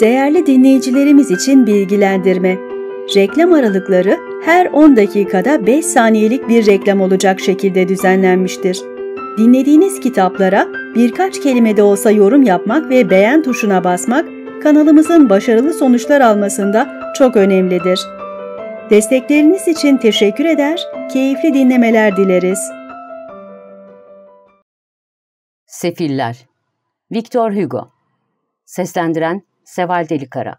Değerli dinleyicilerimiz için bilgilendirme. Reklam aralıkları her 10 dakikada 5 saniyelik bir reklam olacak şekilde düzenlenmiştir. Dinlediğiniz kitaplara birkaç kelime de olsa yorum yapmak ve beğen tuşuna basmak kanalımızın başarılı sonuçlar almasında çok önemlidir. Destekleriniz için teşekkür eder, keyifli dinlemeler dileriz. Sefiller Victor Hugo Seslendiren Seval Delikara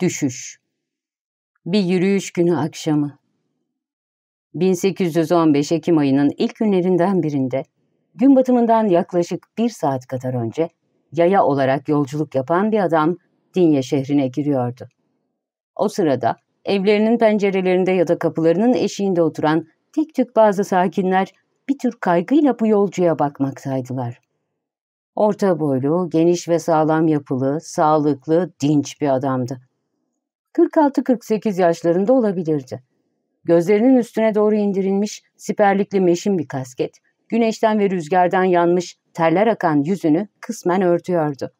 Düşüş Bir yürüyüş günü akşamı 1815 Ekim ayının ilk günlerinden birinde gün batımından yaklaşık bir saat kadar önce yaya olarak yolculuk yapan bir adam Dinye şehrine giriyordu. O sırada evlerinin pencerelerinde ya da kapılarının eşiğinde oturan tek tük bazı sakinler bir tür kaygıyla bu yolcuya bakmaktaydılar. Orta boylu, geniş ve sağlam yapılı, sağlıklı, dinç bir adamdı. 46-48 yaşlarında olabilirdi. Gözlerinin üstüne doğru indirilmiş, siperlikli meşin bir kasket, güneşten ve rüzgardan yanmış, terler akan yüzünü kısmen örtüyordu.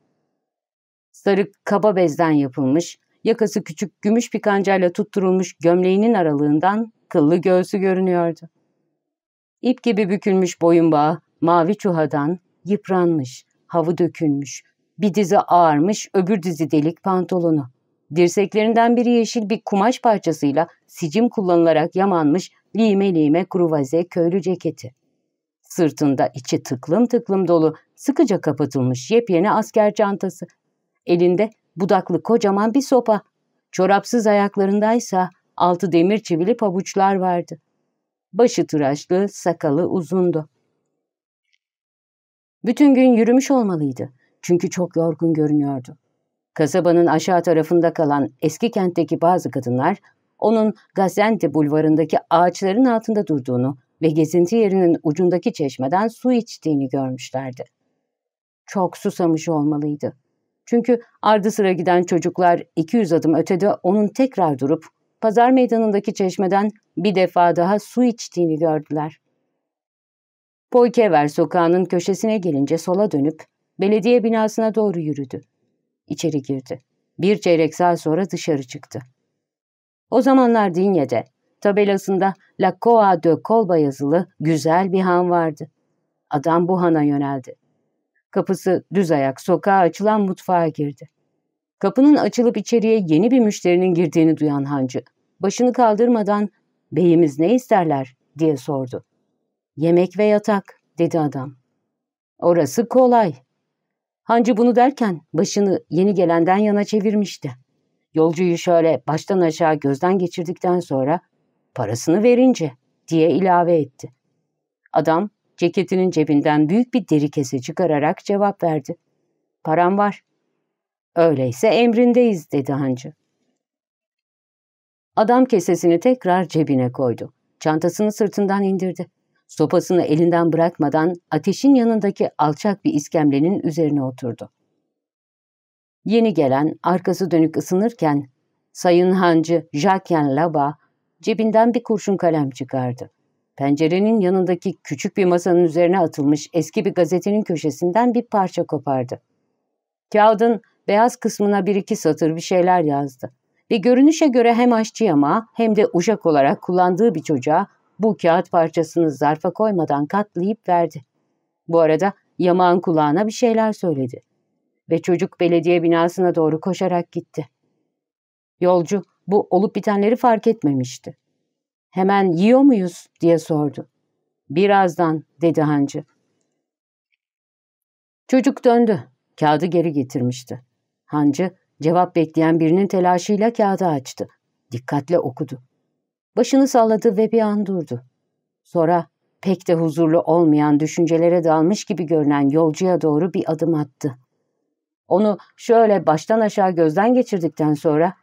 Sarı kaba bezden yapılmış, yakası küçük gümüş bir kancayla tutturulmuş gömleğinin aralığından kıllı göğsü görünüyordu. İp gibi bükülmüş boyun bağı, mavi çuhadan yıpranmış. Havu dökülmüş. Bir dizi ağarmış, öbür dizi delik pantolonu. Dirseklerinden biri yeşil bir kumaş parçasıyla sicim kullanılarak yamanmış lime lime kruvaze köylü ceketi. Sırtında içi tıklım tıklım dolu, sıkıca kapatılmış yepyeni asker çantası. Elinde budaklı kocaman bir sopa. Çorapsız ayaklarındaysa altı demir çivili pabuçlar vardı. Başı tıraşlı, sakalı uzundu. Bütün gün yürümüş olmalıydı. Çünkü çok yorgun görünüyordu. Kasabanın aşağı tarafında kalan eski kentteki bazı kadınlar onun Gaziantep bulvarındaki ağaçların altında durduğunu ve gezinti yerinin ucundaki çeşmeden su içtiğini görmüşlerdi. Çok susamış olmalıydı. Çünkü ardı sıra giden çocuklar 200 adım ötede onun tekrar durup pazar meydanındaki çeşmeden bir defa daha su içtiğini gördüler. Boykever sokağının köşesine gelince sola dönüp belediye binasına doğru yürüdü. İçeri girdi. Bir çeyrek saat sonra dışarı çıktı. O zamanlar Dinye'de tabelasında La Coa de Colba yazılı güzel bir han vardı. Adam bu hana yöneldi. Kapısı düz ayak sokağa açılan mutfağa girdi. Kapının açılıp içeriye yeni bir müşterinin girdiğini duyan hancı, başını kaldırmadan ''Beyimiz ne isterler?'' diye sordu. Yemek ve yatak, dedi adam. Orası kolay. Hancı bunu derken başını yeni gelenden yana çevirmişti. Yolcuyu şöyle baştan aşağı gözden geçirdikten sonra parasını verince diye ilave etti. Adam ceketinin cebinden büyük bir deri kese çıkararak cevap verdi. Param var. Öyleyse emrindeyiz dedi hancı. Adam kesesini tekrar cebine koydu. Çantasını sırtından indirdi. Sopasını elinden bırakmadan ateşin yanındaki alçak bir iskemlenin üzerine oturdu. Yeni gelen arkası dönük ısınırken Sayın Hancı Jacques Laba cebinden bir kurşun kalem çıkardı. Pencerenin yanındaki küçük bir masanın üzerine atılmış eski bir gazetenin köşesinden bir parça kopardı. Kağıdın beyaz kısmına bir iki satır bir şeyler yazdı. Ve görünüşe göre hem aşçı yama hem de uşak olarak kullandığı bir çocuğa bu kağıt parçasını zarfa koymadan katlayıp verdi. Bu arada yamağın kulağına bir şeyler söyledi ve çocuk belediye binasına doğru koşarak gitti. Yolcu bu olup bitenleri fark etmemişti. Hemen yiyor muyuz diye sordu. Birazdan dedi hancı. Çocuk döndü. Kağıdı geri getirmişti. Hancı cevap bekleyen birinin telaşıyla kağıdı açtı. Dikkatle okudu. Başını salladı ve bir an durdu. Sonra pek de huzurlu olmayan düşüncelere dalmış gibi görünen yolcuya doğru bir adım attı. Onu şöyle baştan aşağı gözden geçirdikten sonra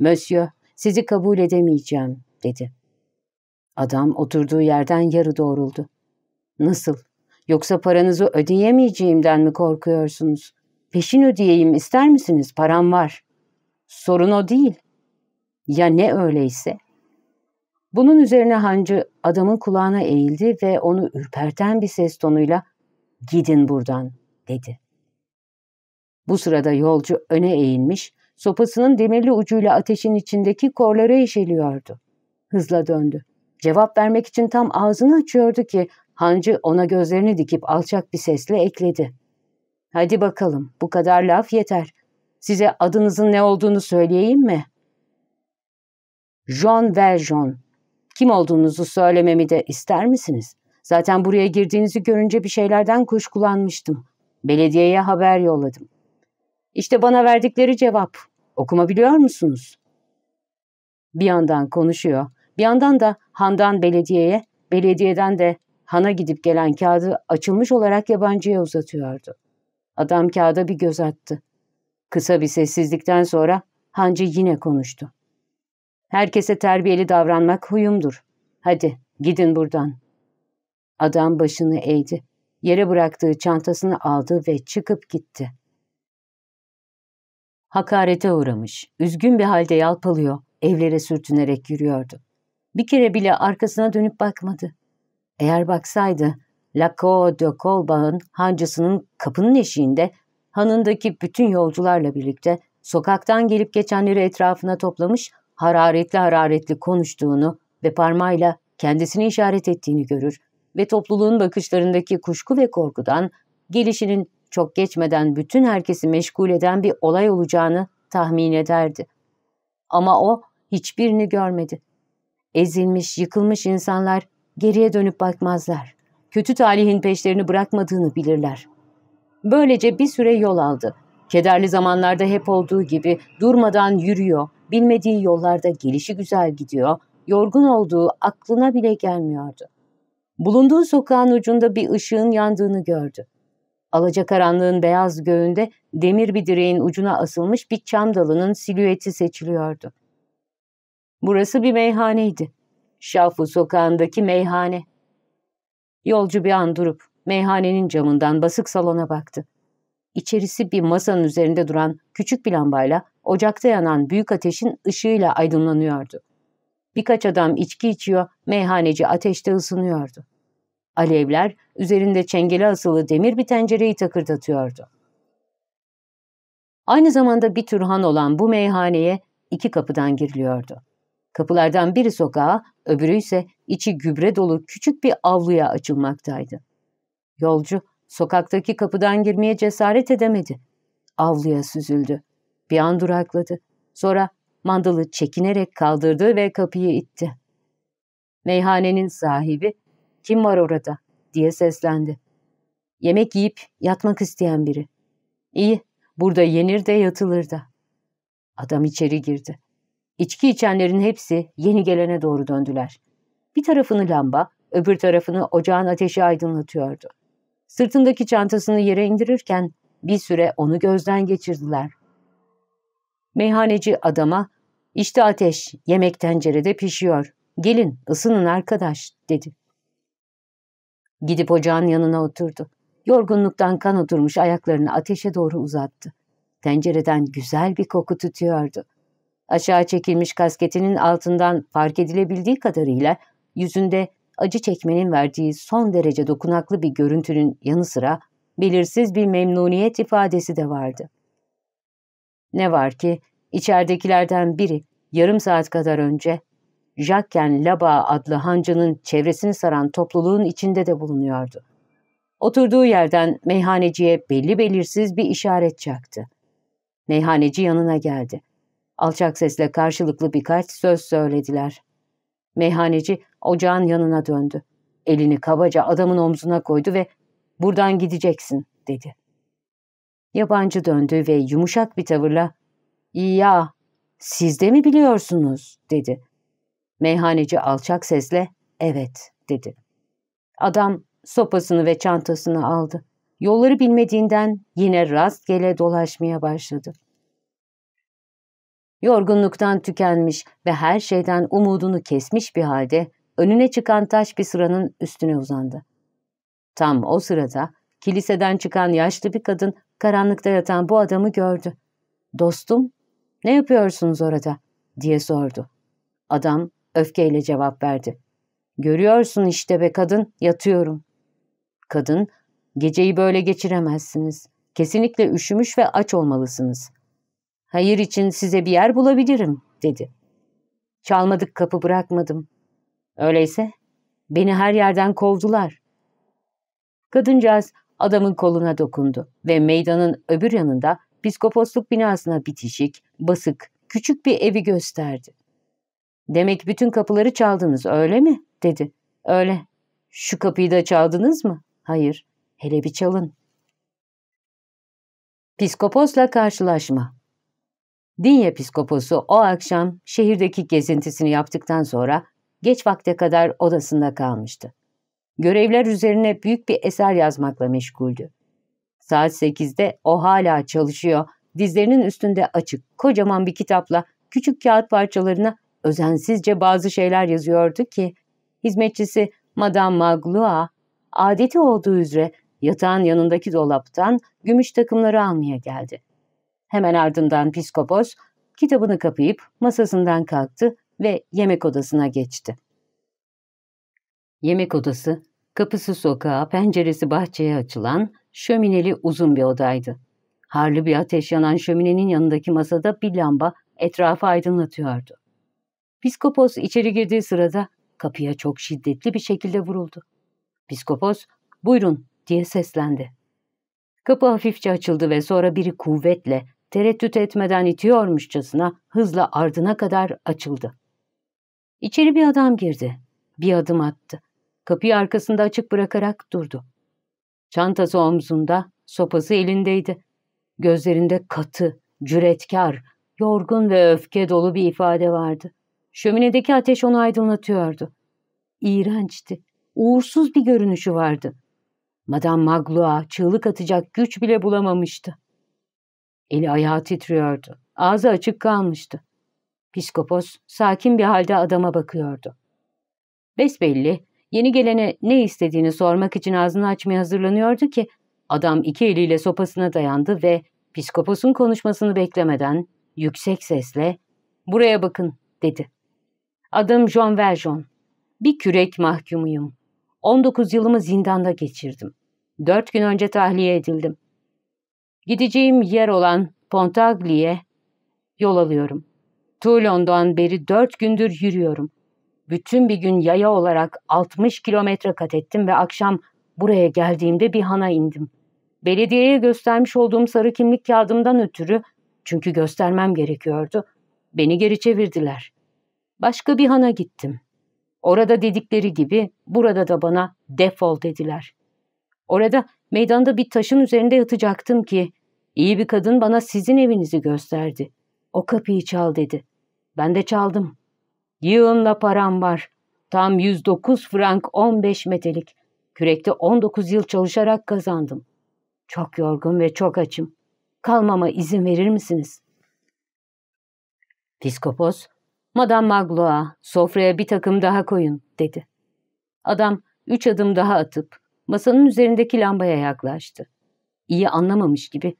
''Monsieur, sizi kabul edemeyeceğim.'' dedi. Adam oturduğu yerden yarı doğruldu. ''Nasıl? Yoksa paranızı ödeyemeyeceğimden mi korkuyorsunuz? Peşin ödeyeyim ister misiniz? Param var.'' ''Sorun o değil.'' ''Ya ne öyleyse?'' Bunun üzerine hancı adamın kulağına eğildi ve onu ürperten bir ses tonuyla ''Gidin buradan'' dedi. Bu sırada yolcu öne eğilmiş, sopasının demirli ucuyla ateşin içindeki korlara işeliyordu. Hızla döndü. Cevap vermek için tam ağzını açıyordu ki hancı ona gözlerini dikip alçak bir sesle ekledi. ''Hadi bakalım, bu kadar laf yeter. Size adınızın ne olduğunu söyleyeyim mi?'' Jean Valjean kim olduğunuzu söylememi de ister misiniz? Zaten buraya girdiğinizi görünce bir şeylerden kuşkulanmıştım. Belediyeye haber yolladım. İşte bana verdikleri cevap. Okuma biliyor musunuz? Bir yandan konuşuyor. Bir yandan da Han'dan belediyeye, belediyeden de Han'a gidip gelen kağıdı açılmış olarak yabancıya uzatıyordu. Adam kağıda bir göz attı. Kısa bir sessizlikten sonra Hancı yine konuştu. Herkese terbiyeli davranmak huyumdur. Hadi gidin buradan. Adam başını eğdi. Yere bıraktığı çantasını aldı ve çıkıp gitti. Hakarete uğramış, üzgün bir halde yalpalıyor, evlere sürtünerek yürüyordu. Bir kere bile arkasına dönüp bakmadı. Eğer baksaydı, Laco de Colba'nın hancısının kapının eşiğinde hanındaki bütün yolcularla birlikte sokaktan gelip geçenleri etrafına toplamış hararetli hararetli konuştuğunu ve parmağıyla kendisini işaret ettiğini görür ve topluluğun bakışlarındaki kuşku ve korkudan gelişinin çok geçmeden bütün herkesi meşgul eden bir olay olacağını tahmin ederdi. Ama o hiçbirini görmedi. Ezilmiş, yıkılmış insanlar geriye dönüp bakmazlar. Kötü talihin peşlerini bırakmadığını bilirler. Böylece bir süre yol aldı. Kederli zamanlarda hep olduğu gibi durmadan yürüyor, Bilmediği yollarda gelişi güzel gidiyor, yorgun olduğu aklına bile gelmiyordu. Bulunduğu sokağın ucunda bir ışığın yandığını gördü. Alacakaranlığın beyaz göğünde demir bir direğin ucuna asılmış bir çam dalının silüeti seçiliyordu. Burası bir meyhaneydi. Şafu sokağındaki meyhane. Yolcu bir an durup meyhanenin camından basık salona baktı içerisi bir masanın üzerinde duran küçük bir lambayla ocakta yanan büyük ateşin ışığıyla aydınlanıyordu. Birkaç adam içki içiyor, meyhaneci ateşte ısınıyordu. Alevler üzerinde çengeli asılı demir bir tencereyi takırdatıyordu. Aynı zamanda bir tür han olan bu meyhaneye iki kapıdan giriliyordu. Kapılardan biri sokağa, öbürü ise içi gübre dolu küçük bir avluya açılmaktaydı. Yolcu Sokaktaki kapıdan girmeye cesaret edemedi. Avluya süzüldü. Bir an durakladı. Sonra mandalı çekinerek kaldırdı ve kapıyı itti. Meyhanenin sahibi, kim var orada diye seslendi. Yemek yiyip yatmak isteyen biri. İyi, burada yenir de yatılır da. Adam içeri girdi. İçki içenlerin hepsi yeni gelene doğru döndüler. Bir tarafını lamba, öbür tarafını ocağın ateşi aydınlatıyordu. Sırtındaki çantasını yere indirirken bir süre onu gözden geçirdiler. Meyhaneci adama, işte ateş, yemek tencerede pişiyor. Gelin, ısının arkadaş, dedi. Gidip ocağın yanına oturdu. Yorgunluktan kan oturmuş ayaklarını ateşe doğru uzattı. Tencereden güzel bir koku tutuyordu. Aşağı çekilmiş kasketinin altından fark edilebildiği kadarıyla yüzünde acı çekmenin verdiği son derece dokunaklı bir görüntünün yanı sıra belirsiz bir memnuniyet ifadesi de vardı. Ne var ki içeridekilerden biri yarım saat kadar önce Jacken Laba adlı hancının çevresini saran topluluğun içinde de bulunuyordu. Oturduğu yerden meyhaneciye belli belirsiz bir işaret çaktı. Meyhaneci yanına geldi. Alçak sesle karşılıklı birkaç söz söylediler. Meyhaneci ocağın yanına döndü. Elini kabaca adamın omzuna koydu ve buradan gideceksin dedi. Yabancı döndü ve yumuşak bir tavırla ya siz de mi biliyorsunuz dedi. Meyhaneci alçak sesle evet dedi. Adam sopasını ve çantasını aldı. Yolları bilmediğinden yine rastgele dolaşmaya başladı. Yorgunluktan tükenmiş ve her şeyden umudunu kesmiş bir halde önüne çıkan taş bir sıranın üstüne uzandı. Tam o sırada kiliseden çıkan yaşlı bir kadın karanlıkta yatan bu adamı gördü. ''Dostum, ne yapıyorsunuz orada?'' diye sordu. Adam öfkeyle cevap verdi. ''Görüyorsun işte be kadın, yatıyorum.'' Kadın, ''Geceyi böyle geçiremezsiniz. Kesinlikle üşümüş ve aç olmalısınız.'' hayır için size bir yer bulabilirim dedi. Çalmadık kapı bırakmadım. Öyleyse beni her yerden kovdular. Kadıncağız adamın koluna dokundu ve meydanın öbür yanında piskoposluk binasına bitişik, basık, küçük bir evi gösterdi. Demek bütün kapıları çaldınız öyle mi? dedi. Öyle. Şu kapıyı da çaldınız mı? Hayır. Hele bir çalın. Piskoposla karşılaşma. Dinya Piskoposu o akşam şehirdeki gezintisini yaptıktan sonra geç vakte kadar odasında kalmıştı. Görevler üzerine büyük bir eser yazmakla meşguldü. Saat sekizde o hala çalışıyor, dizlerinin üstünde açık, kocaman bir kitapla küçük kağıt parçalarına özensizce bazı şeyler yazıyordu ki, hizmetçisi Madame Maglua, adeti olduğu üzere yatağın yanındaki dolaptan gümüş takımları almaya geldi.'' Hemen ardından Piskopos kitabını kapayıp masasından kalktı ve yemek odasına geçti. Yemek odası, kapısı sokağa, penceresi bahçeye açılan şömineli uzun bir odaydı. Harlı bir ateş yanan şöminenin yanındaki masada bir lamba etrafı aydınlatıyordu. Piskopos içeri girdiği sırada kapıya çok şiddetli bir şekilde vuruldu. Piskopos, buyurun diye seslendi. Kapı hafifçe açıldı ve sonra biri kuvvetle tereddüt etmeden itiyormuşçasına hızla ardına kadar açıldı. İçeri bir adam girdi. Bir adım attı. Kapıyı arkasında açık bırakarak durdu. Çantası omzunda, sopası elindeydi. Gözlerinde katı, cüretkar, yorgun ve öfke dolu bir ifade vardı. Şöminedeki ateş onu aydınlatıyordu. İğrençti. Uğursuz bir görünüşü vardı. Madame Magloire çığlık atacak güç bile bulamamıştı. Eli ayağı titriyordu. Ağzı açık kalmıştı. Piskopos sakin bir halde adama bakıyordu. Besbelli yeni gelene ne istediğini sormak için ağzını açmaya hazırlanıyordu ki adam iki eliyle sopasına dayandı ve piskoposun konuşmasını beklemeden yüksek sesle ''Buraya bakın'' dedi. ''Adım John Verjon. Bir kürek mahkumuyum. 19 yılımı zindanda geçirdim. Dört gün önce tahliye edildim. Gideceğim yer olan Pontagli'ye yol alıyorum. Toulon'dan beri dört gündür yürüyorum. Bütün bir gün yaya olarak 60 kilometre kat ettim ve akşam buraya geldiğimde bir hana indim. Belediyeye göstermiş olduğum sarı kimlik kağıdımdan ötürü, çünkü göstermem gerekiyordu, beni geri çevirdiler. Başka bir hana gittim. Orada dedikleri gibi burada da bana defol dediler. Orada meydanda bir taşın üzerinde yatacaktım ki iyi bir kadın bana sizin evinizi gösterdi. O kapıyı çal dedi. Ben de çaldım. Yığınla param var. Tam 109 frank 15 metelik. Kürekte 19 yıl çalışarak kazandım. Çok yorgun ve çok açım. Kalmama izin verir misiniz? Piskopos, Madame Magloa, sofraya bir takım daha koyun, dedi. Adam üç adım daha atıp Masanın üzerindeki lambaya yaklaştı. İyi anlamamış gibi.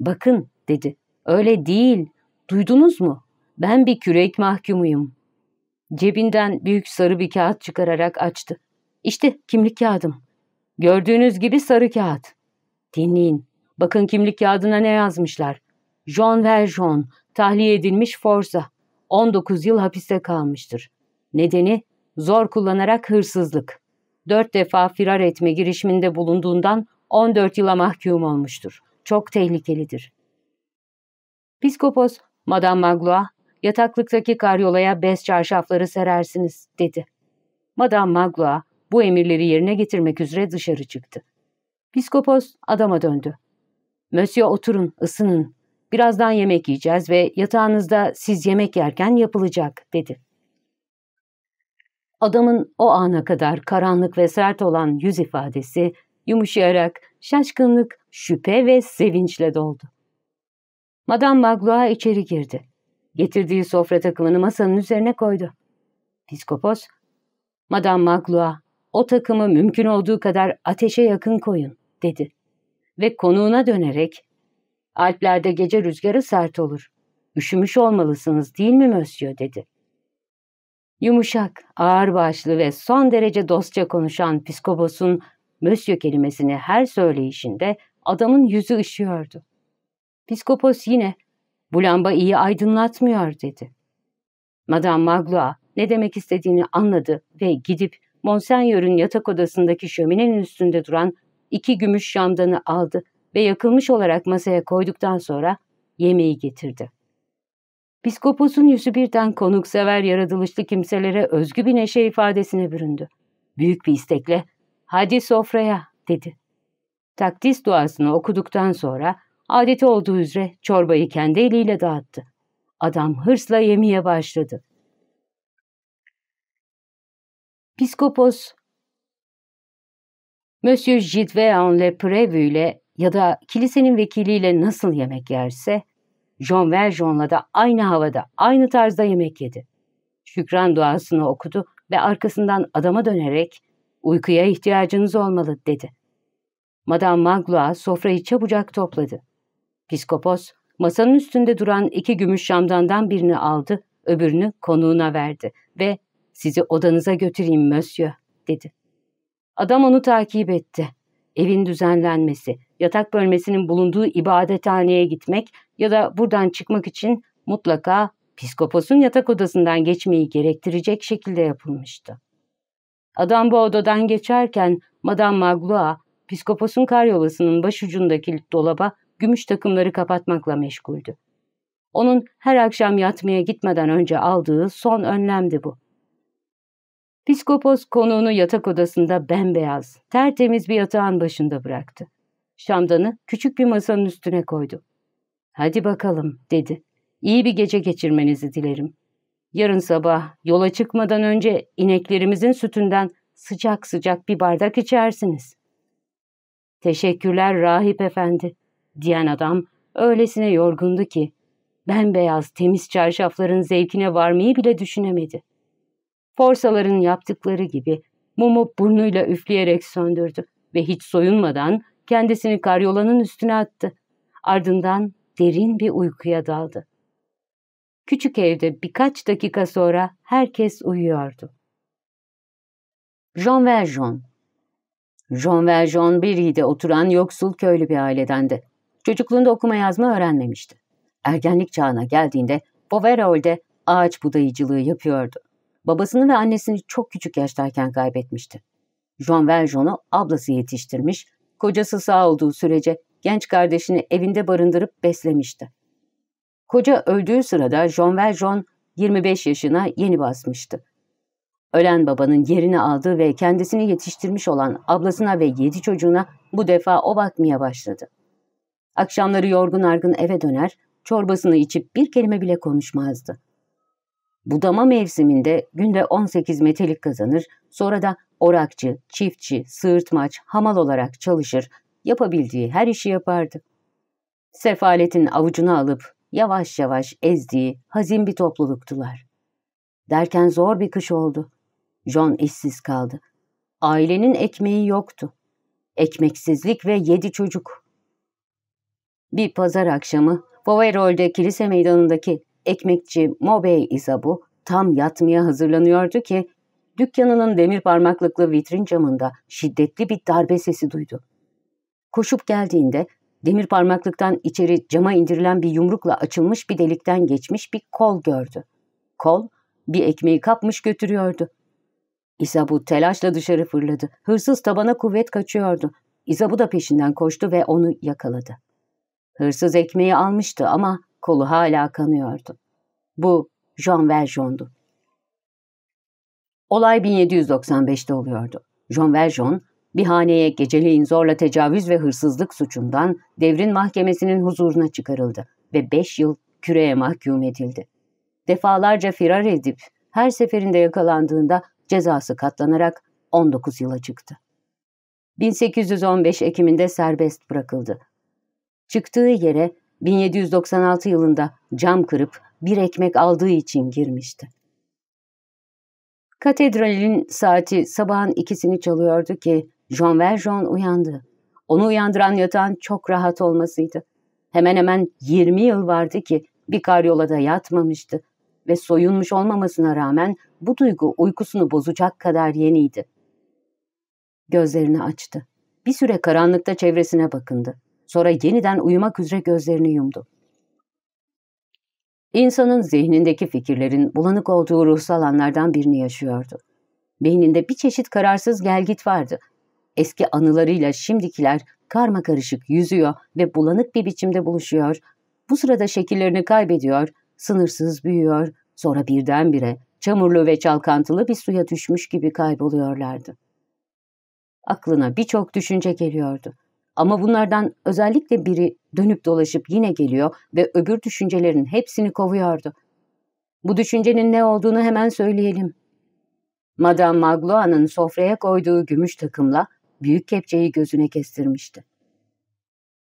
Bakın dedi. Öyle değil. Duydunuz mu? Ben bir kürek mahkumuyum. Cebinden büyük sarı bir kağıt çıkararak açtı. İşte kimlik kağıdım. Gördüğünüz gibi sarı kağıt. Dinleyin. Bakın kimlik kağıdına ne yazmışlar. Jean Valjean, tahliye edilmiş Forza. 19 yıl hapiste kalmıştır. Nedeni zor kullanarak hırsızlık. Dört defa firar etme girişiminde bulunduğundan 14 yıla mahkum olmuştur. Çok tehlikelidir. Piskopos, Madame Magloire, yataklıktaki karyolaya bez çarşafları serersiniz, dedi. Madame Magloire, bu emirleri yerine getirmek üzere dışarı çıktı. Piskopos adama döndü. Monsieur oturun, ısının. Birazdan yemek yiyeceğiz ve yatağınızda siz yemek yerken yapılacak, dedi. Adamın o ana kadar karanlık ve sert olan yüz ifadesi yumuşayarak şaşkınlık, şüphe ve sevinçle doldu. Madame Magloire içeri girdi. Getirdiği sofra takımını masanın üzerine koydu. Piskopos, Madame Magloire, o takımı mümkün olduğu kadar ateşe yakın koyun, dedi. Ve konuğuna dönerek, Alplerde gece rüzgarı sert olur. Üşümüş olmalısınız değil mi Mösyö, dedi. Yumuşak, ağırbaşlı ve son derece dostça konuşan psikoposun Mösyö kelimesini her söyleyişinde adamın yüzü ışıyordu. Piskopos yine bu lamba iyi aydınlatmıyor dedi. Madame Magloa ne demek istediğini anladı ve gidip Monsenyör'ün yatak odasındaki şöminenin üstünde duran iki gümüş şamdanı aldı ve yakılmış olarak masaya koyduktan sonra yemeği getirdi. Piskoposun yüzü birden konuksever yaratılışlı kimselere özgü bir neşe ifadesine büründü. Büyük bir istekle ''Hadi sofraya'' dedi. Takdis duasını okuduktan sonra adeti olduğu üzere çorbayı kendi eliyle dağıttı. Adam hırsla yemeye başladı. Piskopos Monsieur Gidveon le Prévu ile ya da kilisenin vekiliyle nasıl yemek yerse Jean Valjean'la da aynı havada, aynı tarzda yemek yedi. Şükran duasını okudu ve arkasından adama dönerek ''Uykuya ihtiyacınız olmalı'' dedi. Madame Magloire sofrayı çabucak topladı. Piskopos, masanın üstünde duran iki gümüş şamdandan birini aldı, öbürünü konuğuna verdi ve ''Sizi odanıza götüreyim Monsieur dedi. Adam onu takip etti. Evin düzenlenmesi, yatak bölmesinin bulunduğu ibadethaneye gitmek ya da buradan çıkmak için mutlaka psikoposun yatak odasından geçmeyi gerektirecek şekilde yapılmıştı. Adam bu odadan geçerken Madame Magloire, psikoposun karyolasının başucundaki dolaba gümüş takımları kapatmakla meşguldü. Onun her akşam yatmaya gitmeden önce aldığı son önlemdi bu. Piskopos konuğunu yatak odasında bembeyaz, tertemiz bir yatağın başında bıraktı. Şamdanı küçük bir masanın üstüne koydu. ''Hadi bakalım'' dedi. ''İyi bir gece geçirmenizi dilerim. Yarın sabah yola çıkmadan önce ineklerimizin sütünden sıcak sıcak bir bardak içersiniz.'' ''Teşekkürler rahip efendi.'' diyen adam öylesine yorgundu ki bembeyaz temiz çarşafların zevkine varmayı bile düşünemedi. Forsaların yaptıkları gibi mumu burnuyla üfleyerek söndürdü ve hiç soyunmadan kendisini karyolanın üstüne attı. Ardından derin bir uykuya daldı. Küçük evde birkaç dakika sonra herkes uyuyordu. Jean Valjean Jean Valjean Berry'de oturan yoksul köylü bir ailedendi. Çocukluğunda okuma yazma öğrenmemişti. Ergenlik çağına geldiğinde Boverol'de ağaç budayıcılığı yapıyordu. Babasını ve annesini çok küçük yaştayken kaybetmişti. Jean Valjean'u ablası yetiştirmiş Kocası sağ olduğu sürece genç kardeşini evinde barındırıp beslemişti. Koca öldüğü sırada Jean Valjean 25 yaşına yeni basmıştı. Ölen babanın yerini aldığı ve kendisini yetiştirmiş olan ablasına ve yedi çocuğuna bu defa o bakmaya başladı. Akşamları yorgun argın eve döner, çorbasını içip bir kelime bile konuşmazdı. Budama mevsiminde günde 18 metelik kazanır, sonra da orakçı, çiftçi, sığırtmaç, hamal olarak çalışır, yapabildiği her işi yapardı. Sefaletin avucuna alıp yavaş yavaş ezdiği hazin bir topluluktular. Derken zor bir kış oldu. John işsiz kaldı. Ailenin ekmeği yoktu. Ekmeksizlik ve yedi çocuk. Bir pazar akşamı Poverol'de kilise meydanındaki Ekmekçi Mobey İzabu tam yatmaya hazırlanıyordu ki dükkanının demir parmaklıklı vitrin camında şiddetli bir darbe sesi duydu. Koşup geldiğinde demir parmaklıktan içeri cama indirilen bir yumrukla açılmış bir delikten geçmiş bir kol gördü. Kol bir ekmeği kapmış götürüyordu. İzabu telaşla dışarı fırladı. Hırsız tabana kuvvet kaçıyordu. İzabu da peşinden koştu ve onu yakaladı. Hırsız ekmeği almıştı ama Kolu hala kanıyordu. Bu Jean Valjean'du. Olay 1795'te oluyordu. Jean Valjean bir haneye geceliğin zorla tecavüz ve hırsızlık suçundan devrin mahkemesinin huzuruna çıkarıldı ve 5 yıl küreye mahkum edildi. Defalarca firar edip her seferinde yakalandığında cezası katlanarak 19 yıla çıktı. 1815 Ekim'inde serbest bırakıldı. Çıktığı yere 1796 yılında cam kırıp bir ekmek aldığı için girmişti. Katedralin saati sabahın ikisini çalıyordu ki Jean Valjean uyandı. Onu uyandıran yatağın çok rahat olmasıydı. Hemen hemen 20 yıl vardı ki bir karyolada yatmamıştı ve soyunmuş olmamasına rağmen bu duygu uykusunu bozacak kadar yeniydi. Gözlerini açtı. Bir süre karanlıkta çevresine bakındı. Sonra yeniden uyumak üzere gözlerini yumdu. İnsanın zihnindeki fikirlerin bulanık olduğu ruhsal anlardan birini yaşıyordu. Beyninde bir çeşit kararsız gelgit vardı. Eski anılarıyla şimdikiler karma karışık yüzüyor ve bulanık bir biçimde buluşuyor. Bu sırada şekillerini kaybediyor, sınırsız büyüyor, sonra birdenbire çamurlu ve çalkantılı bir suya düşmüş gibi kayboluyorlardı. Aklına birçok düşünce geliyordu. Ama bunlardan özellikle biri dönüp dolaşıp yine geliyor ve öbür düşüncelerin hepsini kovuyordu. Bu düşüncenin ne olduğunu hemen söyleyelim. Madame Magloa'nın sofraya koyduğu gümüş takımla büyük kepçeyi gözüne kestirmişti.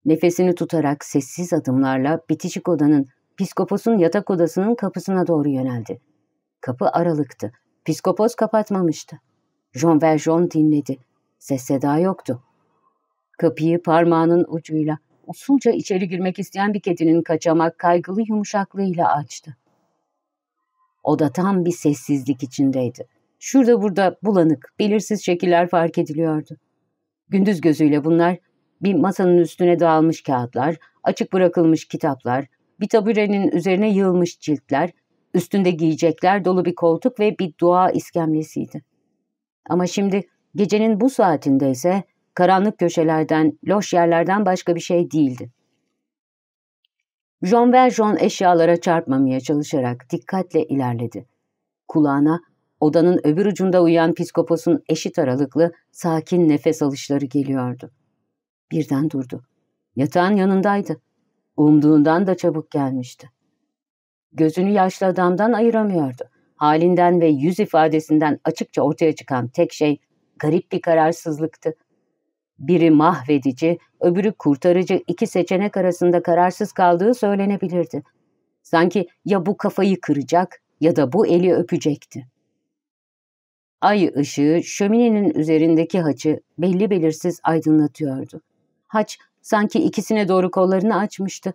Nefesini tutarak sessiz adımlarla bitişik odanın, piskoposun yatak odasının kapısına doğru yöneldi. Kapı aralıktı. Piskopos kapatmamıştı. Jean Valjean dinledi. Ses seda yoktu. Kapıyı parmağının ucuyla usulca içeri girmek isteyen bir kedinin kaçamak kaygılı yumuşaklığıyla açtı. Oda tam bir sessizlik içindeydi. Şurada burada bulanık, belirsiz şekiller fark ediliyordu. Gündüz gözüyle bunlar bir masanın üstüne dağılmış kağıtlar, açık bırakılmış kitaplar, bir taburenin üzerine yığılmış ciltler, üstünde giyecekler dolu bir koltuk ve bir dua iskemlesiydi. Ama şimdi gecenin bu saatinde ise karanlık köşelerden, loş yerlerden başka bir şey değildi. Jean Valjean eşyalara çarpmamaya çalışarak dikkatle ilerledi. Kulağına odanın öbür ucunda uyuyan psikoposun eşit aralıklı, sakin nefes alışları geliyordu. Birden durdu. Yatağın yanındaydı. Umduğundan da çabuk gelmişti. Gözünü yaşlı adamdan ayıramıyordu. Halinden ve yüz ifadesinden açıkça ortaya çıkan tek şey garip bir kararsızlıktı biri mahvedici, öbürü kurtarıcı iki seçenek arasında kararsız kaldığı söylenebilirdi. Sanki ya bu kafayı kıracak ya da bu eli öpecekti. Ay ışığı şöminenin üzerindeki haçı belli belirsiz aydınlatıyordu. Haç sanki ikisine doğru kollarını açmıştı.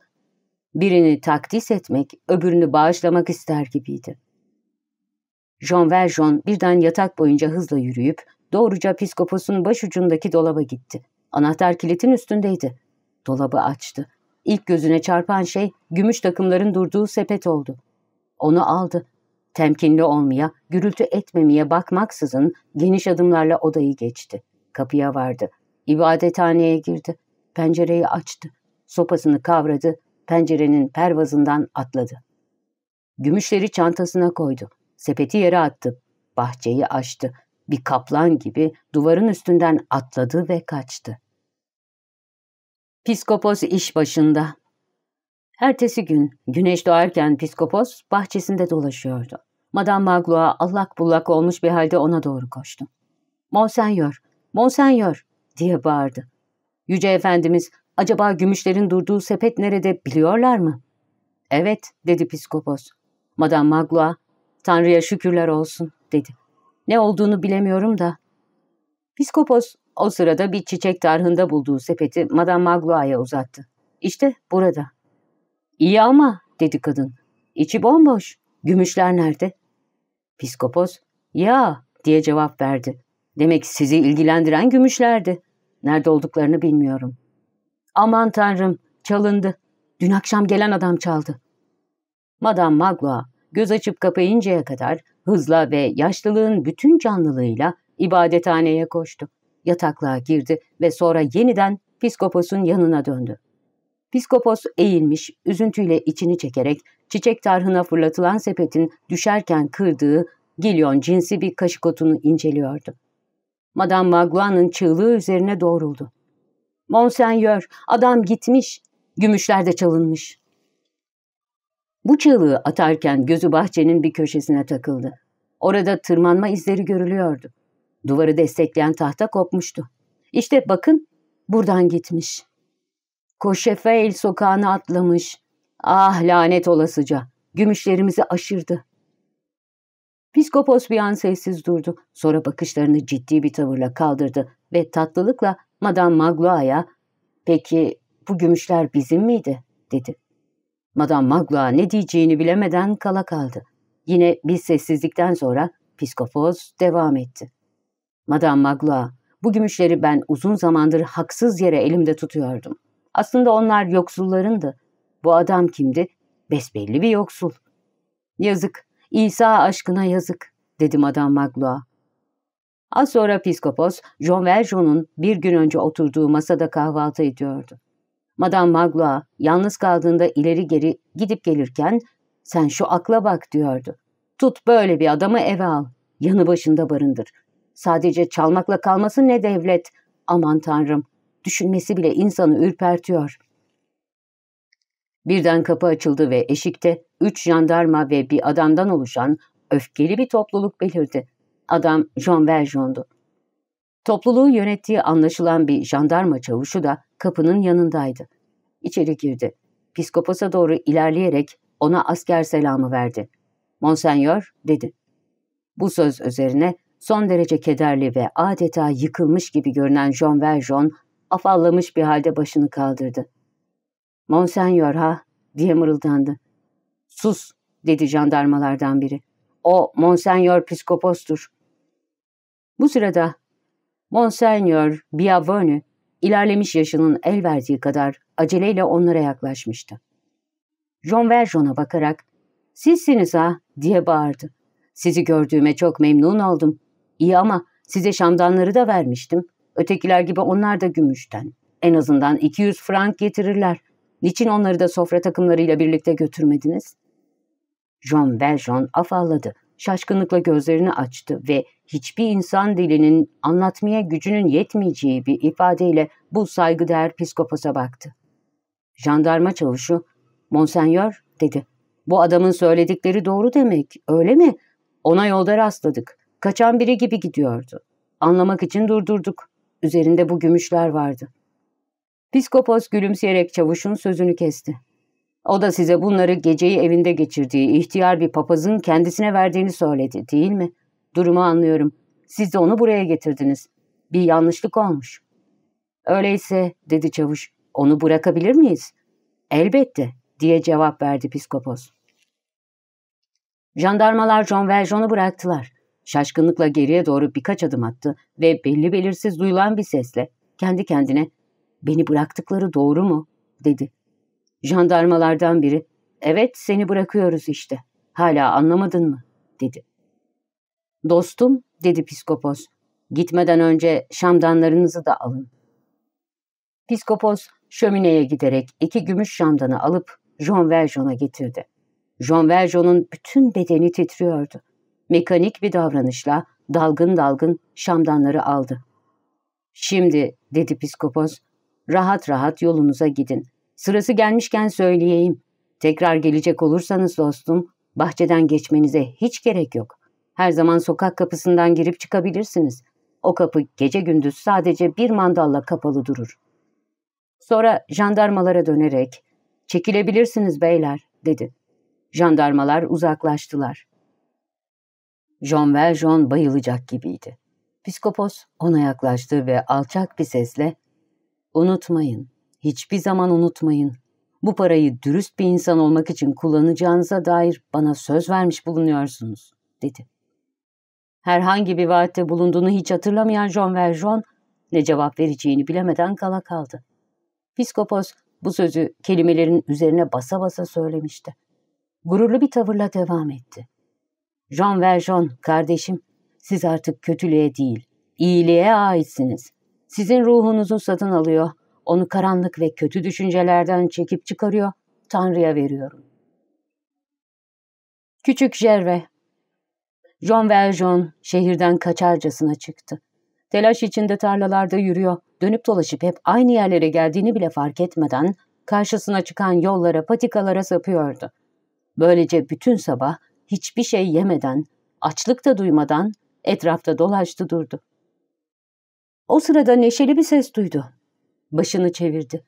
Birini takdis etmek, öbürünü bağışlamak ister gibiydi. Jean Valjean birden yatak boyunca hızla yürüyüp Doğruca piskoposun başucundaki dolaba gitti. Anahtar kilitin üstündeydi. Dolabı açtı. İlk gözüne çarpan şey gümüş takımların durduğu sepet oldu. Onu aldı. Temkinli olmaya, gürültü etmemeye bakmaksızın geniş adımlarla odayı geçti. Kapıya vardı. İbadethaneye girdi. Pencereyi açtı. Sopasını kavradı. Pencerenin pervazından atladı. Gümüşleri çantasına koydu. Sepeti yere attı. Bahçeyi açtı bir kaplan gibi duvarın üstünden atladı ve kaçtı. Piskopos iş başında. Ertesi gün güneş doğarken Piskopos bahçesinde dolaşıyordu. Madame Magloa allak bullak olmuş bir halde ona doğru koştu. Monsenyor, Monsenyor diye bağırdı. Yüce Efendimiz acaba gümüşlerin durduğu sepet nerede biliyorlar mı? Evet dedi Piskopos. Madame Magloa Tanrı'ya şükürler olsun dedi. Ne olduğunu bilemiyorum da. Piskopos o sırada bir çiçek tarhında bulduğu sepeti Madame Magloire uzattı. İşte burada. İyi ama dedi kadın. İçi bomboş. Gümüşler nerede? Piskopos ya diye cevap verdi. Demek sizi ilgilendiren gümüşlerdi. Nerede olduklarını bilmiyorum. Aman tanrım çalındı. Dün akşam gelen adam çaldı. Madame Magloire göz açıp kapayıncaya kadar Hızla ve yaşlılığın bütün canlılığıyla ibadethaneye koştu. Yataklığa girdi ve sonra yeniden Piskopos'un yanına döndü. Piskopos eğilmiş, üzüntüyle içini çekerek çiçek tarhına fırlatılan sepetin düşerken kırdığı gilyon cinsi bir kaşık otunu inceliyordu. Madame Magloire'nin çığlığı üzerine doğruldu. Monsenyör adam gitmiş, gümüşler de çalınmış.'' Bu çığlığı atarken gözü bahçenin bir köşesine takıldı. Orada tırmanma izleri görülüyordu. Duvarı destekleyen tahta kopmuştu. İşte bakın buradan gitmiş. Koşefeil sokağına atlamış. Ah lanet olasıca. Gümüşlerimizi aşırdı. Piskopos bir an sessiz durdu. Sonra bakışlarını ciddi bir tavırla kaldırdı ve tatlılıkla Madame Magloaya, "Peki bu gümüşler bizim miydi?" dedi. Madame Magloire ne diyeceğini bilemeden kala kaldı. Yine bir sessizlikten sonra psikopoz devam etti. Madame Magloire, bu gümüşleri ben uzun zamandır haksız yere elimde tutuyordum. Aslında onlar yoksullarındı. Bu adam kimdi? Besbelli bir yoksul. Yazık, İsa aşkına yazık, dedi Madame Magloire. Az sonra psiskopos, John Valjean'un bir gün önce oturduğu masada kahvaltı ediyordu. Madame Magloa yalnız kaldığında ileri geri gidip gelirken sen şu akla bak diyordu. Tut böyle bir adamı eve al. Yanı başında barındır. Sadece çalmakla kalması ne devlet. Aman tanrım. Düşünmesi bile insanı ürpertiyor. Birden kapı açıldı ve eşikte üç jandarma ve bir adamdan oluşan öfkeli bir topluluk belirdi. Adam Jean Valjean'du. Topluluğu yönettiği anlaşılan bir jandarma çavuşu da kapının yanındaydı. İçeri girdi. Piskoposa doğru ilerleyerek ona asker selamı verdi. Monsenyor dedi. Bu söz üzerine son derece kederli ve adeta yıkılmış gibi görünen Jean Valjean afallamış bir halde başını kaldırdı. Monsenyor ha diye mırıldandı. Sus dedi jandarmalardan biri. O Monsenyor Piskopos'tur. Bu sırada Monsenyor Biavone ilerlemiş yaşının el verdiği kadar aceleyle onlara yaklaşmıştı. John Verjon'a bakarak ''Sizsiniz ha?'' diye bağırdı. ''Sizi gördüğüme çok memnun oldum. İyi ama size şamdanları da vermiştim. Ötekiler gibi onlar da gümüşten. En azından 200 frank getirirler. Niçin onları da sofra takımlarıyla birlikte götürmediniz?'' John Valjean afalladı. Şaşkınlıkla gözlerini açtı ve hiçbir insan dilinin anlatmaya gücünün yetmeyeceği bir ifadeyle bu saygıdeğer psikoposa baktı. Jandarma çavuşu, Monsenyor dedi. Bu adamın söyledikleri doğru demek, öyle mi? Ona yolda rastladık. Kaçan biri gibi gidiyordu. Anlamak için durdurduk. Üzerinde bu gümüşler vardı. Piskopos gülümseyerek çavuşun sözünü kesti. O da size bunları geceyi evinde geçirdiği ihtiyar bir papazın kendisine verdiğini söyledi, değil mi?'' Durumu anlıyorum. Siz de onu buraya getirdiniz. Bir yanlışlık olmuş. Öyleyse dedi çavuş onu bırakabilir miyiz? Elbette diye cevap verdi Psikopos. Jandarmalar John Valjean'ı bıraktılar. Şaşkınlıkla geriye doğru birkaç adım attı ve belli belirsiz duyulan bir sesle kendi kendine ''Beni bıraktıkları doğru mu?'' dedi. Jandarmalardan biri ''Evet seni bırakıyoruz işte. Hala anlamadın mı?'' dedi. Dostum dedi Piskopos. Gitmeden önce şamdanlarınızı da alın. Piskopos şömineye giderek iki gümüş şamdanı alıp Jean Valjean'a getirdi. Jean Valjean'ın bütün bedeni titriyordu. Mekanik bir davranışla dalgın dalgın şamdanları aldı. Şimdi dedi Piskopos, rahat rahat yolunuza gidin. Sırası gelmişken söyleyeyim. Tekrar gelecek olursanız dostum, bahçeden geçmenize hiç gerek yok. Her zaman sokak kapısından girip çıkabilirsiniz. O kapı gece gündüz sadece bir mandalla kapalı durur. Sonra jandarmalara dönerek, ''Çekilebilirsiniz beyler'' dedi. Jandarmalar uzaklaştılar. John Valjean bayılacak gibiydi. Piskopos ona yaklaştı ve alçak bir sesle ''Unutmayın, hiçbir zaman unutmayın. Bu parayı dürüst bir insan olmak için kullanacağınıza dair bana söz vermiş bulunuyorsunuz.'' dedi. Herhangi bir vaatte bulunduğunu hiç hatırlamayan Jean Valjean ne cevap vereceğini bilemeden kala kaldı. Piskopos bu sözü kelimelerin üzerine basa basa söylemişti. Gururlu bir tavırla devam etti. Jean Valjean, kardeşim, siz artık kötülüğe değil, iyiliğe aitsiniz. Sizin ruhunuzu satın alıyor, onu karanlık ve kötü düşüncelerden çekip çıkarıyor, Tanrı'ya veriyorum. Küçük Jerve Jean Valjean şehirden kaçarcasına çıktı. Telaş içinde tarlalarda yürüyor, dönüp dolaşıp hep aynı yerlere geldiğini bile fark etmeden karşısına çıkan yollara, patikalara sapıyordu. Böylece bütün sabah hiçbir şey yemeden, açlık da duymadan etrafta dolaştı durdu. O sırada neşeli bir ses duydu. Başını çevirdi.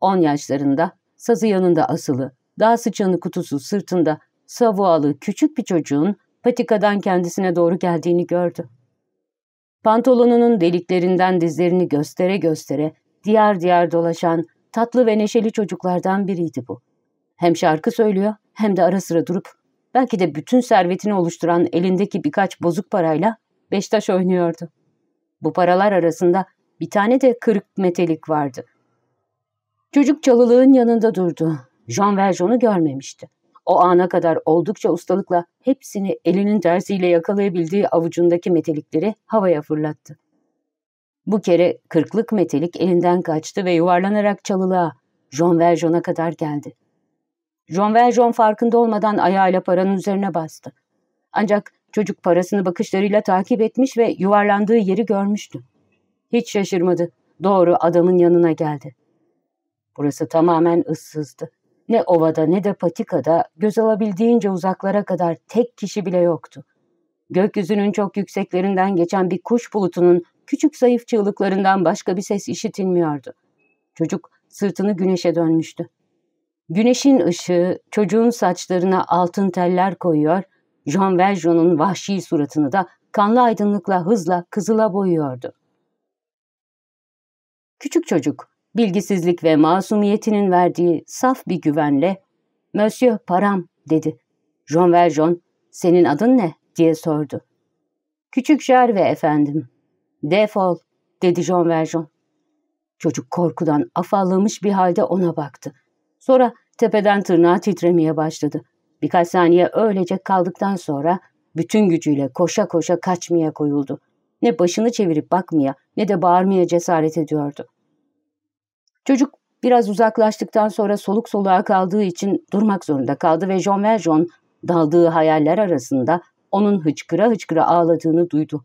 On yaşlarında, sazı yanında asılı, daha sıçanı kutusu sırtında, savualı küçük bir çocuğun patikadan kendisine doğru geldiğini gördü. Pantolonunun deliklerinden dizlerini göstere göstere diğer diğer dolaşan tatlı ve neşeli çocuklardan biriydi bu. Hem şarkı söylüyor hem de ara sıra durup belki de bütün servetini oluşturan elindeki birkaç bozuk parayla Beştaş oynuyordu. Bu paralar arasında bir tane de kırık metelik vardı. Çocuk çalılığın yanında durdu. Jean Valjean'u görmemişti. O ana kadar oldukça ustalıkla hepsini elinin tersiyle yakalayabildiği avucundaki metelikleri havaya fırlattı. Bu kere kırklık metelik elinden kaçtı ve yuvarlanarak çalılığa, Jean Valjean'a kadar geldi. Jean Valjean farkında olmadan ayağıyla paranın üzerine bastı. Ancak çocuk parasını bakışlarıyla takip etmiş ve yuvarlandığı yeri görmüştü. Hiç şaşırmadı. Doğru adamın yanına geldi. Burası tamamen ıssızdı. Ne ovada ne de patikada göz alabildiğince uzaklara kadar tek kişi bile yoktu. Gökyüzünün çok yükseklerinden geçen bir kuş bulutunun küçük zayıf çığlıklarından başka bir ses işitilmiyordu. Çocuk sırtını güneşe dönmüştü. Güneşin ışığı çocuğun saçlarına altın teller koyuyor, Jean Valjean'ın vahşi suratını da kanlı aydınlıkla hızla kızıla boyuyordu. Küçük çocuk bilgisizlik ve masumiyetinin verdiği saf bir güvenle ''Monsieur param'' dedi. Jean Valjean ''Senin adın ne?'' diye sordu. ''Küçük Gerve efendim.'' ''Defol'' dedi Jean Valjean. Çocuk korkudan afallamış bir halde ona baktı. Sonra tepeden tırnağa titremeye başladı. Birkaç saniye öylece kaldıktan sonra bütün gücüyle koşa koşa kaçmaya koyuldu. Ne başını çevirip bakmaya ne de bağırmaya cesaret ediyordu. Çocuk biraz uzaklaştıktan sonra soluk soluğa kaldığı için durmak zorunda kaldı ve Jean Valjean daldığı hayaller arasında onun hıçkıra hıçkıra ağladığını duydu.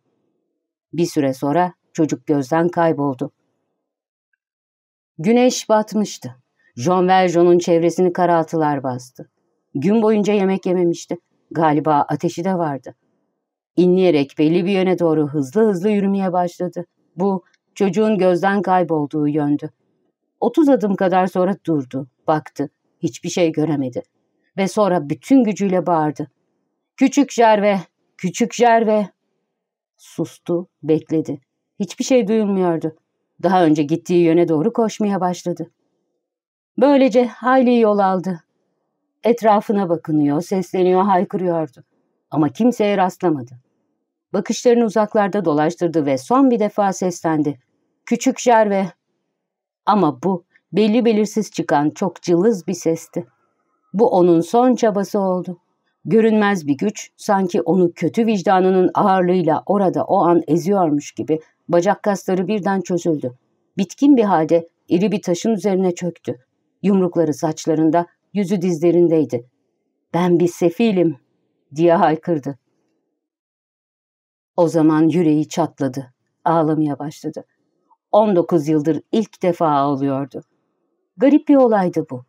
Bir süre sonra çocuk gözden kayboldu. Güneş batmıştı. Jean Valjean'ın çevresini karaltılar bastı. Gün boyunca yemek yememişti. Galiba ateşi de vardı. İnleyerek belli bir yöne doğru hızlı hızlı yürümeye başladı. Bu çocuğun gözden kaybolduğu yöndü. 30 adım kadar sonra durdu, baktı. Hiçbir şey göremedi. Ve sonra bütün gücüyle bağırdı. Küçük Jerve, küçük Jerve. Sustu, bekledi. Hiçbir şey duyulmuyordu. Daha önce gittiği yöne doğru koşmaya başladı. Böylece hayli yol aldı. Etrafına bakınıyor, sesleniyor, haykırıyordu. Ama kimseye rastlamadı. Bakışlarını uzaklarda dolaştırdı ve son bir defa seslendi. Küçük Jerve, ama bu belli belirsiz çıkan çok cılız bir sesti. Bu onun son çabası oldu. Görünmez bir güç sanki onu kötü vicdanının ağırlığıyla orada o an eziyormuş gibi bacak kasları birden çözüldü. Bitkin bir halde iri bir taşın üzerine çöktü. Yumrukları saçlarında, yüzü dizlerindeydi. ''Ben bir sefilim!'' diye haykırdı. O zaman yüreği çatladı, ağlamaya başladı. 19 yıldır ilk defa oluyordu. Garip bir olaydı bu.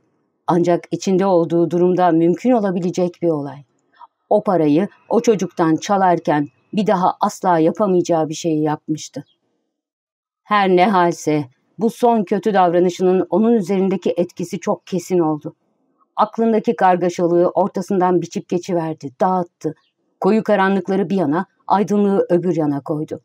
Ancak içinde olduğu durumda mümkün olabilecek bir olay. O parayı o çocuktan çalarken bir daha asla yapamayacağı bir şeyi yapmıştı. Her ne halse bu son kötü davranışının onun üzerindeki etkisi çok kesin oldu. Aklındaki kargaşalığı ortasından biçip geçiverdi, dağıttı. Koyu karanlıkları bir yana, aydınlığı öbür yana koydu.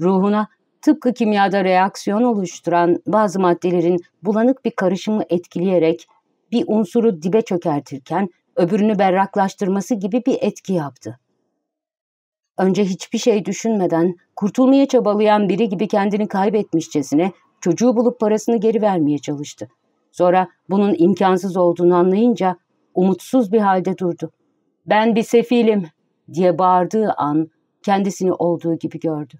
Ruhuna tıpkı kimyada reaksiyon oluşturan bazı maddelerin bulanık bir karışımı etkileyerek bir unsuru dibe çökertirken öbürünü berraklaştırması gibi bir etki yaptı. Önce hiçbir şey düşünmeden kurtulmaya çabalayan biri gibi kendini kaybetmişçesine çocuğu bulup parasını geri vermeye çalıştı. Sonra bunun imkansız olduğunu anlayınca umutsuz bir halde durdu. ''Ben bir sefilim!'' diye bağırdığı an kendisini olduğu gibi gördü.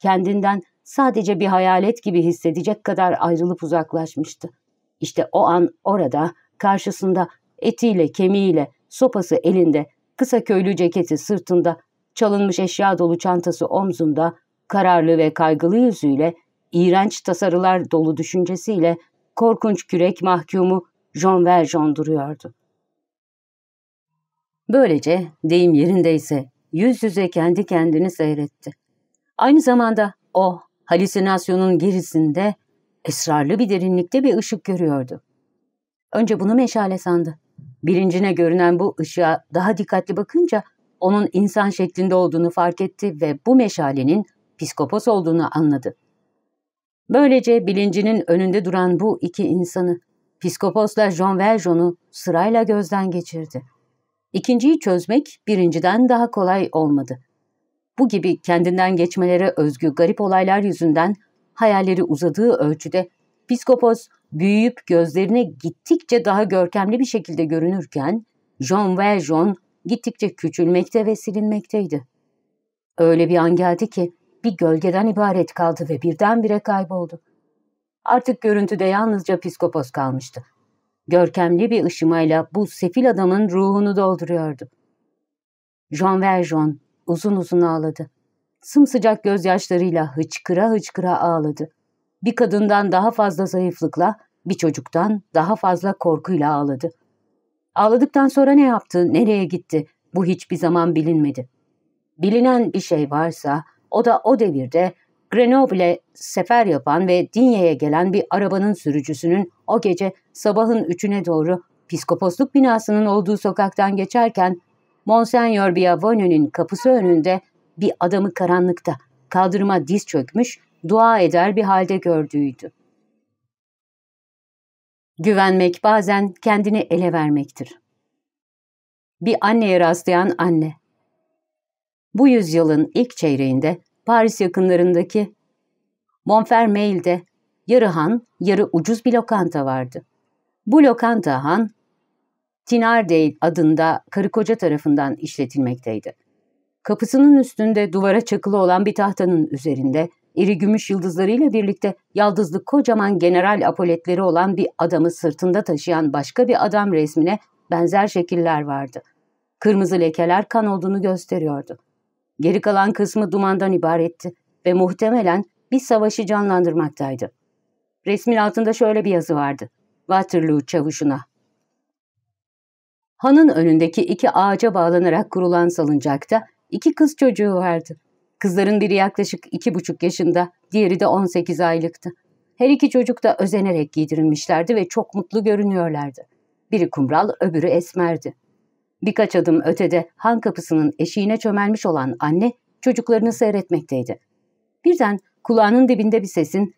Kendinden sadece bir hayalet gibi hissedecek kadar ayrılıp uzaklaşmıştı. İşte o an orada, karşısında, etiyle, kemiğiyle, sopası elinde, kısa köylü ceketi sırtında, çalınmış eşya dolu çantası omzunda, kararlı ve kaygılı yüzüyle, iğrenç tasarılar dolu düşüncesiyle korkunç kürek mahkumu Jean Valjean duruyordu. Böylece deyim yerindeyse yüz yüze kendi kendini seyretti. Aynı zamanda o oh, halüsinasyonun gerisinde esrarlı bir derinlikte bir ışık görüyordu. Önce bunu meşale sandı. Bilincine görünen bu ışığa daha dikkatli bakınca onun insan şeklinde olduğunu fark etti ve bu meşalenin psikopos olduğunu anladı. Böylece bilincinin önünde duran bu iki insanı, psikoposla Jean Valjean'u sırayla gözden geçirdi. İkinciyi çözmek birinciden daha kolay olmadı. Bu gibi kendinden geçmelere özgü garip olaylar yüzünden hayalleri uzadığı ölçüde Piskopos büyüyüp gözlerine gittikçe daha görkemli bir şekilde görünürken Jean Valjean gittikçe küçülmekte ve silinmekteydi. Öyle bir an geldi ki bir gölgeden ibaret kaldı ve birdenbire kayboldu. Artık görüntüde yalnızca Piskopos kalmıştı. Görkemli bir ışımayla bu sefil adamın ruhunu dolduruyordu. Jean Valjean Uzun uzun ağladı. Sımsıcak gözyaşlarıyla hıçkıra hıçkıra ağladı. Bir kadından daha fazla zayıflıkla, bir çocuktan daha fazla korkuyla ağladı. Ağladıktan sonra ne yaptı, nereye gitti bu hiçbir zaman bilinmedi. Bilinen bir şey varsa o da o devirde Grenoble'e sefer yapan ve Dinye'ye gelen bir arabanın sürücüsünün o gece sabahın üçüne doğru piskoposluk binasının olduğu sokaktan geçerken Monsenyor Biavone'nin kapısı önünde bir adamı karanlıkta, kaldırıma diz çökmüş, dua eder bir halde gördüğüydü. Güvenmek bazen kendini ele vermektir. Bir anneye rastlayan anne. Bu yüzyılın ilk çeyreğinde Paris yakınlarındaki Montfermeil'de yarı han, yarı ucuz bir lokanta vardı. Bu lokanta han, Tinardale adında karı koca tarafından işletilmekteydi. Kapısının üstünde duvara çakılı olan bir tahtanın üzerinde iri gümüş yıldızlarıyla birlikte yaldızlı kocaman general apoletleri olan bir adamı sırtında taşıyan başka bir adam resmine benzer şekiller vardı. Kırmızı lekeler kan olduğunu gösteriyordu. Geri kalan kısmı dumandan ibaretti ve muhtemelen bir savaşı canlandırmaktaydı. Resmin altında şöyle bir yazı vardı. Waterloo çavuşuna Hanın önündeki iki ağaca bağlanarak kurulan salıncakta iki kız çocuğu vardı. Kızların biri yaklaşık iki buçuk yaşında, diğeri de on sekiz aylıktı. Her iki çocuk da özenerek giydirilmişlerdi ve çok mutlu görünüyorlardı. Biri kumral, öbürü esmerdi. Birkaç adım ötede han kapısının eşiğine çömelmiş olan anne çocuklarını seyretmekteydi. Birden kulağının dibinde bir sesin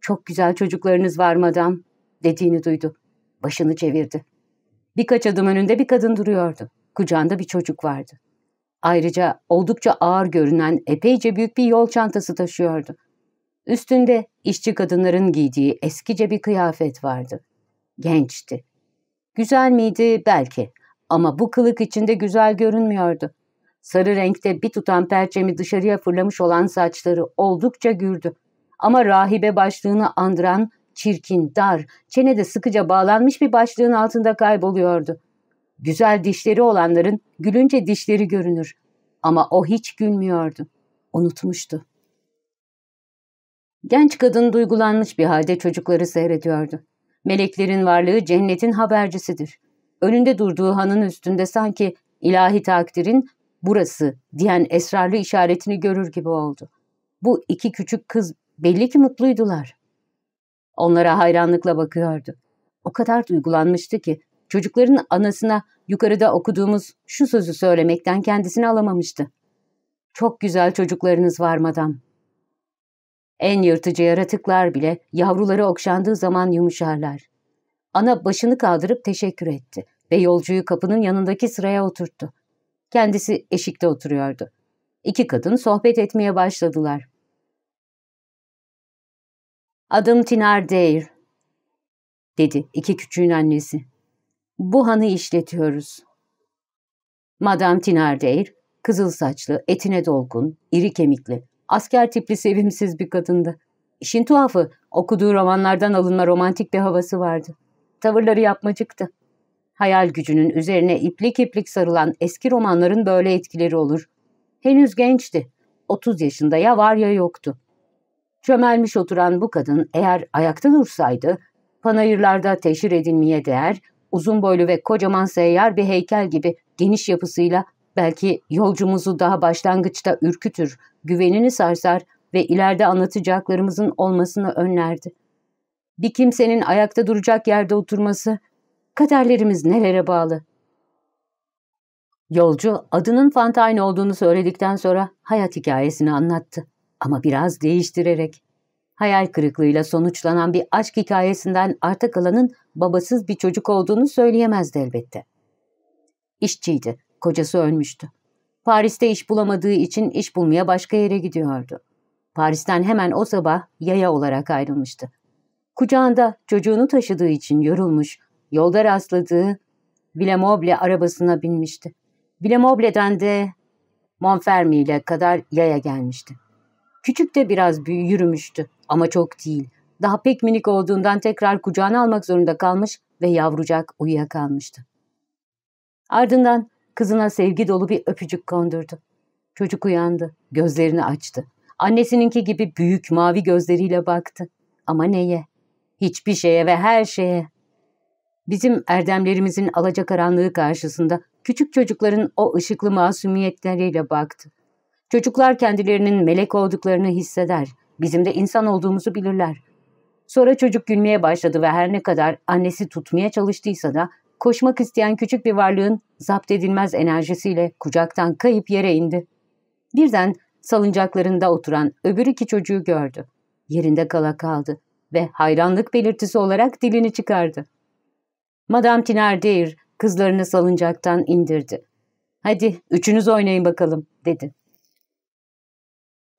''Çok güzel çocuklarınız var madam'' dediğini duydu. Başını çevirdi. Birkaç adım önünde bir kadın duruyordu. Kucağında bir çocuk vardı. Ayrıca oldukça ağır görünen epeyce büyük bir yol çantası taşıyordu. Üstünde işçi kadınların giydiği eskice bir kıyafet vardı. Gençti. Güzel miydi belki ama bu kılık içinde güzel görünmüyordu. Sarı renkte bir tutam perçemi dışarıya fırlamış olan saçları oldukça gürdü. Ama rahibe başlığını andıran çirkin, dar, çenede sıkıca bağlanmış bir başlığın altında kayboluyordu. Güzel dişleri olanların gülünce dişleri görünür. Ama o hiç gülmüyordu. Unutmuştu. Genç kadın duygulanmış bir halde çocukları seyrediyordu. Meleklerin varlığı cennetin habercisidir. Önünde durduğu hanın üstünde sanki ilahi takdirin burası diyen esrarlı işaretini görür gibi oldu. Bu iki küçük kız belli ki mutluydular. Onlara hayranlıkla bakıyordu. O kadar duygulanmıştı ki çocukların anasına yukarıda okuduğumuz şu sözü söylemekten kendisini alamamıştı. Çok güzel çocuklarınız var madam. En yırtıcı yaratıklar bile yavruları okşandığı zaman yumuşarlar. Ana başını kaldırıp teşekkür etti ve yolcuyu kapının yanındaki sıraya oturttu. Kendisi eşikte oturuyordu. İki kadın sohbet etmeye başladılar. Adım Tinar Deir, dedi iki küçüğün annesi. Bu hanı işletiyoruz. Madame Tinar Deir, kızıl saçlı, etine dolgun, iri kemikli, asker tipli sevimsiz bir kadındı. İşin tuhafı, okuduğu romanlardan alınma romantik bir havası vardı. Tavırları yapmacıktı. Hayal gücünün üzerine iplik iplik sarılan eski romanların böyle etkileri olur. Henüz gençti. 30 yaşında ya var ya yoktu. Çömelmiş oturan bu kadın eğer ayakta dursaydı, panayırlarda teşhir edilmeye değer, uzun boylu ve kocaman seyyar bir heykel gibi geniş yapısıyla belki yolcumuzu daha başlangıçta ürkütür, güvenini sarsar ve ileride anlatacaklarımızın olmasını önlerdi. Bir kimsenin ayakta duracak yerde oturması, kaderlerimiz nelere bağlı? Yolcu adının Fantine olduğunu söyledikten sonra hayat hikayesini anlattı. Ama biraz değiştirerek. Hayal kırıklığıyla sonuçlanan bir aşk hikayesinden arta kalanın babasız bir çocuk olduğunu söyleyemezdi elbette. İşçiydi, kocası ölmüştü. Paris'te iş bulamadığı için iş bulmaya başka yere gidiyordu. Paris'ten hemen o sabah yaya olarak ayrılmıştı. Kucağında çocuğunu taşıdığı için yorulmuş, yolda rastladığı Villemobile arabasına binmişti. Villemoble'den de Montfermie'yle kadar yaya gelmişti. Küçük de biraz yürümüştü ama çok değil. Daha pek minik olduğundan tekrar kucağına almak zorunda kalmış ve yavrucak uyuyakalmıştı. Ardından kızına sevgi dolu bir öpücük kondurdu. Çocuk uyandı, gözlerini açtı. Annesininki gibi büyük mavi gözleriyle baktı. Ama neye? Hiçbir şeye ve her şeye. Bizim erdemlerimizin alacakaranlığı karşısında küçük çocukların o ışıklı masumiyetleriyle baktı. Çocuklar kendilerinin melek olduklarını hisseder. Bizim de insan olduğumuzu bilirler. Sonra çocuk gülmeye başladı ve her ne kadar annesi tutmaya çalıştıysa da koşmak isteyen küçük bir varlığın zapt edilmez enerjisiyle kucaktan kayıp yere indi. Birden salıncaklarında oturan öbür iki çocuğu gördü. Yerinde kala kaldı ve hayranlık belirtisi olarak dilini çıkardı. Madame Thénardier kızlarını salıncaktan indirdi. ''Hadi üçünüz oynayın bakalım.'' dedi.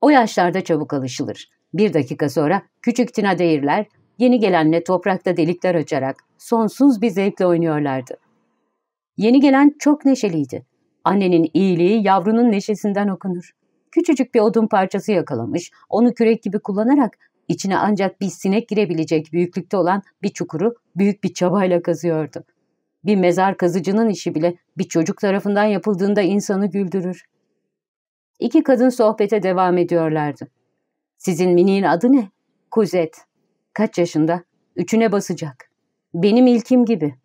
O yaşlarda çabuk alışılır. Bir dakika sonra küçük tina değirler yeni gelenle toprakta delikler açarak sonsuz bir zevkle oynuyorlardı. Yeni gelen çok neşeliydi. Annenin iyiliği yavrunun neşesinden okunur. Küçücük bir odun parçası yakalamış, onu kürek gibi kullanarak içine ancak bir sinek girebilecek büyüklükte olan bir çukuru büyük bir çabayla kazıyordu. Bir mezar kazıcının işi bile bir çocuk tarafından yapıldığında insanı güldürür. İki kadın sohbete devam ediyorlardı. Sizin miniğin adı ne? Kuzet. Kaç yaşında? Üçüne basacak. Benim ilkim gibi.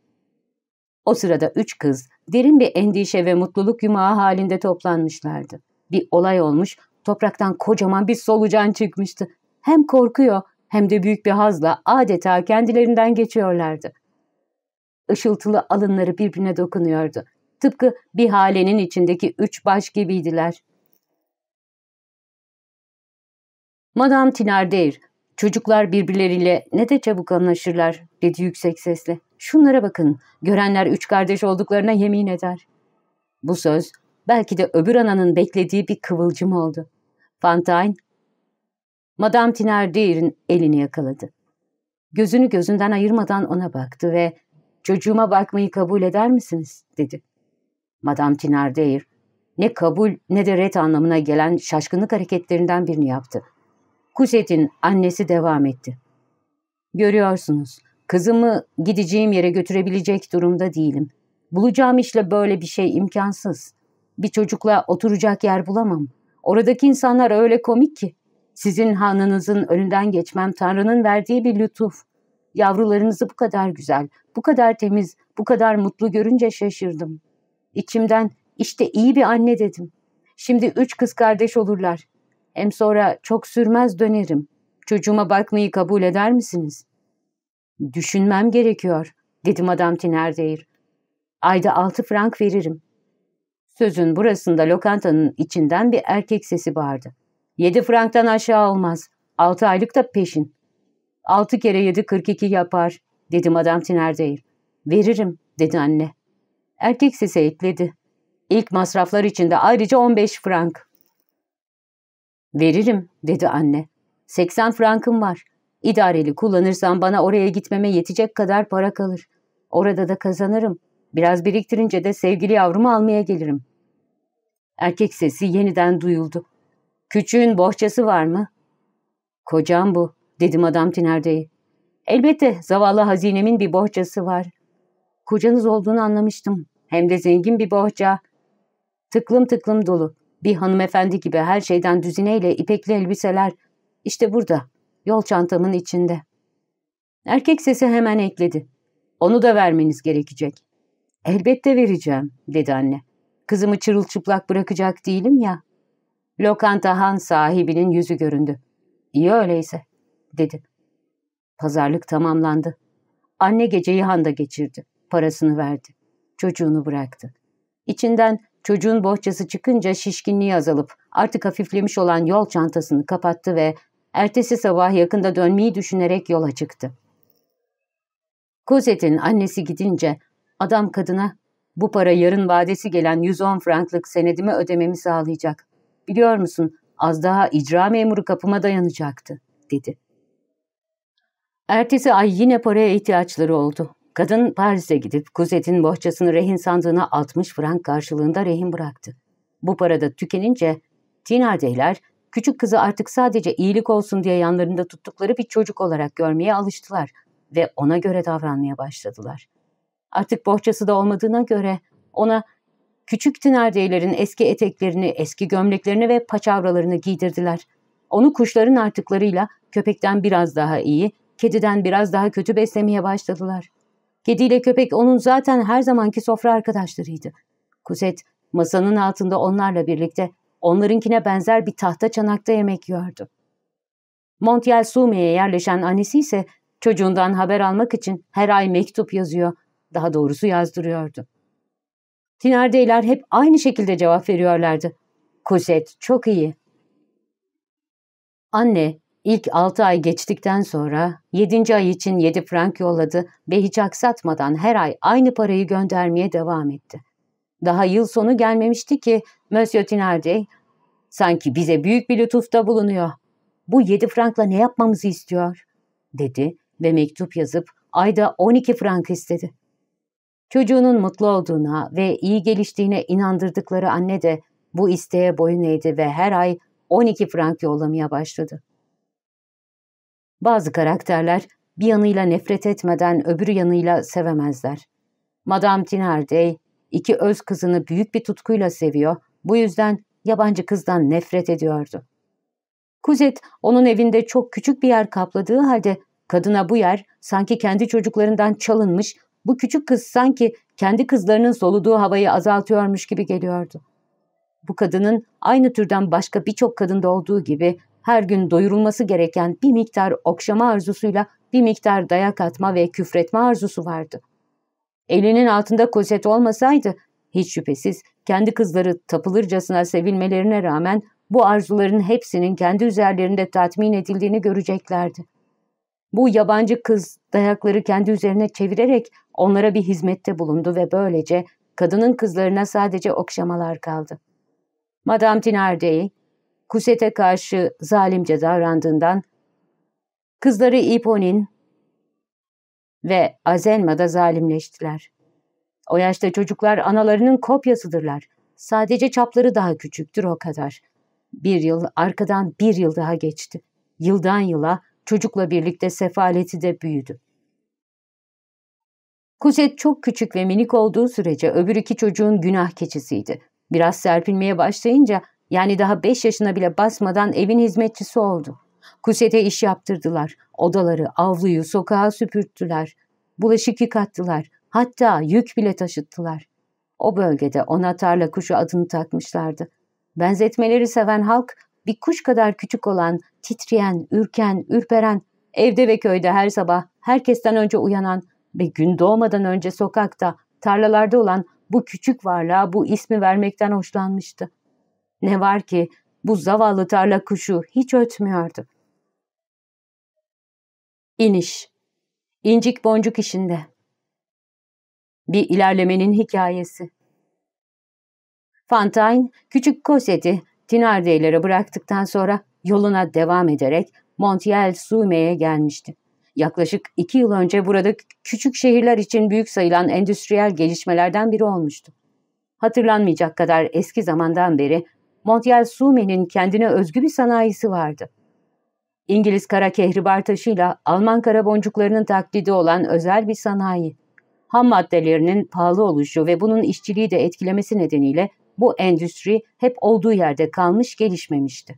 O sırada üç kız derin bir endişe ve mutluluk yumağı halinde toplanmışlardı. Bir olay olmuş, topraktan kocaman bir solucan çıkmıştı. Hem korkuyor hem de büyük bir hazla adeta kendilerinden geçiyorlardı. Işıltılı alınları birbirine dokunuyordu. Tıpkı bir halenin içindeki üç baş gibiydiler. Madame Thénardier, çocuklar birbirleriyle ne de çabuk anlaşırlar, dedi yüksek sesle. Şunlara bakın, görenler üç kardeş olduklarına yemin eder. Bu söz belki de öbür ananın beklediği bir kıvılcım oldu. Fantine, Madame Thénardier'in elini yakaladı. Gözünü gözünden ayırmadan ona baktı ve ''Çocuğuma bakmayı kabul eder misiniz?'' dedi. Madame Thénardier ne kabul ne de ret anlamına gelen şaşkınlık hareketlerinden birini yaptı. Kuset'in annesi devam etti. Görüyorsunuz, kızımı gideceğim yere götürebilecek durumda değilim. Bulacağım işle böyle bir şey imkansız. Bir çocukla oturacak yer bulamam. Oradaki insanlar öyle komik ki. Sizin hanınızın önünden geçmem Tanrı'nın verdiği bir lütuf. Yavrularınızı bu kadar güzel, bu kadar temiz, bu kadar mutlu görünce şaşırdım. İçimden işte iyi bir anne dedim. Şimdi üç kız kardeş olurlar. Hem sonra çok sürmez dönerim. Çocuğuma bakmayı kabul eder misiniz? Düşünmem gerekiyor, dedi Madame Tinerdeyir. Ayda altı frank veririm. Sözün burasında lokantanın içinden bir erkek sesi bağırdı. Yedi franktan aşağı olmaz. Altı aylık da peşin. Altı kere yedi kırk iki yapar, dedi Madame Tinerdeyir. Veririm, dedi anne. Erkek sesi ekledi. İlk masraflar içinde ayrıca on beş frank. Veririm dedi anne. 80 frankım var. İdareli kullanırsam bana oraya gitmeme yetecek kadar para kalır. Orada da kazanırım. Biraz biriktirince de sevgili yavrumu almaya gelirim. Erkek sesi yeniden duyuldu. Küçüğün bohçası var mı? Kocam bu, Dedim adam Tinerde'ye. Elbette zavallı hazinemin bir bohçası var. Kocanız olduğunu anlamıştım. Hem de zengin bir bohça. Tıklım tıklım dolu. Bir hanımefendi gibi her şeyden düzineyle ipekli elbiseler işte burada, yol çantamın içinde. Erkek sesi hemen ekledi. Onu da vermeniz gerekecek. Elbette vereceğim, dedi anne. Kızımı çırılçıplak bırakacak değilim ya. Lokanta Han sahibinin yüzü göründü. İyi öyleyse, dedi. Pazarlık tamamlandı. Anne geceyi Han'da geçirdi. Parasını verdi. Çocuğunu bıraktı. İçinden Çocuğun bohçası çıkınca şişkinliği azalıp artık hafiflemiş olan yol çantasını kapattı ve ertesi sabah yakında dönmeyi düşünerek yola çıktı. Kozetin annesi gidince adam kadına bu para yarın vadesi gelen 110 franklık senedimi ödememi sağlayacak. Biliyor musun az daha icra memuru kapıma dayanacaktı dedi. Ertesi ay yine paraya ihtiyaçları oldu. Kadın Paris'e gidip Kuzet'in bohçasını rehin sandığına 60 frank karşılığında rehin bıraktı. Bu parada tükenince Tinardehler küçük kızı artık sadece iyilik olsun diye yanlarında tuttukları bir çocuk olarak görmeye alıştılar ve ona göre davranmaya başladılar. Artık bohçası da olmadığına göre ona küçük tinardeylerin eski eteklerini, eski gömleklerini ve paçavralarını giydirdiler. Onu kuşların artıklarıyla köpekten biraz daha iyi, kediden biraz daha kötü beslemeye başladılar. Kediyle köpek onun zaten her zamanki sofra arkadaşlarıydı. Kuzet masanın altında onlarla birlikte onlarınkine benzer bir tahta çanakta yemek yiyordu. Montiel Sume'ye yerleşen annesi ise çocuğundan haber almak için her ay mektup yazıyor, daha doğrusu yazdırıyordu. Tinardeyler hep aynı şekilde cevap veriyorlardı. Kuzet çok iyi. Anne, İlk 6 ay geçtikten sonra 7. ay için 7 frank yolladı ve hiç aksatmadan her ay aynı parayı göndermeye devam etti. Daha yıl sonu gelmemişti ki Monsieur Thénardier sanki bize büyük bir lütufta bulunuyor. Bu 7 frankla ne yapmamızı istiyor? dedi ve mektup yazıp ayda 12 frank istedi. Çocuğunun mutlu olduğuna ve iyi geliştiğine inandırdıkları anne de bu isteğe boyun eğdi ve her ay 12 frank yollamaya başladı. Bazı karakterler bir yanıyla nefret etmeden öbür yanıyla sevemezler. Madame Tinarday iki öz kızını büyük bir tutkuyla seviyor, bu yüzden yabancı kızdan nefret ediyordu. Kuzet onun evinde çok küçük bir yer kapladığı halde kadına bu yer sanki kendi çocuklarından çalınmış, bu küçük kız sanki kendi kızlarının soluduğu havayı azaltıyormuş gibi geliyordu. Bu kadının aynı türden başka birçok kadında olduğu gibi her gün doyurulması gereken bir miktar okşama arzusuyla bir miktar dayak atma ve küfretme arzusu vardı. Elinin altında koset olmasaydı hiç şüphesiz kendi kızları tapılırcasına sevilmelerine rağmen bu arzuların hepsinin kendi üzerlerinde tatmin edildiğini göreceklerdi. Bu yabancı kız dayakları kendi üzerine çevirerek onlara bir hizmette bulundu ve böylece kadının kızlarına sadece okşamalar kaldı. Madame Thénardier Kuset'e karşı zalimce davrandığından, kızları İpo'nin ve da zalimleştiler. O yaşta çocuklar analarının kopyasıdırlar. Sadece çapları daha küçüktür o kadar. Bir yıl arkadan bir yıl daha geçti. Yıldan yıla çocukla birlikte sefaleti de büyüdü. Kuzet çok küçük ve minik olduğu sürece öbür iki çocuğun günah keçisiydi. Biraz serpilmeye başlayınca yani daha beş yaşına bile basmadan evin hizmetçisi oldu. Kusete iş yaptırdılar. Odaları, avluyu, sokağa süpürttüler. Bulaşık yıkattılar. Hatta yük bile taşıttılar. O bölgede ona tarla kuşu adını takmışlardı. Benzetmeleri seven halk bir kuş kadar küçük olan, titreyen, ürken, ürperen, evde ve köyde her sabah herkesten önce uyanan ve gün doğmadan önce sokakta, tarlalarda olan bu küçük varlığa bu ismi vermekten hoşlanmıştı. Ne var ki bu zavallı tarla kuşu hiç ötmüyordu. İniş İncik boncuk işinde Bir ilerlemenin hikayesi Fantine, küçük Cosette'i Thenardiel'lere bıraktıktan sonra yoluna devam ederek Montiel Sume'ye gelmişti. Yaklaşık iki yıl önce burada küçük şehirler için büyük sayılan endüstriyel gelişmelerden biri olmuştu. Hatırlanmayacak kadar eski zamandan beri Montiel Sumi'nin kendine özgü bir sanayisi vardı. İngiliz kara kehribar taşıyla Alman kara boncuklarının taklidi olan özel bir sanayi. Ham maddelerinin pahalı oluşu ve bunun işçiliği de etkilemesi nedeniyle bu endüstri hep olduğu yerde kalmış gelişmemişti.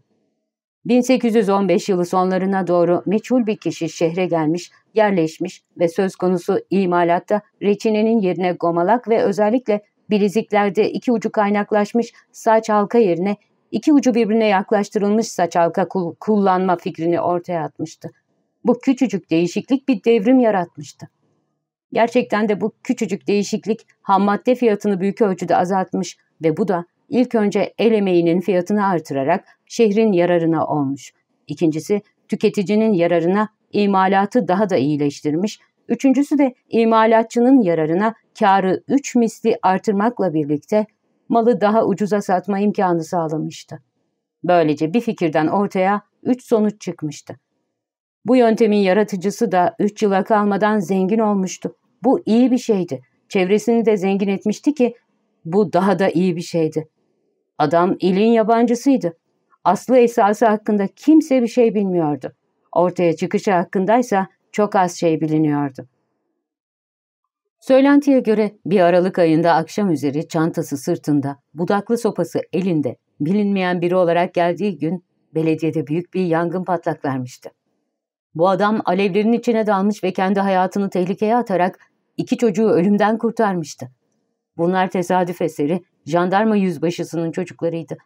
1815 yılı sonlarına doğru meçhul bir kişi şehre gelmiş, yerleşmiş ve söz konusu imalatta reçinenin yerine gomalak ve özellikle Biliziklerde iki ucu kaynaklaşmış saç halka yerine iki ucu birbirine yaklaştırılmış saç halka kullanma fikrini ortaya atmıştı. Bu küçücük değişiklik bir devrim yaratmıştı. Gerçekten de bu küçücük değişiklik ham madde fiyatını büyük ölçüde azaltmış ve bu da ilk önce el emeğinin fiyatını artırarak şehrin yararına olmuş. İkincisi tüketicinin yararına imalatı daha da iyileştirmiş Üçüncüsü de imalatçının yararına karı üç misli artırmakla birlikte malı daha ucuza satma imkanı sağlamıştı. Böylece bir fikirden ortaya üç sonuç çıkmıştı. Bu yöntemin yaratıcısı da üç yıla kalmadan zengin olmuştu. Bu iyi bir şeydi. Çevresini de zengin etmişti ki bu daha da iyi bir şeydi. Adam ilin yabancısıydı. Aslı esası hakkında kimse bir şey bilmiyordu. Ortaya çıkışı hakkındaysa çok az şey biliniyordu. Söylentiye göre bir Aralık ayında akşam üzeri çantası sırtında, budaklı sopası elinde, bilinmeyen biri olarak geldiği gün belediyede büyük bir yangın patlak vermişti. Bu adam alevlerin içine dalmış ve kendi hayatını tehlikeye atarak iki çocuğu ölümden kurtarmıştı. Bunlar tesadüf eseri jandarma yüzbaşısının çocuklarıydı.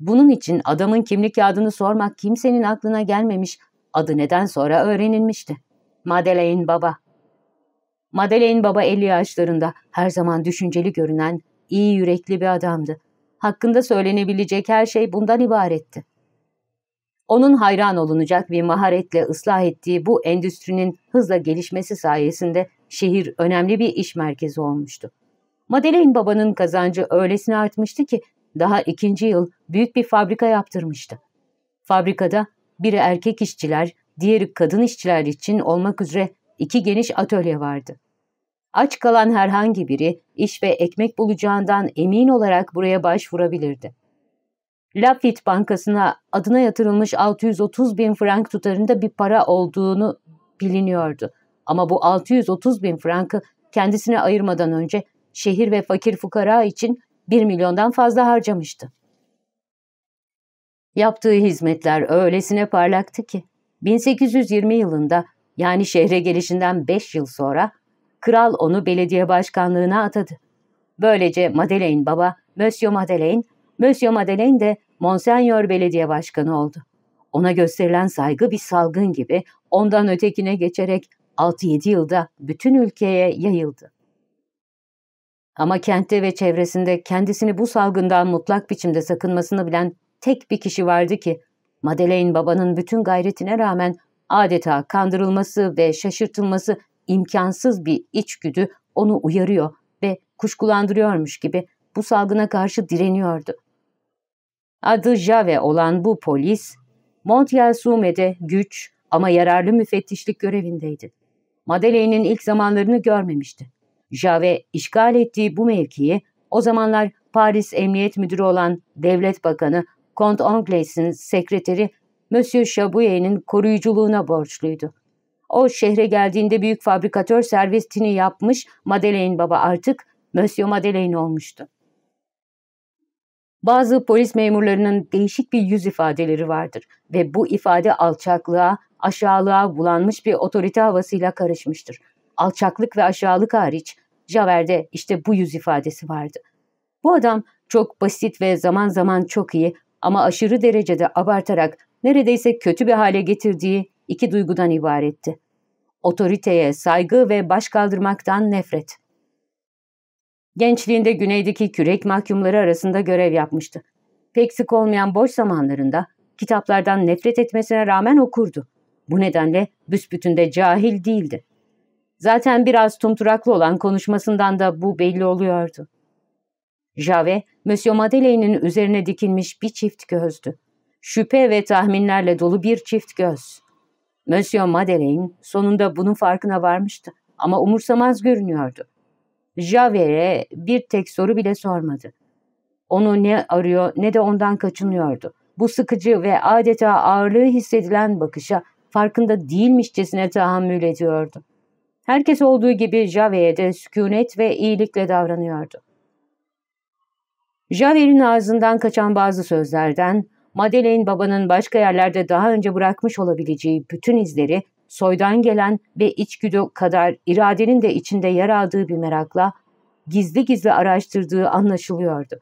Bunun için adamın kimlik kağıdını sormak kimsenin aklına gelmemiş, adı neden sonra öğrenilmişti. Madeleine Baba. Madeleine Baba 50 yaşlarında her zaman düşünceli görünen, iyi yürekli bir adamdı. Hakkında söylenebilecek her şey bundan ibaretti. Onun hayran olunacak bir maharetle ıslah ettiği bu endüstrinin hızla gelişmesi sayesinde şehir önemli bir iş merkezi olmuştu. Madeleine babanın kazancı öylesine artmıştı ki daha ikinci yıl büyük bir fabrika yaptırmıştı. Fabrikada biri erkek işçiler, diğer kadın işçiler için olmak üzere iki geniş atölye vardı. Aç kalan herhangi biri iş ve ekmek bulacağından emin olarak buraya başvurabilirdi. Lafitte Bankası'na adına yatırılmış 630 bin frank tutarında bir para olduğunu biliniyordu. Ama bu 630 bin frankı kendisine ayırmadan önce şehir ve fakir fukara için 1 milyondan fazla harcamıştı. Yaptığı hizmetler öylesine parlaktı ki 1820 yılında yani şehre gelişinden 5 yıl sonra kral onu belediye başkanlığına atadı. Böylece Madeleine baba Monsieur Madeleine, Monsieur Madeleine de Monseigneur belediye başkanı oldu. Ona gösterilen saygı bir salgın gibi ondan ötekine geçerek 6-7 yılda bütün ülkeye yayıldı. Ama kentte ve çevresinde kendisini bu salgından mutlak biçimde sakınmasını bilen tek bir kişi vardı ki Madeleine babanın bütün gayretine rağmen adeta kandırılması ve şaşırtılması imkansız bir içgüdü onu uyarıyor ve kuşkulandırıyormuş gibi bu salgına karşı direniyordu. Adı Jave olan bu polis, montiel güç ama yararlı müfettişlik görevindeydi. Madeleine'in ilk zamanlarını görmemişti. Jave işgal ettiği bu mevkiyi o zamanlar Paris Emniyet Müdürü olan Devlet Bakanı Kont Anglais'in sekreteri Monsieur Chabouillet'in koruyuculuğuna borçluydu. O şehre geldiğinde büyük fabrikatör servisini yapmış Madeleine baba artık Monsieur Madeleine olmuştu. Bazı polis memurlarının değişik bir yüz ifadeleri vardır ve bu ifade alçaklığa, aşağılığa bulanmış bir otorite havasıyla karışmıştır. Alçaklık ve aşağılık hariç Javer'de işte bu yüz ifadesi vardı. Bu adam çok basit ve zaman zaman çok iyi ama aşırı derecede abartarak neredeyse kötü bir hale getirdiği iki duygudan ibaretti. Otoriteye saygı ve başkaldırmaktan nefret. Gençliğinde güneydeki kürek mahkumları arasında görev yapmıştı. Pek sık olmayan boş zamanlarında kitaplardan nefret etmesine rağmen okurdu. Bu nedenle büsbütün de cahil değildi. Zaten biraz tumturaklı olan konuşmasından da bu belli oluyordu. Jave, Monsieur Madeleine'in üzerine dikilmiş bir çift gözdü. Şüphe ve tahminlerle dolu bir çift göz. Monsieur Madeleine sonunda bunun farkına varmıştı ama umursamaz görünüyordu. Javert'e bir tek soru bile sormadı. Onu ne arıyor ne de ondan kaçınıyordu. Bu sıkıcı ve adeta ağırlığı hissedilen bakışa farkında değilmişçesine tahammül ediyordu. Herkes olduğu gibi Jave'ye de sükunet ve iyilikle davranıyordu. Javert'in ağzından kaçan bazı sözlerden, Madeleine babanın başka yerlerde daha önce bırakmış olabileceği bütün izleri, soydan gelen ve içgüdü kadar iradenin de içinde yer aldığı bir merakla gizli gizli araştırdığı anlaşılıyordu.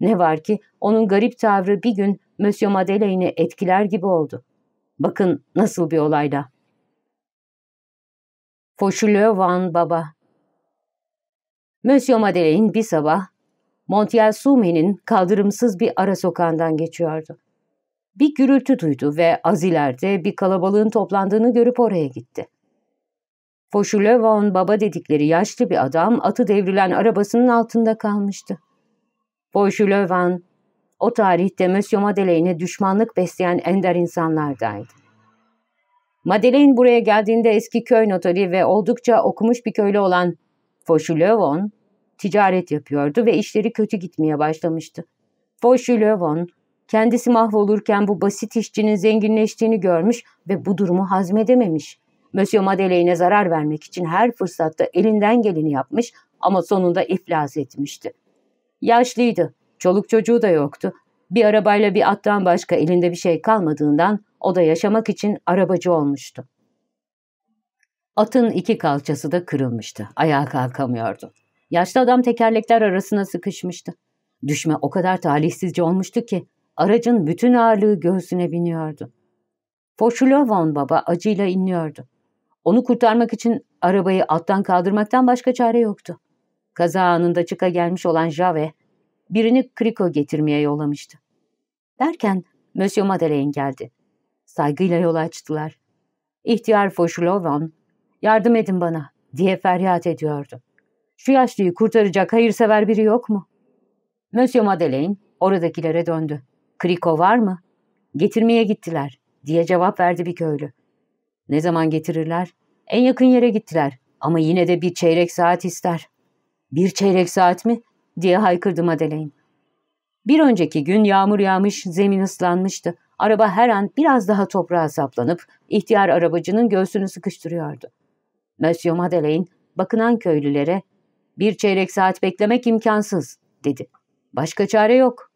Ne var ki onun garip tavrı bir gün Monsieur Madeleine'i etkiler gibi oldu. Bakın nasıl bir olayla. Foşulövan Baba Monsieur Madeleine bir sabah Montiel-Sumi'nin kaldırımsız bir ara sokağından geçiyordu. Bir gürültü duydu ve az ileride bir kalabalığın toplandığını görüp oraya gitti. Foşulevon baba dedikleri yaşlı bir adam atı devrilen arabasının altında kalmıştı. Foşulevon o tarihte Monsieur Madeleine'e düşmanlık besleyen ender insanlardaydı. Madeleine buraya geldiğinde eski köy notarı ve oldukça okumuş bir köylü olan Foşulevon, ticaret yapıyordu ve işleri kötü gitmeye başlamıştı. Fauchy Levon, kendisi mahvolurken bu basit işçinin zenginleştiğini görmüş ve bu durumu hazmedememiş. Monsieur Madeleine'e zarar vermek için her fırsatta elinden geleni yapmış ama sonunda iflas etmişti. Yaşlıydı, çoluk çocuğu da yoktu. Bir arabayla bir attan başka elinde bir şey kalmadığından o da yaşamak için arabacı olmuştu. Atın iki kalçası da kırılmıştı, ayağa kalkamıyordu. Yaşlı adam tekerlekler arasına sıkışmıştı. Düşme o kadar talihsizce olmuştu ki aracın bütün ağırlığı göğsüne biniyordu. Foşulovon baba acıyla inliyordu. Onu kurtarmak için arabayı alttan kaldırmaktan başka çare yoktu. Kaza anında çıka gelmiş olan Jave, birini Kriko getirmeye yollamıştı. Derken Monsieur Madeleine geldi. Saygıyla yol açtılar. İhtiyar Foşulovon, yardım edin bana diye feryat ediyordu. Şu yaşlıyı kurtaracak hayırsever biri yok mu? Monsieur Madeleine oradakilere döndü. Kriko var mı? Getirmeye gittiler diye cevap verdi bir köylü. Ne zaman getirirler? En yakın yere gittiler ama yine de bir çeyrek saat ister. Bir çeyrek saat mi? diye haykırdı Madeleine. Bir önceki gün yağmur yağmış, zemin ıslanmıştı. Araba her an biraz daha toprağa saplanıp ihtiyar arabacının göğsünü sıkıştırıyordu. Monsieur Madeleine bakınan köylülere bir çeyrek saat beklemek imkansız, dedi. Başka çare yok.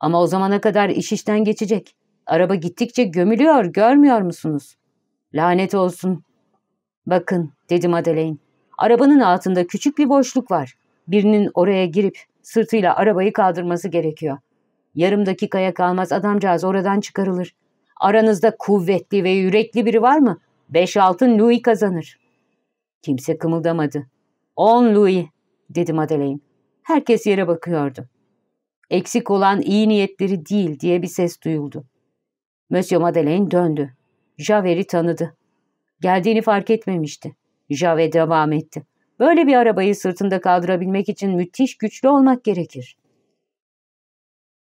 Ama o zamana kadar iş işten geçecek. Araba gittikçe gömülüyor, görmüyor musunuz? Lanet olsun. Bakın, dedi Madeleine. Arabanın altında küçük bir boşluk var. Birinin oraya girip sırtıyla arabayı kaldırması gerekiyor. Yarım dakikaya kalmaz adamcağız oradan çıkarılır. Aranızda kuvvetli ve yürekli biri var mı? Beş altın Louis kazanır. Kimse kımıldamadı. On Louis, dedi Madeleine. Herkes yere bakıyordu. Eksik olan iyi niyetleri değil diye bir ses duyuldu. Monsieur Madeleine döndü. Javert'i tanıdı. Geldiğini fark etmemişti. Javert devam etti. Böyle bir arabayı sırtında kaldırabilmek için müthiş güçlü olmak gerekir.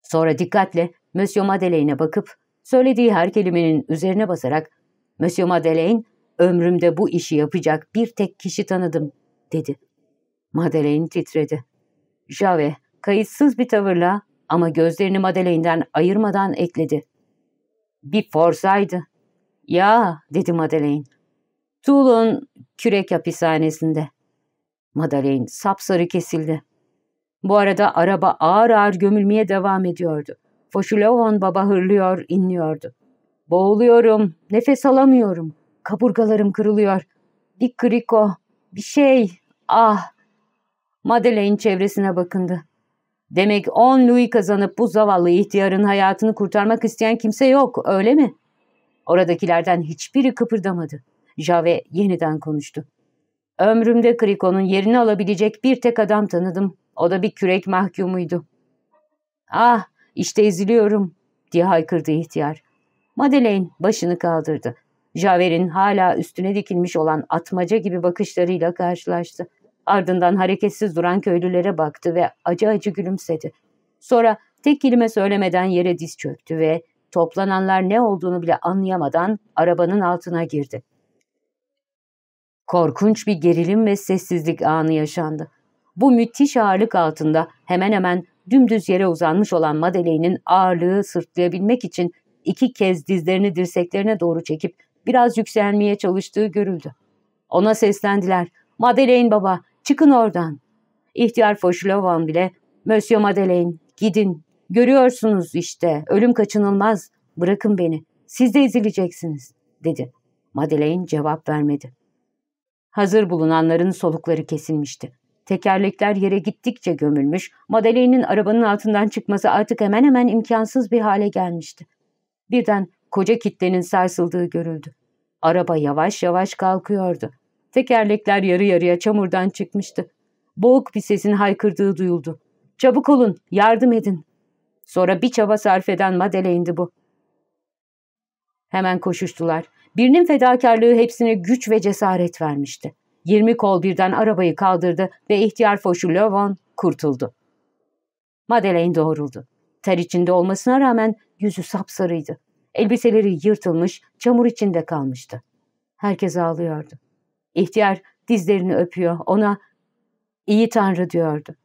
Sonra dikkatle Monsieur Madeleine'e bakıp söylediği her kelimenin üzerine basarak Monsieur Madeleine ömrümde bu işi yapacak bir tek kişi tanıdım dedi. Madeleine titredi. Jave kayıtsız bir tavırla ama gözlerini Madeleine'den ayırmadan ekledi. Bir forsaydı. Ya dedi Madeleine. Tulun kürek hapishanesinde. Madeleine sapsarı kesildi. Bu arada araba ağır ağır gömülmeye devam ediyordu. Foşulovon baba hırlıyor, inliyordu. Boğuluyorum, nefes alamıyorum. Kaburgalarım kırılıyor. Bir kriko, bir şey. Ah! Madeleine çevresine bakındı. Demek on louis kazanıp bu zavallı ihtiyarın hayatını kurtarmak isteyen kimse yok, öyle mi? Oradakilerden hiçbiri kıpırdamadı. Jave yeniden konuştu. Ömrümde Kriko'nun yerini alabilecek bir tek adam tanıdım. O da bir kürek mahkumuydu. Ah, işte eziliyorum, diye haykırdı ihtiyar. Madeleine başını kaldırdı. Javer'in hala üstüne dikilmiş olan atmaca gibi bakışlarıyla karşılaştı. Ardından hareketsiz duran köylülere baktı ve acı acı gülümsedi. Sonra tek kelime söylemeden yere diz çöktü ve toplananlar ne olduğunu bile anlayamadan arabanın altına girdi. Korkunç bir gerilim ve sessizlik anı yaşandı. Bu müthiş ağırlık altında hemen hemen dümdüz yere uzanmış olan Madelein'in ağırlığı sırtlayabilmek için iki kez dizlerini dirseklerine doğru çekip biraz yükselmeye çalıştığı görüldü. Ona seslendiler. Madeleine baba, çıkın oradan. İhtiyar Foşlovan bile, Monsieur Madeleine, gidin. Görüyorsunuz işte, ölüm kaçınılmaz. Bırakın beni, siz de ezileceksiniz, dedi. Madeleine cevap vermedi. Hazır bulunanların solukları kesilmişti. Tekerlekler yere gittikçe gömülmüş, Madeleine'in arabanın altından çıkması artık hemen hemen imkansız bir hale gelmişti. Birden Koca kitlenin sarsıldığı görüldü. Araba yavaş yavaş kalkıyordu. Tekerlekler yarı yarıya çamurdan çıkmıştı. Boğuk bir sesin haykırdığı duyuldu. ''Çabuk olun, yardım edin.'' Sonra bir çaba sarf eden Madelaine'di bu. Hemen koşuştular. Birinin fedakarlığı hepsine güç ve cesaret vermişti. Yirmi kol birden arabayı kaldırdı ve ihtiyar foşu Lovon kurtuldu. Madeleine doğruldu. Ter içinde olmasına rağmen yüzü sapsarıydı. Elbiseleri yırtılmış, çamur içinde kalmıştı. Herkes ağlıyordu. İhtiyar dizlerini öpüyor, ona iyi tanrı diyordu.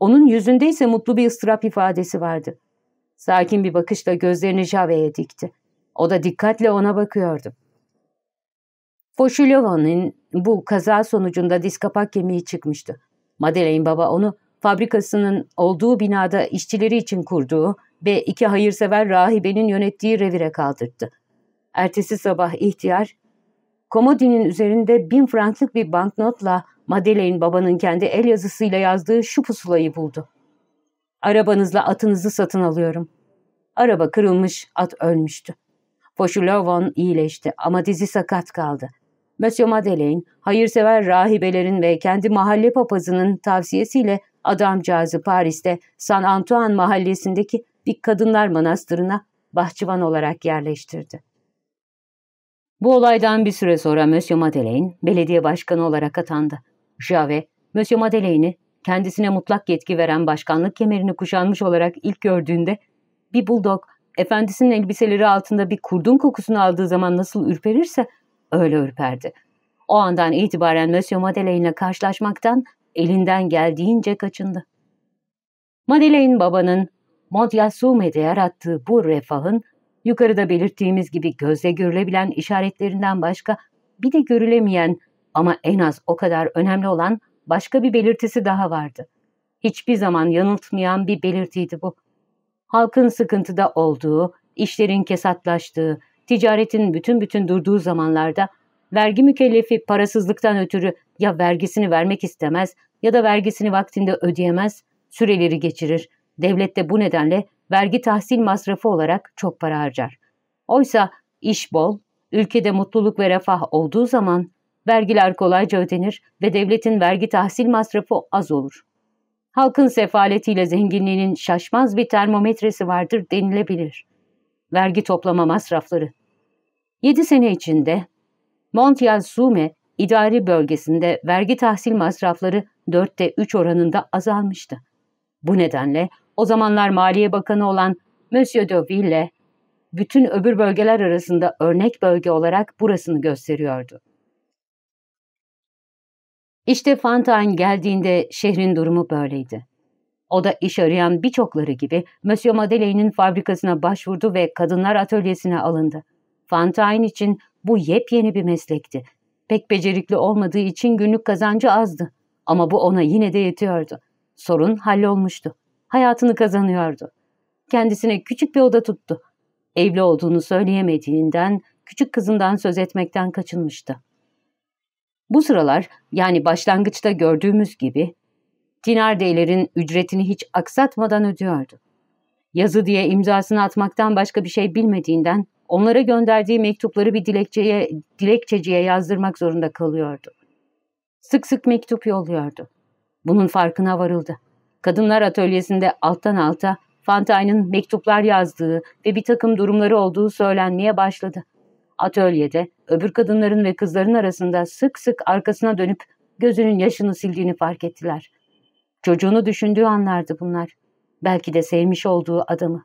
Onun yüzünde ise mutlu bir ıstırap ifadesi vardı. Sakin bir bakışla gözlerini Jave'ye dikti. O da dikkatle ona bakıyordu. Foşilova'nın bu kaza sonucunda diz kapak kemiği çıkmıştı. Madeleine baba onu fabrikasının olduğu binada işçileri için kurduğu ve iki hayırsever rahibenin yönettiği revire kaldırdı. Ertesi sabah ihtiyar, komodinin üzerinde bin franklık bir banknotla Madeleine babanın kendi el yazısıyla yazdığı şu pusulayı buldu. Arabanızla atınızı satın alıyorum. Araba kırılmış, at ölmüştü. Foşulovon iyileşti ama dizi sakat kaldı. Monsieur Madeleine, hayırsever rahibelerin ve kendi mahalle papazının tavsiyesiyle adamcağızı Paris'te San Antoine mahallesindeki bir kadınlar manastırına bahçıvan olarak yerleştirdi. Bu olaydan bir süre sonra Monsieur Madeleine belediye başkanı olarak atandı. Jave, Monsieur Madeleine'i kendisine mutlak yetki veren başkanlık kemerini kuşanmış olarak ilk gördüğünde bir buldog efendisinin elbiseleri altında bir kurdun kokusunu aldığı zaman nasıl ürperirse öyle ürperdi. O andan itibaren Monsieur Madeleine'le karşılaşmaktan elinden geldiğince kaçındı. Madeleine babanın Montyasume'de yarattığı bu refahın yukarıda belirttiğimiz gibi gözle görülebilen işaretlerinden başka bir de görülemeyen ama en az o kadar önemli olan başka bir belirtisi daha vardı. Hiçbir zaman yanıltmayan bir belirtiydi bu. Halkın sıkıntıda olduğu, işlerin kesatlaştığı, ticaretin bütün bütün durduğu zamanlarda vergi mükellefi parasızlıktan ötürü ya vergisini vermek istemez ya da vergisini vaktinde ödeyemez, süreleri geçirir.'' Devlet de bu nedenle vergi tahsil masrafı olarak çok para harcar. Oysa iş bol, ülkede mutluluk ve refah olduğu zaman vergiler kolayca ödenir ve devletin vergi tahsil masrafı az olur. Halkın sefaletiyle zenginliğinin şaşmaz bir termometresi vardır denilebilir. Vergi toplama masrafları 7 sene içinde Montiel Sume idari bölgesinde vergi tahsil masrafları 4'te 3 oranında azalmıştı. Bu nedenle o zamanlar Maliye Bakanı olan Monsieur de Ville, bütün öbür bölgeler arasında örnek bölge olarak burasını gösteriyordu. İşte Fontaine geldiğinde şehrin durumu böyleydi. O da iş arayan birçokları gibi Monsieur Madeleine'in fabrikasına başvurdu ve kadınlar atölyesine alındı. Fontaine için bu yepyeni bir meslekti. Pek becerikli olmadığı için günlük kazancı azdı. Ama bu ona yine de yetiyordu. Sorun hallolmuştu hayatını kazanıyordu. Kendisine küçük bir oda tuttu. Evli olduğunu söyleyemediğinden küçük kızından söz etmekten kaçınmıştı. Bu sıralar yani başlangıçta gördüğümüz gibi Dinardeylerin ücretini hiç aksatmadan ödüyordu. Yazı diye imzasını atmaktan başka bir şey bilmediğinden onlara gönderdiği mektupları bir dilekçeye, dilekçeciye yazdırmak zorunda kalıyordu. Sık sık mektup yolluyordu. Bunun farkına varıldı. Kadınlar atölyesinde alttan alta Fantain'ın mektuplar yazdığı ve bir takım durumları olduğu söylenmeye başladı. Atölyede öbür kadınların ve kızların arasında sık sık arkasına dönüp gözünün yaşını sildiğini fark ettiler. Çocuğunu düşündüğü anlardı bunlar. Belki de sevmiş olduğu adamı.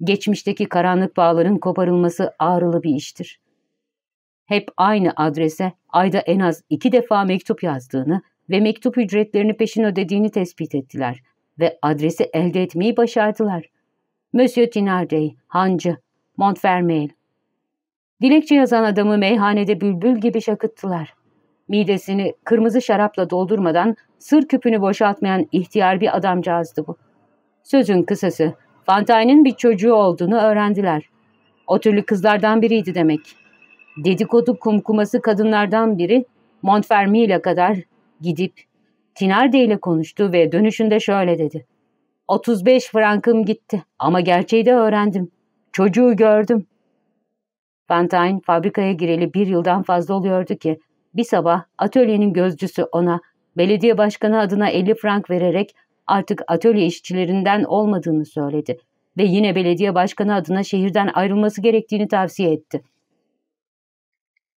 Geçmişteki karanlık bağların koparılması ağrılı bir iştir. Hep aynı adrese ayda en az iki defa mektup yazdığını ve mektup ücretlerini peşin ödediğini tespit ettiler ve adresi elde etmeyi başardılar. Monsieur Tinardey, Hancı, Montfermeil. Dilekçe yazan adamı meyhanede bülbül gibi şakıttılar. Midesini kırmızı şarapla doldurmadan sır küpünü boşaltmayan ihtiyar bir adamcağızdı bu. Sözün kısası, Fantay'nin bir çocuğu olduğunu öğrendiler. O türlü kızlardan biriydi demek. Dedikodu kumkuması kadınlardan biri Montfermeil'e kadar Gidip Tinarde ile konuştu ve dönüşünde şöyle dedi. 35 frankım gitti ama gerçeği de öğrendim. Çocuğu gördüm. Fantine fabrikaya gireli bir yıldan fazla oluyordu ki bir sabah atölyenin gözcüsü ona belediye başkanı adına 50 frank vererek artık atölye işçilerinden olmadığını söyledi ve yine belediye başkanı adına şehirden ayrılması gerektiğini tavsiye etti.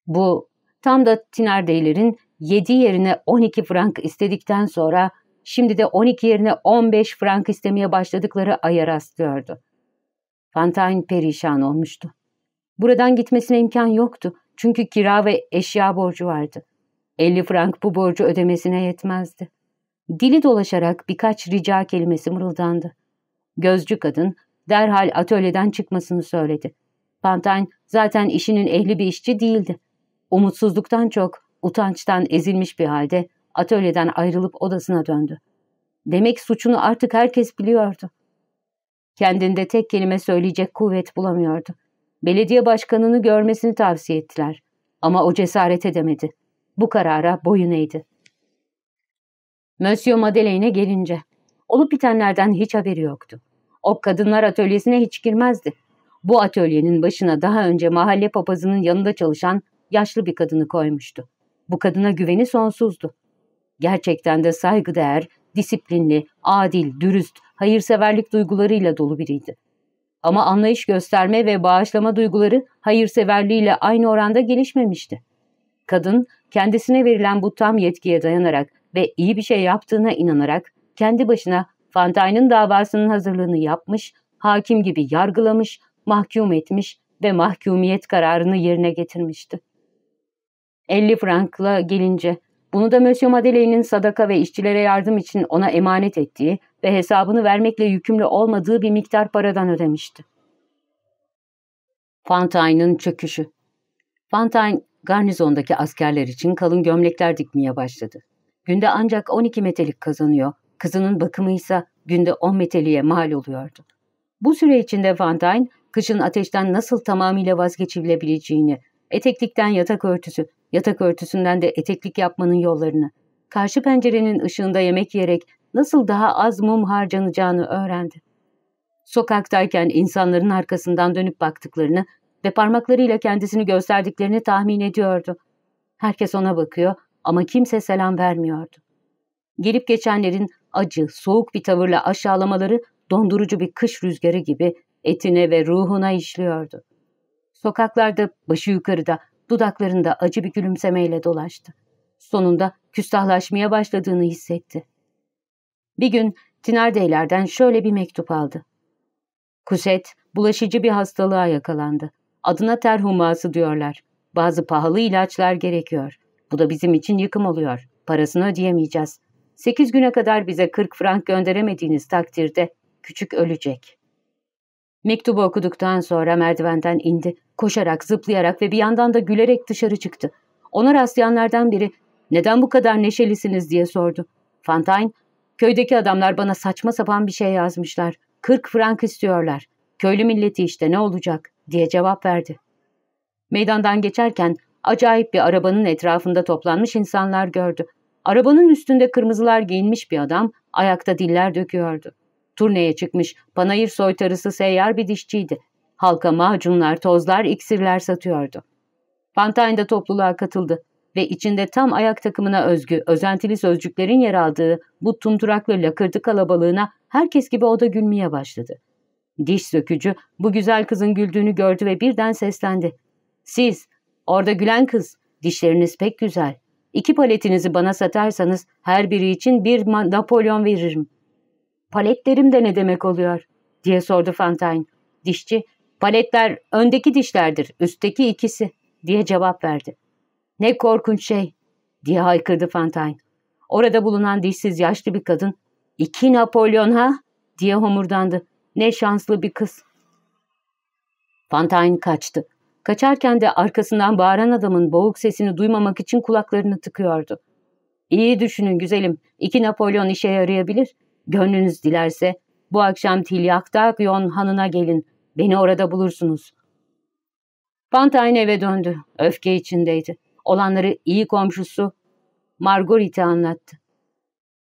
Bu tam da Tinardeylerin 7 yerine 12 frank istedikten sonra şimdi de 12 yerine 15 frank istemeye başladıkları aya rastlıyordu. Fantine perişan olmuştu. Buradan gitmesine imkan yoktu çünkü kira ve eşya borcu vardı. 50 frank bu borcu ödemesine yetmezdi. Dili dolaşarak birkaç rica kelimesi mırıldandı. Gözcü kadın derhal atölyeden çıkmasını söyledi. Pantine zaten işinin ehli bir işçi değildi. Umutsuzluktan çok Utançtan ezilmiş bir halde atölyeden ayrılıp odasına döndü. Demek suçunu artık herkes biliyordu. Kendinde tek kelime söyleyecek kuvvet bulamıyordu. Belediye başkanını görmesini tavsiye ettiler. Ama o cesaret edemedi. Bu karara boyun eğdi. Monsieur Madeleine'e gelince, olup bitenlerden hiç haberi yoktu. O kadınlar atölyesine hiç girmezdi. Bu atölyenin başına daha önce mahalle papazının yanında çalışan yaşlı bir kadını koymuştu. Bu kadına güveni sonsuzdu. Gerçekten de saygıdeğer, disiplinli, adil, dürüst, hayırseverlik duygularıyla dolu biriydi. Ama anlayış gösterme ve bağışlama duyguları hayırseverliğiyle aynı oranda gelişmemişti. Kadın kendisine verilen bu tam yetkiye dayanarak ve iyi bir şey yaptığına inanarak kendi başına Fantain'in davasının hazırlığını yapmış, hakim gibi yargılamış, mahkum etmiş ve mahkumiyet kararını yerine getirmişti. 50 frankla gelince. Bunu da Monsieur Madeleine'in sadaka ve işçilere yardım için ona emanet ettiği ve hesabını vermekle yükümlü olmadığı bir miktar paradan ödemişti. Fantine'ın çöküşü Fontaine, garnizondaki askerler için kalın gömlekler dikmeye başladı. Günde ancak 12 metelik kazanıyor, kızının bakımı ise günde 10 meteliğe mal oluyordu. Bu süre içinde Fontaine, kışın ateşten nasıl tamamıyla vazgeçilebileceğini, eteklikten yatak örtüsü, Yatak örtüsünden de eteklik yapmanın yollarını, karşı pencerenin ışığında yemek yiyerek nasıl daha az mum harcanacağını öğrendi. Sokaktayken insanların arkasından dönüp baktıklarını ve parmaklarıyla kendisini gösterdiklerini tahmin ediyordu. Herkes ona bakıyor ama kimse selam vermiyordu. Gelip geçenlerin acı, soğuk bir tavırla aşağılamaları dondurucu bir kış rüzgarı gibi etine ve ruhuna işliyordu. Sokaklarda başı yukarıda Dudaklarında acı bir gülümsemeyle dolaştı. Sonunda küstahlaşmaya başladığını hissetti. Bir gün Tinerdeylerden şöyle bir mektup aldı. Kuset, bulaşıcı bir hastalığa yakalandı. Adına terhuması diyorlar. Bazı pahalı ilaçlar gerekiyor. Bu da bizim için yıkım oluyor. Parasını ödeyemeyeceğiz. Sekiz güne kadar bize kırk frank gönderemediğiniz takdirde küçük ölecek.'' Mektubu okuduktan sonra merdivenden indi. Koşarak, zıplayarak ve bir yandan da gülerek dışarı çıktı. Ona rastlayanlardan biri ''Neden bu kadar neşelisiniz?'' diye sordu. Fantine ''Köydeki adamlar bana saçma sapan bir şey yazmışlar. 40 frank istiyorlar. Köylü milleti işte ne olacak?'' diye cevap verdi. Meydandan geçerken acayip bir arabanın etrafında toplanmış insanlar gördü. Arabanın üstünde kırmızılar giyinmiş bir adam ayakta diller döküyordu. Turneye çıkmış, panayır soytarısı seyyar bir dişçiydi. Halka macunlar, tozlar, iksirler satıyordu. Pantine'da topluluğa katıldı ve içinde tam ayak takımına özgü, özentili sözcüklerin yer aldığı bu tundurak ve lakırdı kalabalığına herkes gibi o da gülmeye başladı. Diş sökücü bu güzel kızın güldüğünü gördü ve birden seslendi. ''Siz, orada gülen kız, dişleriniz pek güzel. İki paletinizi bana satarsanız her biri için bir Napolyon veririm.'' paletlerim de ne demek oluyor diye sordu Fantine. Dişçi paletler öndeki dişlerdir üstteki ikisi diye cevap verdi. Ne korkunç şey diye haykırdı Fantine. Orada bulunan dişsiz yaşlı bir kadın iki Napolyon ha diye homurdandı. Ne şanslı bir kız. Fantine kaçtı. Kaçarken de arkasından bağıran adamın boğuk sesini duymamak için kulaklarını tıkıyordu. İyi düşünün güzelim. iki Napolyon işe yarayabilir. Gönlünüz dilerse bu akşam Tilyaktakyon hanına gelin. Beni orada bulursunuz. Pantayn eve döndü. Öfke içindeydi. Olanları iyi komşusu Margorite anlattı.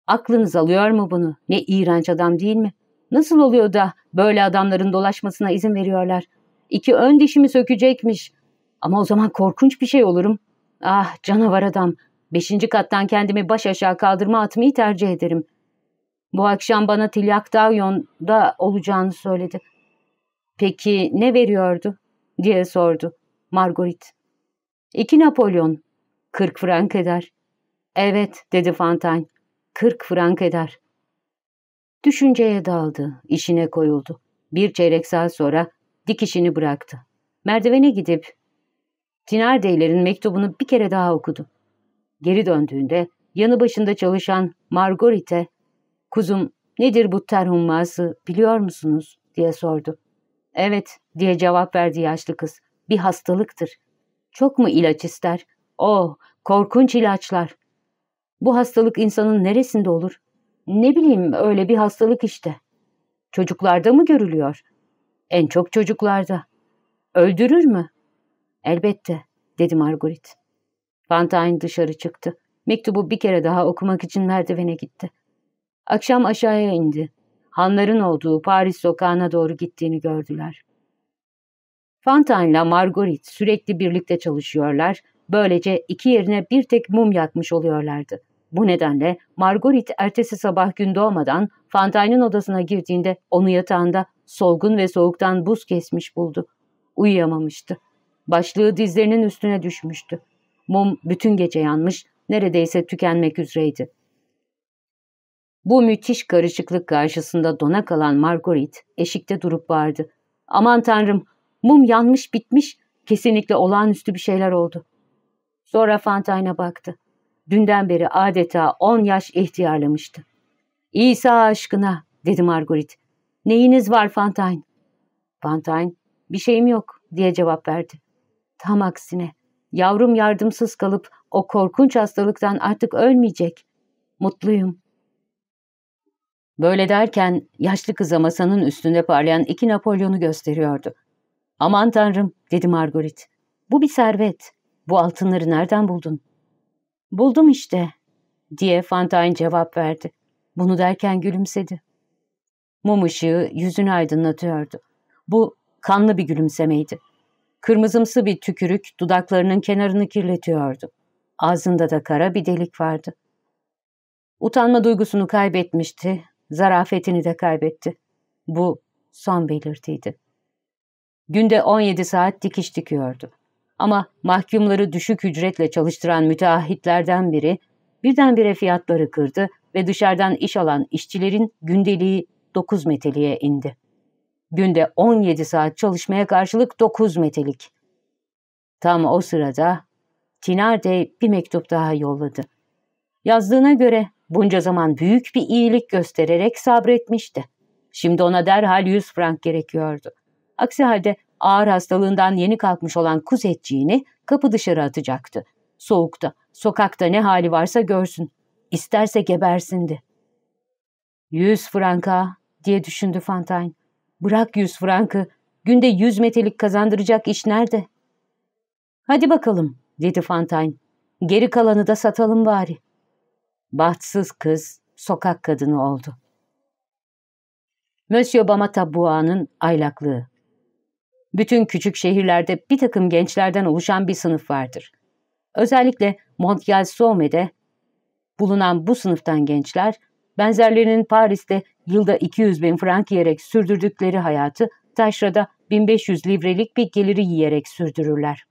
Aklınız alıyor mu bunu? Ne iğrenç adam değil mi? Nasıl oluyor da böyle adamların dolaşmasına izin veriyorlar? İki ön dişimi sökecekmiş. Ama o zaman korkunç bir şey olurum. Ah canavar adam. Beşinci kattan kendimi baş aşağı kaldırma atmayı tercih ederim. Bu akşam bana Tilyaktavion'da olacağını söyledi. Peki ne veriyordu? diye sordu Margorit. İki Napolyon. Kırk frank eder. Evet dedi Fontaine. Kırk frank eder. Düşünceye daldı, işine koyuldu. Bir çeyrek saat sonra dikişini bıraktı. Merdivene gidip Tinardeylerin mektubunu bir kere daha okudu. Geri döndüğünde yanı başında çalışan Margorit'e Kuzum nedir bu terhumması biliyor musunuz diye sordu. Evet diye cevap verdi yaşlı kız. Bir hastalıktır. Çok mu ilaç ister? Oh korkunç ilaçlar. Bu hastalık insanın neresinde olur? Ne bileyim öyle bir hastalık işte. Çocuklarda mı görülüyor? En çok çocuklarda. Öldürür mü? Elbette dedi Marguerite. Fantine dışarı çıktı. Mektubu bir kere daha okumak için merdivene gitti. Akşam aşağıya indi. Hanların olduğu Paris sokağına doğru gittiğini gördüler. Fantine'la Marguerite sürekli birlikte çalışıyorlar. Böylece iki yerine bir tek mum yakmış oluyorlardı. Bu nedenle Marguerite ertesi sabah gün doğmadan Fantine'in odasına girdiğinde onu yatağında solgun ve soğuktan buz kesmiş buldu. Uyuyamamıştı. Başlığı dizlerinin üstüne düşmüştü. Mum bütün gece yanmış, neredeyse tükenmek üzereydi. Bu müthiş karışıklık karşısında dona kalan Marguerite eşikte durup vardı. Aman tanrım mum yanmış bitmiş kesinlikle olağanüstü bir şeyler oldu. Sonra Fantine'a baktı. Dünden beri adeta on yaş ihtiyarlamıştı. İsa aşkına dedi Marguerite. Neyiniz var Fantine? Fantine bir şeyim yok diye cevap verdi. Tam aksine yavrum yardımsız kalıp o korkunç hastalıktan artık ölmeyecek. Mutluyum. Böyle derken yaşlı kıza masanın üstünde parlayan iki Napolyon'u gösteriyordu. Aman tanrım dedi Margaret. Bu bir servet. Bu altınları nereden buldun? Buldum işte diye Fantine cevap verdi. Bunu derken gülümsedi. Mum ışığı yüzünü aydınlatıyordu. Bu kanlı bir gülümsemeydi. Kırmızımsı bir tükürük dudaklarının kenarını kirletiyordu. Ağzında da kara bir delik vardı. Utanma duygusunu kaybetmişti zarafetini de kaybetti. Bu son belirtiydi. Günde 17 saat dikiş dikiyordu. Ama mahkumları düşük ücretle çalıştıran müteahhitlerden biri birdenbire fiyatları kırdı ve dışarıdan iş alan işçilerin gündeliği 9 meteliğe indi. Günde 17 saat çalışmaya karşılık 9 metelik. Tam o sırada Tinarde bir mektup daha yolladı. Yazdığına göre Bunca zaman büyük bir iyilik göstererek sabretmişti. Şimdi ona derhal 100 frank gerekiyordu. Aksi halde ağır hastalığından yeni kalkmış olan kuzetciğini kapı dışarı atacaktı. Soğukta, sokakta ne hali varsa görsün. İsterse gebersindi. Yüz franka diye düşündü Fantine. Bırak yüz frankı. Günde yüz metelik kazandıracak iş nerede? Hadi bakalım dedi Fantine. Geri kalanı da satalım bari. Bahtsız kız sokak kadını oldu. Monsieur Bamatabua'nın aylaklığı Bütün küçük şehirlerde bir takım gençlerden oluşan bir sınıf vardır. Özellikle Montiel Some'de bulunan bu sınıftan gençler, benzerlerinin Paris'te yılda 200 bin frank yiyerek sürdürdükleri hayatı taşrada 1500 livrelik bir geliri yiyerek sürdürürler.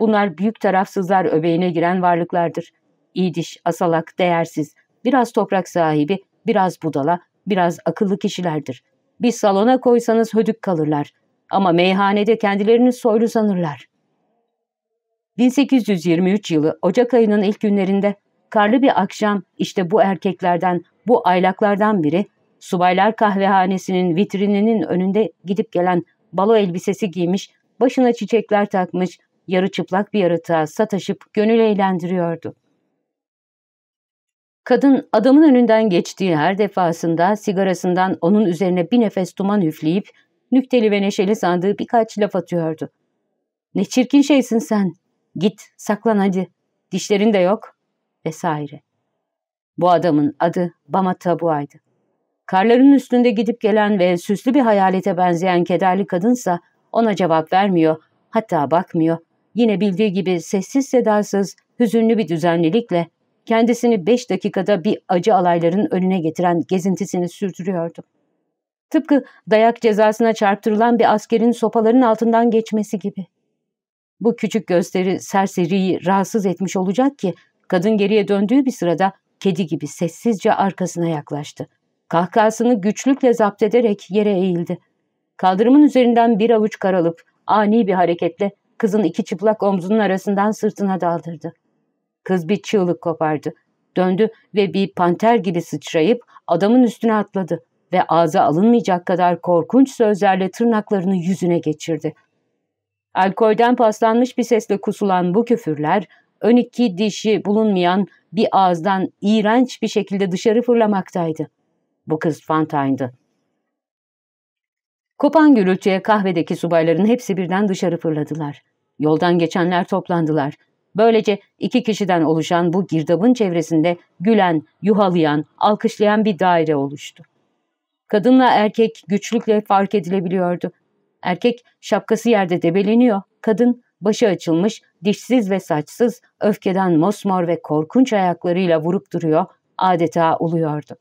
Bunlar büyük tarafsızlar öbeğine giren varlıklardır. İdiş, asalak, değersiz, biraz toprak sahibi, biraz budala, biraz akıllı kişilerdir. Bir salona koysanız hödük kalırlar ama meyhanede kendilerini soylu sanırlar. 1823 yılı Ocak ayının ilk günlerinde karlı bir akşam işte bu erkeklerden, bu aylaklardan biri subaylar kahvehanesinin vitrininin önünde gidip gelen balo elbisesi giymiş, başına çiçekler takmış, yarı çıplak bir yaratığa sataşıp gönül eğlendiriyordu. Kadın adamın önünden geçtiği her defasında sigarasından onun üzerine bir nefes duman üfleyip nükteli ve neşeli sandığı birkaç laf atıyordu. ''Ne çirkin şeysin sen. Git, saklan hadi. Dişlerin de yok.'' vesaire. Bu adamın adı Bama Tabuay'dı. Karların üstünde gidip gelen ve süslü bir hayalete benzeyen kederli kadınsa ona cevap vermiyor, hatta bakmıyor. Yine bildiği gibi sessiz sedasız, hüzünlü bir düzenlilikle kendisini beş dakikada bir acı alayların önüne getiren gezintisini sürdürüyordu. Tıpkı dayak cezasına çarptırılan bir askerin sopaların altından geçmesi gibi. Bu küçük gösteri serseriyi rahatsız etmiş olacak ki kadın geriye döndüğü bir sırada kedi gibi sessizce arkasına yaklaştı. Kahkahasını güçlükle zapt ederek yere eğildi. Kaldırımın üzerinden bir avuç karalıp ani bir hareketle kızın iki çıplak omzunun arasından sırtına daldırdı. Kız bir çığlık kopardı. Döndü ve bir panter gibi sıçrayıp adamın üstüne atladı ve ağza alınmayacak kadar korkunç sözlerle tırnaklarını yüzüne geçirdi. Alkolden paslanmış bir sesle kusulan bu küfürler, ön iki dişi bulunmayan bir ağızdan iğrenç bir şekilde dışarı fırlamaktaydı. Bu kız Fantine'dı. Kopan gürültüye kahvedeki subayların hepsi birden dışarı fırladılar. Yoldan geçenler toplandılar. Böylece iki kişiden oluşan bu girdabın çevresinde gülen, yuhalayan, alkışlayan bir daire oluştu. Kadınla erkek güçlükle fark edilebiliyordu. Erkek şapkası yerde debeleniyor, kadın başı açılmış, dişsiz ve saçsız, öfkeden mosmor ve korkunç ayaklarıyla vurup duruyor, adeta uluyordu.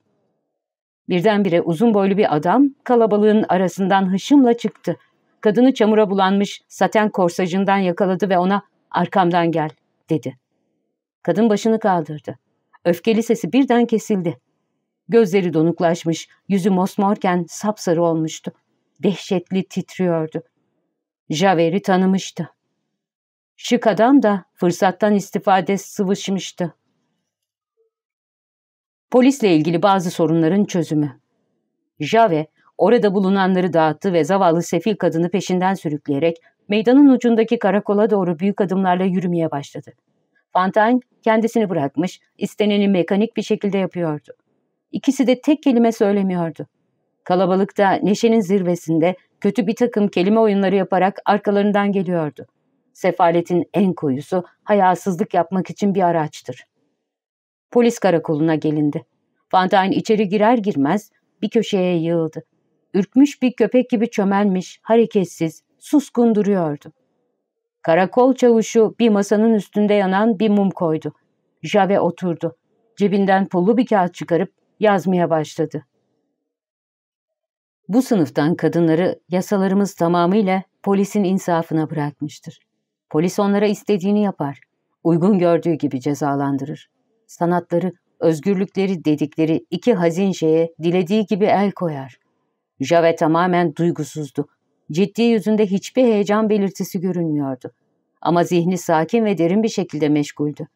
Birdenbire uzun boylu bir adam kalabalığın arasından hışımla çıktı. Kadını çamura bulanmış saten korsajından yakaladı ve ona arkamdan gel dedi. Kadın başını kaldırdı. Öfkeli sesi birden kesildi. Gözleri donuklaşmış, yüzü mosmorken sapsarı olmuştu. Dehşetli titriyordu. Javer'i tanımıştı. Şık adam da fırsattan istifade sıvışmıştı. Polisle ilgili bazı sorunların çözümü. Jave orada bulunanları dağıttı ve zavallı sefil kadını peşinden sürükleyerek meydanın ucundaki karakola doğru büyük adımlarla yürümeye başladı. Fontaine kendisini bırakmış, isteneni mekanik bir şekilde yapıyordu. İkisi de tek kelime söylemiyordu. Kalabalıkta neşenin zirvesinde kötü bir takım kelime oyunları yaparak arkalarından geliyordu. Sefaletin en koyusu hayasızlık yapmak için bir araçtır. Polis karakoluna gelindi. Fontaine içeri girer girmez bir köşeye yığıldı. Ürkmüş bir köpek gibi çömelmiş, hareketsiz, suskun duruyordu. Karakol çavuşu bir masanın üstünde yanan bir mum koydu. Jave oturdu. Cebinden pullu bir kağıt çıkarıp yazmaya başladı. Bu sınıftan kadınları yasalarımız tamamıyla polisin insafına bırakmıştır. Polis onlara istediğini yapar. Uygun gördüğü gibi cezalandırır. Sanatları, özgürlükleri dedikleri iki hazin şeye dilediği gibi el koyar. Jave tamamen duygusuzdu Ciddi yüzünde hiçbir heyecan belirtisi görünmüyordu. Ama zihni sakin ve derin bir şekilde meşguldü.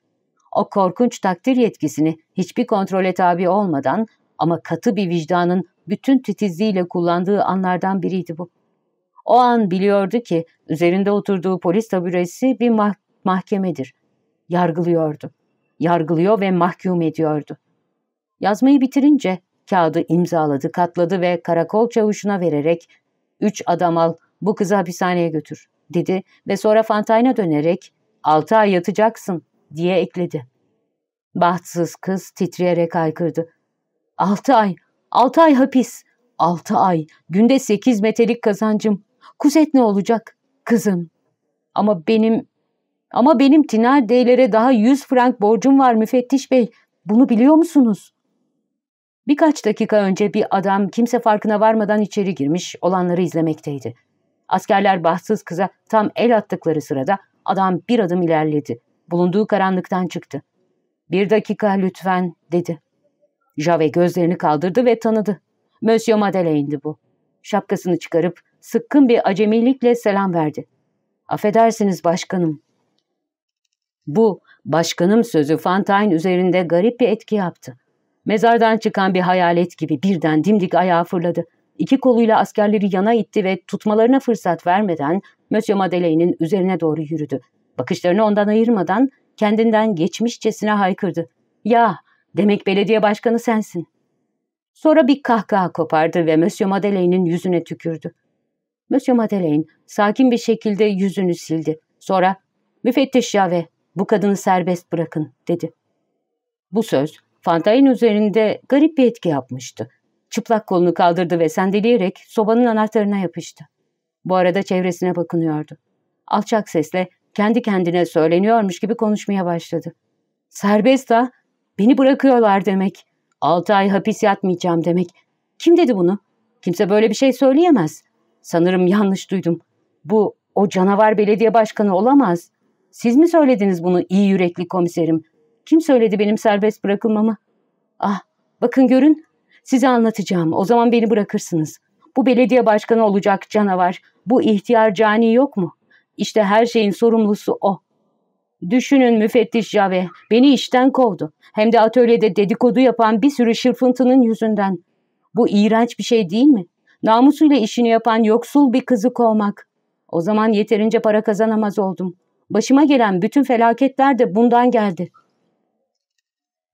O korkunç takdir yetkisini hiçbir kontrole tabi olmadan ama katı bir vicdanın bütün titizliğiyle kullandığı anlardan biriydi bu. O an biliyordu ki üzerinde oturduğu polis taburesi bir mah mahkemedir. Yargılıyordu. Yargılıyor ve mahkum ediyordu. Yazmayı bitirince kağıdı imzaladı, katladı ve karakol çavuşuna vererek Üç adam al, bu kızı hapishaneye götür, dedi ve sonra Fantain'a dönerek altı ay yatacaksın, diye ekledi. Bahtsız kız titreyerek aykırdı. Altı ay, altı ay hapis, altı ay, günde sekiz metelik kazancım. Kuzet ne olacak? Kızım. Ama benim, ama benim Tiner Deylere daha yüz frank borcum var müfettiş bey. Bunu biliyor musunuz? Birkaç dakika önce bir adam kimse farkına varmadan içeri girmiş olanları izlemekteydi. Askerler bahtsız kıza tam el attıkları sırada adam bir adım ilerledi. Bulunduğu karanlıktan çıktı. ''Bir dakika lütfen'' dedi. Jave gözlerini kaldırdı ve tanıdı. Monsieur Madeleine'di bu. Şapkasını çıkarıp sıkkın bir acemilikle selam verdi. ''Affedersiniz başkanım.'' Bu başkanım sözü Fantine üzerinde garip bir etki yaptı. Mezardan çıkan bir hayalet gibi birden dimdik ayağa fırladı. İki koluyla askerleri yana itti ve tutmalarına fırsat vermeden Monsieur Madeleine'in üzerine doğru yürüdü. Bakışlarını ondan ayırmadan kendinden geçmişçesine haykırdı. ''Ya, demek belediye başkanı sensin.'' Sonra bir kahkaha kopardı ve Monsieur Madeleine'in yüzüne tükürdü. Monsieur Madeleine sakin bir şekilde yüzünü sildi. Sonra ''Müfettiş Jave, bu kadını serbest bırakın.'' dedi. Bu söz Fantay'ın üzerinde garip bir etki yapmıştı. Çıplak kolunu kaldırdı ve sendeleyerek sobanın anahtarına yapıştı. Bu arada çevresine bakınıyordu. Alçak sesle kendi kendine söyleniyormuş gibi konuşmaya başladı. Serbest ha, beni bırakıyorlar demek. Altı ay hapis yatmayacağım demek. Kim dedi bunu? Kimse böyle bir şey söyleyemez. Sanırım yanlış duydum. Bu o canavar belediye başkanı olamaz. Siz mi söylediniz bunu iyi yürekli komiserim? Kim söyledi benim serbest bırakılmamı? Ah, bakın görün. Size anlatacağım. O zaman beni bırakırsınız. Bu belediye başkanı olacak canavar. Bu ihtiyar cani yok mu? İşte her şeyin sorumlusu o. Düşünün müfettiş Jave, beni işten kovdu. Hem de atölyede dedikodu yapan bir sürü şırfıntının yüzünden. Bu iğrenç bir şey değil mi? Namusuyla işini yapan yoksul bir kızı kovmak. O zaman yeterince para kazanamaz oldum. Başıma gelen bütün felaketler de bundan geldi.''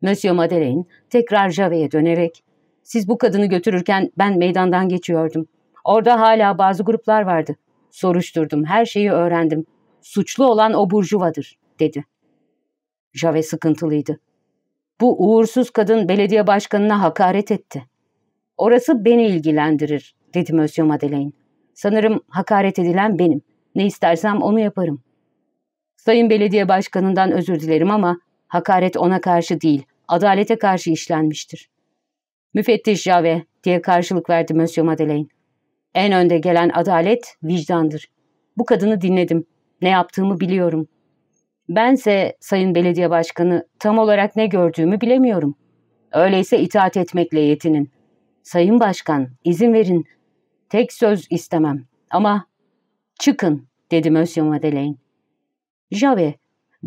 Monsieur Madeleine tekrar Jave'ye dönerek ''Siz bu kadını götürürken ben meydandan geçiyordum. Orada hala bazı gruplar vardı. Soruşturdum, her şeyi öğrendim. Suçlu olan o burjuvadır.'' dedi. Jave sıkıntılıydı. Bu uğursuz kadın belediye başkanına hakaret etti. Orası beni ilgilendirir, dedi Monsieur Madeleine. Sanırım hakaret edilen benim. Ne istersem onu yaparım. Sayın belediye başkanından özür dilerim ama hakaret ona karşı değil, adalete karşı işlenmiştir. Müfettiş Jave diye karşılık verdi Monsieur Madeleine. En önde gelen adalet vicdandır. Bu kadını dinledim. Ne yaptığımı biliyorum. Bense Sayın Belediye Başkanı tam olarak ne gördüğümü bilemiyorum. Öyleyse itaat etmekle yetinin. Sayın Başkan izin verin. Tek söz istemem ama çıkın dedi Monsieur Madeleine. Jave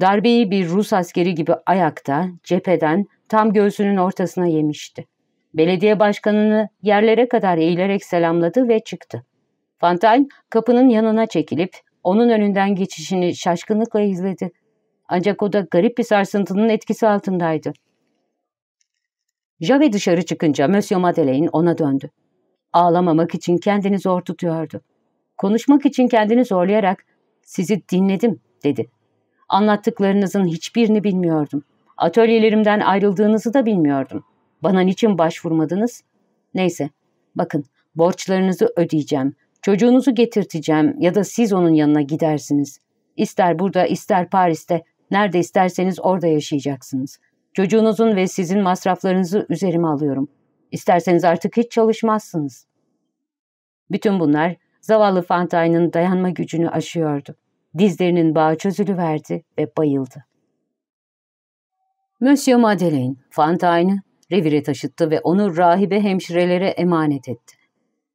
Darbeyi bir Rus askeri gibi ayakta, cepheden, tam göğsünün ortasına yemişti. Belediye başkanını yerlere kadar eğilerek selamladı ve çıktı. Fantaine kapının yanına çekilip onun önünden geçişini şaşkınlıkla izledi. Ancak o da garip bir sarsıntının etkisi altındaydı. Jave dışarı çıkınca Monsieur Madeleine ona döndü. Ağlamamak için kendini zor tutuyordu. Konuşmak için kendini zorlayarak sizi dinledim dedi. Anlattıklarınızın hiçbirini bilmiyordum. Atölyelerimden ayrıldığınızı da bilmiyordum. Bana niçin başvurmadınız? Neyse, bakın borçlarınızı ödeyeceğim. Çocuğunuzu getirteceğim ya da siz onun yanına gidersiniz. İster burada ister Paris'te nerede isterseniz orada yaşayacaksınız. Çocuğunuzun ve sizin masraflarınızı üzerime alıyorum. İsterseniz artık hiç çalışmazsınız. Bütün bunlar zavallı Fantain'ın dayanma gücünü aşıyordu. Dizlerinin bağı çözülüverdi ve bayıldı. Monsieur Madeleine, Fantine'ı revire taşıttı ve onu rahibe hemşirelere emanet etti.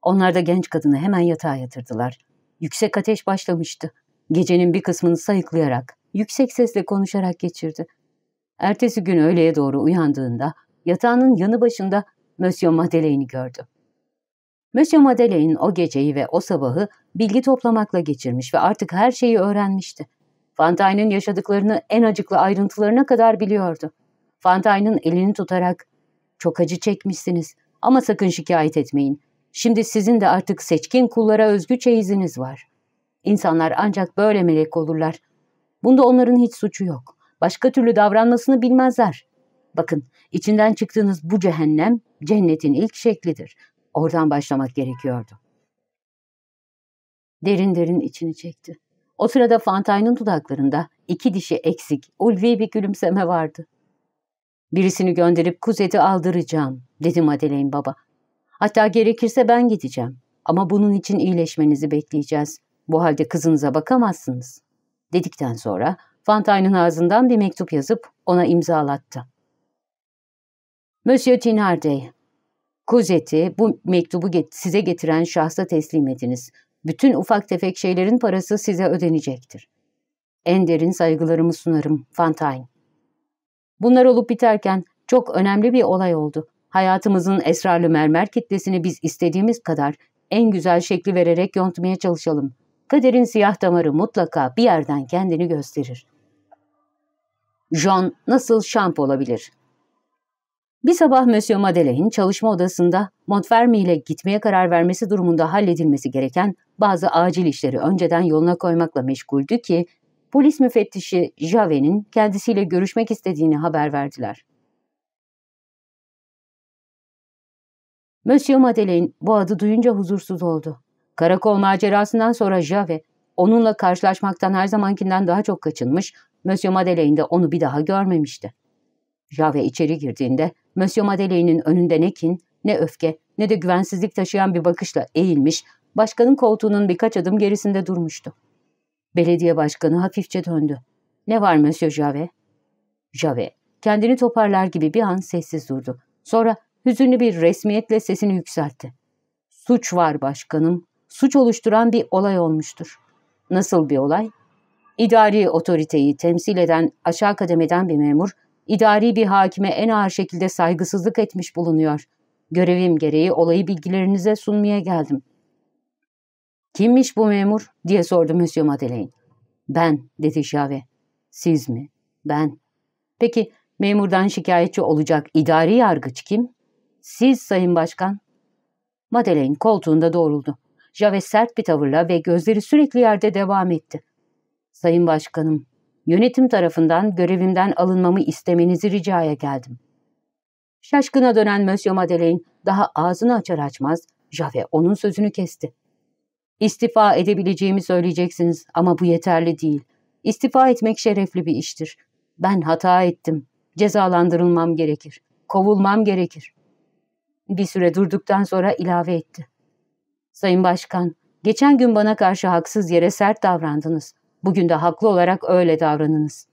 Onlar da genç kadını hemen yatağa yatırdılar. Yüksek ateş başlamıştı. Gecenin bir kısmını sayıklayarak, yüksek sesle konuşarak geçirdi. Ertesi gün öğleye doğru uyandığında yatağının yanı başında Monsieur Madeleine'i gördü. Monsieur Madeleine'in o geceyi ve o sabahı bilgi toplamakla geçirmiş ve artık her şeyi öğrenmişti. Fantine'in yaşadıklarını en acıklı ayrıntılarına kadar biliyordu. Fantine'ın elini tutarak ''Çok acı çekmişsiniz ama sakın şikayet etmeyin. Şimdi sizin de artık seçkin kullara özgü çeyiziniz var. İnsanlar ancak böyle melek olurlar. Bunda onların hiç suçu yok. Başka türlü davranmasını bilmezler. Bakın, içinden çıktığınız bu cehennem cennetin ilk şeklidir. Oradan başlamak gerekiyordu. Derin derin içini çekti. O sırada Fantain'ın dudaklarında iki dişi eksik, ulvi bir gülümseme vardı. Birisini gönderip Kuzet'i aldıracağım, dedi Madeleine baba. Hatta gerekirse ben gideceğim. Ama bunun için iyileşmenizi bekleyeceğiz. Bu halde kızınıza bakamazsınız. Dedikten sonra Fantain'ın ağzından bir mektup yazıp ona imzalattı. Monsieur Tinardet, Kuzeti, bu mektubu get size getiren şahsa teslim ediniz. Bütün ufak tefek şeylerin parası size ödenecektir. En derin saygılarımı sunarım, Fantine. Bunlar olup biterken çok önemli bir olay oldu. Hayatımızın esrarlı mermer kitlesini biz istediğimiz kadar en güzel şekli vererek yontmaya çalışalım. Kaderin siyah damarı mutlaka bir yerden kendini gösterir. John nasıl şamp olabilir? Bir sabah Monsieur Madeleine çalışma odasında Montfermi ile gitmeye karar vermesi durumunda halledilmesi gereken bazı acil işleri önceden yoluna koymakla meşguldü ki polis müfettişi Javet'in kendisiyle görüşmek istediğini haber verdiler. Monsieur Madeleine bu adı duyunca huzursuz oldu. Karakol macerasından sonra Javet onunla karşılaşmaktan her zamankinden daha çok kaçınmış, Monsieur Madeleine de onu bir daha görmemişti. Jave içeri girdiğinde Monsieur Madeleine'in önünde ne kin, ne öfke, ne de güvensizlik taşıyan bir bakışla eğilmiş, başkanın koltuğunun birkaç adım gerisinde durmuştu. Belediye başkanı hafifçe döndü. Ne var Monsieur Jave? Jave, kendini toparlar gibi bir an sessiz durdu. Sonra hüzünlü bir resmiyetle sesini yükseltti. Suç var başkanım. Suç oluşturan bir olay olmuştur. Nasıl bir olay? İdari otoriteyi temsil eden aşağı kademeden bir memur, idari bir hakime en ağır şekilde saygısızlık etmiş bulunuyor. Görevim gereği olayı bilgilerinize sunmaya geldim. Kimmiş bu memur diye sordu Monsieur Madeleine. Ben dedi Jave. Siz mi? Ben. Peki memurdan şikayetçi olacak idari yargıç kim? Siz Sayın Başkan. Madeleine koltuğunda doğruldu. Jave sert bir tavırla ve gözleri sürekli yerde devam etti. Sayın Başkanım, yönetim tarafından görevimden alınmamı istemenizi ricaya geldim. Şaşkına dönen Monsieur Madeleine daha ağzını açar açmaz Jave onun sözünü kesti. İstifa edebileceğimi söyleyeceksiniz ama bu yeterli değil. İstifa etmek şerefli bir iştir. Ben hata ettim. Cezalandırılmam gerekir. Kovulmam gerekir. Bir süre durduktan sonra ilave etti. Sayın Başkan, geçen gün bana karşı haksız yere sert davrandınız. Bugün de haklı olarak öyle davranınız.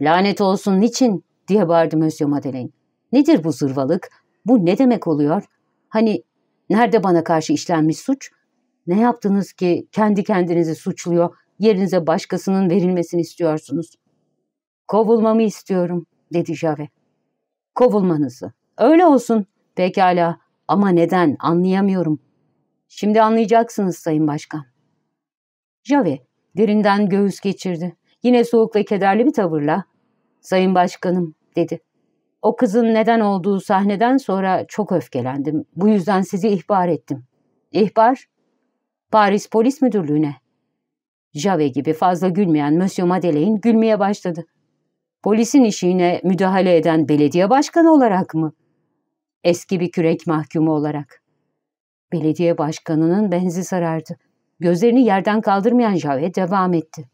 Lanet olsun niçin diye bağırdı Monsieur Madeleine. Nedir bu zırvalık? Bu ne demek oluyor? Hani nerede bana karşı işlenmiş suç? Ne yaptınız ki kendi kendinizi suçluyor, yerinize başkasının verilmesini istiyorsunuz? Kovulmamı istiyorum, dedi Jave. Kovulmanızı. Öyle olsun. Pekala. Ama neden anlayamıyorum. Şimdi anlayacaksınız Sayın Başkan. Jave derinden göğüs geçirdi. Yine soğuk ve kederli bir tavırla ''Sayın Başkanım'' dedi. ''O kızın neden olduğu sahneden sonra çok öfkelendim. Bu yüzden sizi ihbar ettim.'' ''İhbar? Paris Polis Müdürlüğü'ne.'' Jave gibi fazla gülmeyen Monsieur Madeleine gülmeye başladı. Polisin işine müdahale eden belediye başkanı olarak mı? Eski bir kürek mahkumu olarak. Belediye başkanının benzi sarardı. Gözlerini yerden kaldırmayan Jave devam etti.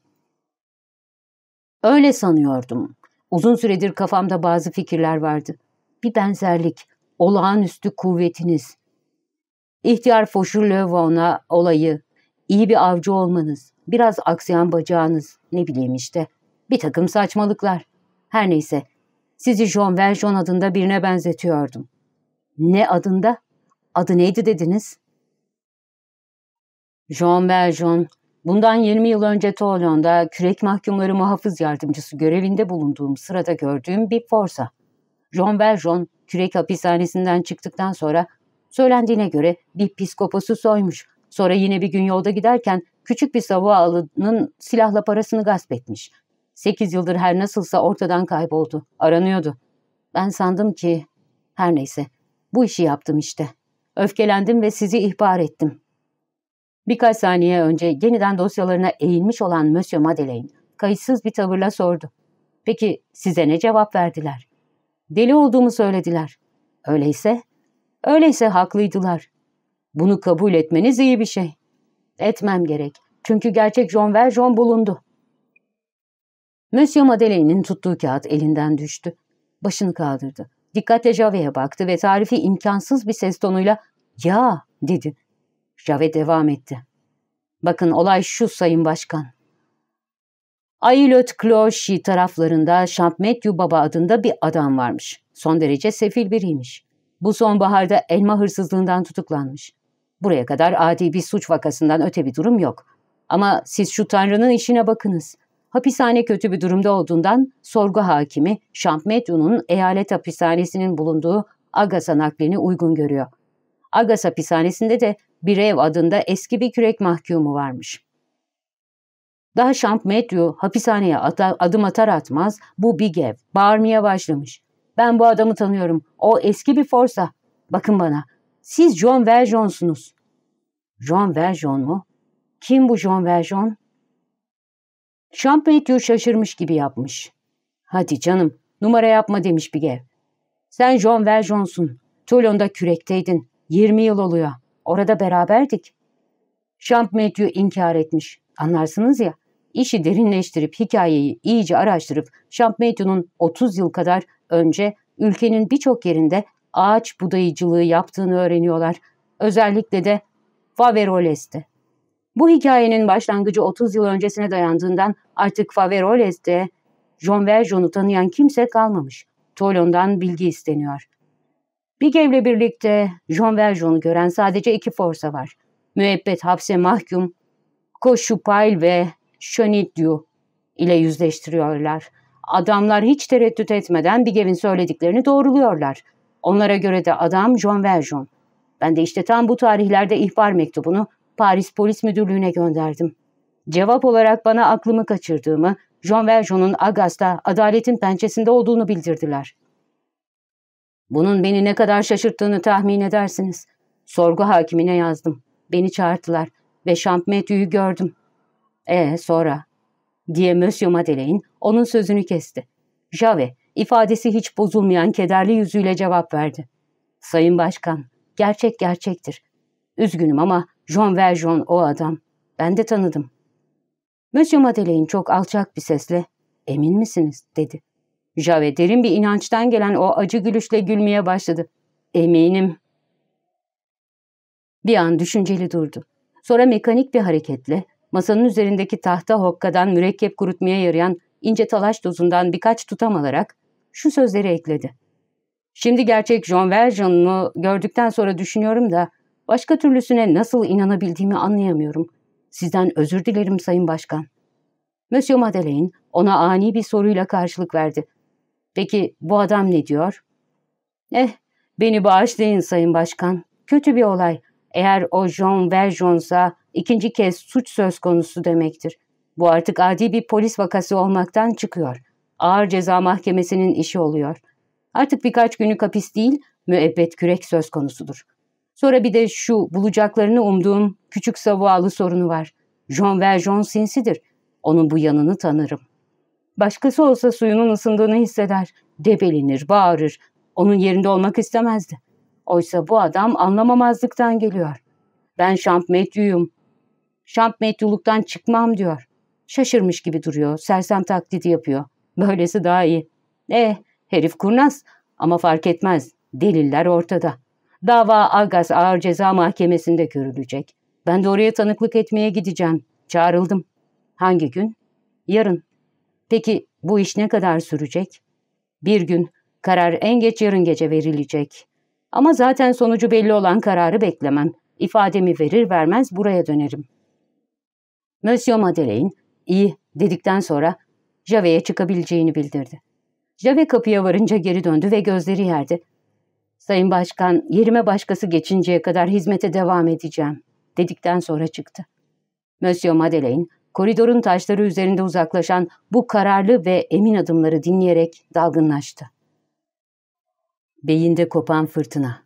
Öyle sanıyordum. Uzun süredir kafamda bazı fikirler vardı. Bir benzerlik, olağanüstü kuvvetiniz. İhtiyar Foşurlevon'a olayı, iyi bir avcı olmanız, biraz aksayan bacağınız, ne bileyim işte. Bir takım saçmalıklar. Her neyse, sizi John Valjean adında birine benzetiyordum. Ne adında? Adı neydi dediniz? Jean Bergeon, bundan 20 yıl önce Toulon'da kürek mahkumları muhafız yardımcısı görevinde bulunduğum sırada gördüğüm bir forsa. Jean Bergeon, kürek hapishanesinden çıktıktan sonra söylendiğine göre bir piskoposu soymuş. Sonra yine bir gün yolda giderken küçük bir Savualı'nın silahla parasını gasp etmiş. 8 yıldır her nasılsa ortadan kayboldu, aranıyordu. Ben sandım ki... Her neyse, bu işi yaptım işte. Öfkelendim ve sizi ihbar ettim. Birkaç saniye önce yeniden dosyalarına eğilmiş olan Monsieur Madeleine kayıtsız bir tavırla sordu. Peki size ne cevap verdiler? Deli olduğumu söylediler. Öyleyse? Öyleyse haklıydılar. Bunu kabul etmeniz iyi bir şey. Etmem gerek. Çünkü gerçek John Valjean bulundu. Monsieur Madeleine'in tuttuğu kağıt elinden düştü. Başını kaldırdı. Dikkatle Jave'ye baktı ve tarifi imkansız bir ses tonuyla ''Ya'' dedi Jave devam etti. Bakın olay şu Sayın Başkan. Ailöt Kloşi taraflarında Şampmetyu Baba adında bir adam varmış. Son derece sefil biriymiş. Bu sonbaharda elma hırsızlığından tutuklanmış. Buraya kadar adi bir suç vakasından öte bir durum yok. Ama siz şu tanrının işine bakınız. Hapishane kötü bir durumda olduğundan sorgu hakimi Şampmetyu'nun eyalet hapishanesinin bulunduğu Agasa naklini uygun görüyor. Agas hapishanesinde de Birev adında eski bir kürek mahkumu varmış. Daha Şamp Matthew hapishaneye ata, adım atar atmaz bu Bigev bağırmaya başlamış. Ben bu adamı tanıyorum. O eski bir forsa. Bakın bana. Siz John Verjonsunuz. John Verjon mu? Kim bu John Verjon? Şamp Matthew şaşırmış gibi yapmış. Hadi canım numara yapma demiş Bigev. Sen John Verjonsun. Toulon'da kürekteydin. 20 yıl oluyor. Orada beraberdik. Şamp Matthew inkar etmiş. Anlarsınız ya. İşi derinleştirip hikayeyi iyice araştırıp Şamp Matthew'nun 30 yıl kadar önce ülkenin birçok yerinde ağaç budayıcılığı yaptığını öğreniyorlar. Özellikle de Faveroles'te. Bu hikayenin başlangıcı 30 yıl öncesine dayandığından artık Faveroles'te John Verjon'u tanıyan kimse kalmamış. Tolon'dan bilgi isteniyor. Bigem'le birlikte Jean Valjean'u gören sadece iki forsa var. Müebbet hapse mahkum, Koşupail ve Şönidyu ile yüzleştiriyorlar. Adamlar hiç tereddüt etmeden Bigem'in söylediklerini doğruluyorlar. Onlara göre de adam Jean Valjean. Ben de işte tam bu tarihlerde ihbar mektubunu Paris Polis Müdürlüğü'ne gönderdim. Cevap olarak bana aklımı kaçırdığımı, Jean Valjean'un Agas'ta adaletin pençesinde olduğunu bildirdiler. Bunun beni ne kadar şaşırttığını tahmin edersiniz. Sorgu hakimine yazdım. Beni çağırdılar ve Şampmetü'yü gördüm. E sonra? diye Monsieur Madeleine onun sözünü kesti. Jave ifadesi hiç bozulmayan kederli yüzüyle cevap verdi. Sayın Başkan, gerçek gerçektir. Üzgünüm ama Jean Valjean o adam. Ben de tanıdım. Monsieur Madeleine çok alçak bir sesle, emin misiniz dedi. Jave derin bir inançtan gelen o acı gülüşle gülmeye başladı. Eminim. Bir an düşünceli durdu. Sonra mekanik bir hareketle masanın üzerindeki tahta hokkadan mürekkep kurutmaya yarayan ince talaş tozundan birkaç tutam alarak şu sözleri ekledi. Şimdi gerçek John Version'u gördükten sonra düşünüyorum da başka türlüsüne nasıl inanabildiğimi anlayamıyorum. Sizden özür dilerim Sayın Başkan. Monsieur Madeleine ona ani bir soruyla karşılık verdi. Peki bu adam ne diyor? Eh, beni bağışlayın Sayın Başkan. Kötü bir olay. Eğer o John Verjon'sa ikinci kez suç söz konusu demektir. Bu artık adi bir polis vakası olmaktan çıkıyor. Ağır ceza mahkemesinin işi oluyor. Artık birkaç günlük hapis değil, müebbet kürek söz konusudur. Sonra bir de şu bulacaklarını umduğum küçük savualı sorunu var. John Verjon sinsidir. Onun bu yanını tanırım. Başkası olsa suyunun ısındığını hisseder. Debelinir, bağırır. Onun yerinde olmak istemezdi. Oysa bu adam anlamamazlıktan geliyor. Ben şampmetyuyum. Şampmetyuluktan çıkmam diyor. Şaşırmış gibi duruyor. Sersem taklidi yapıyor. Böylesi daha iyi. Eh, herif kurnaz. Ama fark etmez. Deliller ortada. Dava Agas Ağır Ceza Mahkemesi'nde görülecek. Ben de oraya tanıklık etmeye gideceğim. Çağrıldım. Hangi gün? Yarın. Peki bu iş ne kadar sürecek? Bir gün, karar en geç yarın gece verilecek. Ama zaten sonucu belli olan kararı beklemem. İfademi verir vermez buraya dönerim. Monsieur Madeleine, iyi dedikten sonra Jave'ye çıkabileceğini bildirdi. Jave kapıya varınca geri döndü ve gözleri yerde. Sayın Başkan, yerime başkası geçinceye kadar hizmete devam edeceğim, dedikten sonra çıktı. Monsieur Madeleine, koridorun taşları üzerinde uzaklaşan bu kararlı ve emin adımları dinleyerek dalgınlaştı. Beyinde kopan fırtına.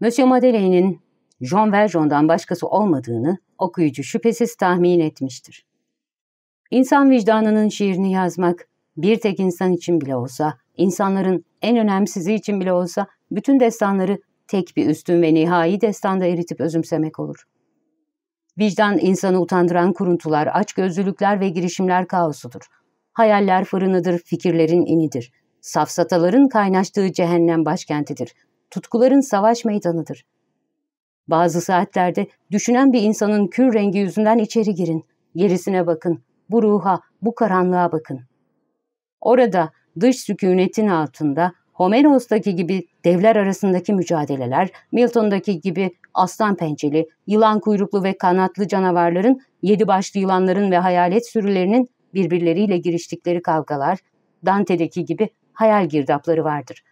Monsieur Madeleine'in Jean Valjean'dan başkası olmadığını okuyucu şüphesiz tahmin etmiştir. İnsan vicdanının şiirini yazmak, bir tek insan için bile olsa, insanların en önemsizi için bile olsa bütün destanları tek bir üstün ve nihai destanda eritip özümsemek olur. Vicdan insanı utandıran kuruntular, açgözlülükler ve girişimler kaosudur. Hayaller fırınıdır, fikirlerin inidir. Safsataların kaynaştığı cehennem başkentidir. Tutkuların savaş meydanıdır. Bazı saatlerde düşünen bir insanın kür rengi yüzünden içeri girin. Gerisine bakın, bu ruha, bu karanlığa bakın. Orada dış sükunetin altında Homeros'taki gibi devler arasındaki mücadeleler, Milton'daki gibi aslan pençeli, yılan kuyruklu ve kanatlı canavarların, yedi başlı yılanların ve hayalet sürülerinin birbirleriyle giriştikleri kavgalar, Dante'deki gibi hayal girdapları vardır.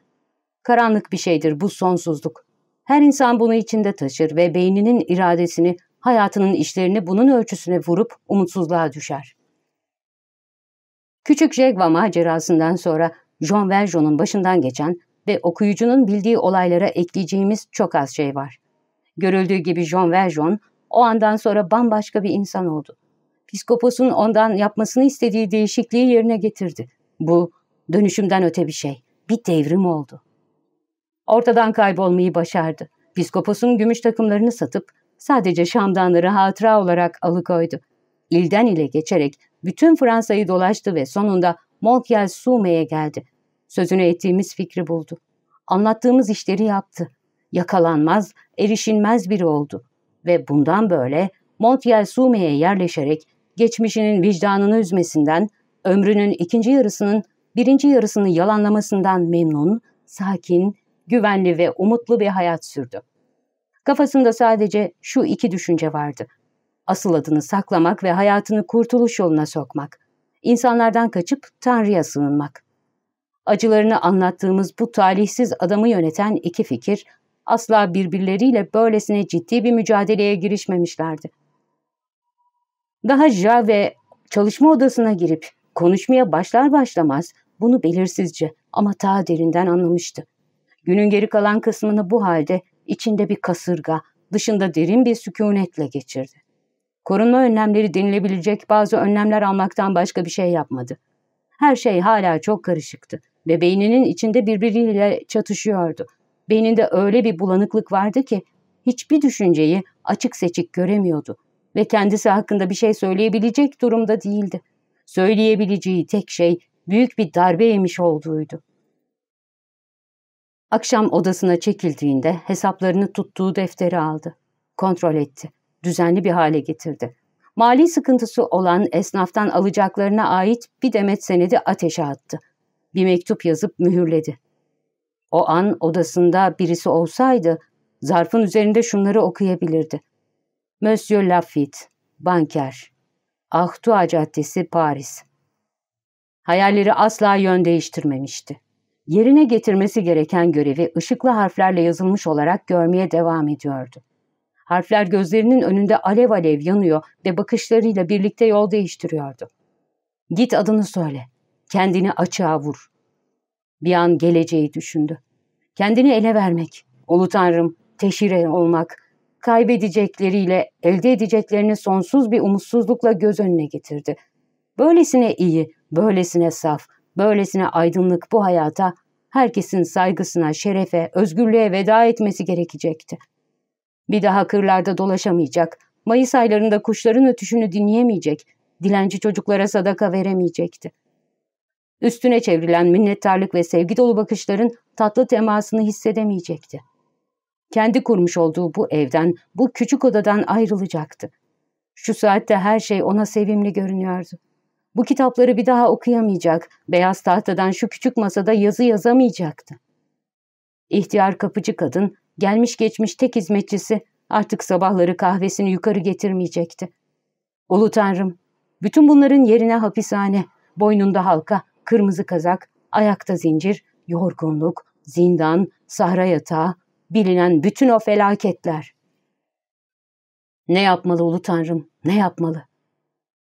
Karanlık bir şeydir bu sonsuzluk. Her insan bunu içinde taşır ve beyninin iradesini, hayatının işlerini bunun ölçüsüne vurup umutsuzluğa düşer. Küçük Jegva macerasından sonra Jean Valjean'ın başından geçen ve okuyucunun bildiği olaylara ekleyeceğimiz çok az şey var. Görüldüğü gibi Jean Valjean o andan sonra bambaşka bir insan oldu. Piskoposun ondan yapmasını istediği değişikliği yerine getirdi. Bu dönüşümden öte bir şey, bir devrim oldu. Ortadan kaybolmayı başardı. Piskoposun gümüş takımlarını satıp sadece şamdanları hatıra olarak alıkoydu. İlden ile geçerek bütün Fransa'yı dolaştı ve sonunda Montyel Sume'ye geldi. Sözünü ettiğimiz fikri buldu. Anlattığımız işleri yaptı. Yakalanmaz, erişilmez biri oldu. Ve bundan böyle Montiel Sume'ye yerleşerek geçmişinin vicdanını üzmesinden, ömrünün ikinci yarısının birinci yarısını yalanlamasından memnun, sakin, güvenli ve umutlu bir hayat sürdü. Kafasında sadece şu iki düşünce vardı. Asıl adını saklamak ve hayatını kurtuluş yoluna sokmak insanlardan kaçıp Tanrı'ya sığınmak. Acılarını anlattığımız bu talihsiz adamı yöneten iki fikir asla birbirleriyle böylesine ciddi bir mücadeleye girişmemişlerdi. Daha ve çalışma odasına girip konuşmaya başlar başlamaz bunu belirsizce ama ta derinden anlamıştı. Günün geri kalan kısmını bu halde içinde bir kasırga, dışında derin bir sükunetle geçirdi. Korunma önlemleri denilebilecek bazı önlemler almaktan başka bir şey yapmadı. Her şey hala çok karışıktı ve beyninin içinde birbiriyle çatışıyordu. Beyninde öyle bir bulanıklık vardı ki hiçbir düşünceyi açık seçik göremiyordu ve kendisi hakkında bir şey söyleyebilecek durumda değildi. Söyleyebileceği tek şey büyük bir darbe yemiş olduğuydu. Akşam odasına çekildiğinde hesaplarını tuttuğu defteri aldı. Kontrol etti düzenli bir hale getirdi. Mali sıkıntısı olan esnaftan alacaklarına ait bir demet senedi ateşe attı. Bir mektup yazıp mühürledi. O an odasında birisi olsaydı zarfın üzerinde şunları okuyabilirdi. Monsieur Lafitte, banker, Ahtua Caddesi, Paris. Hayalleri asla yön değiştirmemişti. Yerine getirmesi gereken görevi ışıklı harflerle yazılmış olarak görmeye devam ediyordu. Harfler gözlerinin önünde alev alev yanıyor ve bakışlarıyla birlikte yol değiştiriyordu. Git adını söyle. Kendini açığa vur. Bir an geleceği düşündü. Kendini ele vermek, ulu tanrım, teşhire olmak, kaybedecekleriyle elde edeceklerini sonsuz bir umutsuzlukla göz önüne getirdi. Böylesine iyi, böylesine saf, böylesine aydınlık bu hayata herkesin saygısına, şerefe, özgürlüğe veda etmesi gerekecekti. Bir daha kırlarda dolaşamayacak, Mayıs aylarında kuşların ötüşünü dinleyemeyecek, dilenci çocuklara sadaka veremeyecekti. Üstüne çevrilen minnettarlık ve sevgi dolu bakışların tatlı temasını hissedemeyecekti. Kendi kurmuş olduğu bu evden, bu küçük odadan ayrılacaktı. Şu saatte her şey ona sevimli görünüyordu. Bu kitapları bir daha okuyamayacak, beyaz tahtadan şu küçük masada yazı yazamayacaktı. İhtiyar kapıcı kadın Gelmiş geçmiş tek hizmetçisi artık sabahları kahvesini yukarı getirmeyecekti. Ulu Tanrım, bütün bunların yerine hapishane, boynunda halka, kırmızı kazak, ayakta zincir, yorgunluk, zindan, sahra yatağı, bilinen bütün o felaketler. Ne yapmalı Ulu Tanrım, ne yapmalı?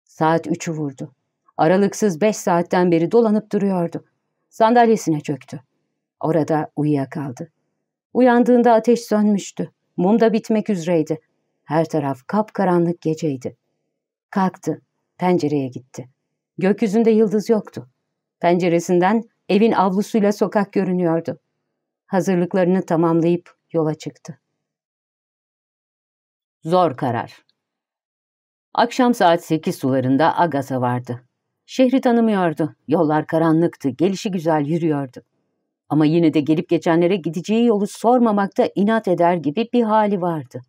Saat üçü vurdu. Aralıksız beş saatten beri dolanıp duruyordu. Sandalyesine çöktü. Orada uyuyakaldı. Uyandığında ateş sönmüştü. Mum da bitmek üzereydi. Her taraf kapkaranlık geceydi. Kalktı. Pencereye gitti. Gökyüzünde yıldız yoktu. Penceresinden evin avlusuyla sokak görünüyordu. Hazırlıklarını tamamlayıp yola çıktı. Zor karar. Akşam saat sekiz sularında Agasa vardı. Şehri tanımıyordu. Yollar karanlıktı. Gelişi güzel yürüyordu. Ama yine de gelip geçenlere gideceği yolu sormamakta inat eder gibi bir hali vardı.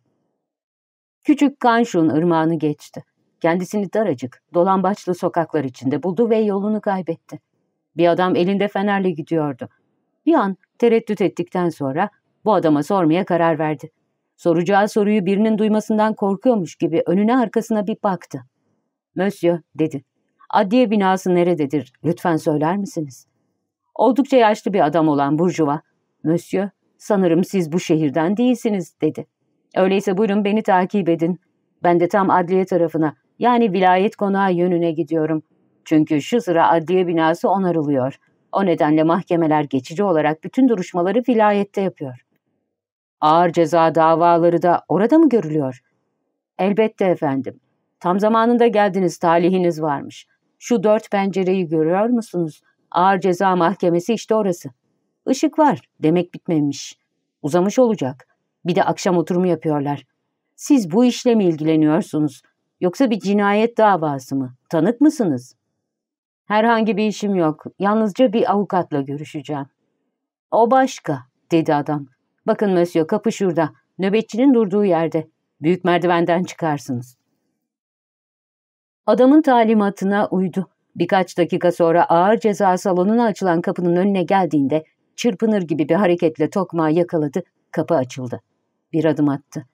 Küçük Kanşun ırmağını geçti. Kendisini daracık, dolambaçlı sokaklar içinde buldu ve yolunu kaybetti. Bir adam elinde fenerle gidiyordu. Bir an tereddüt ettikten sonra bu adama sormaya karar verdi. Soracağı soruyu birinin duymasından korkuyormuş gibi önüne arkasına bir baktı. Mösyö dedi. Adliye binası nerededir? Lütfen söyler misiniz? Oldukça yaşlı bir adam olan Burjuva, ''Monsieur, sanırım siz bu şehirden değilsiniz.'' dedi. ''Öyleyse buyurun beni takip edin. Ben de tam adliye tarafına, yani vilayet konağı yönüne gidiyorum. Çünkü şu sıra adliye binası onarılıyor. O nedenle mahkemeler geçici olarak bütün duruşmaları vilayette yapıyor.'' Ağır ceza davaları da orada mı görülüyor? Elbette efendim. Tam zamanında geldiniz, talihiniz varmış. Şu dört pencereyi görüyor musunuz? Ağır ceza mahkemesi işte orası. Işık var, demek bitmemiş. Uzamış olacak. Bir de akşam oturumu yapıyorlar. Siz bu işle mi ilgileniyorsunuz? Yoksa bir cinayet davası mı? Tanık mısınız? Herhangi bir işim yok. Yalnızca bir avukatla görüşeceğim. O başka, dedi adam. Bakın Mösyö, kapı şurada. Nöbetçinin durduğu yerde. Büyük merdivenden çıkarsınız. Adamın talimatına uydu. Birkaç dakika sonra ağır ceza salonuna açılan kapının önüne geldiğinde çırpınır gibi bir hareketle tokmağı yakaladı, kapı açıldı. Bir adım attı.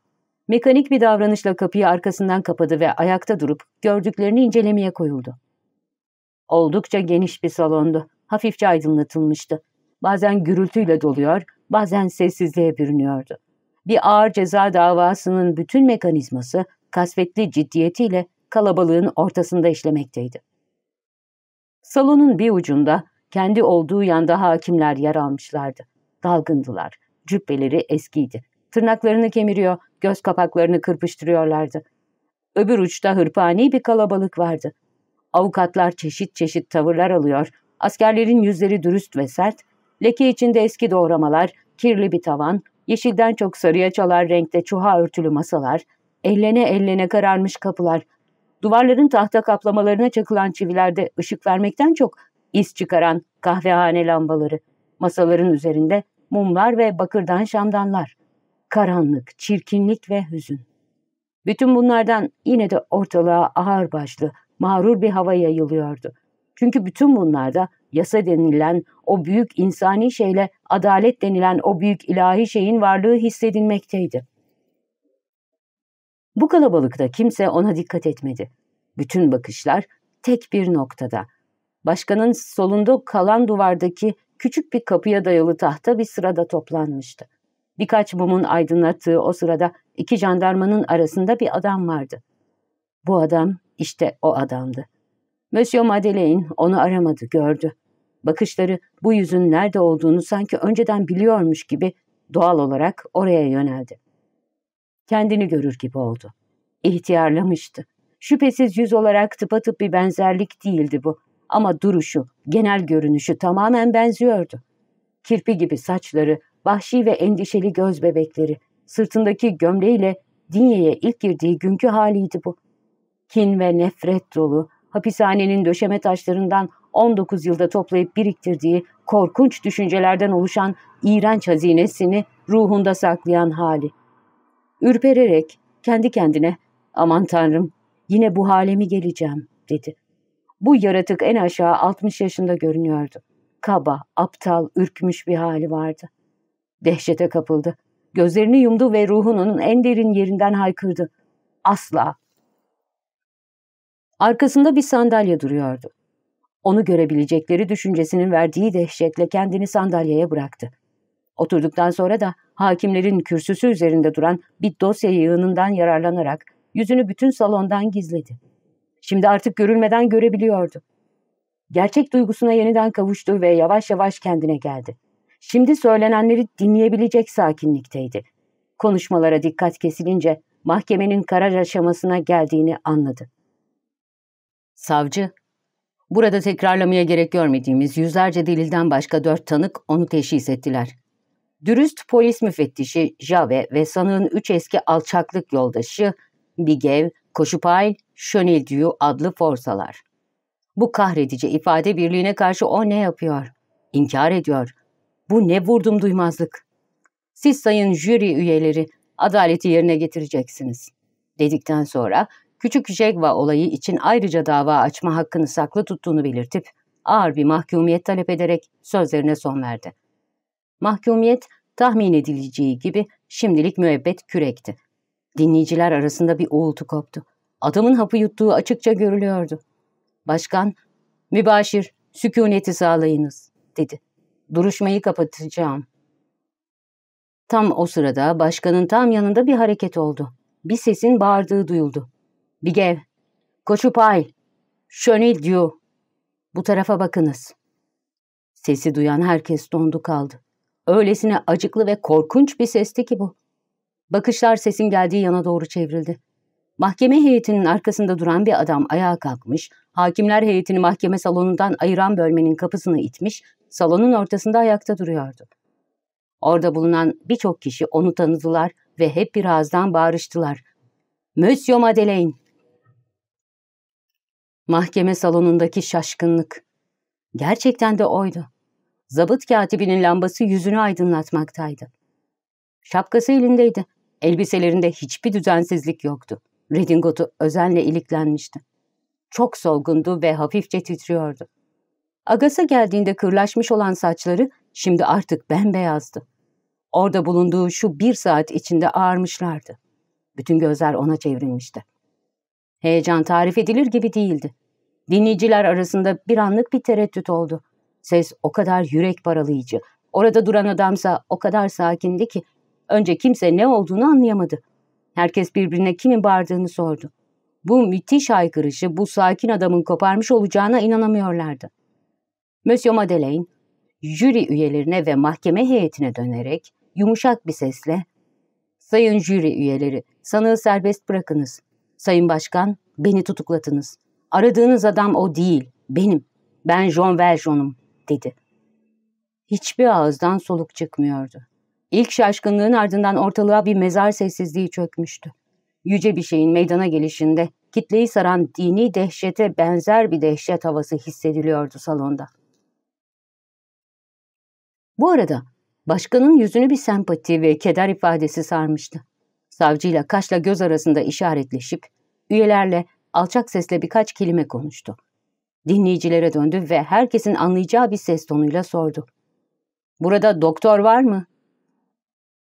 Mekanik bir davranışla kapıyı arkasından kapadı ve ayakta durup gördüklerini incelemeye koyuldu. Oldukça geniş bir salondu. Hafifçe aydınlatılmıştı. Bazen gürültüyle doluyor, bazen sessizliğe bürünüyordu. Bir ağır ceza davasının bütün mekanizması kasvetli ciddiyetiyle kalabalığın ortasında işlemekteydi. Salonun bir ucunda kendi olduğu yanda hakimler yer almışlardı. Dalgındılar. Cübbeleri eskiydi. Tırnaklarını kemiriyor, göz kapaklarını kırpıştırıyorlardı. Öbür uçta hırpani bir kalabalık vardı. Avukatlar çeşit çeşit tavırlar alıyor. Askerlerin yüzleri dürüst ve sert. Leke içinde eski doğramalar, kirli bir tavan, yeşilden çok sarıya çalar renkte çuha örtülü masalar, ellene ellene kararmış kapılar, duvarların tahta kaplamalarına çakılan çivilerde ışık vermekten çok iz çıkaran kahvehane lambaları, masaların üzerinde mumlar ve bakırdan şamdanlar, karanlık, çirkinlik ve hüzün. Bütün bunlardan yine de ortalığa ağırbaşlı, mağrur bir hava yayılıyordu. Çünkü bütün bunlarda yasa denilen o büyük insani şeyle adalet denilen o büyük ilahi şeyin varlığı hissedilmekteydi. Bu kalabalıkta kimse ona dikkat etmedi. Bütün bakışlar tek bir noktada. Başkanın solunda kalan duvardaki küçük bir kapıya dayalı tahta bir sırada toplanmıştı. Birkaç mumun aydınlattığı o sırada iki jandarmanın arasında bir adam vardı. Bu adam işte o adamdı. Monsieur Madeleine onu aramadı, gördü. Bakışları bu yüzün nerede olduğunu sanki önceden biliyormuş gibi doğal olarak oraya yöneldi kendini görür gibi oldu. İhtiyarlamıştı. Şüphesiz yüz olarak tıpatıp bir benzerlik değildi bu. Ama duruşu, genel görünüşü tamamen benziyordu. Kirpi gibi saçları, vahşi ve endişeli göz bebekleri, sırtındaki gömleğiyle Dinye'ye ilk girdiği günkü haliydi bu. Kin ve nefret dolu, hapishanenin döşeme taşlarından 19 yılda toplayıp biriktirdiği korkunç düşüncelerden oluşan iğrenç hazinesini ruhunda saklayan hali. Ürpererek kendi kendine aman tanrım yine bu halemi geleceğim dedi. Bu yaratık en aşağı 60 yaşında görünüyordu. Kaba, aptal, ürkmüş bir hali vardı. Dehşete kapıldı. Gözlerini yumdu ve ruhunun en derin yerinden haykırdı. Asla. Arkasında bir sandalye duruyordu. Onu görebilecekleri düşüncesinin verdiği dehşetle kendini sandalyeye bıraktı. Oturduktan sonra da hakimlerin kürsüsü üzerinde duran bir dosya yığınından yararlanarak yüzünü bütün salondan gizledi. Şimdi artık görülmeden görebiliyordu. Gerçek duygusuna yeniden kavuştu ve yavaş yavaş kendine geldi. Şimdi söylenenleri dinleyebilecek sakinlikteydi. Konuşmalara dikkat kesilince mahkemenin karar aşamasına geldiğini anladı. Savcı, burada tekrarlamaya gerek görmediğimiz yüzlerce delilden başka dört tanık onu teşhis ettiler. Dürüst polis müfettişi Jave ve sanığın üç eski alçaklık yoldaşı Bigev, Koşupail, Şönildiyu adlı forsalar. Bu kahredici ifade birliğine karşı o ne yapıyor? İnkar ediyor. Bu ne vurdum duymazlık. Siz sayın jüri üyeleri adaleti yerine getireceksiniz. Dedikten sonra küçük Jegva olayı için ayrıca dava açma hakkını saklı tuttuğunu belirtip ağır bir mahkumiyet talep ederek sözlerine son verdi. Mahkumiyet tahmin edileceği gibi şimdilik müebbet kürekti. Dinleyiciler arasında bir uğultu koptu. Adamın hapı yuttuğu açıkça görülüyordu. Başkan, mübaşir sükuneti sağlayınız dedi. Duruşmayı kapatacağım. Tam o sırada başkanın tam yanında bir hareket oldu. Bir sesin bağırdığı duyuldu. Bigev, Koçupay, Şönil diyor. Bu tarafa bakınız. Sesi duyan herkes dondu kaldı. Öylesine acıklı ve korkunç bir sesti ki bu. Bakışlar sesin geldiği yana doğru çevrildi. Mahkeme heyetinin arkasında duran bir adam ayağa kalkmış, hakimler heyetini mahkeme salonundan ayıran bölmenin kapısını itmiş, salonun ortasında ayakta duruyordu. Orada bulunan birçok kişi onu tanıdılar ve hep bir ağızdan bağırıştılar. Monsieur Madeleine! Mahkeme salonundaki şaşkınlık. Gerçekten de oydu. Zabıt katibinin lambası yüzünü aydınlatmaktaydı. Şapkası elindeydi. Elbiselerinde hiçbir düzensizlik yoktu. Redingot'u özenle iliklenmişti. Çok solgundu ve hafifçe titriyordu. Agasa geldiğinde kırlaşmış olan saçları şimdi artık bembeyazdı. Orada bulunduğu şu bir saat içinde ağarmışlardı. Bütün gözler ona çevrilmişti. Heyecan tarif edilir gibi değildi. Dinleyiciler arasında bir anlık bir tereddüt oldu. Ses o kadar yürek paralayıcı. Orada duran adamsa o kadar sakindi ki önce kimse ne olduğunu anlayamadı. Herkes birbirine kimin bağırdığını sordu. Bu müthiş haykırışı bu sakin adamın koparmış olacağına inanamıyorlardı. Monsieur Madeleine, jüri üyelerine ve mahkeme heyetine dönerek yumuşak bir sesle ''Sayın jüri üyeleri, sanığı serbest bırakınız. Sayın Başkan, beni tutuklatınız. Aradığınız adam o değil, benim. Ben Jean Valjean'ım.'' dedi. Hiçbir ağızdan soluk çıkmıyordu. İlk şaşkınlığın ardından ortalığa bir mezar sessizliği çökmüştü. Yüce bir şeyin meydana gelişinde kitleyi saran dini dehşete benzer bir dehşet havası hissediliyordu salonda. Bu arada başkanın yüzünü bir sempati ve keder ifadesi sarmıştı. Savcıyla kaşla göz arasında işaretleşip üyelerle alçak sesle birkaç kelime konuştu. Dinleyicilere döndü ve herkesin anlayacağı bir ses tonuyla sordu. Burada doktor var mı?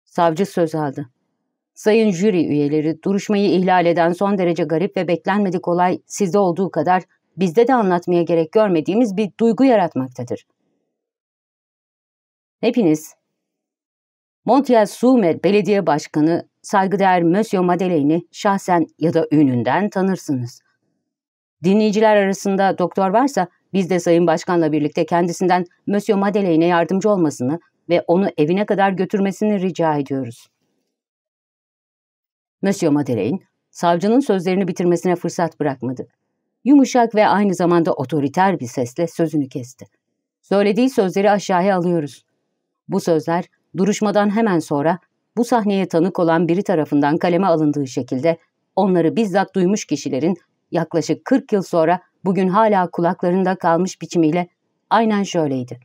Savcı söz aldı. Sayın jüri üyeleri duruşmayı ihlal eden son derece garip ve beklenmedik olay sizde olduğu kadar bizde de anlatmaya gerek görmediğimiz bir duygu yaratmaktadır. Hepiniz Montiel Sumet Belediye Başkanı saygıdeğer Monsieur Madeleine'i şahsen ya da ününden tanırsınız. Dinleyiciler arasında doktor varsa biz de Sayın Başkan'la birlikte kendisinden Monsieur Madeleine'e yardımcı olmasını ve onu evine kadar götürmesini rica ediyoruz. Monsieur Madeleine, savcının sözlerini bitirmesine fırsat bırakmadı. Yumuşak ve aynı zamanda otoriter bir sesle sözünü kesti. Söylediği sözleri aşağıya alıyoruz. Bu sözler duruşmadan hemen sonra bu sahneye tanık olan biri tarafından kaleme alındığı şekilde onları bizzat duymuş kişilerin yaklaşık 40 yıl sonra bugün hala kulaklarında kalmış biçimiyle aynen şöyleydi.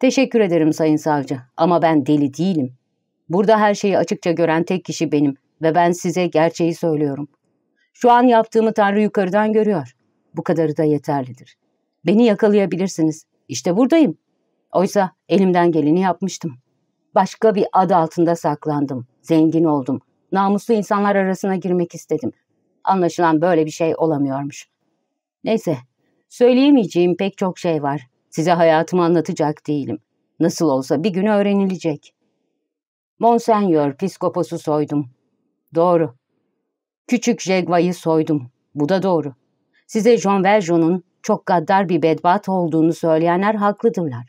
Teşekkür ederim Sayın Savcı ama ben deli değilim. Burada her şeyi açıkça gören tek kişi benim ve ben size gerçeği söylüyorum. Şu an yaptığımı Tanrı yukarıdan görüyor. Bu kadarı da yeterlidir. Beni yakalayabilirsiniz. İşte buradayım. Oysa elimden geleni yapmıştım. Başka bir ad altında saklandım. Zengin oldum. Namuslu insanlar arasına girmek istedim. Anlaşılan böyle bir şey olamıyormuş. Neyse, söyleyemeyeceğim pek çok şey var. Size hayatımı anlatacak değilim. Nasıl olsa bir gün öğrenilecek. Monsenyor Piskopos'u soydum. Doğru. Küçük Jegva'yı soydum. Bu da doğru. Size Jean Valjean'ın çok gaddar bir bedbat olduğunu söyleyenler haklıdırlar.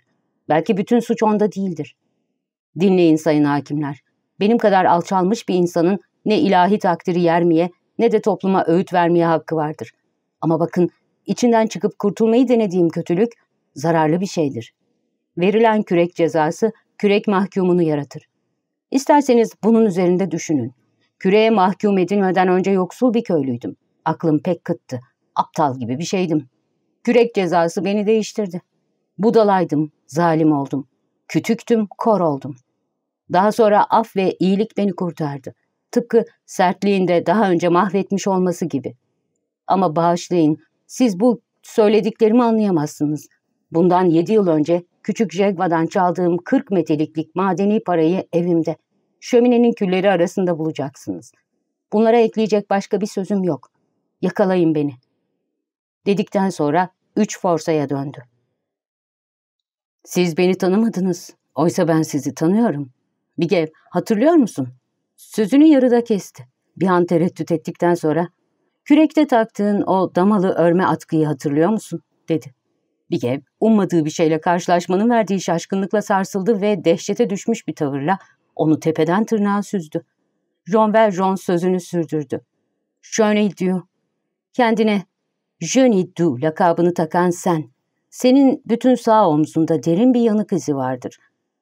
Belki bütün suç onda değildir. Dinleyin sayın hakimler. Benim kadar alçalmış bir insanın ne ilahi takdiri yermeye ne de topluma öğüt vermeye hakkı vardır. Ama bakın içinden çıkıp kurtulmayı denediğim kötülük zararlı bir şeydir. Verilen kürek cezası kürek mahkumunu yaratır. İsterseniz bunun üzerinde düşünün. Küreğe mahkum edilmeden önce yoksul bir köylüydüm. Aklım pek kıttı. Aptal gibi bir şeydim. Kürek cezası beni değiştirdi. Budalaydım, zalim oldum. Kütüktüm, kor oldum. Daha sonra af ve iyilik beni kurtardı. Tıpkı sertliğinde daha önce mahvetmiş olması gibi. Ama bağışlayın, siz bu söylediklerimi anlayamazsınız. Bundan yedi yıl önce küçük Jegva'dan çaldığım 40 metreliklik madeni parayı evimde, şöminenin külleri arasında bulacaksınız. Bunlara ekleyecek başka bir sözüm yok. Yakalayın beni. Dedikten sonra üç forsaya döndü. Siz beni tanımadınız. Oysa ben sizi tanıyorum. Bigev, hatırlıyor musun? Sözünü yarıda kesti. Bir an tereddüt ettikten sonra kürekte taktığın o damalı örme atkıyı hatırlıyor musun? dedi. Bigev ummadığı bir şeyle karşılaşmanın verdiği şaşkınlıkla sarsıldı ve dehşete düşmüş bir tavırla onu tepeden tırnağa süzdü. Jean Valjean sözünü sürdürdü. Jeune diyor. Kendine Jeune du lakabını takan sen. Senin bütün sağ omzunda derin bir yanık izi vardır.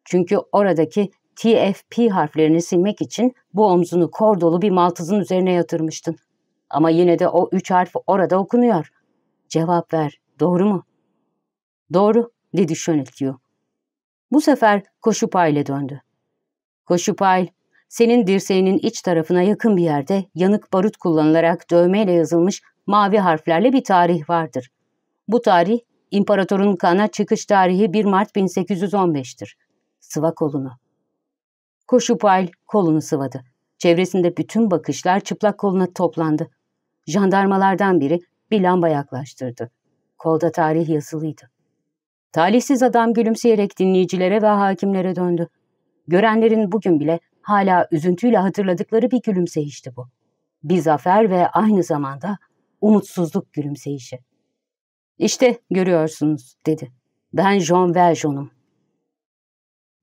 Çünkü oradaki TFP harflerini silmek için bu omzunu kor dolu bir maltızın üzerine yatırmıştın. Ama yine de o üç harf orada okunuyor. Cevap ver, doğru mu? Doğru, dedi Şönetliyor. Bu sefer koşupay ile döndü. Koşupay, senin dirseğinin iç tarafına yakın bir yerde yanık barut kullanılarak dövmeyle yazılmış mavi harflerle bir tarih vardır. Bu tarih, imparatorun kana çıkış tarihi 1 Mart 1815'tir. Sıva kolunu. Koşup Ayl kolunu sıvadı. Çevresinde bütün bakışlar çıplak koluna toplandı. Jandarmalardan biri bir lamba yaklaştırdı. Kolda tarih yazılıydı. Talihsiz adam gülümseyerek dinleyicilere ve hakimlere döndü. Görenlerin bugün bile hala üzüntüyle hatırladıkları bir gülümseyişti bu. Bir zafer ve aynı zamanda umutsuzluk gülümseyişi. İşte görüyorsunuz dedi. Ben Jean Valjean'um.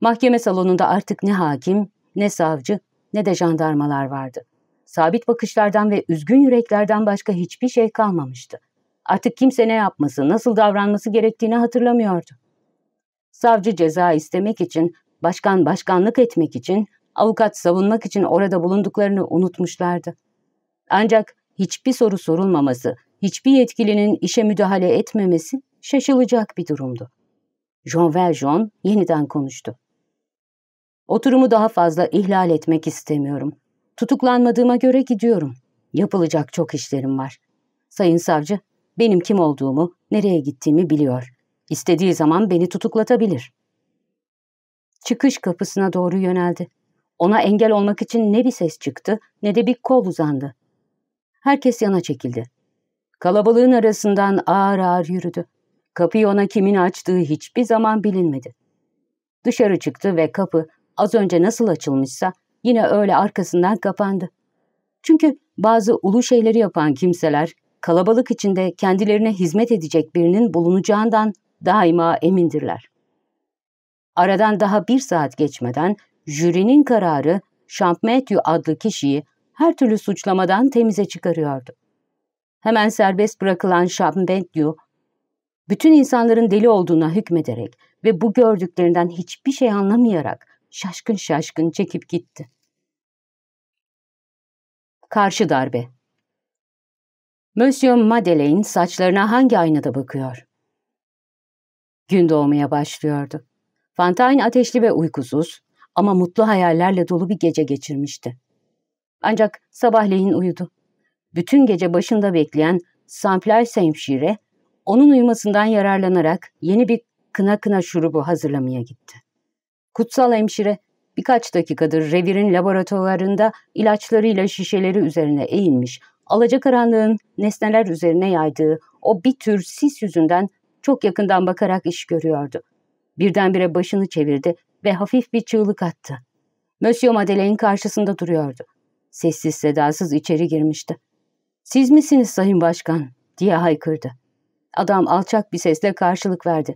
Mahkeme salonunda artık ne hakim, ne savcı, ne de jandarmalar vardı. Sabit bakışlardan ve üzgün yüreklerden başka hiçbir şey kalmamıştı. Artık kimse ne yapması, nasıl davranması gerektiğini hatırlamıyordu. Savcı ceza istemek için, başkan başkanlık etmek için, avukat savunmak için orada bulunduklarını unutmuşlardı. Ancak hiçbir soru sorulmaması, hiçbir yetkilinin işe müdahale etmemesi şaşılacak bir durumdu. Jean Valjean yeniden konuştu. Oturumu daha fazla ihlal etmek istemiyorum. Tutuklanmadığıma göre gidiyorum. Yapılacak çok işlerim var. Sayın savcı, benim kim olduğumu, nereye gittiğimi biliyor. İstediği zaman beni tutuklatabilir. Çıkış kapısına doğru yöneldi. Ona engel olmak için ne bir ses çıktı ne de bir kol uzandı. Herkes yana çekildi. Kalabalığın arasından ağır ağır yürüdü. Kapıyı ona kimin açtığı hiçbir zaman bilinmedi. Dışarı çıktı ve kapı az önce nasıl açılmışsa yine öyle arkasından kapandı. Çünkü bazı ulu şeyleri yapan kimseler kalabalık içinde kendilerine hizmet edecek birinin bulunacağından daima emindirler. Aradan daha bir saat geçmeden jürinin kararı Champmathieu adlı kişiyi her türlü suçlamadan temize çıkarıyordu. Hemen serbest bırakılan Champmathieu, bütün insanların deli olduğuna hükmederek ve bu gördüklerinden hiçbir şey anlamayarak şaşkın şaşkın çekip gitti. Karşı darbe Monsieur Madeleine saçlarına hangi aynada bakıyor? Gün doğmaya başlıyordu. Fantine ateşli ve uykusuz ama mutlu hayallerle dolu bir gece geçirmişti. Ancak sabahleyin uyudu. Bütün gece başında bekleyen Samplaise hemşire, onun uyumasından yararlanarak yeni bir kına kına şurubu hazırlamaya gitti. Kutsal hemşire birkaç dakikadır revirin laboratuvarında ilaçlarıyla şişeleri üzerine eğilmiş, alacakaranlığın nesneler üzerine yaydığı o bir tür sis yüzünden çok yakından bakarak iş görüyordu. Birdenbire başını çevirdi ve hafif bir çığlık attı. Monsieur Madeleine'in karşısında duruyordu. Sessiz sedasız içeri girmişti. ''Siz misiniz Sayın Başkan?'' diye haykırdı. Adam alçak bir sesle karşılık verdi.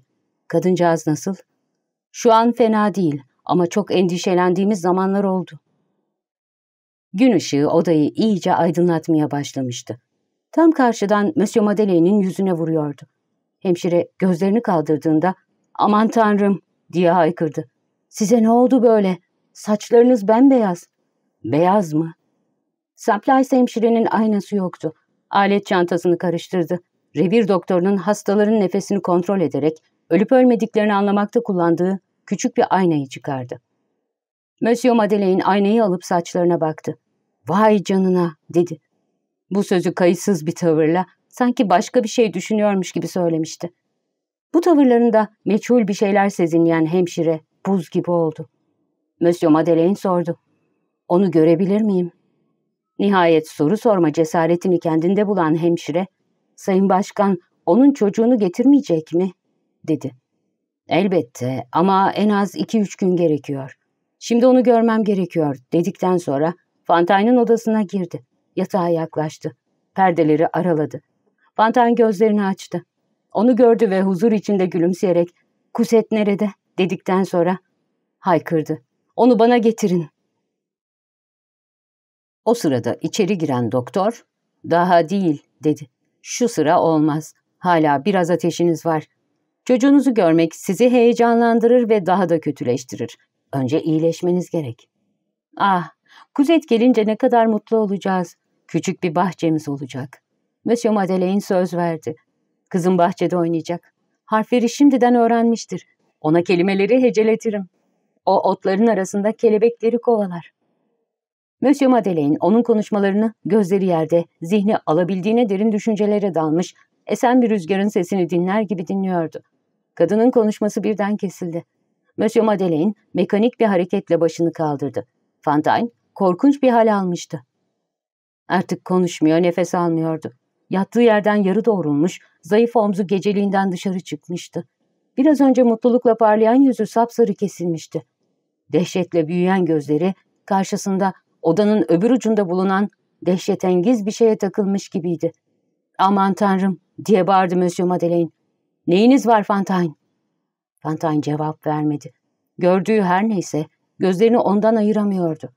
''Kadıncağız nasıl?'' Şu an fena değil ama çok endişelendiğimiz zamanlar oldu. Gün ışığı odayı iyice aydınlatmaya başlamıştı. Tam karşıdan Monsieur Madeleine'in yüzüne vuruyordu. Hemşire gözlerini kaldırdığında aman tanrım diye haykırdı. Size ne oldu böyle? Saçlarınız bembeyaz. Beyaz mı? Saplays hemşirenin aynası yoktu. Alet çantasını karıştırdı. Revir doktorunun hastaların nefesini kontrol ederek ölüp ölmediklerini anlamakta kullandığı küçük bir aynayı çıkardı. Monsieur Madeleine aynayı alıp saçlarına baktı. ''Vay canına'' dedi. Bu sözü kayıtsız bir tavırla sanki başka bir şey düşünüyormuş gibi söylemişti. Bu tavırlarında meçhul bir şeyler sezinleyen hemşire buz gibi oldu. Monsieur Madeleine sordu. ''Onu görebilir miyim?'' Nihayet soru sorma cesaretini kendinde bulan hemşire, ''Sayın Başkan onun çocuğunu getirmeyecek mi?'' dedi. Elbette ama en az iki üç gün gerekiyor. Şimdi onu görmem gerekiyor dedikten sonra Fantine'ın odasına girdi. Yatağa yaklaştı. Perdeleri araladı. Fantine gözlerini açtı. Onu gördü ve huzur içinde gülümseyerek ''Kuset nerede?'' dedikten sonra haykırdı. ''Onu bana getirin.'' O sırada içeri giren doktor ''Daha değil'' dedi. ''Şu sıra olmaz. Hala biraz ateşiniz var. Çocuğunuzu görmek sizi heyecanlandırır ve daha da kötüleştirir. Önce iyileşmeniz gerek. Ah, kuzet gelince ne kadar mutlu olacağız. Küçük bir bahçemiz olacak. Monsieur Madeleine söz verdi. Kızım bahçede oynayacak. Harfleri şimdiden öğrenmiştir. Ona kelimeleri heceletirim. O otların arasında kelebekleri kovalar. Monsieur Madeleine onun konuşmalarını gözleri yerde, zihni alabildiğine derin düşüncelere dalmış, esen bir rüzgarın sesini dinler gibi dinliyordu. Kadının konuşması birden kesildi. Monsieur Madeleine mekanik bir hareketle başını kaldırdı. Fantine korkunç bir hal almıştı. Artık konuşmuyor, nefes almıyordu. Yattığı yerden yarı doğrulmuş, zayıf omzu geceliğinden dışarı çıkmıştı. Biraz önce mutlulukla parlayan yüzü sapsarı kesilmişti. Dehşetle büyüyen gözleri karşısında odanın öbür ucunda bulunan dehşetengiz bir şeye takılmış gibiydi. ''Aman tanrım!'' diye bağırdı Monsieur Madeleine. Neyiniz var Fantine? Fantine cevap vermedi. Gördüğü her neyse gözlerini ondan ayıramıyordu.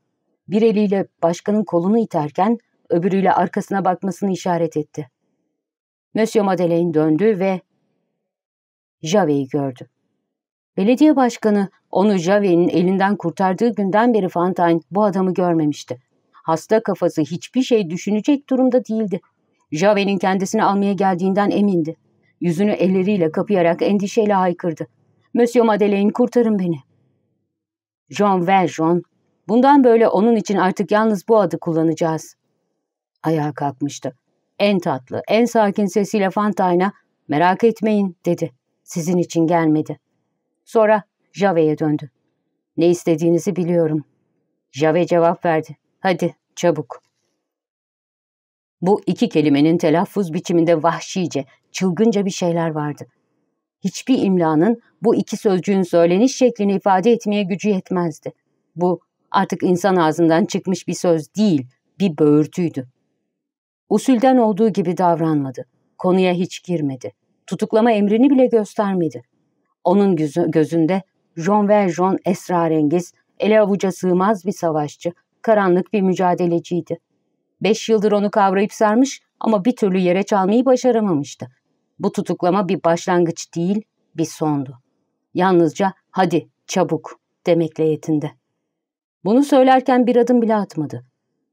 Bir eliyle başkanın kolunu iterken öbürüyle arkasına bakmasını işaret etti. Monsieur Madeleine döndü ve Jave'yi gördü. Belediye başkanı onu Jave'nin elinden kurtardığı günden beri Fantine bu adamı görmemişti. Hasta kafası hiçbir şey düşünecek durumda değildi. Jave'nin kendisini almaya geldiğinden emindi. Yüzünü elleriyle kapayarak endişeyle haykırdı. Monsieur Madeleine kurtarın beni. Jean Valjean, bundan böyle onun için artık yalnız bu adı kullanacağız. Ayağa kalkmıştı. En tatlı, en sakin sesiyle Fantine'a merak etmeyin dedi. Sizin için gelmedi. Sonra Jave'ye döndü. Ne istediğinizi biliyorum. Jave cevap verdi. Hadi çabuk. Bu iki kelimenin telaffuz biçiminde vahşice, çılgınca bir şeyler vardı. Hiçbir imlanın bu iki sözcüğün söyleniş şeklini ifade etmeye gücü yetmezdi. Bu artık insan ağzından çıkmış bir söz değil, bir böğürtüydü. Usulden olduğu gibi davranmadı. Konuya hiç girmedi. Tutuklama emrini bile göstermedi. Onun gözünde John Valjean esrarengiz, ele avuca sığmaz bir savaşçı, karanlık bir mücadeleciydi. Beş yıldır onu kavrayıp sarmış ama bir türlü yere çalmayı başaramamıştı. Bu tutuklama bir başlangıç değil, bir sondu. Yalnızca hadi çabuk demekle yetindi. Bunu söylerken bir adım bile atmadı.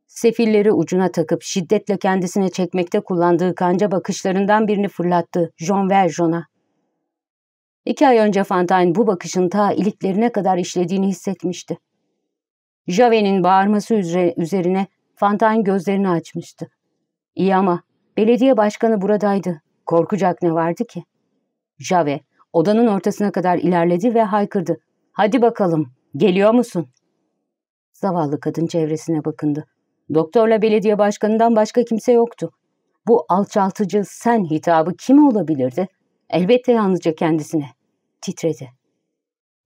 Sefilleri ucuna takıp şiddetle kendisine çekmekte kullandığı kanca bakışlarından birini fırlattı Jean Valjean'a. İki ay önce Fantine bu bakışın ta iliklerine kadar işlediğini hissetmişti. Javen'in bağırması üzerine Fantine gözlerini açmıştı. İyi ama belediye başkanı buradaydı. Korkacak ne vardı ki? Jave odanın ortasına kadar ilerledi ve haykırdı. Hadi bakalım, geliyor musun? Zavallı kadın çevresine bakındı. Doktorla belediye başkanından başka kimse yoktu. Bu alçaltıcı sen hitabı kime olabilirdi? Elbette yalnızca kendisine. Titredi.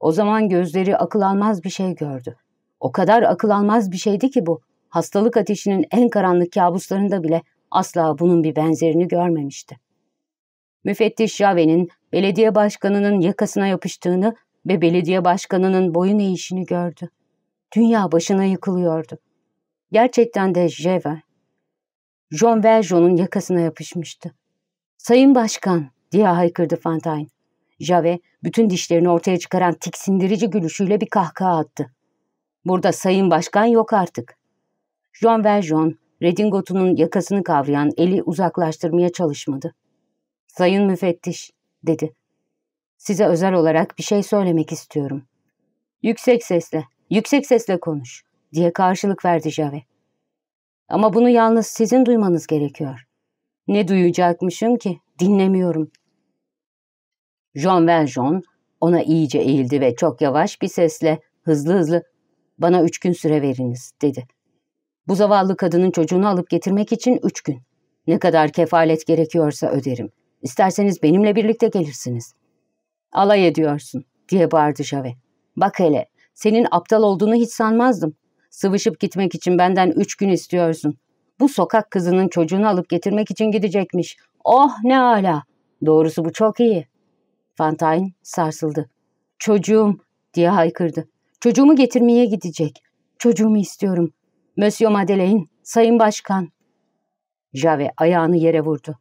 O zaman gözleri akıl almaz bir şey gördü. O kadar akıl almaz bir şeydi ki bu hastalık ateşinin en karanlık kabuslarında bile asla bunun bir benzerini görmemişti. Müfettiş Jave'nin belediye başkanının yakasına yapıştığını ve belediye başkanının boyun eğişini gördü. Dünya başına yıkılıyordu. Gerçekten de Jeve, John Valjean'ın yakasına yapışmıştı. ''Sayın Başkan!'' diye haykırdı Fantine. Jave bütün dişlerini ortaya çıkaran tiksindirici gülüşüyle bir kahkaha attı. ''Burada Sayın Başkan yok artık. Jean Valjean, redingotunun yakasını kavrayan eli uzaklaştırmaya çalışmadı. ''Sayın müfettiş'' dedi. ''Size özel olarak bir şey söylemek istiyorum.'' ''Yüksek sesle, yüksek sesle konuş.'' diye karşılık verdi Jave. ''Ama bunu yalnız sizin duymanız gerekiyor.'' ''Ne duyacakmışım ki? Dinlemiyorum.'' Jean Valjean ona iyice eğildi ve çok yavaş bir sesle hızlı hızlı ''Bana üç gün süre veriniz'' dedi. Bu zavallı kadının çocuğunu alıp getirmek için üç gün. Ne kadar kefalet gerekiyorsa öderim. İsterseniz benimle birlikte gelirsiniz. Alay ediyorsun diye bağırdı Jave. Bak hele senin aptal olduğunu hiç sanmazdım. Sıvışıp gitmek için benden üç gün istiyorsun. Bu sokak kızının çocuğunu alıp getirmek için gidecekmiş. Oh ne ala. Doğrusu bu çok iyi. Fantine sarsıldı. Çocuğum diye haykırdı. Çocuğumu getirmeye gidecek. Çocuğumu istiyorum. Monsieur Madeleine, Sayın Başkan. Jave ayağını yere vurdu.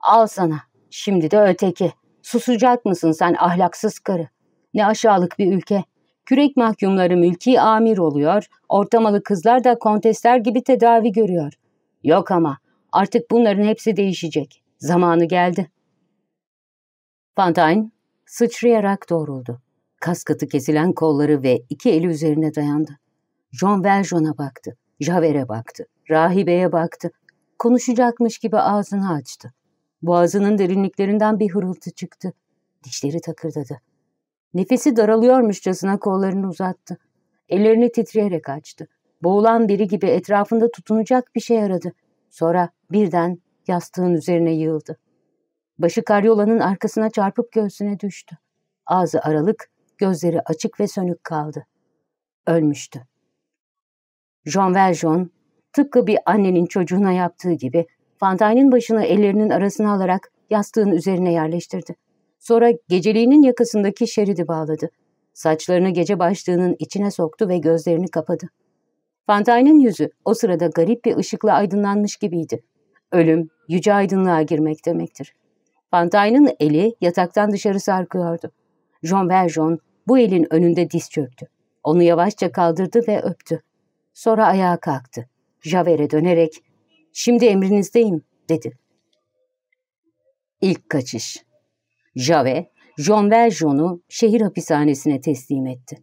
Al sana, şimdi de öteki. Susacak mısın sen ahlaksız karı? Ne aşağılık bir ülke. Kürek mahkumları mülki amir oluyor, ortamalı kızlar da kontesler gibi tedavi görüyor. Yok ama, artık bunların hepsi değişecek. Zamanı geldi. Fantine sıçrayarak doğruldu. Kaskatı kesilen kolları ve iki eli üzerine dayandı. John Valjean'a baktı. Javer'e baktı, rahibeye baktı. Konuşacakmış gibi ağzını açtı. Boğazının derinliklerinden bir hırıltı çıktı. Dişleri takırdadı. Nefesi daralıyormuşçasına kollarını uzattı. Ellerini titreyerek açtı. Boğulan biri gibi etrafında tutunacak bir şey aradı. Sonra birden yastığın üzerine yığıldı. Başı karyolanın arkasına çarpıp göğsüne düştü. Ağzı aralık, gözleri açık ve sönük kaldı. Ölmüştü. Jean Valjean tıpkı bir annenin çocuğuna yaptığı gibi Fantain'in başını ellerinin arasına alarak yastığın üzerine yerleştirdi. Sonra geceliğinin yakasındaki şeridi bağladı. Saçlarını gece başlığının içine soktu ve gözlerini kapadı. Fantain'in yüzü o sırada garip bir ışıkla aydınlanmış gibiydi. Ölüm, yüce aydınlığa girmek demektir. Fantain'in eli yataktan dışarı sarkıyordu. Jean Valjean bu elin önünde diz çöktü. Onu yavaşça kaldırdı ve öptü. Sonra ayağa kalktı. Javer'e dönerek ''Şimdi emrinizdeyim'' dedi. İlk kaçış. Jave, Jean Valjean'u şehir hapishanesine teslim etti.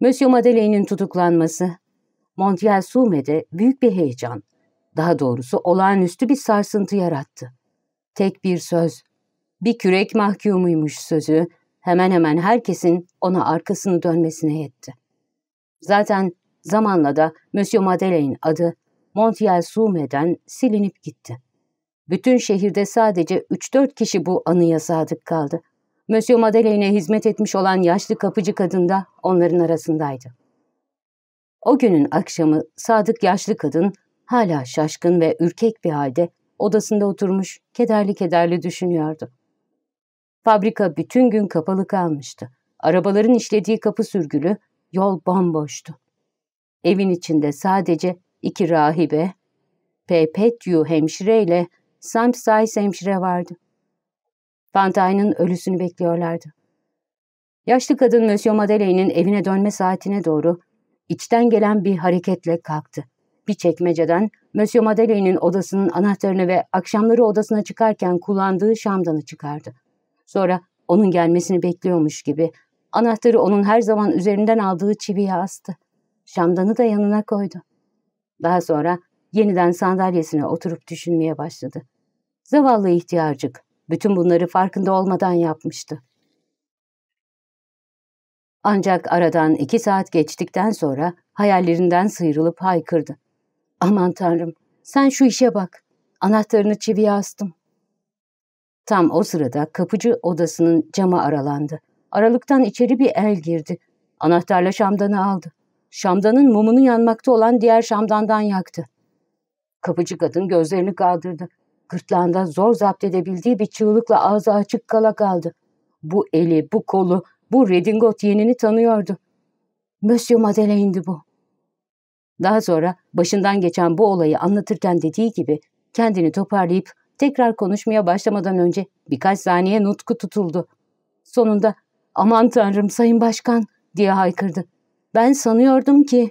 Monsieur Madeleine'in tutuklanması, Montiel Sume'de büyük bir heyecan, daha doğrusu olağanüstü bir sarsıntı yarattı. Tek bir söz, bir kürek mahkumuymuş sözü hemen hemen herkesin ona arkasını dönmesine yetti. Zaten Zamanla da Monsieur Madeleine'in adı Montiel Sume'den silinip gitti. Bütün şehirde sadece 3-4 kişi bu anıya sadık kaldı. Monsieur Madeleine'e hizmet etmiş olan yaşlı kapıcı kadın da onların arasındaydı. O günün akşamı sadık yaşlı kadın hala şaşkın ve ürkek bir halde odasında oturmuş kederli kederli düşünüyordu. Fabrika bütün gün kapalı kalmıştı. Arabaların işlediği kapı sürgülü, yol bomboştu. Evin içinde sadece iki rahibe, Pepetyu hemşire ile Samsais hemşire vardı. Fantain'in ölüsünü bekliyorlardı. Yaşlı kadın Monsieur Madeleine'in evine dönme saatine doğru içten gelen bir hareketle kalktı. Bir çekmeceden Monsieur Madeleine'in odasının anahtarını ve akşamları odasına çıkarken kullandığı şamdanı çıkardı. Sonra onun gelmesini bekliyormuş gibi anahtarı onun her zaman üzerinden aldığı çiviye astı. Şamdanı da yanına koydu. Daha sonra yeniden sandalyesine oturup düşünmeye başladı. Zavallı ihtiyarcık bütün bunları farkında olmadan yapmıştı. Ancak aradan iki saat geçtikten sonra hayallerinden sıyrılıp haykırdı. Aman tanrım sen şu işe bak. Anahtarını çiviye astım. Tam o sırada kapıcı odasının cama aralandı. Aralıktan içeri bir el girdi. Anahtarla şamdanı aldı şamdanın mumunu yanmakta olan diğer şamdandan yaktı. Kapıcı kadın gözlerini kaldırdı. Gırtlağında zor zapt edebildiği bir çığlıkla ağzı açık kala kaldı. Bu eli, bu kolu, bu redingot yenini tanıyordu. Monsieur Madeleine'di bu. Daha sonra başından geçen bu olayı anlatırken dediği gibi kendini toparlayıp tekrar konuşmaya başlamadan önce birkaç saniye nutku tutuldu. Sonunda aman tanrım sayın başkan diye haykırdı. Ben sanıyordum ki...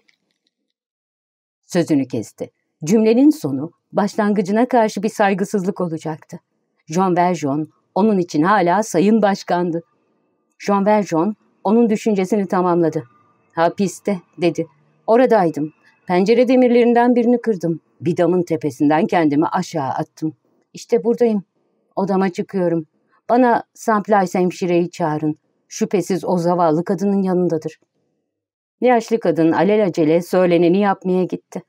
Sözünü kesti. Cümlenin sonu başlangıcına karşı bir saygısızlık olacaktı. Jean Valjean onun için hala sayın başkandı. Jean Valjean onun düşüncesini tamamladı. Hapiste dedi. Oradaydım. Pencere demirlerinden birini kırdım. Bir damın tepesinden kendimi aşağı attım. İşte buradayım. Odama çıkıyorum. Bana Samplays hemşireyi çağırın. Şüphesiz o zavallı kadının yanındadır. Yaşlı kadın alelacele söyleneni yapmaya gitti.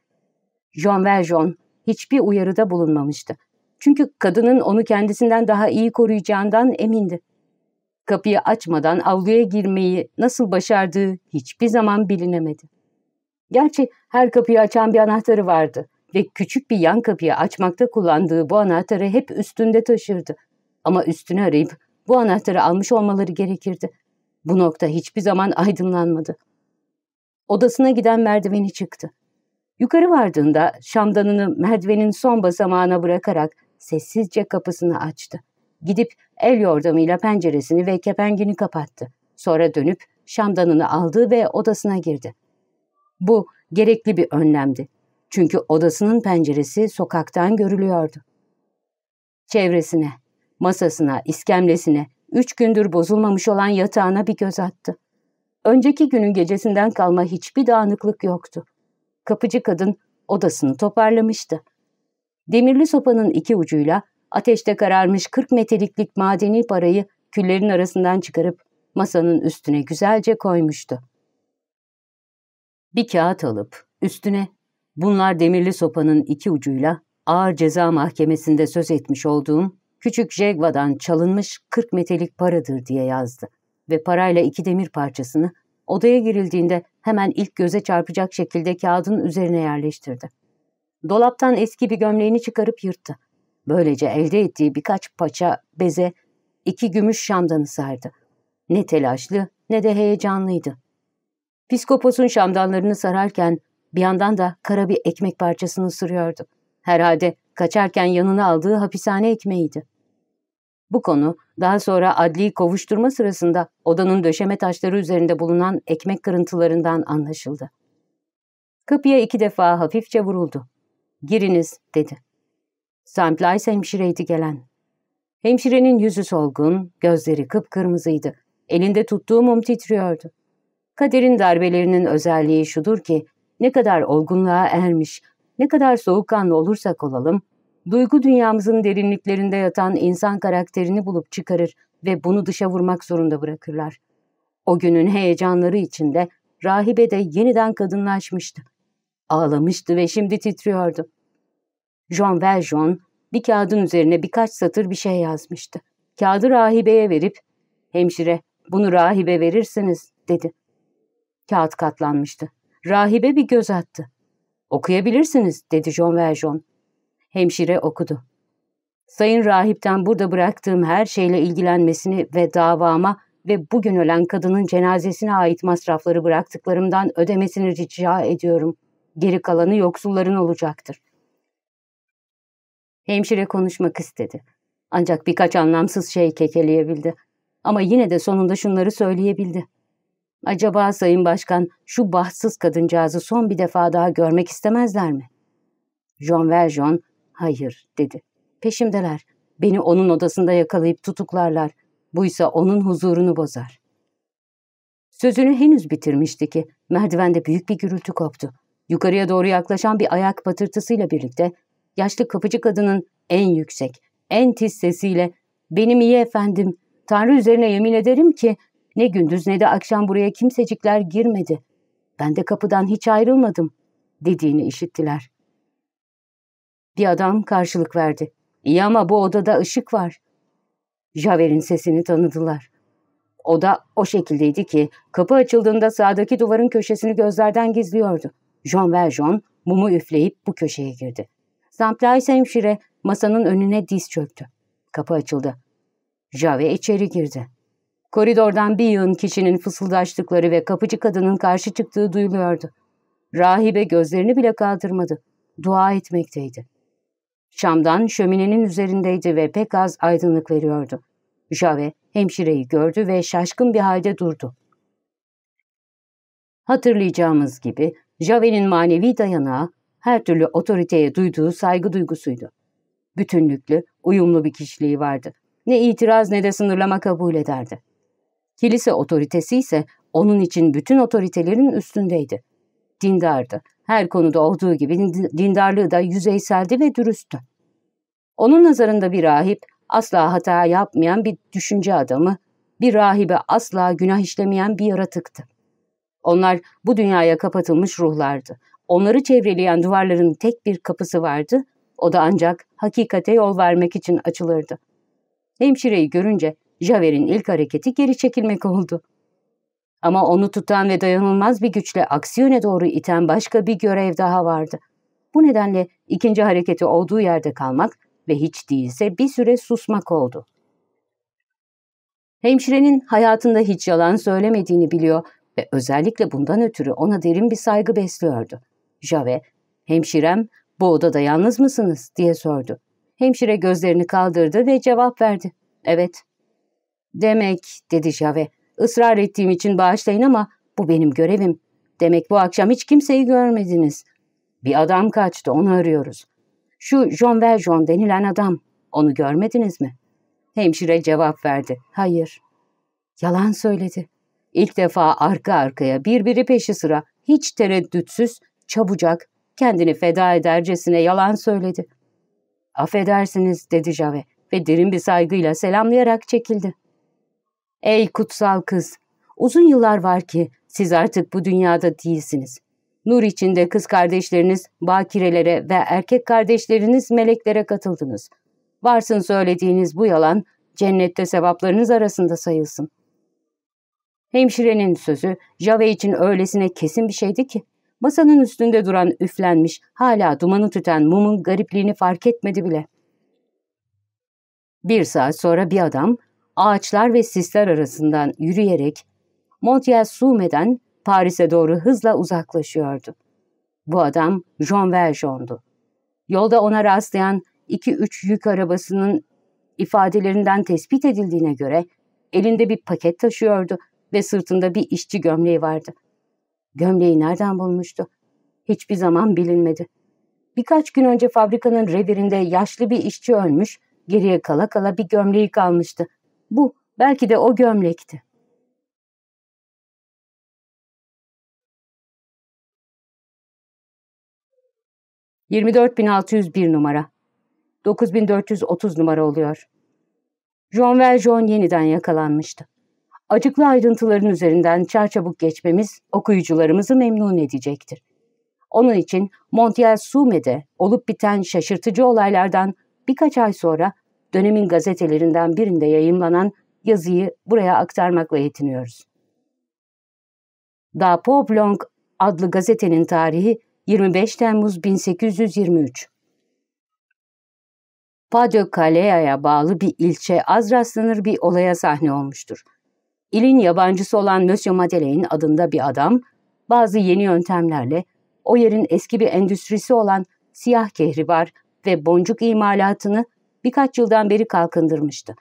Jean Valjean hiçbir uyarıda bulunmamıştı. Çünkü kadının onu kendisinden daha iyi koruyacağından emindi. Kapıyı açmadan avluya girmeyi nasıl başardığı hiçbir zaman bilinemedi. Gerçi her kapıyı açan bir anahtarı vardı ve küçük bir yan kapıyı açmakta kullandığı bu anahtarı hep üstünde taşırdı. Ama üstünü arayıp bu anahtarı almış olmaları gerekirdi. Bu nokta hiçbir zaman aydınlanmadı odasına giden merdiveni çıktı. Yukarı vardığında şamdanını merdivenin son basamağına bırakarak sessizce kapısını açtı. Gidip el yordamıyla penceresini ve kepengini kapattı. Sonra dönüp şamdanını aldı ve odasına girdi. Bu gerekli bir önlemdi. Çünkü odasının penceresi sokaktan görülüyordu. Çevresine, masasına, iskemlesine, üç gündür bozulmamış olan yatağına bir göz attı. Önceki günün gecesinden kalma hiçbir dağınıklık yoktu. Kapıcı kadın odasını toparlamıştı. Demirli sopanın iki ucuyla ateşte kararmış 40 meteliklik madeni parayı küllerin arasından çıkarıp masanın üstüne güzelce koymuştu. Bir kağıt alıp üstüne bunlar demirli sopanın iki ucuyla ağır ceza mahkemesinde söz etmiş olduğum küçük Jegva'dan çalınmış 40 metelik paradır diye yazdı ve parayla iki demir parçasını odaya girildiğinde hemen ilk göze çarpacak şekilde kağıdın üzerine yerleştirdi. Dolaptan eski bir gömleğini çıkarıp yırttı. Böylece elde ettiği birkaç paça beze iki gümüş şamdanı sardı. Ne telaşlı ne de heyecanlıydı. Piskopos'un şamdanlarını sararken bir yandan da kara bir ekmek parçasını sürüyordu. Herhalde kaçarken yanına aldığı hapishane ekmeğiydi. Bu konu daha sonra adli kovuşturma sırasında odanın döşeme taşları üzerinde bulunan ekmek kırıntılarından anlaşıldı. Kapıya iki defa hafifçe vuruldu. Giriniz dedi. Samplays hemşireydi gelen. Hemşirenin yüzü solgun, gözleri kıpkırmızıydı. Elinde tuttuğu mum titriyordu. Kaderin darbelerinin özelliği şudur ki, ne kadar olgunluğa ermiş, ne kadar soğukkanlı olursak olalım, Duygu dünyamızın derinliklerinde yatan insan karakterini bulup çıkarır ve bunu dışa vurmak zorunda bırakırlar. O günün heyecanları içinde rahibe de yeniden kadınlaşmıştı. Ağlamıştı ve şimdi titriyordu. Jean Valjean bir kağıdın üzerine birkaç satır bir şey yazmıştı. Kağıdı rahibeye verip, hemşire bunu rahibe verirsiniz dedi. Kağıt katlanmıştı. Rahibe bir göz attı. Okuyabilirsiniz dedi Jean Valjean. Hemşire okudu. Sayın rahipten burada bıraktığım her şeyle ilgilenmesini ve davama ve bugün ölen kadının cenazesine ait masrafları bıraktıklarımdan ödemesini rica ediyorum. Geri kalanı yoksulların olacaktır. Hemşire konuşmak istedi. Ancak birkaç anlamsız şey kekeleyebildi. Ama yine de sonunda şunları söyleyebildi. Acaba Sayın Başkan şu bahtsız kadıncağızı son bir defa daha görmek istemezler mi? Jean Valjean Hayır dedi. Peşimdeler. Beni onun odasında yakalayıp tutuklarlar. Buysa onun huzurunu bozar. Sözünü henüz bitirmişti ki merdivende büyük bir gürültü koptu. Yukarıya doğru yaklaşan bir ayak patırtısıyla birlikte yaşlı kapıcı kadının en yüksek, en tiz sesiyle ''Benim iyi efendim, Tanrı üzerine yemin ederim ki ne gündüz ne de akşam buraya kimsecikler girmedi. Ben de kapıdan hiç ayrılmadım.'' dediğini işittiler diye adam karşılık verdi. İyi ama bu odada ışık var. Javer'in sesini tanıdılar. Oda o şekildeydi ki kapı açıldığında sağdaki duvarın köşesini gözlerden gizliyordu. Jean Valjean mumu üfleyip bu köşeye girdi. Zamplais hemşire masanın önüne diz çöktü. Kapı açıldı. Jave içeri girdi. Koridordan bir yığın kişinin fısıldaştıkları ve kapıcı kadının karşı çıktığı duyuluyordu. Rahibe gözlerini bile kaldırmadı. Dua etmekteydi. Şam'dan şöminenin üzerindeydi ve pek az aydınlık veriyordu. Jave hemşireyi gördü ve şaşkın bir halde durdu. Hatırlayacağımız gibi Jave'nin manevi dayanağı her türlü otoriteye duyduğu saygı duygusuydu. Bütünlüklü, uyumlu bir kişiliği vardı. Ne itiraz ne de sınırlama kabul ederdi. Kilise otoritesi ise onun için bütün otoritelerin üstündeydi dindardı. Her konuda olduğu gibi dindarlığı da yüzeyseldi ve dürüsttü. Onun nazarında bir rahip, asla hata yapmayan bir düşünce adamı, bir rahibe asla günah işlemeyen bir yaratıktı. Onlar bu dünyaya kapatılmış ruhlardı. Onları çevreleyen duvarların tek bir kapısı vardı, o da ancak hakikate yol vermek için açılırdı. Hemşireyi görünce Javer'in ilk hareketi geri çekilmek oldu. Ama onu tutan ve dayanılmaz bir güçle aksi yöne doğru iten başka bir görev daha vardı. Bu nedenle ikinci hareketi olduğu yerde kalmak ve hiç değilse bir süre susmak oldu. Hemşirenin hayatında hiç yalan söylemediğini biliyor ve özellikle bundan ötürü ona derin bir saygı besliyordu. Jave, hemşirem bu odada yalnız mısınız diye sordu. Hemşire gözlerini kaldırdı ve cevap verdi. Evet. Demek dedi Jave Israr ettiğim için bağışlayın ama bu benim görevim. Demek bu akşam hiç kimseyi görmediniz. Bir adam kaçtı, onu arıyoruz. Şu John Valjean denilen adam, onu görmediniz mi? Hemşire cevap verdi. Hayır. Yalan söyledi. İlk defa arka arkaya birbiri peşi sıra hiç tereddütsüz, çabucak, kendini feda edercesine yalan söyledi. Affedersiniz dedi Jave ve derin bir saygıyla selamlayarak çekildi. Ey kutsal kız! Uzun yıllar var ki siz artık bu dünyada değilsiniz. Nur içinde kız kardeşleriniz bakirelere ve erkek kardeşleriniz meleklere katıldınız. Varsın söylediğiniz bu yalan cennette sevaplarınız arasında sayılsın. Hemşirenin sözü Jave için öylesine kesin bir şeydi ki masanın üstünde duran üflenmiş hala dumanı tüten mumun garipliğini fark etmedi bile. Bir saat sonra bir adam ağaçlar ve sisler arasından yürüyerek Montiel Sume'den Paris'e doğru hızla uzaklaşıyordu. Bu adam Jean Valjean'du. Yolda ona rastlayan iki üç yük arabasının ifadelerinden tespit edildiğine göre elinde bir paket taşıyordu ve sırtında bir işçi gömleği vardı. Gömleği nereden bulmuştu? Hiçbir zaman bilinmedi. Birkaç gün önce fabrikanın revirinde yaşlı bir işçi ölmüş, geriye kala kala bir gömleği kalmıştı. Bu belki de o gömlekti. ...24.601 numara. 9.430 numara oluyor. John Valjean yeniden yakalanmıştı. Acıklı ayrıntıların üzerinden çarçabuk geçmemiz okuyucularımızı memnun edecektir. Onun için Montiel Sume'de olup biten şaşırtıcı olaylardan birkaç ay sonra dönemin gazetelerinden birinde yayımlanan yazıyı buraya aktarmakla yetiniyoruz. Da Poplong adlı gazetenin tarihi 25 Temmuz 1823. Padö Kalea'ya bağlı bir ilçe az rastlanır bir olaya sahne olmuştur. İlin yabancısı olan Monsieur Madeleine adında bir adam, bazı yeni yöntemlerle o yerin eski bir endüstrisi olan siyah kehribar ve boncuk imalatını birkaç yıldan beri kalkındırmıştı.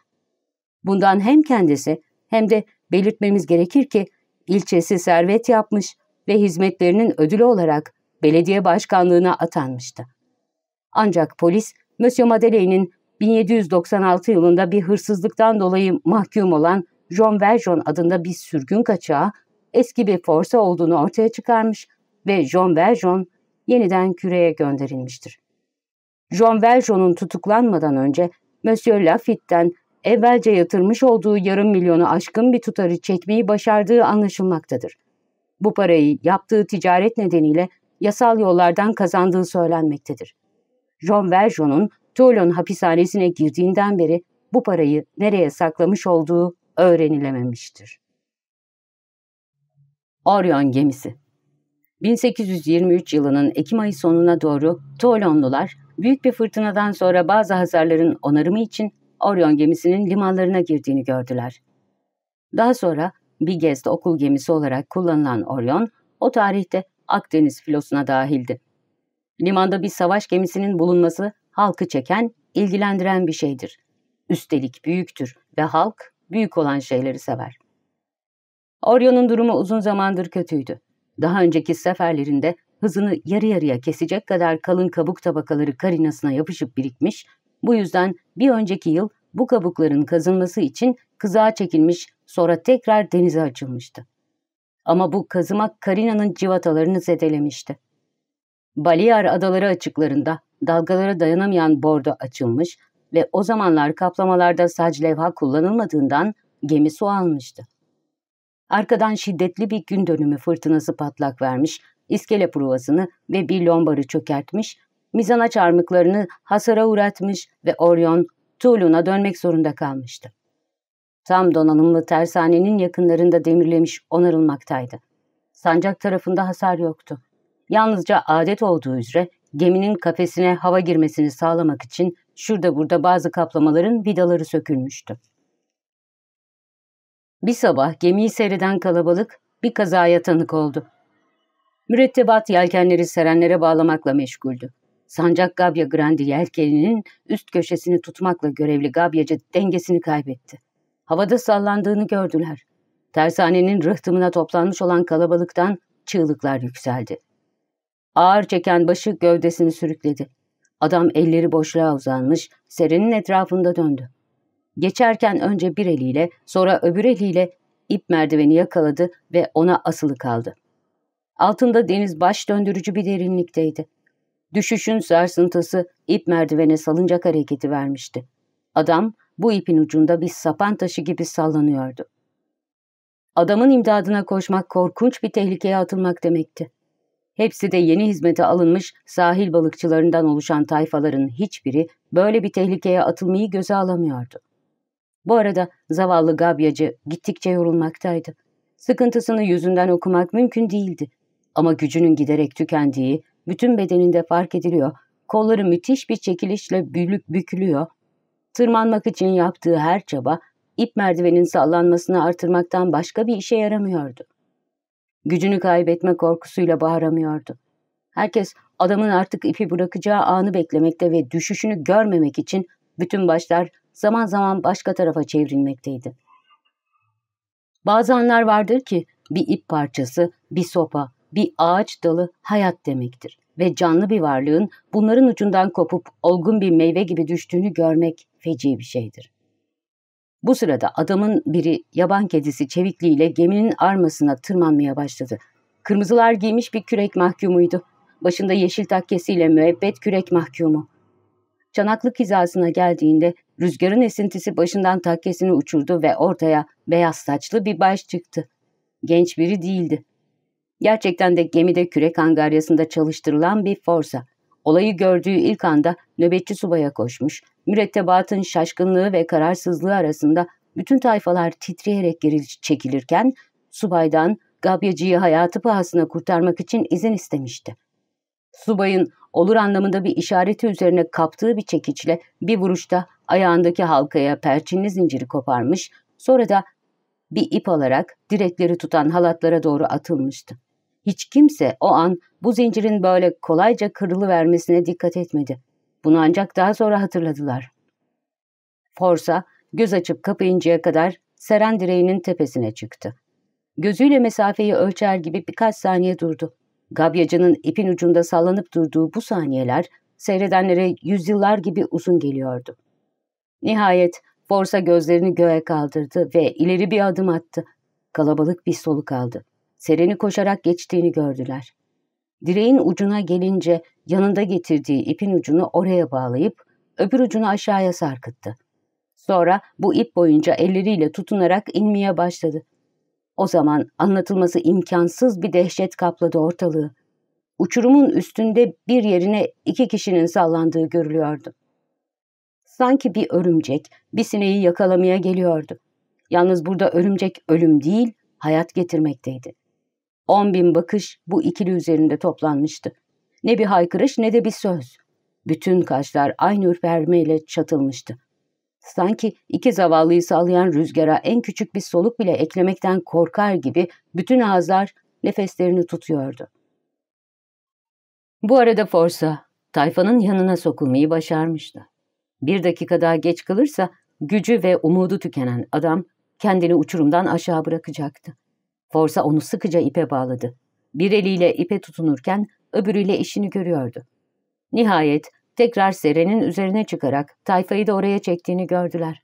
Bundan hem kendisi hem de belirtmemiz gerekir ki ilçesi servet yapmış ve hizmetlerinin ödülü olarak belediye başkanlığına atanmıştı. Ancak polis, Monsieur Madeleine'in 1796 yılında bir hırsızlıktan dolayı mahkum olan John Verjon adında bir sürgün kaçağı eski bir forsa olduğunu ortaya çıkarmış ve John Verjon yeniden küreye gönderilmiştir. Jean Valjean'un tutuklanmadan önce Monsieur Lafitte'den evvelce yatırmış olduğu yarım milyonu aşkın bir tutarı çekmeyi başardığı anlaşılmaktadır. Bu parayı yaptığı ticaret nedeniyle yasal yollardan kazandığı söylenmektedir. Jean Valjean'un Toulon hapishanesine girdiğinden beri bu parayı nereye saklamış olduğu öğrenilememiştir. Orion gemisi 1823 yılının Ekim ayı sonuna doğru Toulonlular Büyük bir fırtınadan sonra bazı hasarların onarımı için Orion gemisinin limanlarına girdiğini gördüler. Daha sonra bir gez okul gemisi olarak kullanılan Orion, o tarihte Akdeniz filosuna dahildi. Limanda bir savaş gemisinin bulunması halkı çeken, ilgilendiren bir şeydir. Üstelik büyüktür ve halk büyük olan şeyleri sever. Orion'un durumu uzun zamandır kötüydü. Daha önceki seferlerinde hızını yarı yarıya kesecek kadar kalın kabuk tabakaları karinasına yapışıp birikmiş, bu yüzden bir önceki yıl bu kabukların kazınması için kızığa çekilmiş sonra tekrar denize açılmıştı. Ama bu kazıma karinanın civatalarını zedelemişti. Baliyar adaları açıklarında dalgalara dayanamayan bordo açılmış ve o zamanlar kaplamalarda sac levha kullanılmadığından gemi su almıştı. Arkadan şiddetli bir gün dönümü fırtınası patlak vermiş iskele provasını ve bir lombarı çökertmiş, mizana çarmıklarını hasara uğratmış ve Orion, Toulon'a dönmek zorunda kalmıştı. Tam donanımlı tersanenin yakınlarında demirlemiş onarılmaktaydı. Sancak tarafında hasar yoktu. Yalnızca adet olduğu üzere geminin kafesine hava girmesini sağlamak için şurada burada bazı kaplamaların vidaları sökülmüştü. Bir sabah gemiyi seyreden kalabalık bir kazaya tanık oldu mürettebat yelkenleri serenlere bağlamakla meşguldü. Sancak Gabya Grandi yelkeninin üst köşesini tutmakla görevli Gabyacı dengesini kaybetti. Havada sallandığını gördüler. Tersanenin rıhtımına toplanmış olan kalabalıktan çığlıklar yükseldi. Ağır çeken başı gövdesini sürükledi. Adam elleri boşluğa uzanmış, serenin etrafında döndü. Geçerken önce bir eliyle, sonra öbür eliyle ip merdiveni yakaladı ve ona asılı kaldı. Altında deniz baş döndürücü bir derinlikteydi. Düşüşün sarsıntısı ip merdivene salıncak hareketi vermişti. Adam bu ipin ucunda bir sapan taşı gibi sallanıyordu. Adamın imdadına koşmak korkunç bir tehlikeye atılmak demekti. Hepsi de yeni hizmete alınmış sahil balıkçılarından oluşan tayfaların hiçbiri böyle bir tehlikeye atılmayı göze alamıyordu. Bu arada zavallı gabyacı gittikçe yorulmaktaydı. Sıkıntısını yüzünden okumak mümkün değildi. Ama gücünün giderek tükendiği, bütün bedeninde fark ediliyor, kolları müthiş bir çekilişle bülük bükülüyor. Tırmanmak için yaptığı her çaba, ip merdivenin sallanmasını artırmaktan başka bir işe yaramıyordu. Gücünü kaybetme korkusuyla bağıramıyordu. Herkes adamın artık ipi bırakacağı anı beklemekte ve düşüşünü görmemek için bütün başlar zaman zaman başka tarafa çevrilmekteydi. Bazı anlar vardır ki bir ip parçası, bir sopa, bir ağaç dalı hayat demektir ve canlı bir varlığın bunların ucundan kopup olgun bir meyve gibi düştüğünü görmek feci bir şeydir. Bu sırada adamın biri yaban kedisi çevikliğiyle geminin armasına tırmanmaya başladı. Kırmızılar giymiş bir kürek mahkumuydu. Başında yeşil takkesiyle müebbet kürek mahkumu. Çanaklık hizasına geldiğinde rüzgarın esintisi başından takkesini uçurdu ve ortaya beyaz saçlı bir baş çıktı. Genç biri değildi. Gerçekten de gemide kürek hangaryasında çalıştırılan bir forsa. Olayı gördüğü ilk anda nöbetçi subaya koşmuş, mürettebatın şaşkınlığı ve kararsızlığı arasında bütün tayfalar titreyerek geri çekilirken subaydan gabyacıyı hayatı pahasına kurtarmak için izin istemişti. Subayın olur anlamında bir işareti üzerine kaptığı bir çekiçle bir vuruşta ayağındaki halkaya perçinli zinciri koparmış, sonra da bir ip alarak direkleri tutan halatlara doğru atılmıştı. Hiç kimse o an bu zincirin böyle kolayca kırılıvermesine dikkat etmedi. Bunu ancak daha sonra hatırladılar. Forsa göz açıp kapayıncaya kadar seren direğinin tepesine çıktı. Gözüyle mesafeyi ölçer gibi birkaç saniye durdu. Gabyacının ipin ucunda sallanıp durduğu bu saniyeler seyredenlere yüzyıllar gibi uzun geliyordu. Nihayet Forsa gözlerini göğe kaldırdı ve ileri bir adım attı. Kalabalık bir soluk aldı sereni koşarak geçtiğini gördüler. Direğin ucuna gelince yanında getirdiği ipin ucunu oraya bağlayıp öbür ucunu aşağıya sarkıttı. Sonra bu ip boyunca elleriyle tutunarak inmeye başladı. O zaman anlatılması imkansız bir dehşet kapladı ortalığı. Uçurumun üstünde bir yerine iki kişinin sallandığı görülüyordu. Sanki bir örümcek bir sineği yakalamaya geliyordu. Yalnız burada örümcek ölüm değil, hayat getirmekteydi. On bin bakış bu ikili üzerinde toplanmıştı. Ne bir haykırış ne de bir söz. Bütün kaşlar aynı ürpermeyle çatılmıştı. Sanki iki zavallıyı sallayan rüzgara en küçük bir soluk bile eklemekten korkar gibi bütün ağızlar nefeslerini tutuyordu. Bu arada Forsa, tayfanın yanına sokulmayı başarmıştı. Bir dakika daha geç kalırsa gücü ve umudu tükenen adam kendini uçurumdan aşağı bırakacaktı. Forza onu sıkıca ipe bağladı. Bir eliyle ipe tutunurken öbürüyle işini görüyordu. Nihayet tekrar serenin üzerine çıkarak tayfayı da oraya çektiğini gördüler.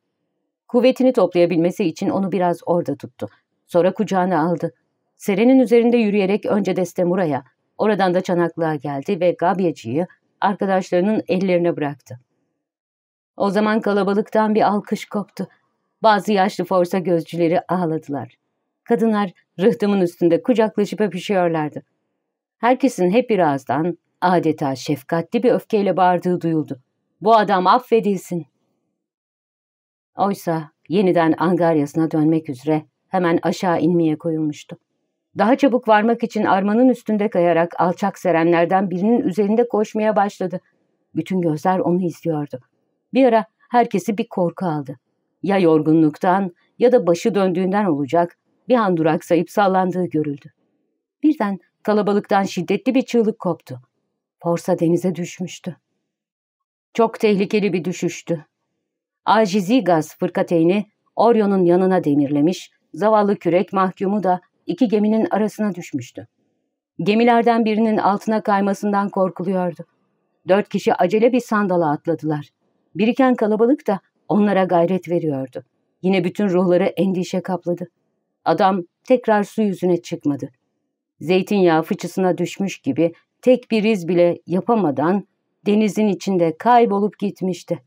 Kuvvetini toplayabilmesi için onu biraz orada tuttu. Sonra kucağına aldı. Serenin üzerinde yürüyerek önce Destemura'ya, oradan da çanaklığa geldi ve Gabyeci'yi arkadaşlarının ellerine bıraktı. O zaman kalabalıktan bir alkış koptu. Bazı yaşlı forsa gözcüleri ağladılar. Kadınlar rıhtımın üstünde kucaklaşıp öpüşüyorlardı. Herkesin hep bir ağızdan adeta şefkatli bir öfkeyle bağırdığı duyuldu. Bu adam affedilsin. Oysa yeniden Angarya'sına dönmek üzere hemen aşağı inmeye koyulmuştu. Daha çabuk varmak için armanın üstünde kayarak alçak serenlerden birinin üzerinde koşmaya başladı. Bütün gözler onu izliyordu. Bir ara herkesi bir korku aldı. Ya yorgunluktan ya da başı döndüğünden olacak bir an duraksayıp sallandığı görüldü. Birden kalabalıktan şiddetli bir çığlık koptu. Forsa denize düşmüştü. Çok tehlikeli bir düşüştü. Acizi gaz fırkateyni Orion'un yanına demirlemiş, zavallı kürek mahkumu da iki geminin arasına düşmüştü. Gemilerden birinin altına kaymasından korkuluyordu. Dört kişi acele bir sandala atladılar. Biriken kalabalık da onlara gayret veriyordu. Yine bütün ruhları endişe kapladı. Adam tekrar su yüzüne çıkmadı. Zeytinyağı fıçısına düşmüş gibi tek bir iz bile yapamadan denizin içinde kaybolup gitmişti.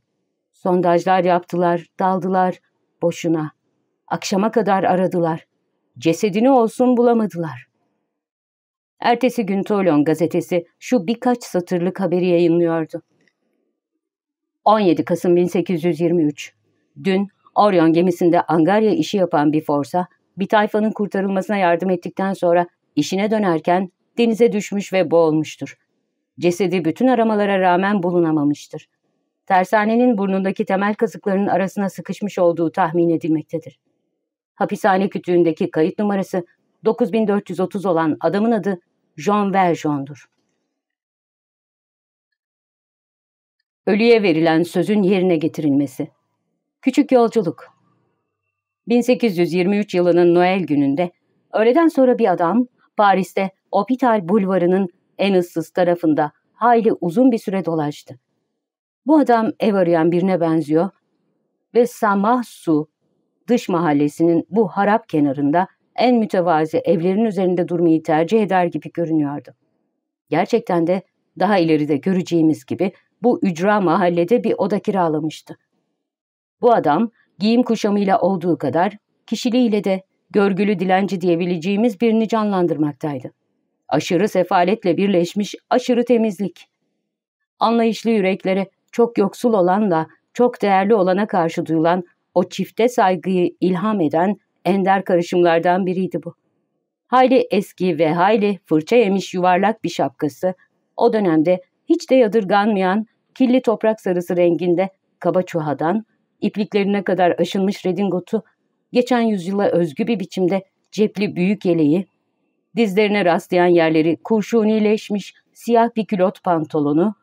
Sondajlar yaptılar, daldılar, boşuna. Akşama kadar aradılar. Cesedini olsun bulamadılar. Ertesi gün Tolon gazetesi şu birkaç satırlık haberi yayınlıyordu. 17 Kasım 1823 Dün Orion gemisinde angarya işi yapan bir forsa bir tayfanın kurtarılmasına yardım ettikten sonra işine dönerken denize düşmüş ve boğulmuştur. Cesedi bütün aramalara rağmen bulunamamıştır. Tersanenin burnundaki temel kazıkların arasına sıkışmış olduğu tahmin edilmektedir. Hapishane kütüğündeki kayıt numarası 9430 olan adamın adı Jean Valjean'dur. Ölüye verilen sözün yerine getirilmesi. Küçük yolculuk 1823 yılının Noel gününde öğleden sonra bir adam Paris'te Opital Bulvarı'nın en ıssız tarafında hayli uzun bir süre dolaştı. Bu adam ev arayan birine benziyor ve Samahsu dış mahallesinin bu harap kenarında en mütevazi evlerin üzerinde durmayı tercih eder gibi görünüyordu. Gerçekten de daha ileride göreceğimiz gibi bu ücra mahallede bir oda kiralamıştı. Bu adam giyim kuşamıyla olduğu kadar kişiliğiyle de görgülü dilenci diyebileceğimiz birini canlandırmaktaydı. Aşırı sefaletle birleşmiş aşırı temizlik. Anlayışlı yüreklere çok yoksul olanla çok değerli olana karşı duyulan o çifte saygıyı ilham eden ender karışımlardan biriydi bu. Hayli eski ve hayli fırça yemiş yuvarlak bir şapkası, o dönemde hiç de yadırganmayan kirli toprak sarısı renginde kaba çuhadan ipliklerine kadar aşılmış redingotu, geçen yüzyıla özgü bir biçimde cepli büyük yeleği, dizlerine rastlayan yerleri kurşunileşmiş siyah bir külot pantolonu,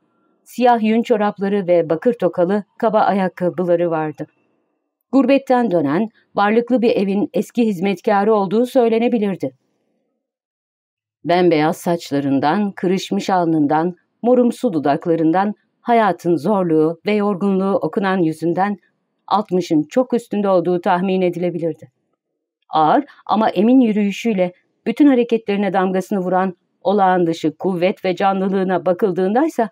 siyah yün çorapları ve bakır tokalı kaba ayakkabıları vardı. Gurbetten dönen, varlıklı bir evin eski hizmetkarı olduğu söylenebilirdi. Bembeyaz saçlarından, kırışmış alnından, morumsu dudaklarından, hayatın zorluğu ve yorgunluğu okunan yüzünden 60'ın çok üstünde olduğu tahmin edilebilirdi. Ağır ama emin yürüyüşüyle bütün hareketlerine damgasını vuran olağan dışı kuvvet ve canlılığına bakıldığındaysa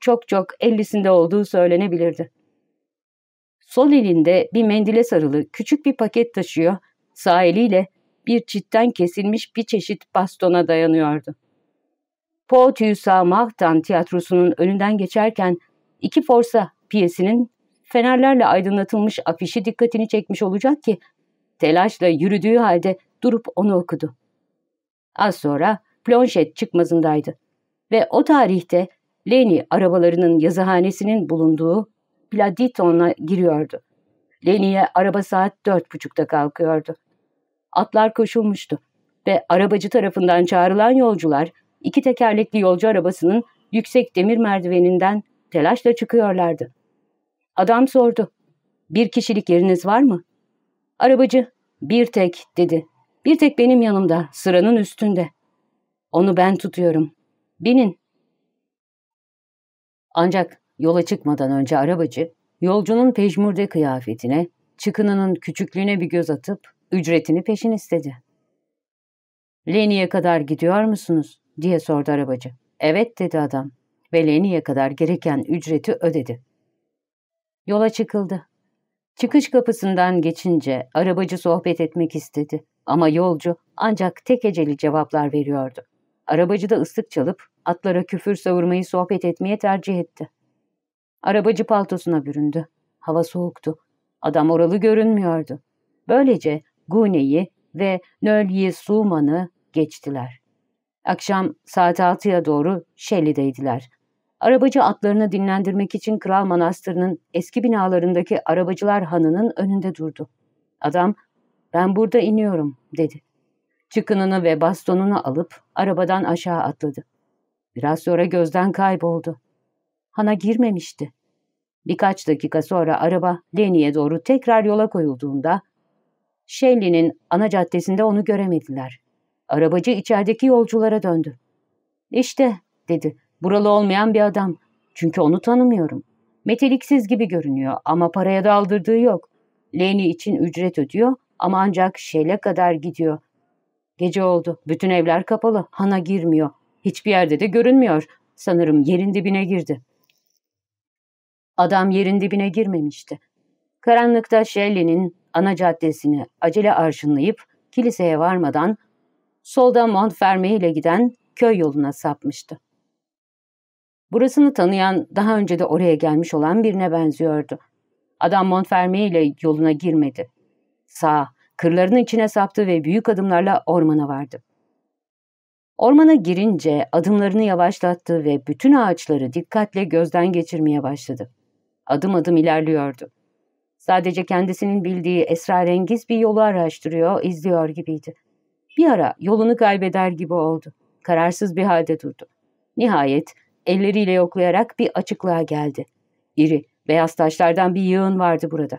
çok çok ellisinde olduğu söylenebilirdi. Sol elinde bir mendile sarılı küçük bir paket taşıyor, sağ eliyle bir çitten kesilmiş bir çeşit bastona dayanıyordu. Poetüyü Mahtan tiyatrosunun önünden geçerken iki forsa piyesinin fenerlerle aydınlatılmış afişi dikkatini çekmiş olacak ki telaşla yürüdüğü halde durup onu okudu. Az sonra Plonşet çıkmazındaydı ve o tarihte Leni arabalarının yazıhanesinin bulunduğu Pladiton'a giriyordu. Leni'ye araba saat dört buçukta kalkıyordu. Atlar koşulmuştu ve arabacı tarafından çağrılan yolcular iki tekerlekli yolcu arabasının yüksek demir merdiveninden telaşla çıkıyorlardı. Adam sordu. Bir kişilik yeriniz var mı? Arabacı bir tek dedi. Bir tek benim yanımda sıranın üstünde. Onu ben tutuyorum. Binin. Ancak yola çıkmadan önce arabacı yolcunun pejmurde kıyafetine, çıkınının küçüklüğüne bir göz atıp ücretini peşin istedi. Leni'ye kadar gidiyor musunuz? diye sordu arabacı. Evet dedi adam ve Leni'ye kadar gereken ücreti ödedi. Yola çıkıldı. Çıkış kapısından geçince arabacı sohbet etmek istedi ama yolcu ancak tek eceli cevaplar veriyordu. Arabacı da ıslık çalıp atlara küfür savurmayı sohbet etmeye tercih etti. Arabacı paltosuna büründü. Hava soğuktu. Adam oralı görünmüyordu. Böylece Gune'yi ve Nölye Suman'ı geçtiler. Akşam saat 6'ya doğru Şeli'deydiler. Arabacı atlarını dinlendirmek için Kral Manastırı'nın eski binalarındaki arabacılar hanının önünde durdu. Adam, ben burada iniyorum dedi. Çıkınını ve bastonunu alıp arabadan aşağı atladı. Biraz sonra gözden kayboldu. Hana girmemişti. Birkaç dakika sonra araba Leni'ye doğru tekrar yola koyulduğunda Shelley'nin ana caddesinde onu göremediler. Arabacı içerideki yolculara döndü. İşte dedi. Buralı olmayan bir adam. Çünkü onu tanımıyorum. Meteliksiz gibi görünüyor ama paraya daldırdığı yok. Leni için ücret ödüyor ama ancak şele kadar gidiyor. Gece oldu. Bütün evler kapalı. Hana girmiyor. Hiçbir yerde de görünmüyor. Sanırım yerin dibine girdi. Adam yerin dibine girmemişti. Karanlıkta Shelley'nin ana caddesini acele arşınlayıp kiliseye varmadan solda Montferme giden köy yoluna sapmıştı. Burasını tanıyan daha önce de oraya gelmiş olan birine benziyordu. Adam Montfermeil ile yoluna girmedi. Sağ, kırların içine saptı ve büyük adımlarla ormana vardı. Ormana girince adımlarını yavaşlattı ve bütün ağaçları dikkatle gözden geçirmeye başladı. Adım adım ilerliyordu. Sadece kendisinin bildiği esrarengiz bir yolu araştırıyor, izliyor gibiydi. Bir ara yolunu kaybeder gibi oldu. Kararsız bir halde durdu. Nihayet elleriyle yoklayarak bir açıklığa geldi. İri, beyaz taşlardan bir yığın vardı burada.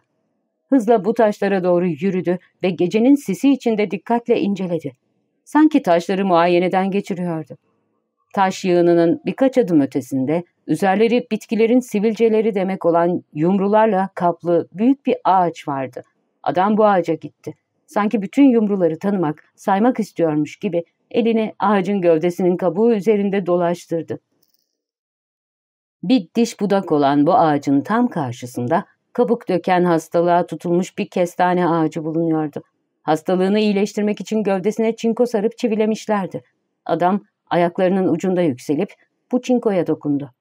Hızla bu taşlara doğru yürüdü ve gecenin sisi içinde dikkatle inceledi. Sanki taşları muayeneden geçiriyordu. Taş yığınının birkaç adım ötesinde üzerleri bitkilerin sivilceleri demek olan yumrularla kaplı büyük bir ağaç vardı. Adam bu ağaca gitti. Sanki bütün yumruları tanımak, saymak istiyormuş gibi elini ağacın gövdesinin kabuğu üzerinde dolaştırdı. Bir diş budak olan bu ağacın tam karşısında kabuk döken hastalığa tutulmuş bir kestane ağacı bulunuyordu. Hastalığını iyileştirmek için gövdesine çinko sarıp çivilemişlerdi. Adam ayaklarının ucunda yükselip bu çinkoya dokundu.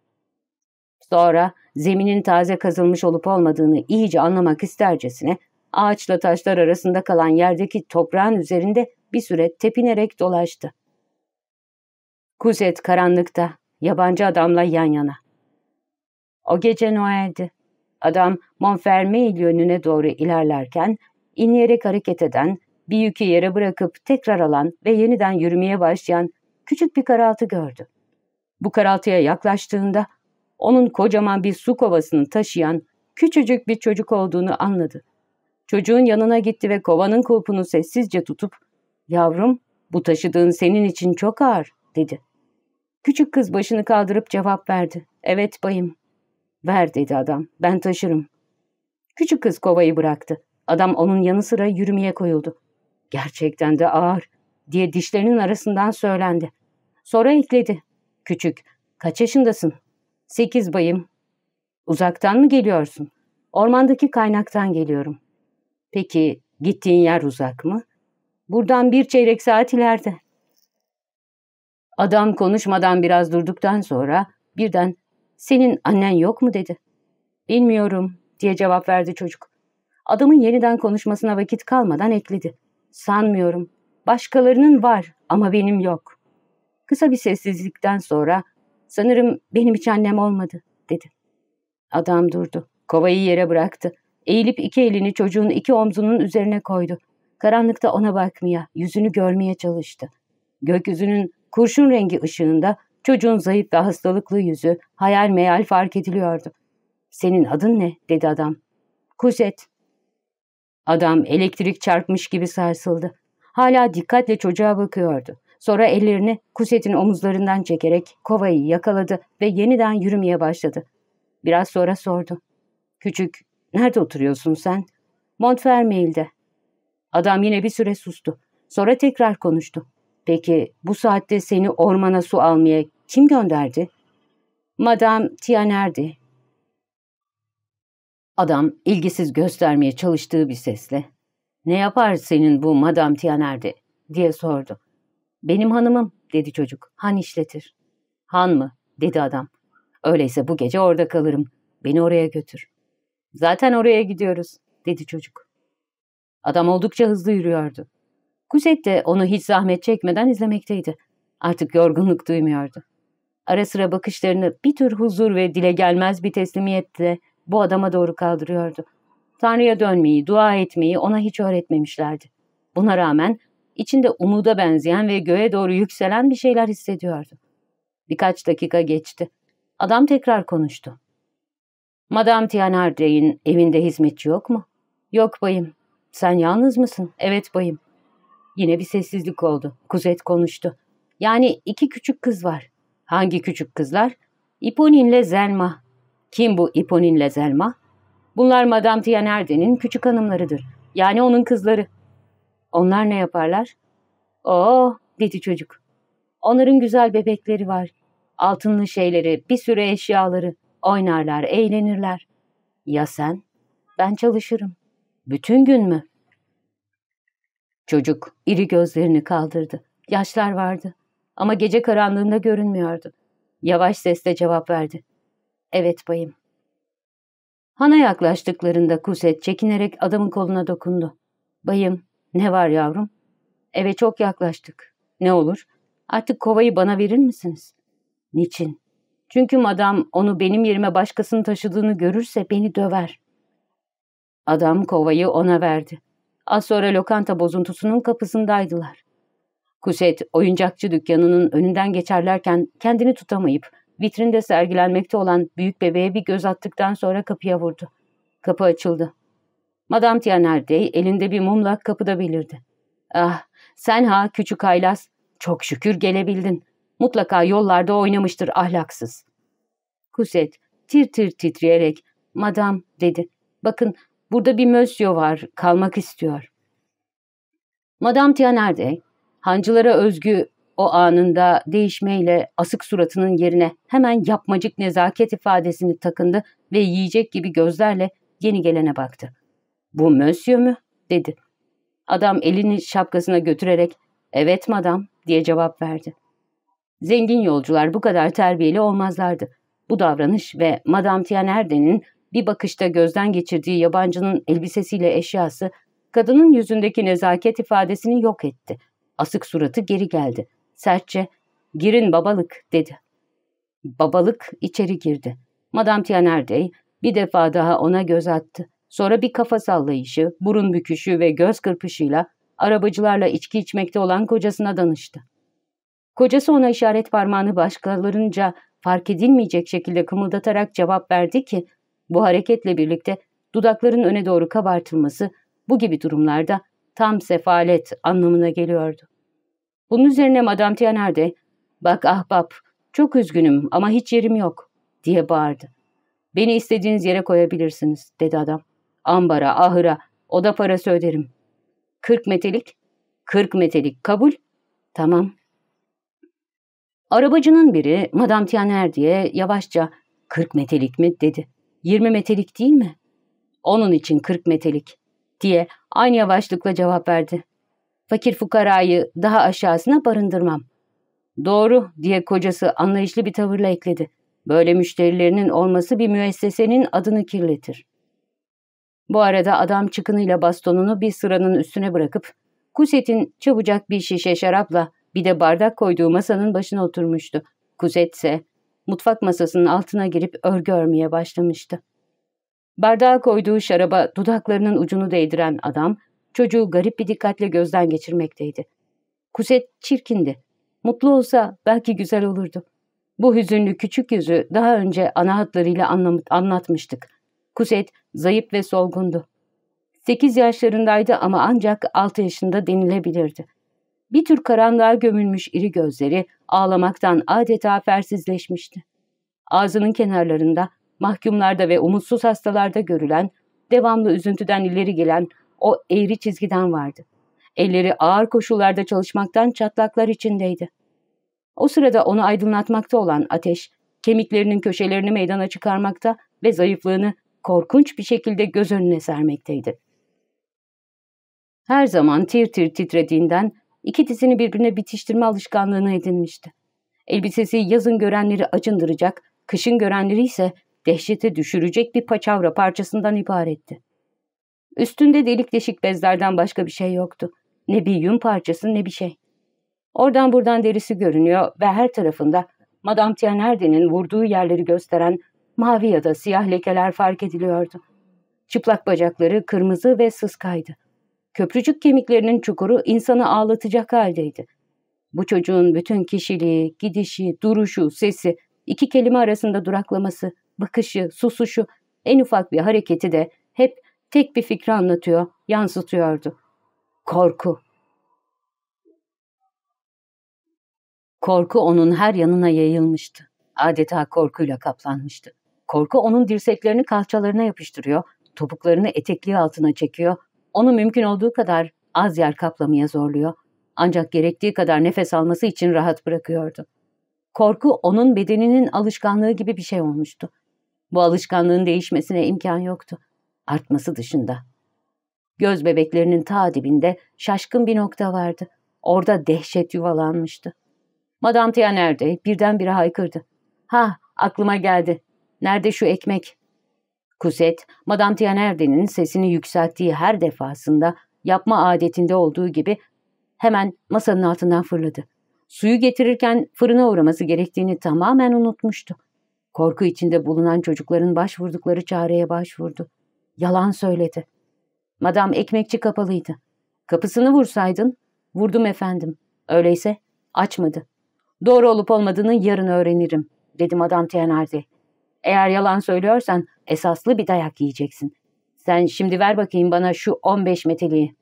Sonra zeminin taze kazılmış olup olmadığını iyice anlamak istercesine ağaçla taşlar arasında kalan yerdeki toprağın üzerinde bir süre tepinerek dolaştı. Kuzet karanlıkta, yabancı adamla yan yana. O gece Noel'di. Adam Montfermeil yönüne doğru ilerlerken inleyerek hareket eden, bir yükü yere bırakıp tekrar alan ve yeniden yürümeye başlayan küçük bir karaltı gördü. Bu karaltıya yaklaştığında onun kocaman bir su kovasını taşıyan küçücük bir çocuk olduğunu anladı. Çocuğun yanına gitti ve kovanın kulpunu sessizce tutup ''Yavrum, bu taşıdığın senin için çok ağır.'' dedi. Küçük kız başını kaldırıp cevap verdi. ''Evet bayım.'' Ver dedi adam. Ben taşırım. Küçük kız kovayı bıraktı. Adam onun yanı sıra yürümeye koyuldu. Gerçekten de ağır diye dişlerinin arasından söylendi. Sonra ekledi. Küçük. Kaç yaşındasın? Sekiz bayım. Uzaktan mı geliyorsun? Ormandaki kaynaktan geliyorum. Peki gittiğin yer uzak mı? Buradan bir çeyrek saat ileride. Adam konuşmadan biraz durduktan sonra birden senin annen yok mu dedi. Bilmiyorum diye cevap verdi çocuk. Adamın yeniden konuşmasına vakit kalmadan ekledi. Sanmıyorum. Başkalarının var ama benim yok. Kısa bir sessizlikten sonra sanırım benim hiç annem olmadı dedi. Adam durdu. Kovayı yere bıraktı. Eğilip iki elini çocuğun iki omzunun üzerine koydu. Karanlıkta ona bakmaya, yüzünü görmeye çalıştı. Gökyüzünün kurşun rengi ışığında Çocuğun zayıf ve hastalıklı yüzü hayal meyal fark ediliyordu. ''Senin adın ne?'' dedi adam. ''Kuzet.'' Adam elektrik çarpmış gibi sarsıldı. Hala dikkatle çocuğa bakıyordu. Sonra ellerini Kuset'in omuzlarından çekerek kovayı yakaladı ve yeniden yürümeye başladı. Biraz sonra sordu. ''Küçük, nerede oturuyorsun sen?'' ''Montfermeil'de.'' Adam yine bir süre sustu. Sonra tekrar konuştu. ''Peki bu saatte seni ormana su almaya kim gönderdi? Madame Tianerdi. Adam ilgisiz göstermeye çalıştığı bir sesle ''Ne yapar senin bu Madame Tianerdi?'' diye sordu. ''Benim hanımım'' dedi çocuk. ''Han işletir.'' ''Han mı?'' dedi adam. ''Öyleyse bu gece orada kalırım. Beni oraya götür.'' ''Zaten oraya gidiyoruz.'' dedi çocuk. Adam oldukça hızlı yürüyordu. Kuzet de onu hiç zahmet çekmeden izlemekteydi. Artık yorgunluk duymuyordu. Ara sıra bakışlarını bir tür huzur ve dile gelmez bir teslimiyetle bu adama doğru kaldırıyordu. Tanrı'ya dönmeyi, dua etmeyi ona hiç öğretmemişlerdi. Buna rağmen içinde umuda benzeyen ve göğe doğru yükselen bir şeyler hissediyordu. Birkaç dakika geçti. Adam tekrar konuştu. Madame Tianarde'in evinde hizmetçi yok mu? Yok bayım. Sen yalnız mısın? Evet bayım. Yine bir sessizlik oldu. Kuzet konuştu. Yani iki küçük kız var. Hangi küçük kızlar? İponinle Zelma. Kim bu İponinle Zelma? Bunlar Madame Tianerde'nin küçük hanımlarıdır. Yani onun kızları. Onlar ne yaparlar? Oo, dedi çocuk. Onların güzel bebekleri var. Altınlı şeyleri, bir sürü eşyaları. Oynarlar, eğlenirler. Ya sen? Ben çalışırım. Bütün gün mü? Çocuk iri gözlerini kaldırdı. Yaşlar vardı. Ama gece karanlığında görünmüyordu. Yavaş sesle cevap verdi. Evet bayım. Hana yaklaştıklarında Kuset çekinerek adamın koluna dokundu. Bayım, ne var yavrum? Eve çok yaklaştık. Ne olur? Artık kovayı bana verir misiniz? Niçin? Çünkü madam onu benim yerime başkasını taşıdığını görürse beni döver. Adam kovayı ona verdi. Az sonra lokanta bozuntusunun kapısındaydılar. Kuset oyuncakçı dükkanının önünden geçerlerken kendini tutamayıp vitrinde sergilenmekte olan büyük bebeğe bir göz attıktan sonra kapıya vurdu. Kapı açıldı. Madame Tianerdey elinde bir mumla kapıda belirdi. Ah sen ha küçük haylaz çok şükür gelebildin. Mutlaka yollarda oynamıştır ahlaksız. Kuset tir tir titreyerek madam dedi. Bakın burada bir mösyo var kalmak istiyor. Madame Tianerdey Hancılara özgü o anında değişmeyle asık suratının yerine hemen yapmacık nezaket ifadesini takındı ve yiyecek gibi gözlerle yeni gelene baktı. ''Bu Monsieur mü?'' dedi. Adam elini şapkasına götürerek ''Evet madam'' diye cevap verdi. Zengin yolcular bu kadar terbiyeli olmazlardı. Bu davranış ve Madame Tianerde'nin bir bakışta gözden geçirdiği yabancının elbisesiyle eşyası kadının yüzündeki nezaket ifadesini yok etti.'' Asık suratı geri geldi. Sertçe ''Girin babalık'' dedi. Babalık içeri girdi. Madame Tianerdey bir defa daha ona göz attı. Sonra bir kafa sallayışı, burun büküşü ve göz kırpışıyla arabacılarla içki içmekte olan kocasına danıştı. Kocası ona işaret parmağını başkalarınca fark edilmeyecek şekilde kımıldatarak cevap verdi ki bu hareketle birlikte dudakların öne doğru kabartılması bu gibi durumlarda tam sefalet anlamına geliyordu. Bunun üzerine Madame Tianer de ''Bak ahbap, çok üzgünüm ama hiç yerim yok.'' diye bağırdı. ''Beni istediğiniz yere koyabilirsiniz.'' dedi adam. ''Ambara, ahıra, oda parası öderim.'' ''Kırk metelik?'' ''Kırk metelik, kabul.'' ''Tamam.'' Arabacının biri Madame Tianer diye yavaşça ''Kırk metelik mi?'' dedi. ''Yirmi metelik değil mi?'' ''Onun için kırk metelik.'' diye aynı yavaşlıkla cevap verdi. Fakir fukarayı daha aşağısına barındırmam. Doğru diye kocası anlayışlı bir tavırla ekledi. Böyle müşterilerinin olması bir müessesenin adını kirletir. Bu arada adam çıkınıyla bastonunu bir sıranın üstüne bırakıp Kuset'in çabucak bir şişe şarapla bir de bardak koyduğu masanın başına oturmuştu. Kuset ise mutfak masasının altına girip örgü örmeye başlamıştı. Bardağa koyduğu şaraba dudaklarının ucunu değdiren adam çocuğu garip bir dikkatle gözden geçirmekteydi. Kuset çirkindi. Mutlu olsa belki güzel olurdu. Bu hüzünlü küçük yüzü daha önce ana hatlarıyla anlatmıştık. Kuset zayıf ve solgundu. Sekiz yaşlarındaydı ama ancak altı yaşında denilebilirdi. Bir tür karanlığa gömülmüş iri gözleri ağlamaktan adeta fersizleşmişti. Ağzının kenarlarında mahkumlarda ve umutsuz hastalarda görülen, devamlı üzüntüden ileri gelen o eğri çizgiden vardı. Elleri ağır koşullarda çalışmaktan çatlaklar içindeydi. O sırada onu aydınlatmakta olan ateş, kemiklerinin köşelerini meydana çıkarmakta ve zayıflığını korkunç bir şekilde göz önüne sermekteydi. Her zaman tir tir titrediğinden iki dizini birbirine bitiştirme alışkanlığını edinmişti. Elbisesi yazın görenleri acındıracak, kışın görenleri ise dehşete düşürecek bir paçavra parçasından ibaretti. Üstünde delik deşik bezlerden başka bir şey yoktu. Ne bir yün parçası ne bir şey. Oradan buradan derisi görünüyor ve her tarafında Madame Tianerde'nin vurduğu yerleri gösteren mavi ya da siyah lekeler fark ediliyordu. Çıplak bacakları kırmızı ve sıskaydı. Köprücük kemiklerinin çukuru insanı ağlatacak haldeydi. Bu çocuğun bütün kişiliği, gidişi, duruşu, sesi, iki kelime arasında duraklaması, bakışı, susuşu, en ufak bir hareketi de hep tek bir fikri anlatıyor, yansıtıyordu. Korku. Korku onun her yanına yayılmıştı. Adeta korkuyla kaplanmıştı. Korku onun dirseklerini kalçalarına yapıştırıyor, topuklarını etekliği altına çekiyor, onu mümkün olduğu kadar az yer kaplamaya zorluyor. Ancak gerektiği kadar nefes alması için rahat bırakıyordu. Korku onun bedeninin alışkanlığı gibi bir şey olmuştu. Bu alışkanlığın değişmesine imkan yoktu. Artması dışında. Göz bebeklerinin ta dibinde şaşkın bir nokta vardı. Orada dehşet yuvalanmıştı. Madame Tia nerede? Birdenbire haykırdı. Ha, aklıma geldi. Nerede şu ekmek? Kuset, Madame Tianerde'nin sesini yükselttiği her defasında yapma adetinde olduğu gibi hemen masanın altından fırladı. Suyu getirirken fırına uğraması gerektiğini tamamen unutmuştu. Korku içinde bulunan çocukların başvurdukları çareye başvurdu. Yalan söyledi. Madam ekmekçi kapalıydı. Kapısını vursaydın, vurdum efendim. Öyleyse açmadı. Doğru olup olmadığını yarın öğrenirim, dedi Madame Tienardi. Eğer yalan söylüyorsan esaslı bir dayak yiyeceksin. Sen şimdi ver bakayım bana şu 15 meteliği.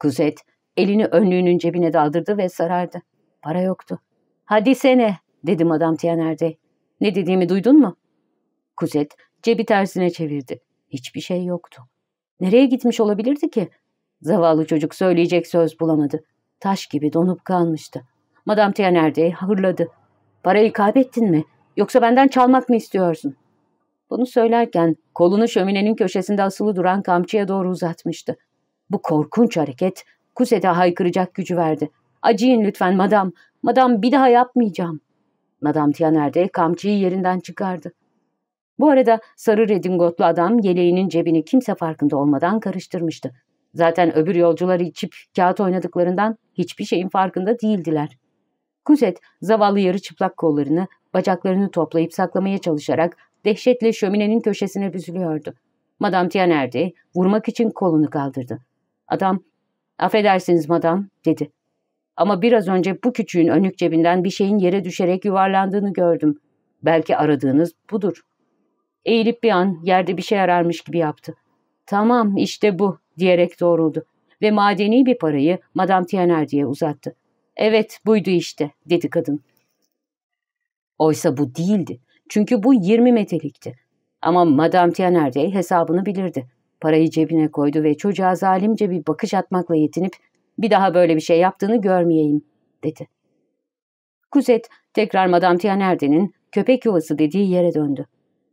Kuzet elini önlüğünün cebine daldırdı ve sarardı. Para yoktu. Hadi sene dedi Madame Tienerde. Ne dediğimi duydun mu? Kuzet cebi tersine çevirdi. Hiçbir şey yoktu. Nereye gitmiş olabilirdi ki? Zavallı çocuk söyleyecek söz bulamadı. Taş gibi donup kalmıştı. Madame Tienerde hırladı. Parayı kaybettin mi? Yoksa benden çalmak mı istiyorsun? Bunu söylerken kolunu şöminenin köşesinde asılı duran kamçıya doğru uzatmıştı. Bu korkunç hareket Kuzete haykıracak gücü verdi. Acıyın lütfen madam. Madam bir daha yapmayacağım. Madame Tianer de kamçıyı yerinden çıkardı. Bu arada sarı redingotlu adam yeleğinin cebini kimse farkında olmadan karıştırmıştı. Zaten öbür yolcular içip kağıt oynadıklarından hiçbir şeyin farkında değildiler. Kuzet zavallı yarı çıplak kollarını, bacaklarını toplayıp saklamaya çalışarak dehşetle şöminenin köşesine büzülüyordu. Madame Tianer de vurmak için kolunu kaldırdı. Adam, affedersiniz madam dedi. Ama biraz önce bu küçüğün önlük cebinden bir şeyin yere düşerek yuvarlandığını gördüm. Belki aradığınız budur. Eğilip bir an yerde bir şey ararmış gibi yaptı. Tamam işte bu diyerek doğruldu ve madeni bir parayı Madame diye uzattı. Evet buydu işte dedi kadın. Oysa bu değildi. Çünkü bu 20 metelikti. Ama Madame Tienerdi hesabını bilirdi. Parayı cebine koydu ve çocuğa zalimce bir bakış atmakla yetinip bir daha böyle bir şey yaptığını görmeyeyim, dedi. Kuzet tekrar Madame Tianerdi'nin köpek yuvası dediği yere döndü.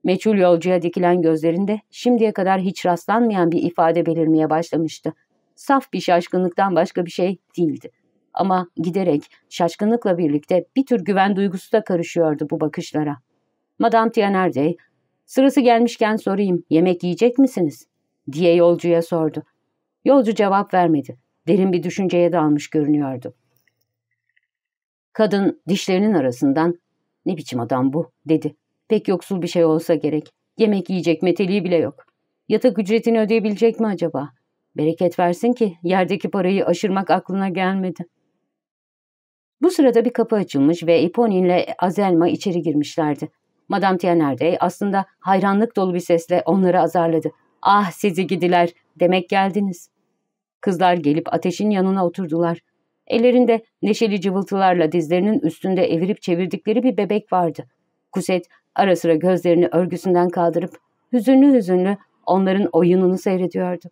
Meçhul yolcuya dikilen gözlerinde şimdiye kadar hiç rastlanmayan bir ifade belirmeye başlamıştı. Saf bir şaşkınlıktan başka bir şey değildi. Ama giderek şaşkınlıkla birlikte bir tür güven duygusu da karışıyordu bu bakışlara. Madame Tianerdi, ''Sırası gelmişken sorayım, yemek yiyecek misiniz?'' diye yolcuya sordu. Yolcu cevap vermedi derin bir düşünceye dalmış görünüyordu. Kadın dişlerinin arasından ''Ne biçim adam bu?'' dedi. ''Pek yoksul bir şey olsa gerek. Yemek yiyecek meteliği bile yok. Yatak ücretini ödeyebilecek mi acaba? Bereket versin ki yerdeki parayı aşırmak aklına gelmedi.'' Bu sırada bir kapı açılmış ve Eponin ile Azelma içeri girmişlerdi. Madame Tienerde aslında hayranlık dolu bir sesle onları azarladı. ''Ah sizi gidiler, demek geldiniz.'' Kızlar gelip ateşin yanına oturdular. Ellerinde neşeli cıvıltılarla dizlerinin üstünde evirip çevirdikleri bir bebek vardı. Kuset ara sıra gözlerini örgüsünden kaldırıp hüzünlü hüzünlü onların oyununu seyrediyordu.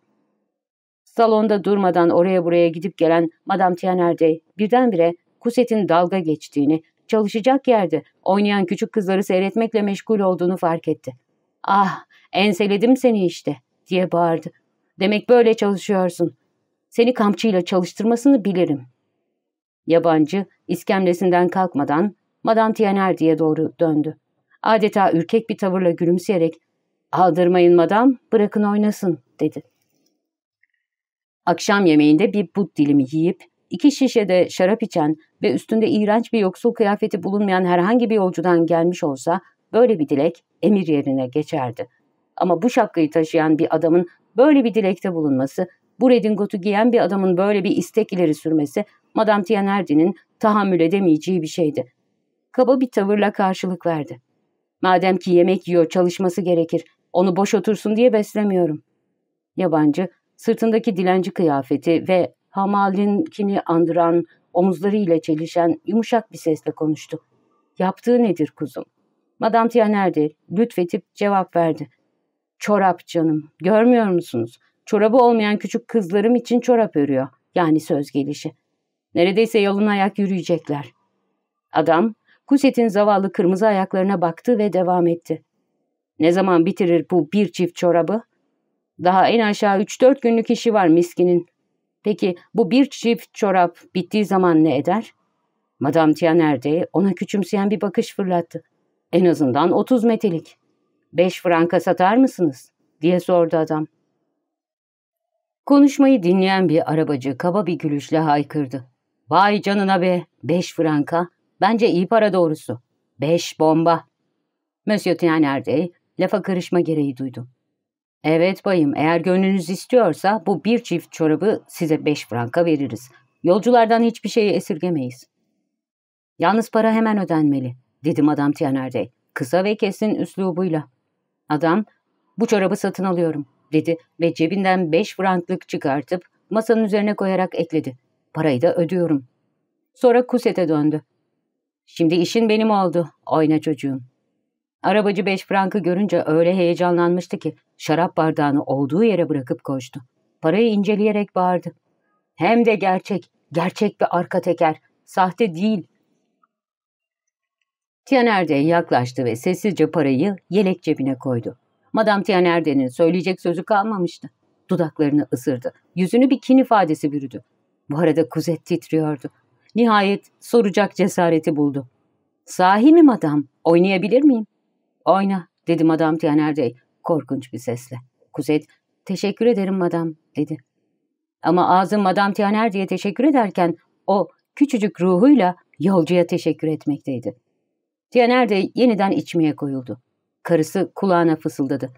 Salonda durmadan oraya buraya gidip gelen Madame Tianer'de birdenbire Kuset'in dalga geçtiğini, çalışacak yerde oynayan küçük kızları seyretmekle meşgul olduğunu fark etti. ''Ah, enseledim seni işte.'' diye bağırdı. ''Demek böyle çalışıyorsun seni kampçıyla çalıştırmasını bilirim. Yabancı iskemlesinden kalkmadan Madantiyener diye doğru döndü. Adeta ürkek bir tavırla gülümseyerek ''Aldırmayın madam, bırakın oynasın.'' dedi. Akşam yemeğinde bir but dilimi yiyip, iki şişede şarap içen ve üstünde iğrenç bir yoksul kıyafeti bulunmayan herhangi bir yolcudan gelmiş olsa böyle bir dilek emir yerine geçerdi. Ama bu şapkayı taşıyan bir adamın böyle bir dilekte bulunması bu redingotu giyen bir adamın böyle bir istek ileri sürmesi Madame Tianerdi'nin tahammül edemeyeceği bir şeydi. Kaba bir tavırla karşılık verdi. Madem ki yemek yiyor çalışması gerekir. Onu boş otursun diye beslemiyorum. Yabancı sırtındaki dilenci kıyafeti ve hamalinkini andıran omuzları ile çelişen yumuşak bir sesle konuştu. Yaptığı nedir kuzum? Madame Tianerdi lütfetip cevap verdi. Çorap canım görmüyor musunuz? Çorabı olmayan küçük kızlarım için çorap örüyor. Yani söz gelişi. Neredeyse yolun ayak yürüyecekler. Adam, Kuset'in zavallı kırmızı ayaklarına baktı ve devam etti. Ne zaman bitirir bu bir çift çorabı? Daha en aşağı üç dört günlük işi var miskinin. Peki bu bir çift çorap bittiği zaman ne eder? Madame Tianerde ona küçümseyen bir bakış fırlattı. En azından otuz metelik. Beş franka satar mısınız? diye sordu adam. Konuşmayı dinleyen bir arabacı kaba bir gülüşle haykırdı. Vay canına be, beş franka. Bence iyi para doğrusu. Beş bomba. Monsieur Tianer'de lafa karışma gereği duydu. Evet bayım, eğer gönlünüz istiyorsa bu bir çift çorabı size beş franka veririz. Yolculardan hiçbir şeyi esirgemeyiz. Yalnız para hemen ödenmeli, dedi Madame Tianer'de kısa ve kesin üslubuyla. Adam, bu çorabı satın alıyorum dedi ve cebinden beş franklık çıkartıp masanın üzerine koyarak ekledi. Parayı da ödüyorum. Sonra kusete döndü. Şimdi işin benim oldu. Oyna çocuğum. Arabacı beş frankı görünce öyle heyecanlanmıştı ki şarap bardağını olduğu yere bırakıp koştu. Parayı inceleyerek bağırdı. Hem de gerçek, gerçek bir arka teker, sahte değil. Tiyaner de yaklaştı ve sessizce parayı yelek cebine koydu. Madame Tienerde'nin söyleyecek sözü kalmamıştı. Dudaklarını ısırdı. Yüzünü bir kin ifadesi bürüdü. Bu arada Kuzet titriyordu. Nihayet soracak cesareti buldu. ''Sahi mi madam? Oynayabilir miyim?'' ''Oyna'' dedi madam Tian korkunç bir sesle. Kuzet ''Teşekkür ederim madam'' dedi. Ama ağzım madam Tian Erdey'e teşekkür ederken o küçücük ruhuyla yolcuya teşekkür etmekteydi. Tianer de yeniden içmeye koyuldu. Karısı kulağına fısıldadı.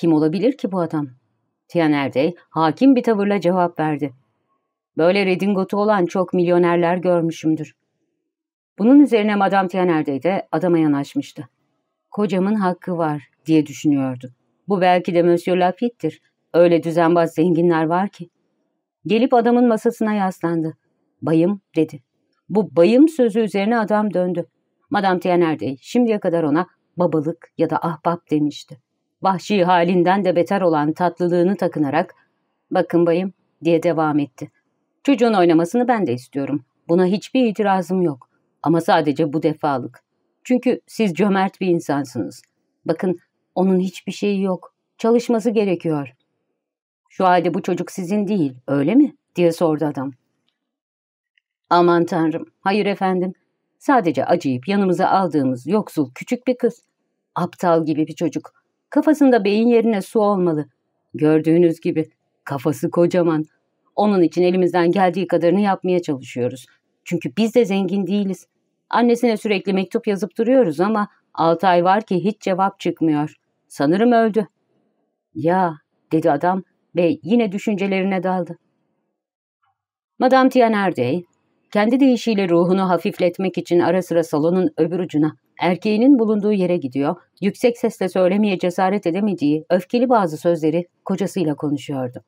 Kim olabilir ki bu adam? Tianerdey hakim bir tavırla cevap verdi. Böyle redingotu olan çok milyonerler görmüşümdür. Bunun üzerine Madame Tianerdey de adama yanaşmıştı. Kocamın hakkı var diye düşünüyordu. Bu belki de Monsieur Lafitte'tir. Öyle düzenbaz zenginler var ki. Gelip adamın masasına yaslandı. Bayım dedi. Bu bayım sözü üzerine adam döndü. Madame Tianerdey şimdiye kadar ona babalık ya da ahbap demişti. Vahşi halinden de beter olan tatlılığını takınarak ''Bakın bayım'' diye devam etti. ''Çocuğun oynamasını ben de istiyorum. Buna hiçbir itirazım yok. Ama sadece bu defalık. Çünkü siz cömert bir insansınız. Bakın onun hiçbir şeyi yok. Çalışması gerekiyor.'' ''Şu halde bu çocuk sizin değil, öyle mi?'' diye sordu adam. ''Aman tanrım, hayır efendim.'' Sadece acıyıp yanımıza aldığımız yoksul küçük bir kız. Aptal gibi bir çocuk. Kafasında beyin yerine su olmalı. Gördüğünüz gibi kafası kocaman. Onun için elimizden geldiği kadarını yapmaya çalışıyoruz. Çünkü biz de zengin değiliz. Annesine sürekli mektup yazıp duruyoruz ama 6 ay var ki hiç cevap çıkmıyor. Sanırım öldü. Ya dedi adam ve yine düşüncelerine daldı. Madame Tianer'de kendi deyişiyle ruhunu hafifletmek için ara sıra salonun öbür ucuna, erkeğinin bulunduğu yere gidiyor, yüksek sesle söylemeye cesaret edemediği öfkeli bazı sözleri kocasıyla konuşuyordu.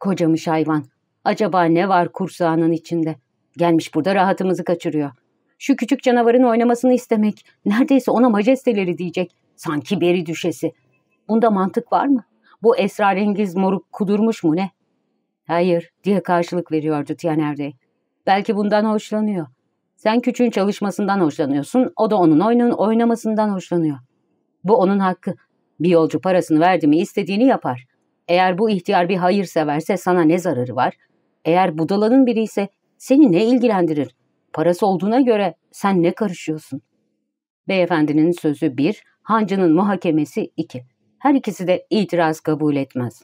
Kocamış hayvan, acaba ne var kursağının içinde? Gelmiş burada rahatımızı kaçırıyor. Şu küçük canavarın oynamasını istemek, neredeyse ona majesteleri diyecek, sanki beri düşesi. Bunda mantık var mı? Bu esrarengiz moruk kudurmuş mu ne? Hayır diye karşılık veriyordu Tiyaner Bey. Belki bundan hoşlanıyor. Sen küçüğün çalışmasından hoşlanıyorsun, o da onun oyunun oynamasından hoşlanıyor. Bu onun hakkı. Bir yolcu parasını verdi mi istediğini yapar. Eğer bu ihtiyar bir hayır severse sana ne zararı var? Eğer budalanın biri ise seni ne ilgilendirir? Parası olduğuna göre sen ne karışıyorsun? Beyefendinin sözü bir, hancının muhakemesi iki. Her ikisi de itiraz kabul etmez.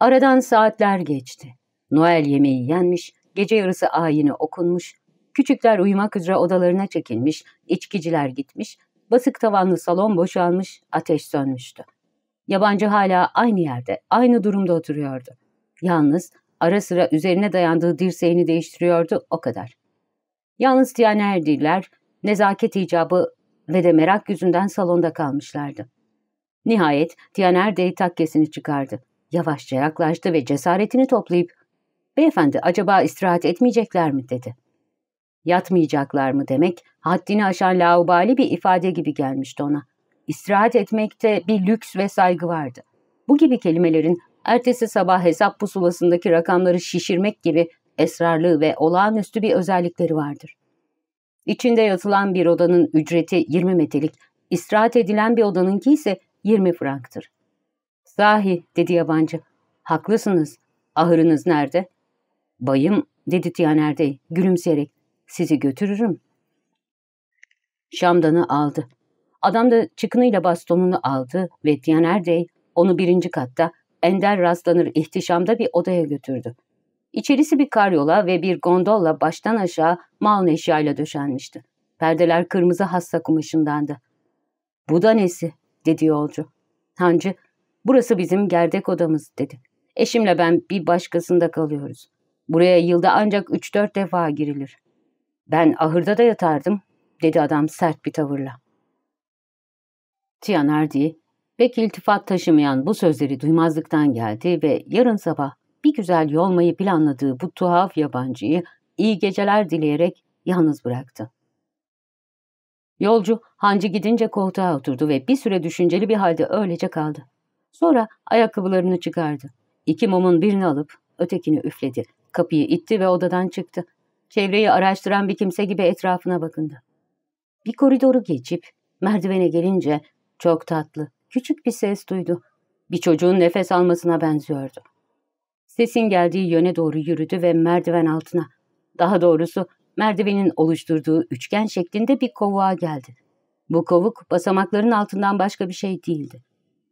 Aradan saatler geçti. Noel yemeği yenmiş, gece yarısı ayini okunmuş, küçükler uyumak üzere odalarına çekilmiş, içkiciler gitmiş, basık tavanlı salon boşalmış, ateş sönmüştü. Yabancı hala aynı yerde, aynı durumda oturuyordu. Yalnız ara sıra üzerine dayandığı dirseğini değiştiriyordu, o kadar. Yalnız Diana nezaket icabı ve de merak yüzünden salonda kalmışlardı. Nihayet Tianer de takkesini çıkardı. Yavaşça yaklaştı ve cesaretini toplayıp Beyefendi acaba istirahat etmeyecekler mi dedi. Yatmayacaklar mı demek haddini aşan laubali bir ifade gibi gelmişti ona. İstirahat etmekte bir lüks ve saygı vardı. Bu gibi kelimelerin ertesi sabah hesap pusulasındaki rakamları şişirmek gibi esrarlı ve olağanüstü bir özellikleri vardır. İçinde yatılan bir odanın ücreti 20 metelik, istirahat edilen bir odanınki ise 20 franktır. Sahi, dedi yabancı, haklısınız, ahırınız nerede? Bayım dedi Tiyanerdey gülümseyerek sizi götürürüm. Şamdan'ı aldı. Adam da çıkınıyla bastonunu aldı ve Tiyanerdey onu birinci katta ender rastlanır ihtişamda bir odaya götürdü. İçerisi bir karyola ve bir gondolla baştan aşağı mal eşyayla döşenmişti. Perdeler kırmızı hassa kumaşındandı. ''Bu da nesi?'' dedi yolcu. Hancı, ''Burası bizim gerdek odamız.'' dedi. ''Eşimle ben bir başkasında kalıyoruz. Buraya yılda ancak 3-4 defa girilir. Ben ahırda da yatardım, dedi adam sert bir tavırla. Tiyanardi pek iltifat taşımayan bu sözleri duymazlıktan geldi ve yarın sabah bir güzel yolmayı planladığı bu tuhaf yabancıyı iyi geceler dileyerek yalnız bıraktı. Yolcu hancı gidince koltuğa oturdu ve bir süre düşünceli bir halde öylece kaldı. Sonra ayakkabılarını çıkardı. İki mumun birini alıp ötekini üfledi Kapıyı itti ve odadan çıktı. Çevreyi araştıran bir kimse gibi etrafına bakındı. Bir koridoru geçip merdivene gelince çok tatlı, küçük bir ses duydu. Bir çocuğun nefes almasına benziyordu. Sesin geldiği yöne doğru yürüdü ve merdiven altına, daha doğrusu merdivenin oluşturduğu üçgen şeklinde bir kovuğa geldi. Bu kovuk basamakların altından başka bir şey değildi.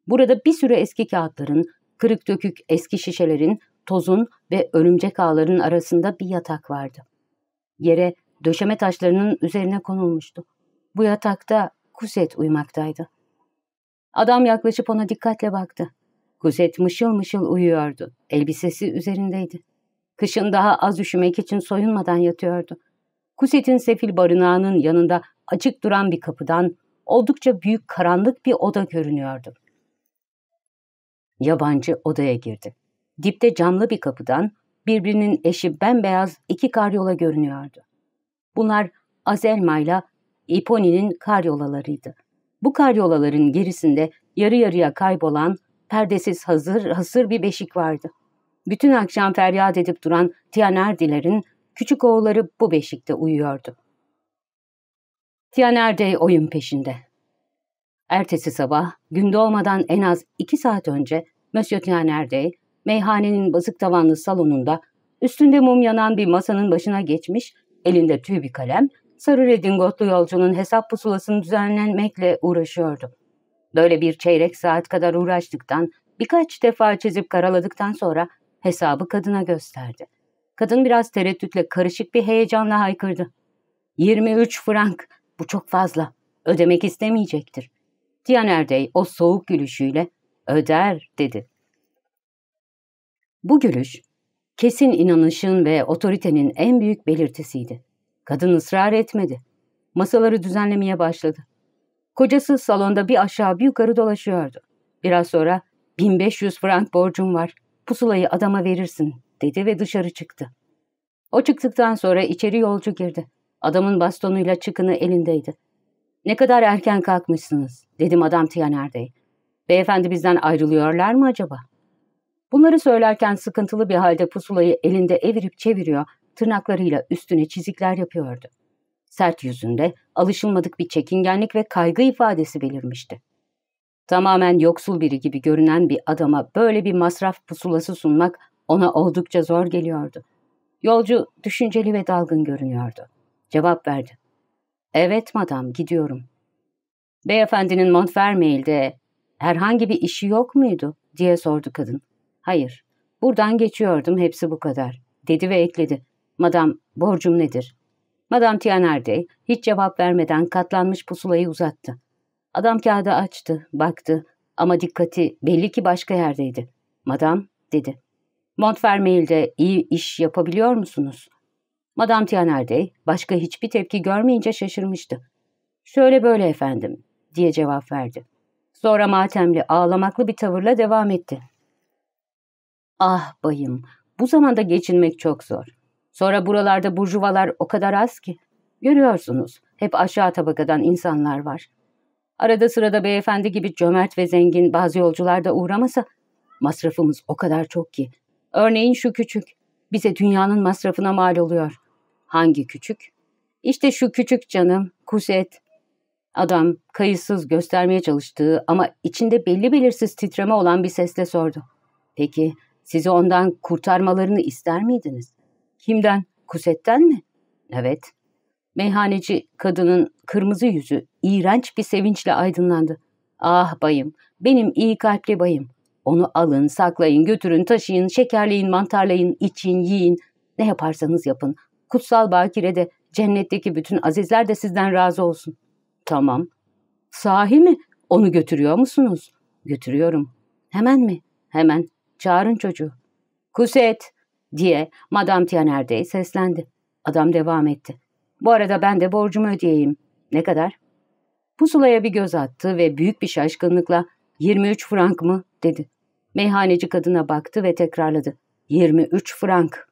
Burada bir sürü eski kağıtların, kırık dökük eski şişelerin, tozun ve örümcek ağların arasında bir yatak vardı. Yere döşeme taşlarının üzerine konulmuştu. Bu yatakta kuzet uyumaktaydı. Adam yaklaşıp ona dikkatle baktı. Kuset mışıl mışıl uyuyordu. Elbisesi üzerindeydi. Kışın daha az üşümek için soyunmadan yatıyordu. Kuzetin sefil barınağının yanında açık duran bir kapıdan oldukça büyük karanlık bir oda görünüyordu. Yabancı odaya girdi. Dipte camlı bir kapıdan birbirinin eşi bembeyaz iki karyola görünüyordu. Bunlar Azelma ile İponi'nin karyolalarıydı. Bu karyolaların gerisinde yarı yarıya kaybolan, perdesiz hazır hasır bir beşik vardı. Bütün akşam feryat edip duran Tiyanerdilerin küçük oğulları bu beşikte uyuyordu. Tiyanerde oyun peşinde. Ertesi sabah, günde olmadan en az iki saat önce Monsieur Tiyanerde meyhanenin basık tavanlı salonunda üstünde mum yanan bir masanın başına geçmiş, elinde tüy bir kalem, sarı redingotlu yolcunun hesap pusulasını düzenlenmekle uğraşıyordu. Böyle bir çeyrek saat kadar uğraştıktan, birkaç defa çizip karaladıktan sonra hesabı kadına gösterdi. Kadın biraz tereddütle karışık bir heyecanla haykırdı. 23 frank, bu çok fazla, ödemek istemeyecektir. Diyaner Dey o soğuk gülüşüyle öder dedi. Bu gülüş, kesin inanışın ve otoritenin en büyük belirtisiydi. Kadın ısrar etmedi. Masaları düzenlemeye başladı. Kocası salonda bir aşağı bir yukarı dolaşıyordu. Biraz sonra 1500 frank borcum var, pusulayı adama verirsin dedi ve dışarı çıktı. O çıktıktan sonra içeri yolcu girdi. Adamın bastonuyla çıkını elindeydi. Ne kadar erken kalkmışsınız dedim adam Tiyaner'dey. Beyefendi bizden ayrılıyorlar mı acaba? Bunları söylerken sıkıntılı bir halde pusulayı elinde evirip çeviriyor, tırnaklarıyla üstüne çizikler yapıyordu. Sert yüzünde alışılmadık bir çekingenlik ve kaygı ifadesi belirmişti. Tamamen yoksul biri gibi görünen bir adama böyle bir masraf pusulası sunmak ona oldukça zor geliyordu. Yolcu düşünceli ve dalgın görünüyordu. Cevap verdi. Evet madam gidiyorum. Beyefendinin Montfermeil'de herhangi bir işi yok muydu diye sordu kadın. Hayır, buradan geçiyordum hepsi bu kadar, dedi ve ekledi. Madam, borcum nedir? Madam Tianarde hiç cevap vermeden katlanmış pusulayı uzattı. Adam kağıdı açtı, baktı ama dikkati belli ki başka yerdeydi. Madam, dedi. Montfermeil'de iyi iş yapabiliyor musunuz? Madam Tianarde başka hiçbir tepki görmeyince şaşırmıştı. Şöyle böyle efendim, diye cevap verdi. Sonra matemli ağlamaklı bir tavırla devam etti. Ah bayım, bu zamanda geçinmek çok zor. Sonra buralarda burjuvalar o kadar az ki. Görüyorsunuz, hep aşağı tabakadan insanlar var. Arada sırada beyefendi gibi cömert ve zengin bazı yolcular da uğramasa masrafımız o kadar çok ki. Örneğin şu küçük, bize dünyanın masrafına mal oluyor. Hangi küçük? İşte şu küçük canım, kuset. Adam kayıtsız göstermeye çalıştığı ama içinde belli belirsiz titreme olan bir sesle sordu. Peki sizi ondan kurtarmalarını ister miydiniz? Kimden? Kuset'ten mi? Evet. Meyhaneci kadının kırmızı yüzü iğrenç bir sevinçle aydınlandı. Ah bayım, benim iyi kalpli bayım. Onu alın, saklayın, götürün, taşıyın, şekerleyin, mantarlayın, için, yiyin. Ne yaparsanız yapın. Kutsal Bakire'de, cennetteki bütün azizler de sizden razı olsun. Tamam. Sahi mi? Onu götürüyor musunuz? Götürüyorum. Hemen mi? Hemen çağırın çocuğu. Kuset diye Madame Tianerdey seslendi. Adam devam etti. Bu arada ben de borcumu ödeyeyim. Ne kadar? Pusulaya bir göz attı ve büyük bir şaşkınlıkla 23 frank mı dedi. Meyhaneci kadına baktı ve tekrarladı. 23 frank.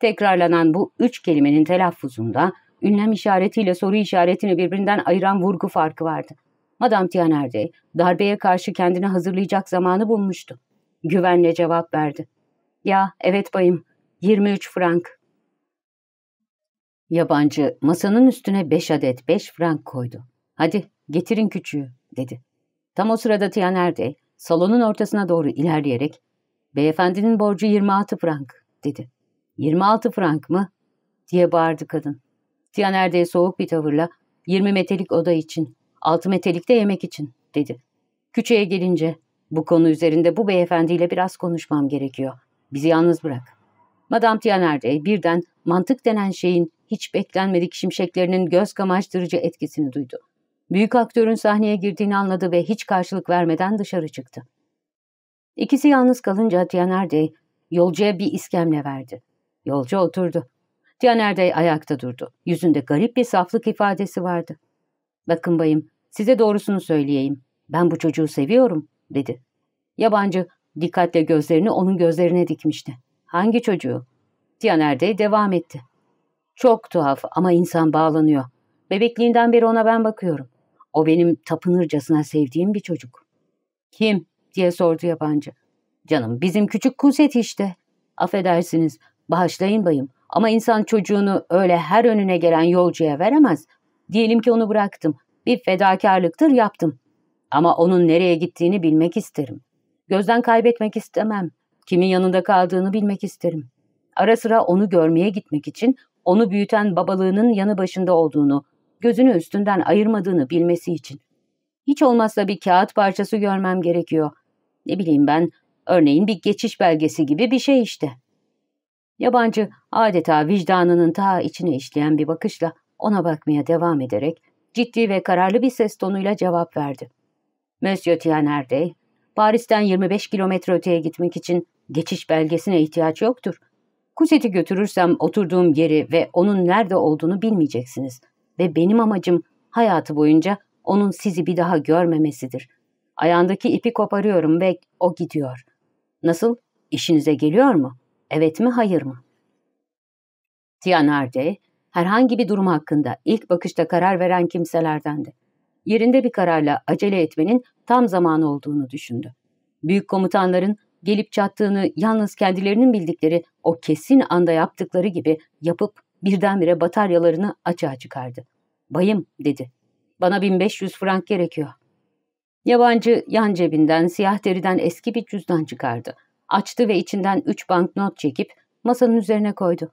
Tekrarlanan bu üç kelimenin telaffuzunda ünlem işaretiyle soru işaretini birbirinden ayıran vurgu farkı vardı. Madame Tianerde darbeye karşı kendini hazırlayacak zamanı bulmuştu. Güvenle cevap verdi. Ya evet bayım, 23 frank. Yabancı masanın üstüne 5 adet 5 frank koydu. Hadi getirin küçüğü dedi. Tam o sırada Tianer de salonun ortasına doğru ilerleyerek beyefendinin borcu 26 frank dedi. 26 frank mı? diye bağırdı kadın. Tianer de soğuk bir tavırla 20 metelik oda için, 6 metelik de yemek için dedi. Küçüğe gelince bu konu üzerinde bu beyefendiyle biraz konuşmam gerekiyor. Bizi yalnız bırak. Madame Tianer'de birden mantık denen şeyin hiç beklenmedik şimşeklerinin göz kamaştırıcı etkisini duydu. Büyük aktörün sahneye girdiğini anladı ve hiç karşılık vermeden dışarı çıktı. İkisi yalnız kalınca Tianerdey yolcuya bir iskemle verdi. Yolcu oturdu. Tianerdey ayakta durdu. Yüzünde garip bir saflık ifadesi vardı. Bakın bayım, size doğrusunu söyleyeyim. Ben bu çocuğu seviyorum dedi. Yabancı dikkatle gözlerini onun gözlerine dikmişti. Hangi çocuğu? Tiyaner de devam etti. Çok tuhaf ama insan bağlanıyor. Bebekliğinden beri ona ben bakıyorum. O benim tapınırcasına sevdiğim bir çocuk. Kim? diye sordu yabancı. Canım bizim küçük kuset işte. Affedersiniz, bağışlayın bayım. Ama insan çocuğunu öyle her önüne gelen yolcuya veremez. Diyelim ki onu bıraktım. Bir fedakarlıktır yaptım. Ama onun nereye gittiğini bilmek isterim. Gözden kaybetmek istemem. Kimin yanında kaldığını bilmek isterim. Ara sıra onu görmeye gitmek için onu büyüten babalığının yanı başında olduğunu, gözünü üstünden ayırmadığını bilmesi için. Hiç olmazsa bir kağıt parçası görmem gerekiyor. Ne bileyim ben, örneğin bir geçiş belgesi gibi bir şey işte. Yabancı adeta vicdanının ta içine işleyen bir bakışla ona bakmaya devam ederek ciddi ve kararlı bir ses tonuyla cevap verdi. Monsieur Tianer'de, Paris'ten 25 kilometre öteye gitmek için geçiş belgesine ihtiyaç yoktur. Kuset'i götürürsem oturduğum yeri ve onun nerede olduğunu bilmeyeceksiniz. Ve benim amacım hayatı boyunca onun sizi bir daha görmemesidir. Ayağındaki ipi koparıyorum ve o gidiyor. Nasıl? İşinize geliyor mu? Evet mi, hayır mı? Tianer'de herhangi bir durum hakkında ilk bakışta karar veren kimselerdendi yerinde bir kararla acele etmenin tam zamanı olduğunu düşündü. Büyük komutanların gelip çattığını yalnız kendilerinin bildikleri o kesin anda yaptıkları gibi yapıp birdenbire bataryalarını açığa çıkardı. Bayım dedi. Bana 1500 frank gerekiyor. Yabancı yan cebinden siyah deriden eski bir cüzdan çıkardı. Açtı ve içinden 3 banknot çekip masanın üzerine koydu.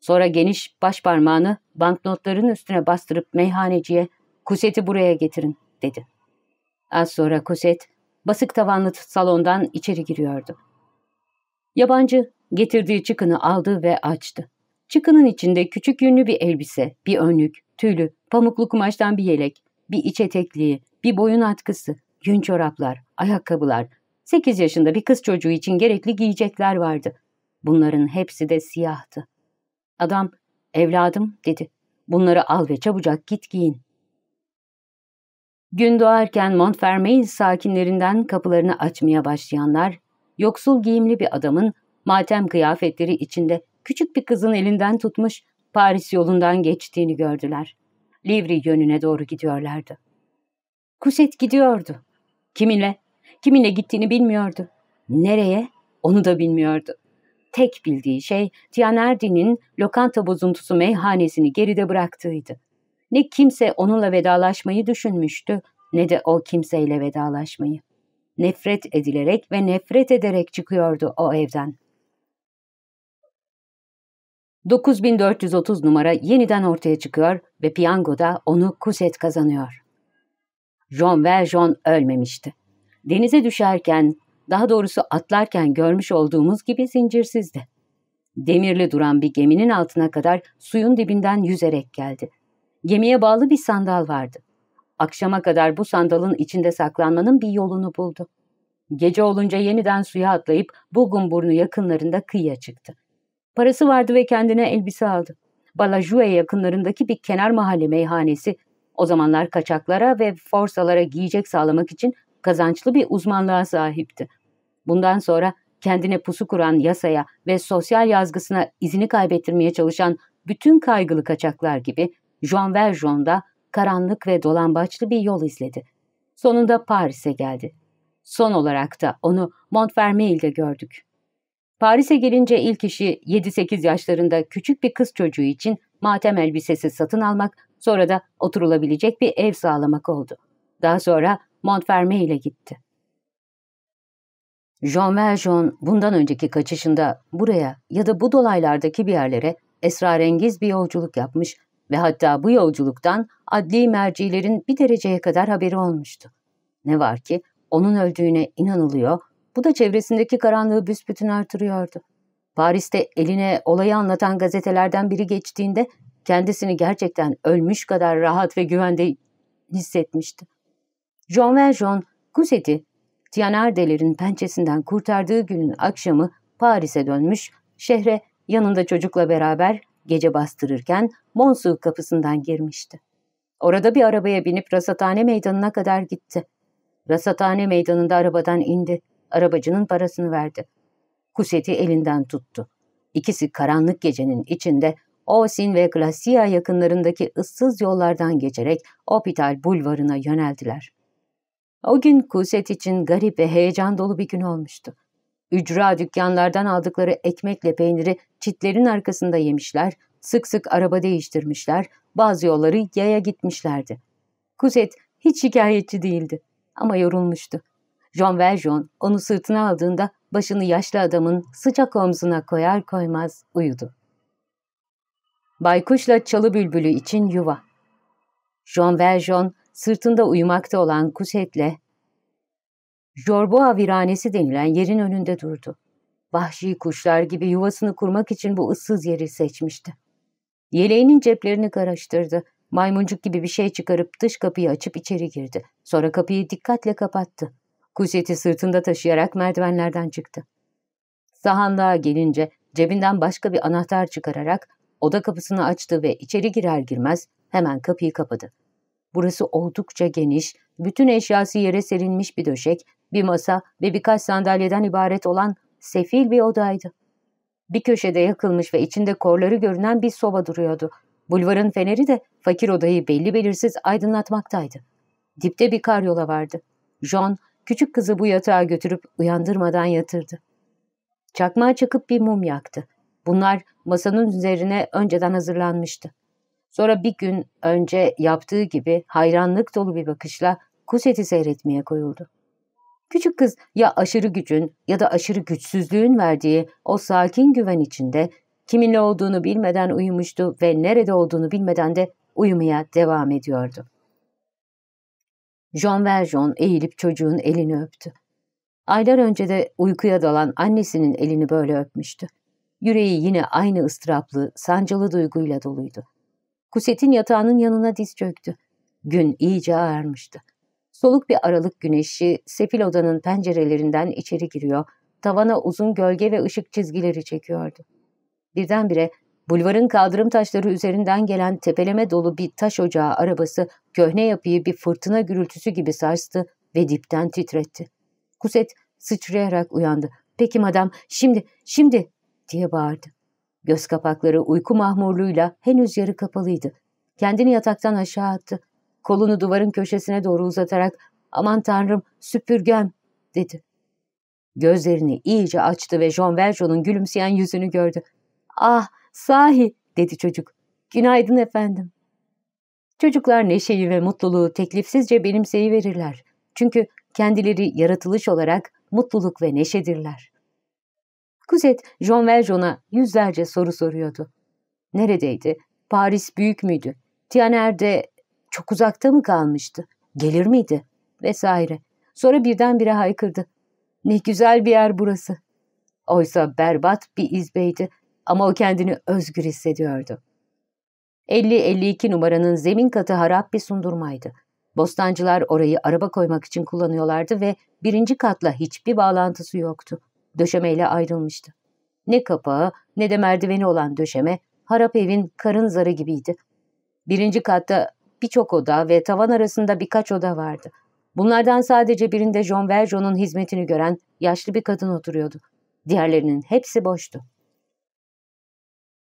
Sonra geniş başparmağını banknotların üstüne bastırıp meyhaneciye Kuset'i buraya getirin dedi. Az sonra Kuset basık tavanlı salondan içeri giriyordu. Yabancı getirdiği çıkını aldı ve açtı. Çıkının içinde küçük yünlü bir elbise, bir önlük, tüylü, pamuklu kumaştan bir yelek, bir iç etekliği, bir boyun atkısı, yün çoraplar, ayakkabılar, 8 yaşında bir kız çocuğu için gerekli giyecekler vardı. Bunların hepsi de siyahtı. Adam, evladım dedi. Bunları al ve çabucak git giyin. Gün doğarken Montfermeil sakinlerinden kapılarını açmaya başlayanlar, yoksul giyimli bir adamın matem kıyafetleri içinde küçük bir kızın elinden tutmuş Paris yolundan geçtiğini gördüler. Livri yönüne doğru gidiyorlardı. Kuset gidiyordu. Kiminle? Kiminle gittiğini bilmiyordu. Nereye? Onu da bilmiyordu. Tek bildiği şey Tianerdi'nin lokanta bozuntusu meyhanesini geride bıraktığıydı. Ne kimse onunla vedalaşmayı düşünmüştü ne de o kimseyle vedalaşmayı. Nefret edilerek ve nefret ederek çıkıyordu o evden. 9430 numara yeniden ortaya çıkıyor ve piyangoda onu Kuset kazanıyor. Jean Valjean ölmemişti. Denize düşerken, daha doğrusu atlarken görmüş olduğumuz gibi zincirsizdi. Demirli duran bir geminin altına kadar suyun dibinden yüzerek geldi gemiye bağlı bir sandal vardı. Akşama kadar bu sandalın içinde saklanmanın bir yolunu buldu. Gece olunca yeniden suya atlayıp Bugumburnu yakınlarında kıyıya çıktı. Parası vardı ve kendine elbise aldı. Balajue yakınlarındaki bir kenar mahalle meyhanesi o zamanlar kaçaklara ve forsalara giyecek sağlamak için kazançlı bir uzmanlığa sahipti. Bundan sonra kendine pusu kuran yasaya ve sosyal yazgısına izini kaybettirmeye çalışan bütün kaygılı kaçaklar gibi Jean Valjean'da karanlık ve dolambaçlı bir yol izledi. Sonunda Paris'e geldi. Son olarak da onu Montfermeil'de gördük. Paris'e gelince ilk işi 7-8 yaşlarında küçük bir kız çocuğu için matem elbisesi satın almak, sonra da oturulabilecek bir ev sağlamak oldu. Daha sonra Montfermeil'e gitti. Jean Valjean bundan önceki kaçışında buraya ya da bu dolaylardaki bir yerlere esrarengiz bir yolculuk yapmış ve hatta bu yolculuktan adli mercilerin bir dereceye kadar haberi olmuştu. Ne var ki onun öldüğüne inanılıyor, bu da çevresindeki karanlığı büsbütün artırıyordu. Paris'te eline olayı anlatan gazetelerden biri geçtiğinde kendisini gerçekten ölmüş kadar rahat ve güvende hissetmişti. Jean Valjean, Couset'i Tiyanardelerin pençesinden kurtardığı günün akşamı Paris'e dönmüş, şehre yanında çocukla beraber gece bastırırken Monsu kapısından girmişti. Orada bir arabaya binip rasathane meydanına kadar gitti. Rasathane meydanında arabadan indi. Arabacının parasını verdi. Kuseti elinden tuttu. İkisi karanlık gecenin içinde Osin ve Glacia yakınlarındaki ıssız yollardan geçerek Opital bulvarına yöneldiler. O gün Kuset için garip ve heyecan dolu bir gün olmuştu. Ücra dükkanlardan aldıkları ekmekle peyniri çitlerin arkasında yemişler, sık sık araba değiştirmişler, bazı yolları yaya gitmişlerdi. Kuzet hiç şikayetçi değildi ama yorulmuştu. Jean Valjean onu sırtına aldığında başını yaşlı adamın sıcak omzuna koyar koymaz uyudu. Baykuşla çalı bülbülü için yuva. Jean Valjean sırtında uyumakta olan kuzetle. Jorboa viranesi denilen yerin önünde durdu. Vahşi kuşlar gibi yuvasını kurmak için bu ıssız yeri seçmişti. Yeleğinin ceplerini karıştırdı. Maymuncuk gibi bir şey çıkarıp dış kapıyı açıp içeri girdi. Sonra kapıyı dikkatle kapattı. Kuzeti sırtında taşıyarak merdivenlerden çıktı. Sahanlığa gelince cebinden başka bir anahtar çıkararak oda kapısını açtı ve içeri girer girmez hemen kapıyı kapadı. Burası oldukça geniş, bütün eşyası yere serilmiş bir döşek, bir masa ve birkaç sandalyeden ibaret olan sefil bir odaydı. Bir köşede yakılmış ve içinde korları görünen bir soba duruyordu. Bulvarın feneri de fakir odayı belli belirsiz aydınlatmaktaydı. Dipte bir karyola vardı. John, küçük kızı bu yatağa götürüp uyandırmadan yatırdı. Çakmağı çıkıp bir mum yaktı. Bunlar masanın üzerine önceden hazırlanmıştı. Sonra bir gün önce yaptığı gibi hayranlık dolu bir bakışla Kuset'i seyretmeye koyuldu. Küçük kız ya aşırı gücün ya da aşırı güçsüzlüğün verdiği o sakin güven içinde kiminle olduğunu bilmeden uyumuştu ve nerede olduğunu bilmeden de uyumaya devam ediyordu. Jean Valjean eğilip çocuğun elini öptü. Aylar önce de uykuya dalan annesinin elini böyle öpmüştü. Yüreği yine aynı ıstıraplı, sancılı duyguyla doluydu. Kuset'in yatağının yanına diz çöktü. Gün iyice ağarmıştı. Soluk bir aralık güneşi sefil odanın pencerelerinden içeri giriyor, tavana uzun gölge ve ışık çizgileri çekiyordu. Birdenbire bulvarın kaldırım taşları üzerinden gelen tepeleme dolu bir taş ocağı arabası köhne yapıyı bir fırtına gürültüsü gibi sarstı ve dipten titretti. Kuset sıçrayarak uyandı. Peki madam, şimdi, şimdi diye bağırdı. Göz kapakları uyku mahmurluğuyla henüz yarı kapalıydı. Kendini yataktan aşağı attı. Kolunu duvarın köşesine doğru uzatarak aman tanrım süpürgem dedi. Gözlerini iyice açtı ve John Verjon'un gülümseyen yüzünü gördü. Ah sahi dedi çocuk. Günaydın efendim. Çocuklar neşeyi ve mutluluğu teklifsizce benimseyiverirler. Çünkü kendileri yaratılış olarak mutluluk ve neşedirler. Kuzet Jean Valjean'a yüzlerce soru soruyordu. Neredeydi? Paris büyük müydü? Tianer'de çok uzakta mı kalmıştı? Gelir miydi? Vesaire. Sonra birdenbire haykırdı. Ne güzel bir yer burası. Oysa berbat bir izbeydi ama o kendini özgür hissediyordu. 50-52 numaranın zemin katı harap bir sundurmaydı. Bostancılar orayı araba koymak için kullanıyorlardı ve birinci katla hiçbir bağlantısı yoktu döşemeyle ayrılmıştı. Ne kapağı ne de merdiveni olan döşeme harap evin karın zarı gibiydi. Birinci katta birçok oda ve tavan arasında birkaç oda vardı. Bunlardan sadece birinde John Verjon'un hizmetini gören yaşlı bir kadın oturuyordu. Diğerlerinin hepsi boştu.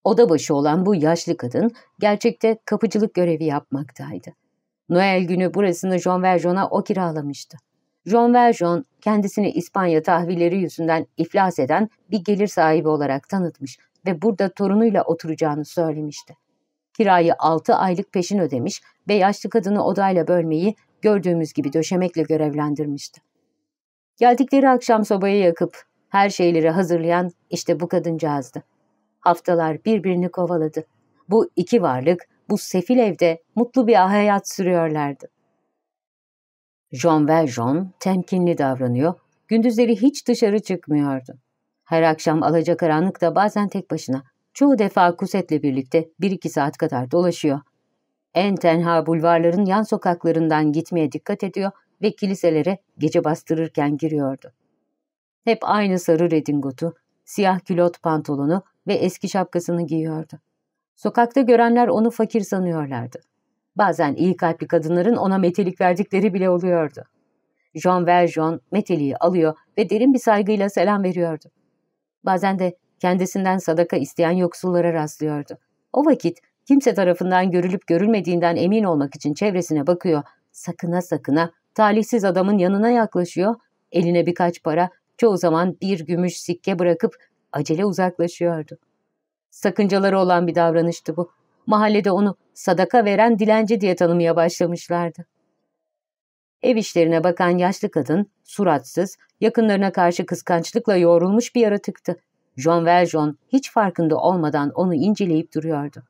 Oda başı olan bu yaşlı kadın gerçekte kapıcılık görevi yapmaktaydı. Noel günü burasını John Verjon'a o kiralamıştı. Jean Valjean kendisini İspanya tahvilleri yüzünden iflas eden bir gelir sahibi olarak tanıtmış ve burada torunuyla oturacağını söylemişti. Kirayı 6 aylık peşin ödemiş ve yaşlı kadını odayla bölmeyi gördüğümüz gibi döşemekle görevlendirmişti. Geldikleri akşam sobayı yakıp her şeyleri hazırlayan işte bu kadıncağızdı. Haftalar birbirini kovaladı. Bu iki varlık bu sefil evde mutlu bir hayat sürüyorlardı. Jean Valjean temkinli davranıyor, gündüzleri hiç dışarı çıkmıyordu. Her akşam alacakaranlıkta bazen tek başına, çoğu defa Kuset'le birlikte bir iki saat kadar dolaşıyor. En tenha bulvarların yan sokaklarından gitmeye dikkat ediyor ve kiliselere gece bastırırken giriyordu. Hep aynı sarı redingotu, siyah külot pantolonu ve eski şapkasını giyiyordu. Sokakta görenler onu fakir sanıyorlardı. Bazen iyi kalpli kadınların ona metelik verdikleri bile oluyordu. Jean Valjean meteliği alıyor ve derin bir saygıyla selam veriyordu. Bazen de kendisinden sadaka isteyen yoksullara rastlıyordu. O vakit kimse tarafından görülüp görülmediğinden emin olmak için çevresine bakıyor, sakına sakına talihsiz adamın yanına yaklaşıyor, eline birkaç para, çoğu zaman bir gümüş sikke bırakıp acele uzaklaşıyordu. Sakıncaları olan bir davranıştı bu. Mahallede onu sadaka veren dilenci diye tanımaya başlamışlardı. Ev işlerine bakan yaşlı kadın, suratsız, yakınlarına karşı kıskançlıkla yoğrulmuş bir yaratıktı. Jean Valjean hiç farkında olmadan onu inceleyip duruyordu.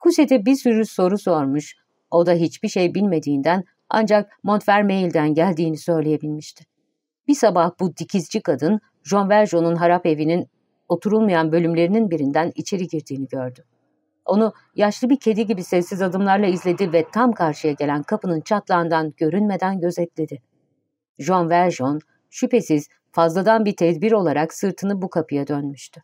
Kusete bir sürü soru sormuş. O da hiçbir şey bilmediğinden ancak Montfermeil'den geldiğini söyleyebilmişti. Bir sabah bu dikizci kadın Jean Valjean'ın harap evinin oturulmayan bölümlerinin birinden içeri girdiğini gördü. Onu yaşlı bir kedi gibi sessiz adımlarla izledi ve tam karşıya gelen kapının çatlağından görünmeden gözetledi. Jean Valjean şüphesiz fazladan bir tedbir olarak sırtını bu kapıya dönmüştü.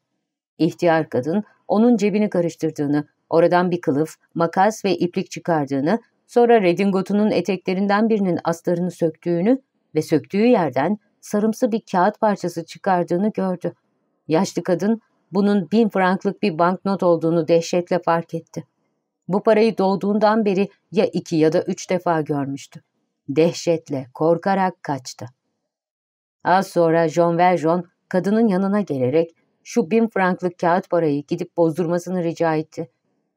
İhtiyar kadın onun cebini karıştırdığını, oradan bir kılıf, makas ve iplik çıkardığını, sonra redingotunun eteklerinden birinin astarını söktüğünü ve söktüğü yerden sarımsı bir kağıt parçası çıkardığını gördü. Yaşlı kadın bunun bin franklık bir banknot olduğunu dehşetle fark etti. Bu parayı doğduğundan beri ya iki ya da üç defa görmüştü. Dehşetle, korkarak kaçtı. Az sonra John Valjean kadının yanına gelerek şu bin franklık kağıt parayı gidip bozdurmasını rica etti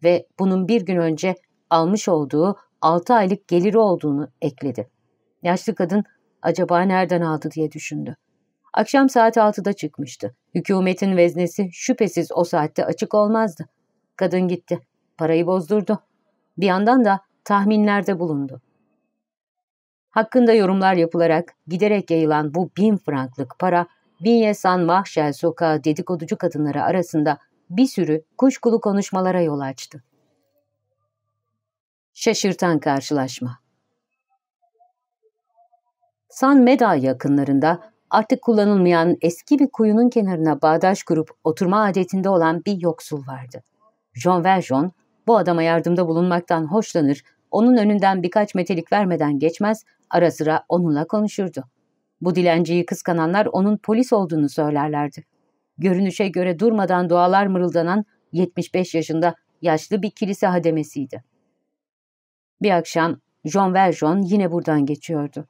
ve bunun bir gün önce almış olduğu altı aylık geliri olduğunu ekledi. Yaşlı kadın acaba nereden aldı diye düşündü. Akşam saat 6'da çıkmıştı. Hükümetin veznesi şüphesiz o saatte açık olmazdı. Kadın gitti. Parayı bozdurdu. Bir yandan da tahminlerde bulundu. Hakkında yorumlar yapılarak giderek yayılan bu bin franklık para Vinye San Mahşel sokağı dedikoducu kadınları arasında bir sürü kuşkulu konuşmalara yol açtı. Şaşırtan karşılaşma San Meda yakınlarında artık kullanılmayan eski bir kuyunun kenarına bağdaş kurup oturma adetinde olan bir yoksul vardı. Jean Valjean bu adama yardımda bulunmaktan hoşlanır, onun önünden birkaç metelik vermeden geçmez, ara sıra onunla konuşurdu. Bu dilenciyi kıskananlar onun polis olduğunu söylerlerdi. Görünüşe göre durmadan dualar mırıldanan 75 yaşında yaşlı bir kilise hademesiydi. Bir akşam Jean Valjean yine buradan geçiyordu.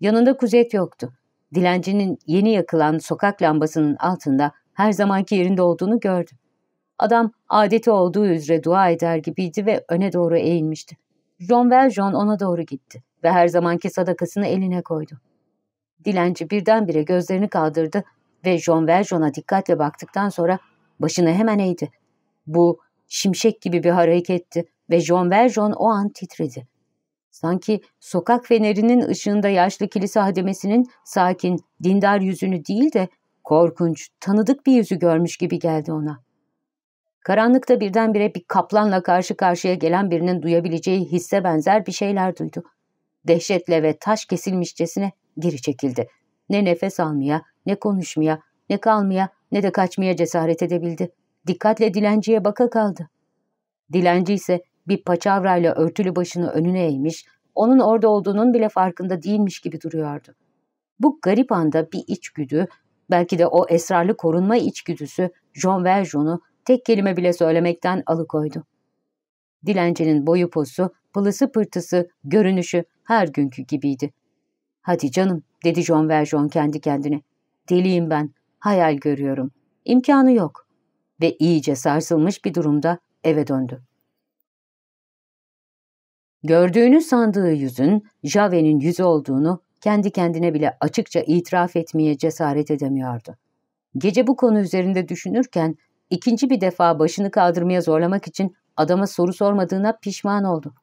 Yanında kuzet yoktu dilencinin yeni yakılan sokak lambasının altında her zamanki yerinde olduğunu gördü. Adam adeti olduğu üzere dua eder gibiydi ve öne doğru eğilmişti. John Valjean ona doğru gitti ve her zamanki sadakasını eline koydu. Dilenci birdenbire gözlerini kaldırdı ve John Valjean'a dikkatle baktıktan sonra başını hemen eğdi. Bu şimşek gibi bir hareketti ve John Valjean o an titredi. Sanki sokak fenerinin ışığında yaşlı kilise hademesinin sakin, dindar yüzünü değil de korkunç, tanıdık bir yüzü görmüş gibi geldi ona. Karanlıkta birdenbire bir kaplanla karşı karşıya gelen birinin duyabileceği hisse benzer bir şeyler duydu. Dehşetle ve taş kesilmişçesine geri çekildi. Ne nefes almaya, ne konuşmaya, ne kalmaya, ne de kaçmaya cesaret edebildi. Dikkatle dilenciye baka kaldı. Dilenci ise bir paçavrayla örtülü başını önüne eğmiş, onun orada olduğunun bile farkında değilmiş gibi duruyordu. Bu garip anda bir içgüdü, belki de o esrarlı korunma içgüdüsü John Verjon'u tek kelime bile söylemekten alıkoydu. Dilencenin boyu posu, pılısı pırtısı, görünüşü her günkü gibiydi. ''Hadi canım'' dedi John Verjon kendi kendine. ''Deliyim ben, hayal görüyorum. İmkanı yok.'' Ve iyice sarsılmış bir durumda eve döndü. Gördüğünü sandığı yüzün Jave'nin yüzü olduğunu kendi kendine bile açıkça itiraf etmeye cesaret edemiyordu. Gece bu konu üzerinde düşünürken ikinci bir defa başını kaldırmaya zorlamak için adama soru sormadığına pişman oldu.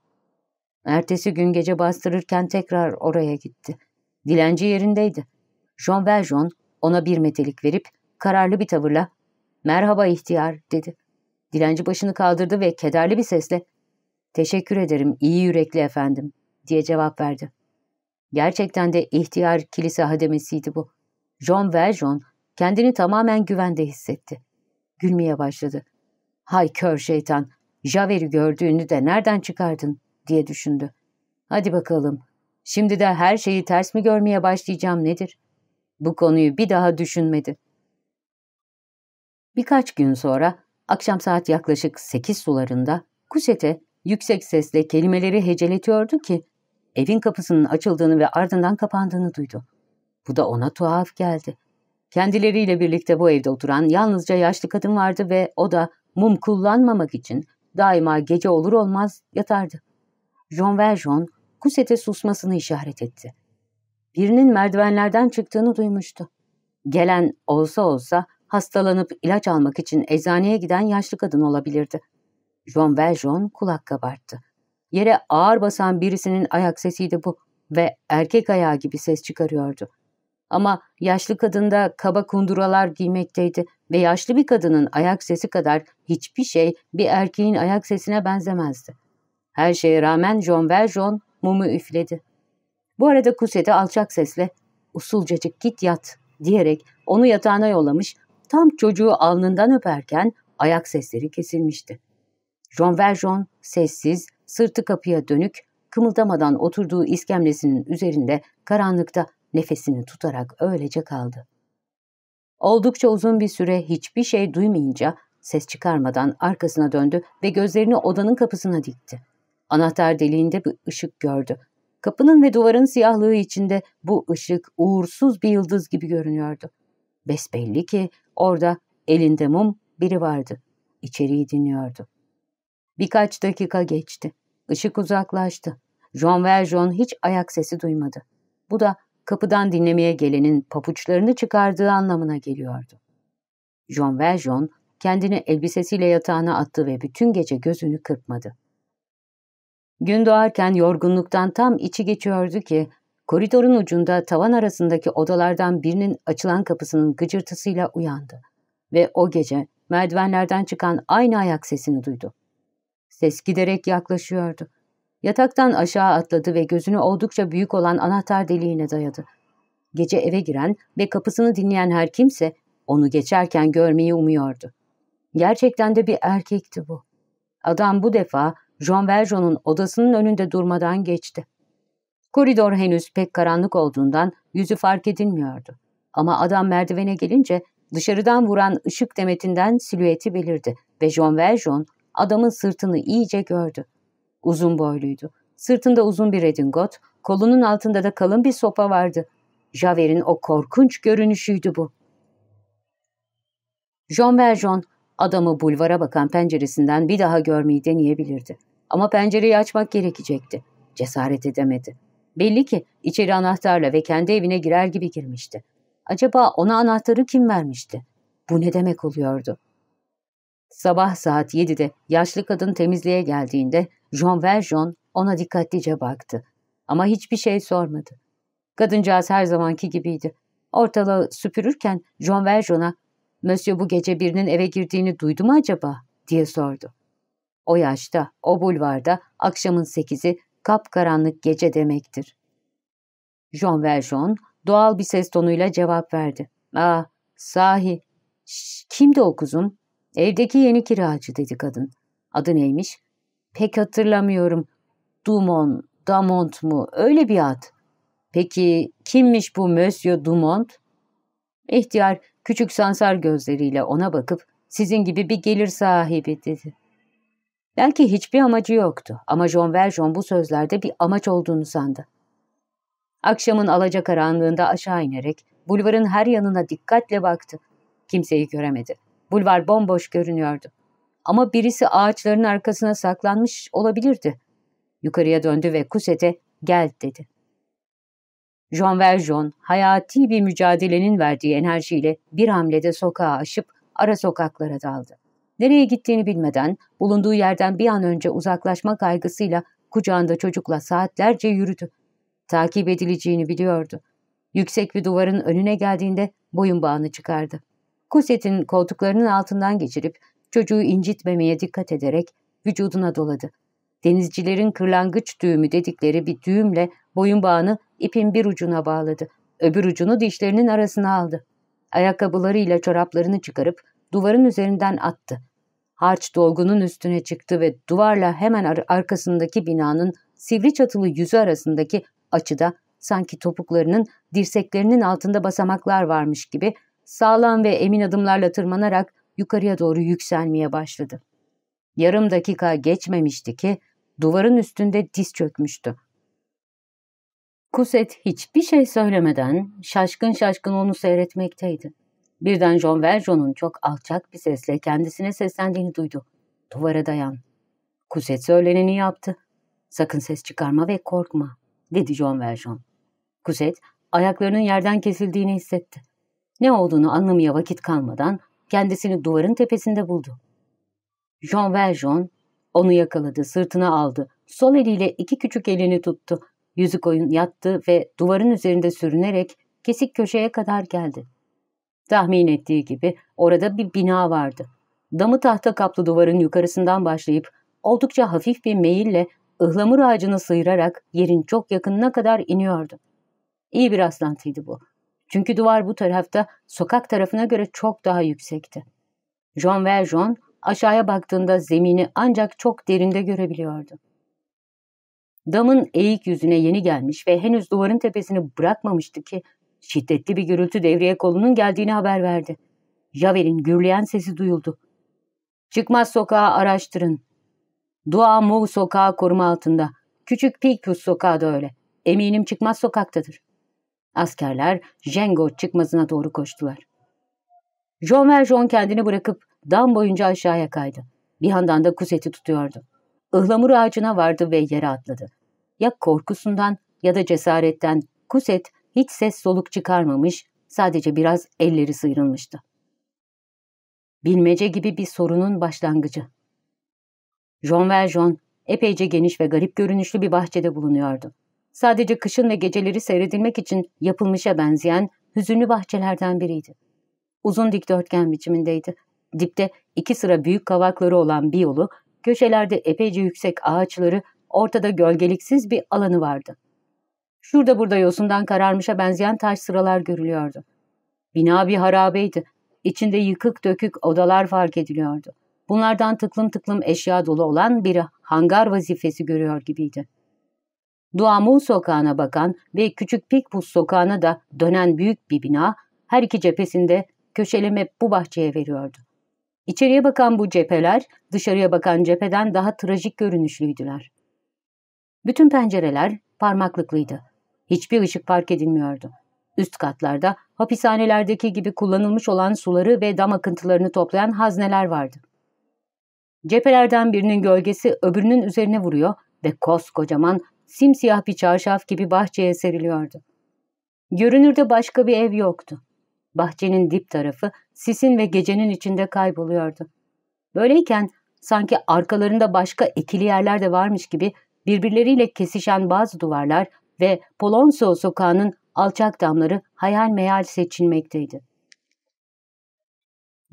Ertesi gün gece bastırırken tekrar oraya gitti. Dilenci yerindeydi. Jean Valjean ona bir metelik verip kararlı bir tavırla ''Merhaba ihtiyar'' dedi. Dilenci başını kaldırdı ve kederli bir sesle Teşekkür ederim iyi yürekli efendim diye cevap verdi. Gerçekten de ihtiyar kilise hademesiydi bu. John Valjean kendini tamamen güvende hissetti. Gülmeye başladı. Hay kör şeytan, Javer'i gördüğünü de nereden çıkardın diye düşündü. Hadi bakalım, şimdi de her şeyi ters mi görmeye başlayacağım nedir? Bu konuyu bir daha düşünmedi. Birkaç gün sonra, akşam saat yaklaşık sekiz sularında, Kusete yüksek sesle kelimeleri heceletiyordu ki evin kapısının açıldığını ve ardından kapandığını duydu. Bu da ona tuhaf geldi. Kendileriyle birlikte bu evde oturan yalnızca yaşlı kadın vardı ve o da mum kullanmamak için daima gece olur olmaz yatardı. Jean Valjean Kuset'e susmasını işaret etti. Birinin merdivenlerden çıktığını duymuştu. Gelen olsa olsa hastalanıp ilaç almak için eczaneye giden yaşlı kadın olabilirdi. Jean Valjean kulak kabarttı. Yere ağır basan birisinin ayak sesiydi bu ve erkek ayağı gibi ses çıkarıyordu. Ama yaşlı kadında kaba kunduralar giymekteydi ve yaşlı bir kadının ayak sesi kadar hiçbir şey bir erkeğin ayak sesine benzemezdi. Her şeye rağmen Jean Valjean mumu üfledi. Bu arada Kusete alçak sesle usulcacık git yat diyerek onu yatağına yollamış tam çocuğu alnından öperken ayak sesleri kesilmişti. Jean Valjean sessiz, sırtı kapıya dönük, kımıldamadan oturduğu iskemlesinin üzerinde karanlıkta nefesini tutarak öylece kaldı. Oldukça uzun bir süre hiçbir şey duymayınca ses çıkarmadan arkasına döndü ve gözlerini odanın kapısına dikti. Anahtar deliğinde bir ışık gördü. Kapının ve duvarın siyahlığı içinde bu ışık uğursuz bir yıldız gibi görünüyordu. Besbelli ki orada elinde mum biri vardı. İçeriği dinliyordu. Birkaç dakika geçti. Işık uzaklaştı. Jean Valjean hiç ayak sesi duymadı. Bu da kapıdan dinlemeye gelenin papuçlarını çıkardığı anlamına geliyordu. Jean Valjean kendini elbisesiyle yatağına attı ve bütün gece gözünü kırpmadı. Gün doğarken yorgunluktan tam içi geçiyordu ki koridorun ucunda tavan arasındaki odalardan birinin açılan kapısının gıcırtısıyla uyandı ve o gece merdivenlerden çıkan aynı ayak sesini duydu. Ses giderek yaklaşıyordu. Yataktan aşağı atladı ve gözünü oldukça büyük olan anahtar deliğine dayadı. Gece eve giren ve kapısını dinleyen her kimse onu geçerken görmeyi umuyordu. Gerçekten de bir erkekti bu. Adam bu defa Jean Valjean'ın odasının önünde durmadan geçti. Koridor henüz pek karanlık olduğundan yüzü fark edilmiyordu. Ama adam merdivene gelince dışarıdan vuran ışık demetinden silüeti belirdi ve Jean Valjean adamın sırtını iyice gördü. Uzun boyluydu. Sırtında uzun bir redingot, kolunun altında da kalın bir sopa vardı. Javert'in o korkunç görünüşüydü bu. Jean Valjean adamı bulvara bakan penceresinden bir daha görmeyi deneyebilirdi. Ama pencereyi açmak gerekecekti. Cesaret edemedi. Belli ki içeri anahtarla ve kendi evine girer gibi girmişti. Acaba ona anahtarı kim vermişti? Bu ne demek oluyordu? Sabah saat 7'de yaşlı kadın temizliğe geldiğinde Jean Valjean ona dikkatlice baktı. Ama hiçbir şey sormadı. Kadıncağız her zamanki gibiydi. Ortalığı süpürürken Jean Valjean'a ''Monsieur bu gece birinin eve girdiğini duydu mu acaba?'' diye sordu. O yaşta, o bulvarda akşamın sekizi kapkaranlık gece demektir. Jean Valjean doğal bir ses tonuyla cevap verdi. ''Aa, sahi, şş, kimdi o kuzum?'' Evdeki yeni kiracı dedi kadın. Adı neymiş? Pek hatırlamıyorum. Dumont, Damont mu? Öyle bir ad. Peki kimmiş bu Monsieur Dumont? İhtiyar küçük sansar gözleriyle ona bakıp sizin gibi bir gelir sahibi dedi. Belki hiçbir amacı yoktu ama John Valjean bu sözlerde bir amaç olduğunu sandı. Akşamın alaca karanlığında aşağı inerek bulvarın her yanına dikkatle baktı. Kimseyi göremedi. Bulvar bomboş görünüyordu. Ama birisi ağaçların arkasına saklanmış olabilirdi. Yukarıya döndü ve Kuset'e gel dedi. Jean Valjean hayati bir mücadelenin verdiği enerjiyle bir hamlede sokağa aşıp ara sokaklara daldı. Nereye gittiğini bilmeden bulunduğu yerden bir an önce uzaklaşma kaygısıyla kucağında çocukla saatlerce yürüdü. Takip edileceğini biliyordu. Yüksek bir duvarın önüne geldiğinde boyun bağını çıkardı. Kuset'in koltuklarının altından geçirip çocuğu incitmemeye dikkat ederek vücuduna doladı. Denizcilerin kırlangıç düğümü dedikleri bir düğümle boyun bağını ipin bir ucuna bağladı. Öbür ucunu dişlerinin arasına aldı. Ayakkabılarıyla çoraplarını çıkarıp duvarın üzerinden attı. Harç dolgunun üstüne çıktı ve duvarla hemen ar arkasındaki binanın sivri çatılı yüzü arasındaki açıda sanki topuklarının dirseklerinin altında basamaklar varmış gibi sağlam ve emin adımlarla tırmanarak yukarıya doğru yükselmeye başladı. Yarım dakika geçmemişti ki duvarın üstünde diz çökmüştü. Kuset hiçbir şey söylemeden şaşkın şaşkın onu seyretmekteydi. Birden John Verjon'un çok alçak bir sesle kendisine seslendiğini duydu. Duvara dayan. Kuset söyleneni yaptı. Sakın ses çıkarma ve korkma, dedi John Verjon. Kuset ayaklarının yerden kesildiğini hissetti. Ne olduğunu anlamaya vakit kalmadan kendisini duvarın tepesinde buldu. Jean Valjean onu yakaladı, sırtına aldı. Sol eliyle iki küçük elini tuttu. Yüzük oyun yattı ve duvarın üzerinde sürünerek kesik köşeye kadar geldi. Tahmin ettiği gibi orada bir bina vardı. Damı tahta kaplı duvarın yukarısından başlayıp oldukça hafif bir meyille ıhlamur ağacını sıyırarak yerin çok yakınına kadar iniyordu. İyi bir aslantıydı bu. Çünkü duvar bu tarafta sokak tarafına göre çok daha yüksekti. Jean Valjean aşağıya baktığında zemini ancak çok derinde görebiliyordu. Damın eğik yüzüne yeni gelmiş ve henüz duvarın tepesini bırakmamıştı ki şiddetli bir gürültü devreye kolunun geldiğini haber verdi. Javel'in gürleyen sesi duyuldu. Çıkmaz sokağa araştırın. Dua Mou sokağı koruma altında. Küçük Pikus sokağı da öyle. Eminim çıkmaz sokaktadır. Askerler Jengo çıkmasına doğru koştular. Jean Valjean kendini bırakıp dam boyunca aşağıya kaydı. Bir yandan da kuseti tutuyordu. Ihlamur ağacına vardı ve yere atladı. Ya korkusundan ya da cesaretten kuset hiç ses soluk çıkarmamış, sadece biraz elleri sıyrılmıştı. Bilmece gibi bir sorunun başlangıcı. Jean Valjean epeyce geniş ve garip görünüşlü bir bahçede bulunuyordu sadece kışın ve geceleri seyredilmek için yapılmışa benzeyen hüzünlü bahçelerden biriydi. Uzun dikdörtgen biçimindeydi. Dipte iki sıra büyük kavakları olan bir yolu, köşelerde epeyce yüksek ağaçları, ortada gölgeliksiz bir alanı vardı. Şurada burada yosundan kararmışa benzeyen taş sıralar görülüyordu. Bina bir harabeydi. İçinde yıkık dökük odalar fark ediliyordu. Bunlardan tıklım tıklım eşya dolu olan bir hangar vazifesi görüyor gibiydi. Duamum sokağına bakan ve Küçük Pikpus sokağına da dönen büyük bir bina her iki cephesinde köşeleme bu bahçeye veriyordu. İçeriye bakan bu cepheler dışarıya bakan cepheden daha trajik görünüşlüydüler. Bütün pencereler parmaklıklıydı. Hiçbir ışık fark edilmiyordu. Üst katlarda hapishanelerdeki gibi kullanılmış olan suları ve dam akıntılarını toplayan hazneler vardı. Cephelerden birinin gölgesi öbürünün üzerine vuruyor ve koskocaman simsiyah bir çarşaf gibi bahçeye seriliyordu. Görünürde başka bir ev yoktu. Bahçenin dip tarafı sisin ve gecenin içinde kayboluyordu. Böyleyken sanki arkalarında başka ekili yerler de varmış gibi birbirleriyle kesişen bazı duvarlar ve Polonso sokağının alçak damları hayal meyal seçilmekteydi.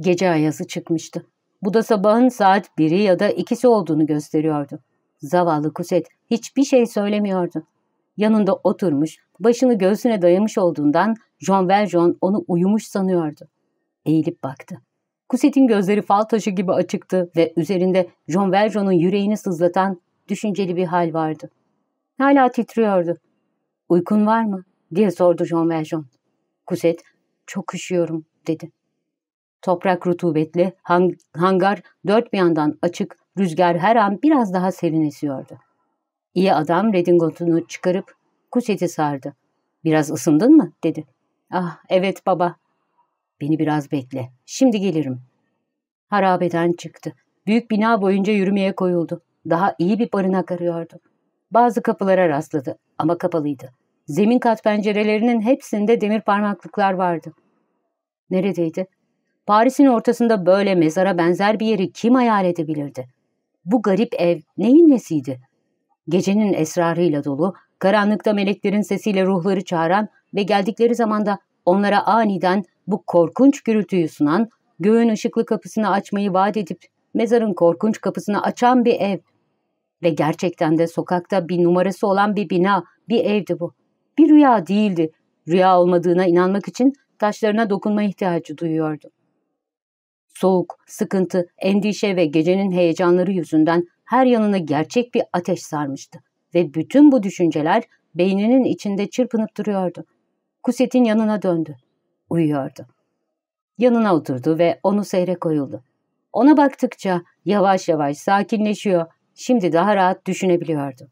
Gece ayazı çıkmıştı. Bu da sabahın saat biri ya da ikisi olduğunu gösteriyordu. Zavallı Kuset hiçbir şey söylemiyordu. Yanında oturmuş, başını göğsüne dayamış olduğundan Jean Valjean onu uyumuş sanıyordu. Eğilip baktı. Kuset'in gözleri fal taşı gibi açıktı ve üzerinde Jean Valjean'ın yüreğini sızlatan düşünceli bir hal vardı. Hala titriyordu. ''Uykun var mı?'' diye sordu Jean Valjean. Kuset, ''Çok üşüyorum.'' dedi. Toprak rutubetli, hang hangar dört bir yandan açık, Rüzgar her an biraz daha serin esiyordu. İyi adam redingotunu çıkarıp kuseti sardı. Biraz ısındın mı? dedi. Ah evet baba. Beni biraz bekle. Şimdi gelirim. Harabeden çıktı. Büyük bina boyunca yürümeye koyuldu. Daha iyi bir barınak arıyordu. Bazı kapılara rastladı ama kapalıydı. Zemin kat pencerelerinin hepsinde demir parmaklıklar vardı. Neredeydi? Paris'in ortasında böyle mezara benzer bir yeri kim hayal edebilirdi? Bu garip ev neyin nesiydi? Gecenin esrarıyla dolu, karanlıkta meleklerin sesiyle ruhları çağıran ve geldikleri zamanda onlara aniden bu korkunç gürültüyü sunan, göğün ışıklı kapısını açmayı vaat edip mezarın korkunç kapısını açan bir ev. Ve gerçekten de sokakta bir numarası olan bir bina, bir evdi bu. Bir rüya değildi. Rüya olmadığına inanmak için taşlarına dokunma ihtiyacı duyuyordu. Soğuk, sıkıntı, endişe ve gecenin heyecanları yüzünden her yanını gerçek bir ateş sarmıştı ve bütün bu düşünceler beyninin içinde çırpınıp duruyordu. Kuset'in yanına döndü. Uyuyordu. Yanına oturdu ve onu seyre koyuldu. Ona baktıkça yavaş yavaş sakinleşiyor, şimdi daha rahat düşünebiliyordu.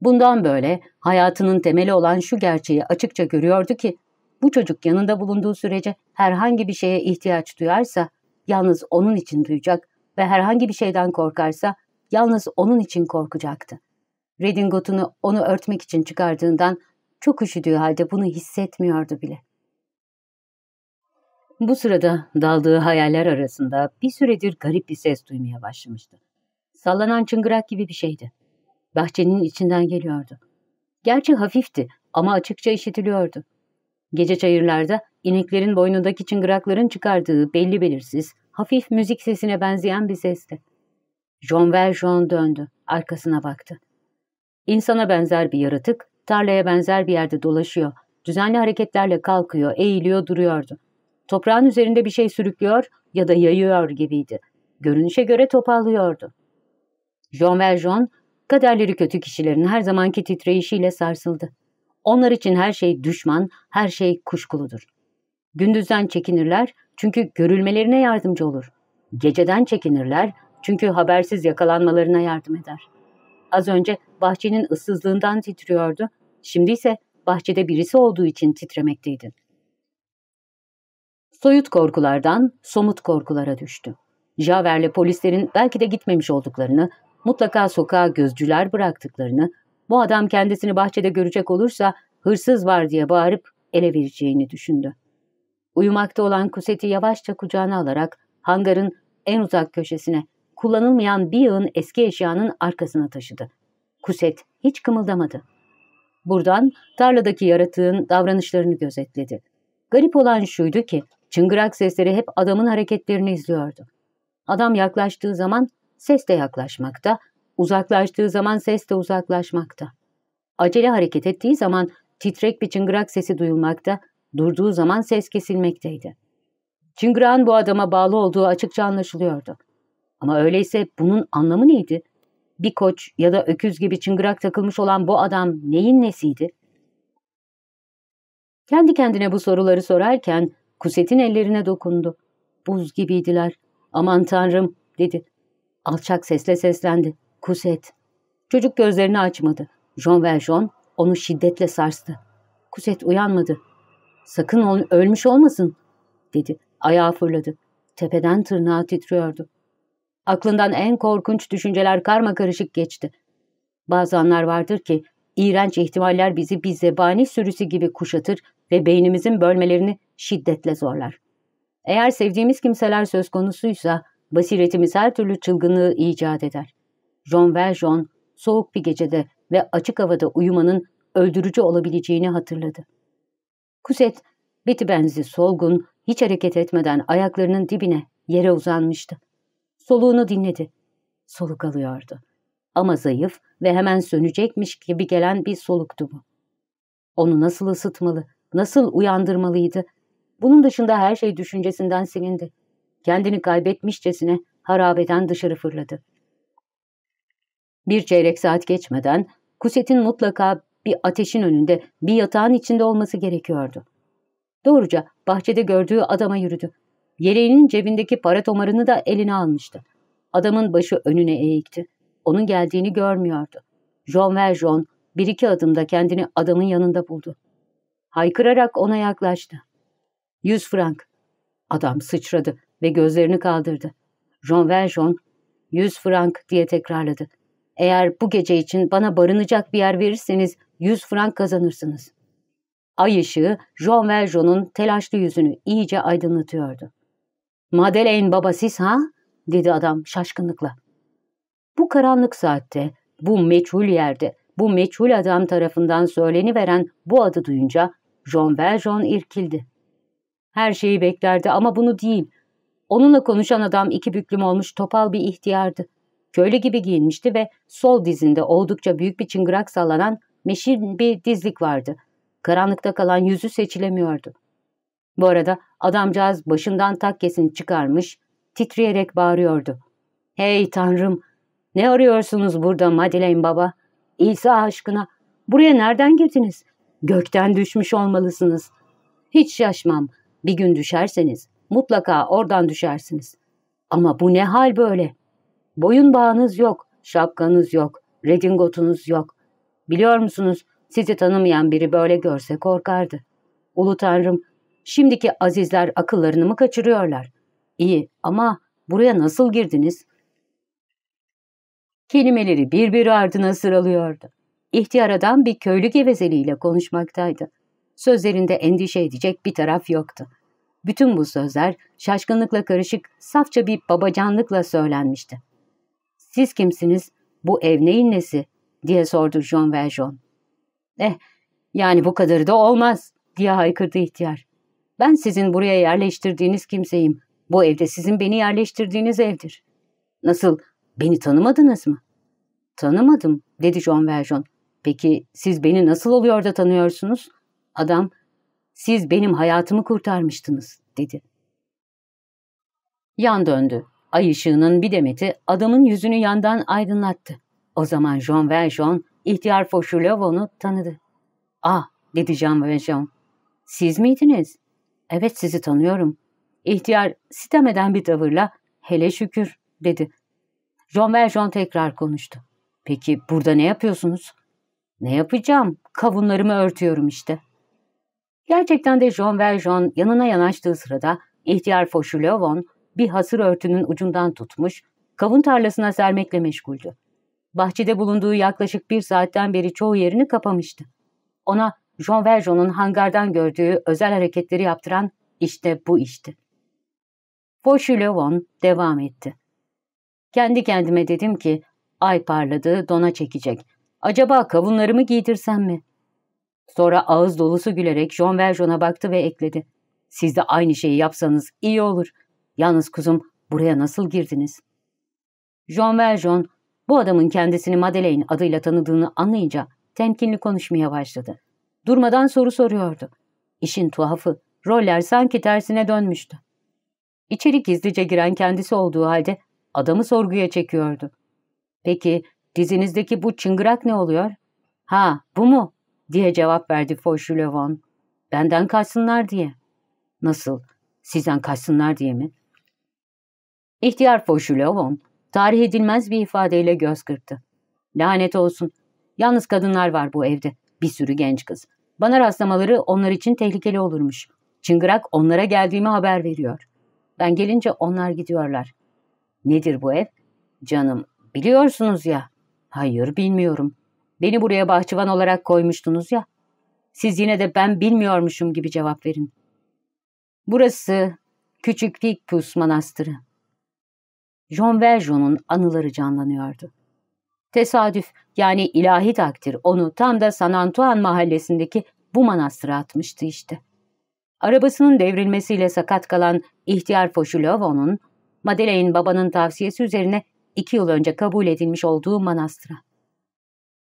Bundan böyle hayatının temeli olan şu gerçeği açıkça görüyordu ki bu çocuk yanında bulunduğu sürece herhangi bir şeye ihtiyaç duyarsa yalnız onun için duyacak ve herhangi bir şeyden korkarsa yalnız onun için korkacaktı. Redingot'unu onu örtmek için çıkardığından çok üşüdüğü halde bunu hissetmiyordu bile. Bu sırada daldığı hayaller arasında bir süredir garip bir ses duymaya başlamıştı. Sallanan çıngırak gibi bir şeydi. Bahçenin içinden geliyordu. Gerçi hafifti ama açıkça işitiliyordu. Gece çayırlarda ineklerin boynundaki çıngırakların çıkardığı belli belirsiz, hafif müzik sesine benzeyen bir sesti. John Valjean döndü, arkasına baktı. İnsana benzer bir yaratık, tarlaya benzer bir yerde dolaşıyor, düzenli hareketlerle kalkıyor, eğiliyor, duruyordu. Toprağın üzerinde bir şey sürüklüyor ya da yayıyor gibiydi. Görünüşe göre topallıyordu. John Valjean, kaderleri kötü kişilerin her zamanki titreyişiyle sarsıldı. Onlar için her şey düşman, her şey kuşkuludur. Gündüzden çekinirler çünkü görülmelerine yardımcı olur. Geceden çekinirler çünkü habersiz yakalanmalarına yardım eder. Az önce bahçenin ıssızlığından titriyordu, şimdi ise bahçede birisi olduğu için titremekteydi. Soyut korkulardan somut korkulara düştü. Javer'le polislerin belki de gitmemiş olduklarını, mutlaka sokağa gözcüler bıraktıklarını, bu adam kendisini bahçede görecek olursa hırsız var diye bağırıp ele vereceğini düşündü. Uyumakta olan Kuset'i yavaşça kucağına alarak hangarın en uzak köşesine, kullanılmayan bir yığın eski eşyanın arkasına taşıdı. Kuset hiç kımıldamadı. Buradan tarladaki yaratığın davranışlarını gözetledi. Garip olan şuydu ki çıngırak sesleri hep adamın hareketlerini izliyordu. Adam yaklaştığı zaman ses de yaklaşmakta, Uzaklaştığı zaman ses de uzaklaşmakta. Acele hareket ettiği zaman titrek bir çıngırak sesi duyulmakta, durduğu zaman ses kesilmekteydi. Çıngırağın bu adama bağlı olduğu açıkça anlaşılıyordu. Ama öyleyse bunun anlamı neydi? Bir koç ya da öküz gibi çıngırak takılmış olan bu adam neyin nesiydi? Kendi kendine bu soruları sorarken Kuset'in ellerine dokundu. Buz gibiydiler. Aman tanrım dedi. Alçak sesle seslendi. Kuset. Çocuk gözlerini açmadı. Jean Valjean onu şiddetle sarstı. Kuset uyanmadı. Sakın ol ölmüş olmasın dedi. Ayağı fırladı. Tepeden tırnağa titriyordu. Aklından en korkunç düşünceler karma karışık geçti. Bazı anlar vardır ki iğrenç ihtimaller bizi bir zebani sürüsü gibi kuşatır ve beynimizin bölmelerini şiddetle zorlar. Eğer sevdiğimiz kimseler söz konusuysa basiretimiz her türlü çılgınlığı icat eder. Jean Valjean soğuk bir gecede ve açık havada uyumanın öldürücü olabileceğini hatırladı. Kuset, beti benzi solgun, hiç hareket etmeden ayaklarının dibine, yere uzanmıştı. Soluğunu dinledi. Soluk alıyordu. Ama zayıf ve hemen sönecekmiş gibi gelen bir soluktu bu. Onu nasıl ısıtmalı, nasıl uyandırmalıydı? Bunun dışında her şey düşüncesinden silindi. Kendini kaybetmişçesine harabeden dışarı fırladı. Bir çeyrek saat geçmeden Kuset'in mutlaka bir ateşin önünde, bir yatağın içinde olması gerekiyordu. Doğruca bahçede gördüğü adama yürüdü. Yeleğinin cebindeki para tomarını da eline almıştı. Adamın başı önüne eğikti. Onun geldiğini görmüyordu. Jean Valjean bir iki adımda kendini adamın yanında buldu. Haykırarak ona yaklaştı. Yüz frank. Adam sıçradı ve gözlerini kaldırdı. Jean Valjean yüz frank diye tekrarladı. Eğer bu gece için bana barınacak bir yer verirseniz 100 frank kazanırsınız. Ay ışığı Jean Valjean'ın telaşlı yüzünü iyice aydınlatıyordu. Madeleine baba siz ha? dedi adam şaşkınlıkla. Bu karanlık saatte, bu meçhul yerde, bu meçhul adam tarafından söyleniveren bu adı duyunca Jean Valjean irkildi. Her şeyi beklerdi ama bunu değil. Onunla konuşan adam iki büklüm olmuş topal bir ihtiyardı. Köylü gibi giyinmişti ve sol dizinde oldukça büyük bir çıngırak sallanan meşin bir dizlik vardı. Karanlıkta kalan yüzü seçilemiyordu. Bu arada adamcağız başından takkesini çıkarmış, titreyerek bağırıyordu. ''Hey tanrım! Ne arıyorsunuz burada Madeleine baba? İsa aşkına! Buraya nereden girdiniz? Gökten düşmüş olmalısınız. Hiç şaşmam. Bir gün düşerseniz mutlaka oradan düşersiniz. Ama bu ne hal böyle?'' Boyun bağınız yok, şapkanız yok, redingotunuz yok. Biliyor musunuz sizi tanımayan biri böyle görse korkardı. Ulu Tanrım, şimdiki azizler akıllarını mı kaçırıyorlar? İyi ama buraya nasıl girdiniz? Kelimeleri bir bir ardına sıralıyordu. İhtiyar adam bir köylü gevezeliğiyle konuşmaktaydı. Sözlerinde endişe edecek bir taraf yoktu. Bütün bu sözler şaşkınlıkla karışık, safça bir babacanlıkla söylenmişti. Siz kimsiniz? Bu ev neyin nesi? diye sordu Jean Valjean. Eh, yani bu kadarı da olmaz diye haykırdı ihtiyar. Ben sizin buraya yerleştirdiğiniz kimseyim. Bu evde sizin beni yerleştirdiğiniz evdir. Nasıl, beni tanımadınız mı? Tanımadım, dedi Jean Valjean. Peki siz beni nasıl oluyor da tanıyorsunuz? Adam, siz benim hayatımı kurtarmıştınız, dedi. Yan döndü. Ay ışığının bir demeti adamın yüzünü yandan aydınlattı. O zaman Jean Valjean ihtiyar Foşulovon'u tanıdı. Ah dedi Jean Valjean. Siz miydiniz? Evet sizi tanıyorum. İhtiyar sitemeden bir tavırla hele şükür dedi. Jean Valjean tekrar konuştu. Peki burada ne yapıyorsunuz? Ne yapacağım? Kavunlarımı örtüyorum işte. Gerçekten de Jean Valjean yanına yanaştığı sırada ihtiyar Foşulovon bir hasır örtünün ucundan tutmuş, kavun tarlasına sermekle meşguldü. Bahçede bulunduğu yaklaşık bir saatten beri çoğu yerini kapamıştı. Ona Jean Valjean'ın hangardan gördüğü özel hareketleri yaptıran işte bu işti. Fauchelevent devam etti. Kendi kendime dedim ki, ay parladı, dona çekecek. Acaba kavunlarımı giydirsem mi? Sonra ağız dolusu gülerek Jean Valjean'a baktı ve ekledi. Siz de aynı şeyi yapsanız iyi olur. Yalnız kuzum buraya nasıl girdiniz? Jean Valjean bu adamın kendisini Madeleine adıyla tanıdığını anlayınca temkinli konuşmaya başladı. Durmadan soru soruyordu. İşin tuhafı roller sanki tersine dönmüştü. İçeri gizlice giren kendisi olduğu halde adamı sorguya çekiyordu. Peki dizinizdeki bu çıngırak ne oluyor? Ha bu mu? diye cevap verdi Fauchelevent. Benden kaçsınlar diye. Nasıl? Sizden kaçsınlar diye mi? İhtiyar Foşulovon tarih edilmez bir ifadeyle göz kırptı. Lanet olsun. Yalnız kadınlar var bu evde. Bir sürü genç kız. Bana rastlamaları onlar için tehlikeli olurmuş. Çıngırak onlara geldiğimi haber veriyor. Ben gelince onlar gidiyorlar. Nedir bu ev? Canım, biliyorsunuz ya. Hayır, bilmiyorum. Beni buraya bahçıvan olarak koymuştunuz ya. Siz yine de ben bilmiyormuşum gibi cevap verin. Burası Küçük Pikpus Manastırı. John Verjon'un anıları canlanıyordu. Tesadüf yani ilahi takdir onu tam da San Antuan mahallesindeki bu manastıra atmıştı işte. Arabasının devrilmesiyle sakat kalan ihtiyar Foşulovo'nun Madeleine babanın tavsiyesi üzerine iki yıl önce kabul edilmiş olduğu manastıra.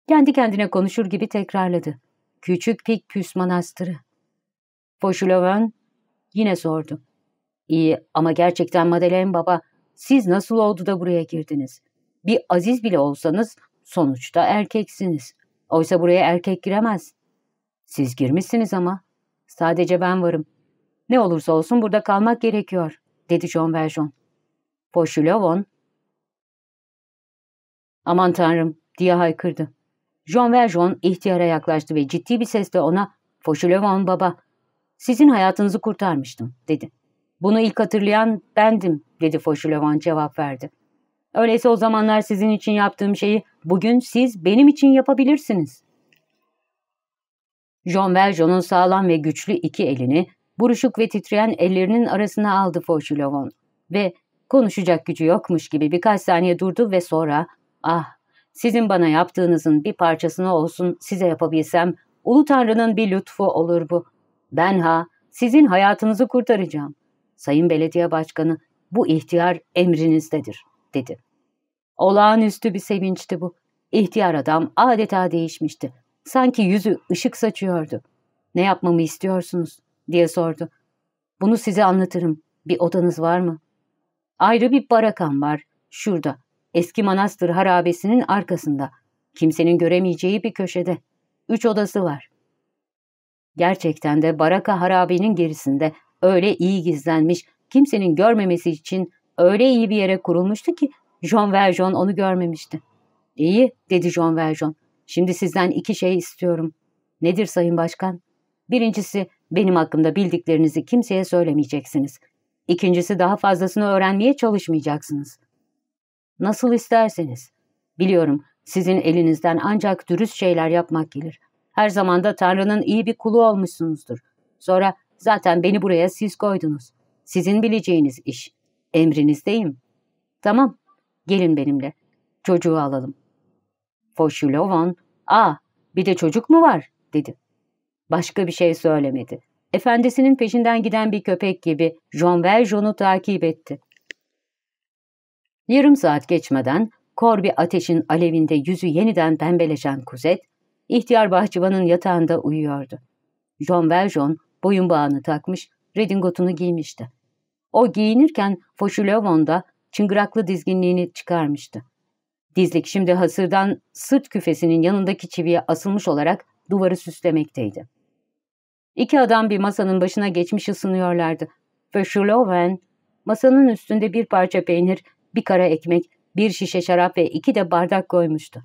Kendi kendine konuşur gibi tekrarladı. Küçük Pikpüs Manastırı. Foşulovön yine sordu. İyi ama gerçekten Madeleine baba siz nasıl oldu da buraya girdiniz? Bir aziz bile olsanız sonuçta erkeksiniz. Oysa buraya erkek giremez. Siz girmişsiniz ama. Sadece ben varım. Ne olursa olsun burada kalmak gerekiyor, dedi John Verjon. Poşulovon. Aman tanrım, diye haykırdı. John Verjon ihtiyara yaklaştı ve ciddi bir sesle ona Foşulovon baba, sizin hayatınızı kurtarmıştım, dedi. Bunu ilk hatırlayan bendim dedi Foşulevan cevap verdi. Öyleyse o zamanlar sizin için yaptığım şeyi bugün siz benim için yapabilirsiniz. Jean Valjean'ın sağlam ve güçlü iki elini, buruşuk ve titreyen ellerinin arasına aldı Foşulovon ve konuşacak gücü yokmuş gibi birkaç saniye durdu ve sonra ''Ah, sizin bana yaptığınızın bir parçasını olsun size yapabilsem, Ulu Tanrı'nın bir lütfu olur bu. Ben ha, sizin hayatınızı kurtaracağım. Sayın Belediye Başkanı bu ihtiyar emrinizdedir dedi. Olağanüstü bir sevinçti bu. İhtiyar adam adeta değişmişti. Sanki yüzü ışık saçıyordu. Ne yapmamı istiyorsunuz diye sordu. Bunu size anlatırım. Bir odanız var mı? Ayrı bir barakan var. Şurada. Eski manastır harabesinin arkasında. Kimsenin göremeyeceği bir köşede. Üç odası var. Gerçekten de baraka harabenin gerisinde öyle iyi gizlenmiş, kimsenin görmemesi için öyle iyi bir yere kurulmuştu ki Jean Valjean onu görmemişti. İyi dedi Jean Valjean. Şimdi sizden iki şey istiyorum. Nedir sayın başkan? Birincisi benim hakkımda bildiklerinizi kimseye söylemeyeceksiniz. İkincisi daha fazlasını öğrenmeye çalışmayacaksınız. Nasıl isterseniz. Biliyorum sizin elinizden ancak dürüst şeyler yapmak gelir. Her zamanda da Tanrı'nın iyi bir kulu olmuşsunuzdur. Sonra Zaten beni buraya siz koydunuz. Sizin bileceğiniz iş. Emrinizdeyim. Tamam, gelin benimle. Çocuğu alalım. Foşulovan, aa bir de çocuk mu var dedi. Başka bir şey söylemedi. Efendisinin peşinden giden bir köpek gibi Jean Valjean'u takip etti. Yarım saat geçmeden korbi ateşin alevinde yüzü yeniden pembeleşen Kuzet, ihtiyar bahçıvanın yatağında uyuyordu. Jean Valjean boyun bağını takmış, redingotunu giymişti. O giyinirken Foşulevon da çıngıraklı dizginliğini çıkarmıştı. Dizlik şimdi hasırdan sırt küfesinin yanındaki çiviye asılmış olarak duvarı süslemekteydi. İki adam bir masanın başına geçmiş ısınıyorlardı. Foşuleven masanın üstünde bir parça peynir, bir kara ekmek, bir şişe şarap ve iki de bardak koymuştu.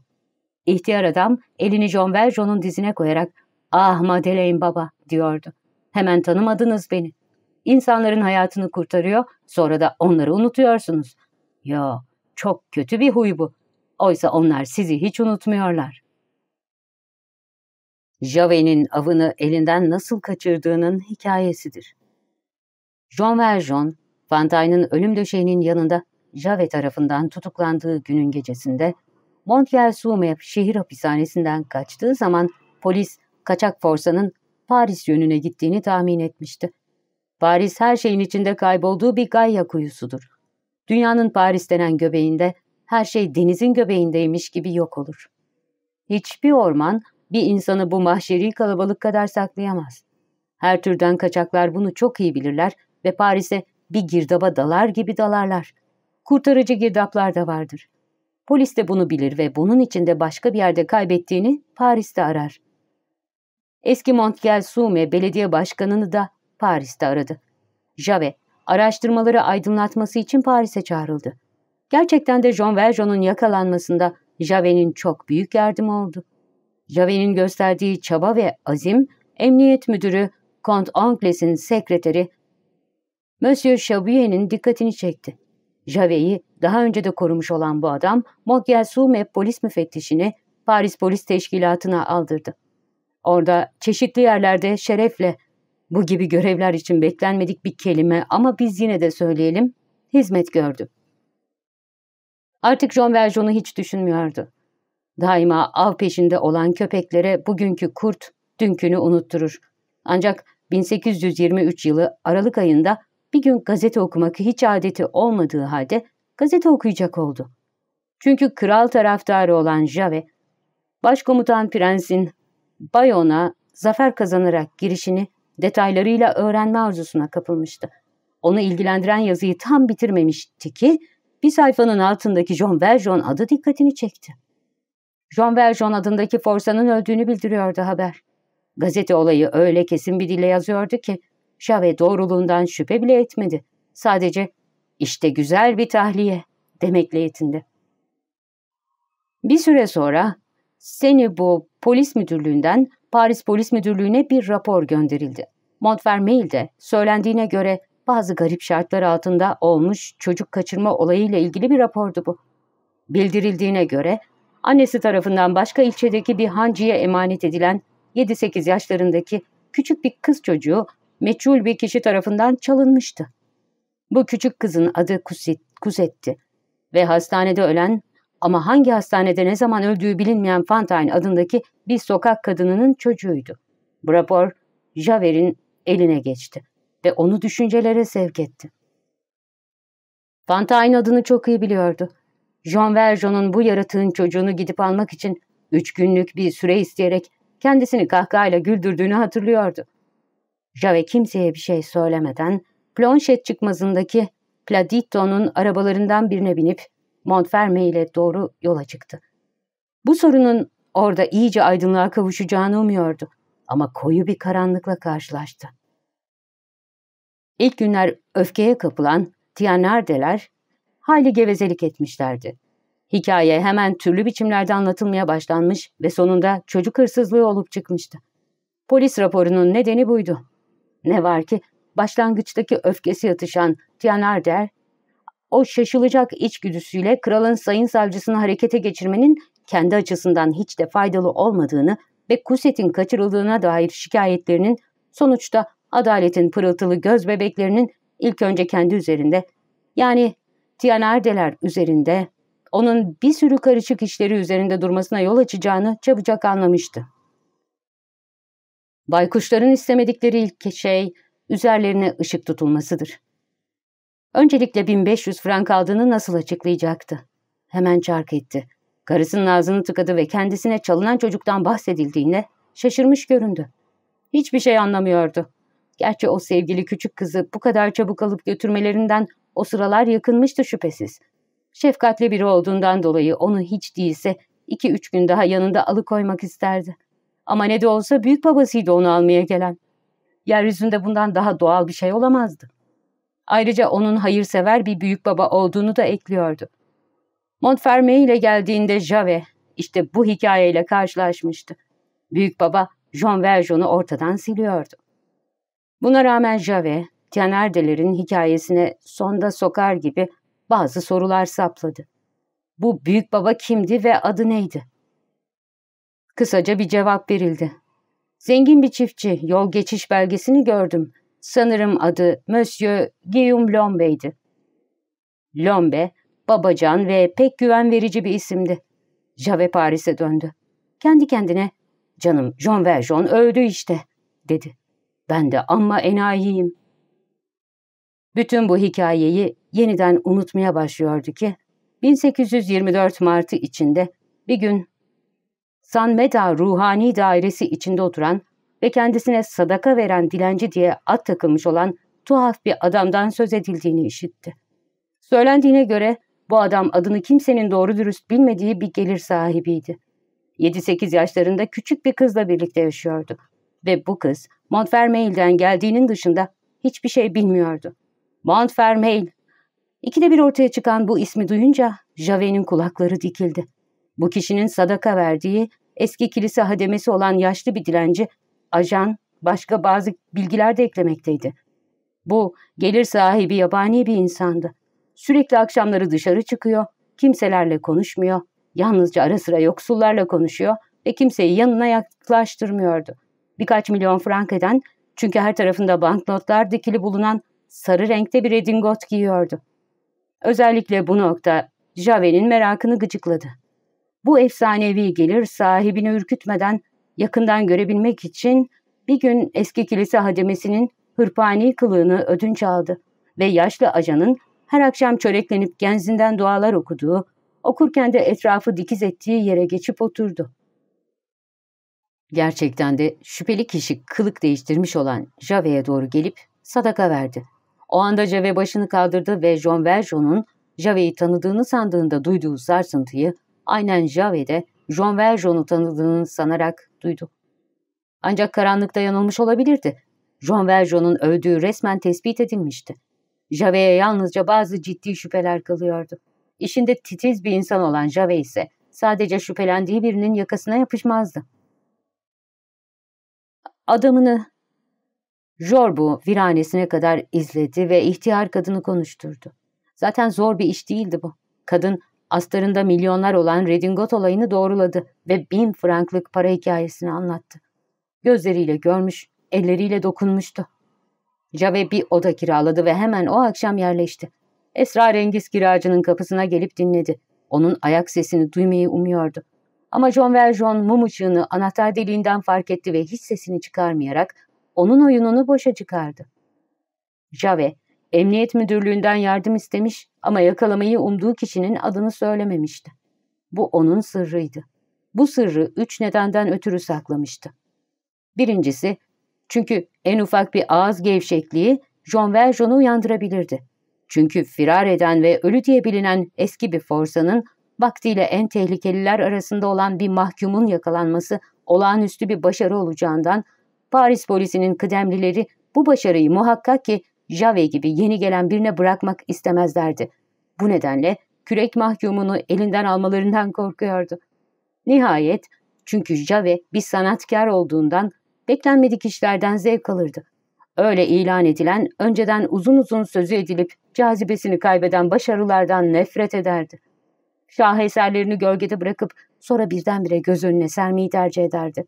İhtiyar adam elini John Verjon'un dizine koyarak ''Ah Madeleine baba'' diyordu. Hemen tanımadınız beni. İnsanların hayatını kurtarıyor, sonra da onları unutuyorsunuz. Yo, çok kötü bir huy bu. Oysa onlar sizi hiç unutmuyorlar. Jave'nin avını elinden nasıl kaçırdığının hikayesidir. Jean Valjean, Fantine'ın ölüm döşeğinin yanında Jave tarafından tutuklandığı günün gecesinde Montgel-Soumep şehir hapishanesinden kaçtığı zaman polis kaçak forsanın Paris yönüne gittiğini tahmin etmişti. Paris her şeyin içinde kaybolduğu bir Gaya kuyusudur. Dünyanın Paris denen göbeğinde her şey denizin göbeğindeymiş gibi yok olur. Hiçbir orman bir insanı bu mahşeri kalabalık kadar saklayamaz. Her türden kaçaklar bunu çok iyi bilirler ve Paris'e bir girdaba dalar gibi dalarlar. Kurtarıcı girdaplar da vardır. Polis de bunu bilir ve bunun içinde başka bir yerde kaybettiğini Paris'te arar. Eski Montgelsume belediye başkanını da Paris'te aradı. Jave, araştırmaları aydınlatması için Paris'e çağrıldı. Gerçekten de Jean Valjean'ın yakalanmasında Jave'nin çok büyük yardımı oldu. Jave'nin gösterdiği çaba ve azim, Emniyet Müdürü Kont Ankles'in sekreteri Monsieur Chabuye'nin dikkatini çekti. Jave'yi daha önce de korumuş olan bu adam, Montgelsume polis müfettişini Paris Polis Teşkilatı'na aldırdı. Orada çeşitli yerlerde şerefle bu gibi görevler için beklenmedik bir kelime ama biz yine de söyleyelim, hizmet gördü. Artık John Valjean'ı hiç düşünmüyordu. Daima av peşinde olan köpeklere bugünkü kurt dünkünü unutturur. Ancak 1823 yılı Aralık ayında bir gün gazete okumak hiç adeti olmadığı halde gazete okuyacak oldu. Çünkü kral taraftarı olan Jave, başkomutan prensin Bayon'a zafer kazanarak girişini detaylarıyla öğrenme arzusuna kapılmıştı. Onu ilgilendiren yazıyı tam bitirmemişti ki bir sayfanın altındaki John Valjean adı dikkatini çekti. John Valjean adındaki forsanın öldüğünü bildiriyordu haber. Gazete olayı öyle kesin bir dille yazıyordu ki Şave doğruluğundan şüphe bile etmedi. Sadece işte güzel bir tahliye demekle yetindi. Bir süre sonra seni bu Polis Müdürlüğü'nden Paris Polis Müdürlüğü'ne bir rapor gönderildi. Montfermeil'de söylendiğine göre bazı garip şartlar altında olmuş çocuk kaçırma olayıyla ilgili bir rapordu bu. Bildirildiğine göre annesi tarafından başka ilçedeki bir hancıya emanet edilen 7-8 yaşlarındaki küçük bir kız çocuğu meçhul bir kişi tarafından çalınmıştı. Bu küçük kızın adı Kuset, Kuset'ti ve hastanede ölen ama hangi hastanede ne zaman öldüğü bilinmeyen Fantine adındaki bir sokak kadınının çocuğuydu. Bu rapor Javer'in eline geçti ve onu düşüncelere sevk etti. Fantine adını çok iyi biliyordu. Jean Verjon'un bu yaratığın çocuğunu gidip almak için üç günlük bir süre isteyerek kendisini kahkahayla güldürdüğünü hatırlıyordu. Jave kimseye bir şey söylemeden Plonchet çıkmazındaki Pladito'nun arabalarından birine binip Montferme ile doğru yola çıktı. Bu sorunun orada iyice aydınlığa kavuşacağını umuyordu ama koyu bir karanlıkla karşılaştı. İlk günler öfkeye kapılan Tiyanardeler hayli gevezelik etmişlerdi. Hikaye hemen türlü biçimlerde anlatılmaya başlanmış ve sonunda çocuk hırsızlığı olup çıkmıştı. Polis raporunun nedeni buydu. Ne var ki başlangıçtaki öfkesi yatışan Tiyanarder o şaşılacak içgüdüsüyle kralın sayın savcısını harekete geçirmenin kendi açısından hiç de faydalı olmadığını ve Kuset'in kaçırıldığına dair şikayetlerinin sonuçta adaletin pırıltılı göz bebeklerinin ilk önce kendi üzerinde yani Tiyanerdeler üzerinde onun bir sürü karışık işleri üzerinde durmasına yol açacağını çabucak anlamıştı. Baykuşların istemedikleri ilk şey üzerlerine ışık tutulmasıdır. Öncelikle 1500 frank aldığını nasıl açıklayacaktı? Hemen çark etti. Karısının ağzını tıkadı ve kendisine çalınan çocuktan bahsedildiğine şaşırmış göründü. Hiçbir şey anlamıyordu. Gerçi o sevgili küçük kızı bu kadar çabuk alıp götürmelerinden o sıralar yakınmıştı şüphesiz. Şefkatli biri olduğundan dolayı onu hiç değilse iki üç gün daha yanında alıkoymak isterdi. Ama ne de olsa büyük babasıydı onu almaya gelen. Yeryüzünde bundan daha doğal bir şey olamazdı. Ayrıca onun hayırsever bir büyük baba olduğunu da ekliyordu. Montfermeil ile geldiğinde Jave işte bu hikayeyle karşılaşmıştı. Büyük baba Jean Valjean'ı ortadan siliyordu. Buna rağmen Jave, Tianardelerin hikayesine sonda sokar gibi bazı sorular sapladı. Bu büyük baba kimdi ve adı neydi? Kısaca bir cevap verildi. Zengin bir çiftçi, yol geçiş belgesini gördüm. Sanırım adı Monsieur Guillaume Lombe'ydi. Lombe, babacan ve pek güven verici bir isimdi. Jave Paris'e döndü. Kendi kendine, canım Jean Valjean öldü işte, dedi. Ben de amma enayiyim. Bütün bu hikayeyi yeniden unutmaya başlıyordu ki, 1824 Mart'ı içinde bir gün San Meda Ruhani Dairesi içinde oturan ve kendisine sadaka veren dilenci diye at takılmış olan tuhaf bir adamdan söz edildiğini işitti. Söylendiğine göre bu adam adını kimsenin doğru dürüst bilmediği bir gelir sahibiydi. 7-8 yaşlarında küçük bir kızla birlikte yaşıyordu ve bu kız Montfermeil'den geldiğinin dışında hiçbir şey bilmiyordu. Montfermeil! İkide bir ortaya çıkan bu ismi duyunca Jave'nin kulakları dikildi. Bu kişinin sadaka verdiği, eski kilise hademesi olan yaşlı bir dilenci ajan başka bazı bilgiler de eklemekteydi. Bu gelir sahibi yabani bir insandı. Sürekli akşamları dışarı çıkıyor, kimselerle konuşmuyor, yalnızca ara sıra yoksullarla konuşuyor ve kimseyi yanına yaklaştırmıyordu. Birkaç milyon frank eden, çünkü her tarafında banknotlar dikili bulunan sarı renkte bir redingot giyiyordu. Özellikle bu nokta Javel'in merakını gıcıkladı. Bu efsanevi gelir sahibini ürkütmeden yakından görebilmek için bir gün eski kilise hademesinin hırpani kılığını ödünç aldı ve yaşlı ajanın her akşam çöreklenip genzinden dualar okuduğu, okurken de etrafı dikiz ettiği yere geçip oturdu. Gerçekten de şüpheli kişi kılık değiştirmiş olan Jave'ye doğru gelip sadaka verdi. O anda Jave başını kaldırdı ve John Verjon'un Jave'yi tanıdığını sandığında duyduğu sarsıntıyı aynen Jave de John Verjon'u tanıdığını sanarak duydu. Ancak karanlıkta yanılmış olabilirdi. Jean Valjean'ın öldüğü resmen tespit edilmişti. Javet'e yalnızca bazı ciddi şüpheler kalıyordu. İşinde titiz bir insan olan Javet ise sadece şüphelendiği birinin yakasına yapışmazdı. Adamını Jorbu viranesine kadar izledi ve ihtiyar kadını konuşturdu. Zaten zor bir iş değildi bu. Kadın Astarında milyonlar olan Redingot olayını doğruladı ve bin franklık para hikayesini anlattı. Gözleriyle görmüş, elleriyle dokunmuştu. Jave bir oda kiraladı ve hemen o akşam yerleşti. Esrarengiz kiracının kapısına gelip dinledi. Onun ayak sesini duymayı umuyordu. Ama John Valjean mum ışığını anahtar deliğinden fark etti ve hiç sesini çıkarmayarak onun oyununu boşa çıkardı. Jave Emniyet müdürlüğünden yardım istemiş ama yakalamayı umduğu kişinin adını söylememişti. Bu onun sırrıydı. Bu sırrı üç nedenden ötürü saklamıştı. Birincisi, çünkü en ufak bir ağız gevşekliği John Valjean'ı uyandırabilirdi. Çünkü firar eden ve ölü diye bilinen eski bir forsanın vaktiyle en tehlikeliler arasında olan bir mahkumun yakalanması olağanüstü bir başarı olacağından Paris polisinin kıdemlileri bu başarıyı muhakkak ki Jave gibi yeni gelen birine bırakmak istemezlerdi. Bu nedenle kürek mahkumunu elinden almalarından korkuyordu. Nihayet, çünkü Jave bir sanatkar olduğundan beklenmedik işlerden zevk alırdı. Öyle ilan edilen, önceden uzun uzun sözü edilip cazibesini kaybeden başarılardan nefret ederdi. Şah eserlerini gölgede bırakıp sonra birdenbire göz önüne sermeyi tercih ederdi.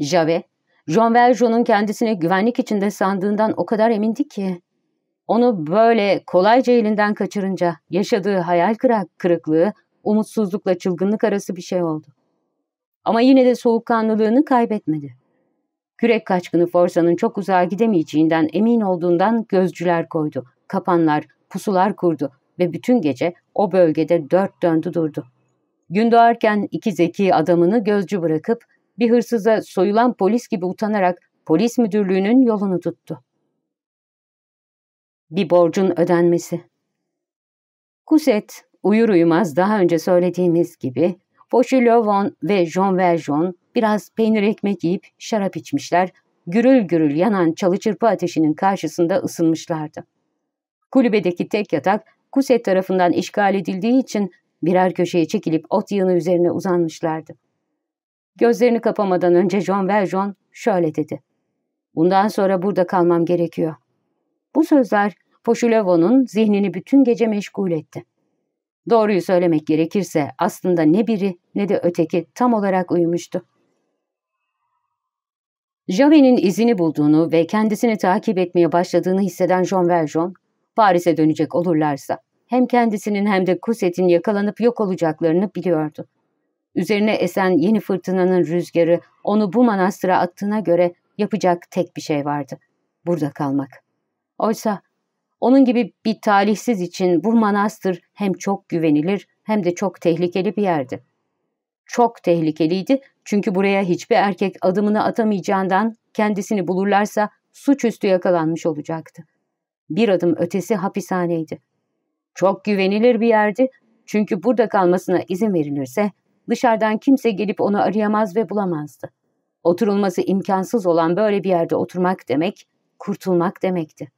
Jave, Jean Valjean'ın kendisine güvenlik içinde sandığından o kadar emindi ki. Onu böyle kolayca elinden kaçırınca yaşadığı hayal kırıklığı, umutsuzlukla çılgınlık arası bir şey oldu. Ama yine de soğukkanlılığını kaybetmedi. Kürek kaçkını Forsa'nın çok uzağa gidemeyeceğinden emin olduğundan gözcüler koydu, kapanlar, pusular kurdu ve bütün gece o bölgede dört döndü durdu. Gün doğarken iki zeki adamını gözcü bırakıp bir hırsıza soyulan polis gibi utanarak polis müdürlüğünün yolunu tuttu. Bir borcun ödenmesi Kuset, uyur uyumaz daha önce söylediğimiz gibi, Fauchelevon ve Jean Valjean biraz peynir ekmek yiyip şarap içmişler, gürül gürül yanan çalı çırpı ateşinin karşısında ısınmışlardı. Kulübedeki tek yatak Kuset tarafından işgal edildiği için birer köşeye çekilip ot yığını üzerine uzanmışlardı. Gözlerini kapamadan önce John Valjean şöyle dedi. Bundan sonra burada kalmam gerekiyor. Bu sözler Poşulevo'nun zihnini bütün gece meşgul etti. Doğruyu söylemek gerekirse aslında ne biri ne de öteki tam olarak uyumuştu. Javin'in izini bulduğunu ve kendisini takip etmeye başladığını hisseden Jean Valjean, Paris'e dönecek olurlarsa hem kendisinin hem de Cousette'in yakalanıp yok olacaklarını biliyordu. Üzerine esen yeni fırtınanın rüzgarı onu bu manastıra attığına göre yapacak tek bir şey vardı. Burada kalmak. Oysa onun gibi bir talihsiz için bu manastır hem çok güvenilir hem de çok tehlikeli bir yerdi. Çok tehlikeliydi çünkü buraya hiçbir erkek adımını atamayacağından kendisini bulurlarsa suçüstü yakalanmış olacaktı. Bir adım ötesi hapishaneydi. Çok güvenilir bir yerdi çünkü burada kalmasına izin verilirse Dışarıdan kimse gelip onu arayamaz ve bulamazdı. Oturulması imkansız olan böyle bir yerde oturmak demek, kurtulmak demekti.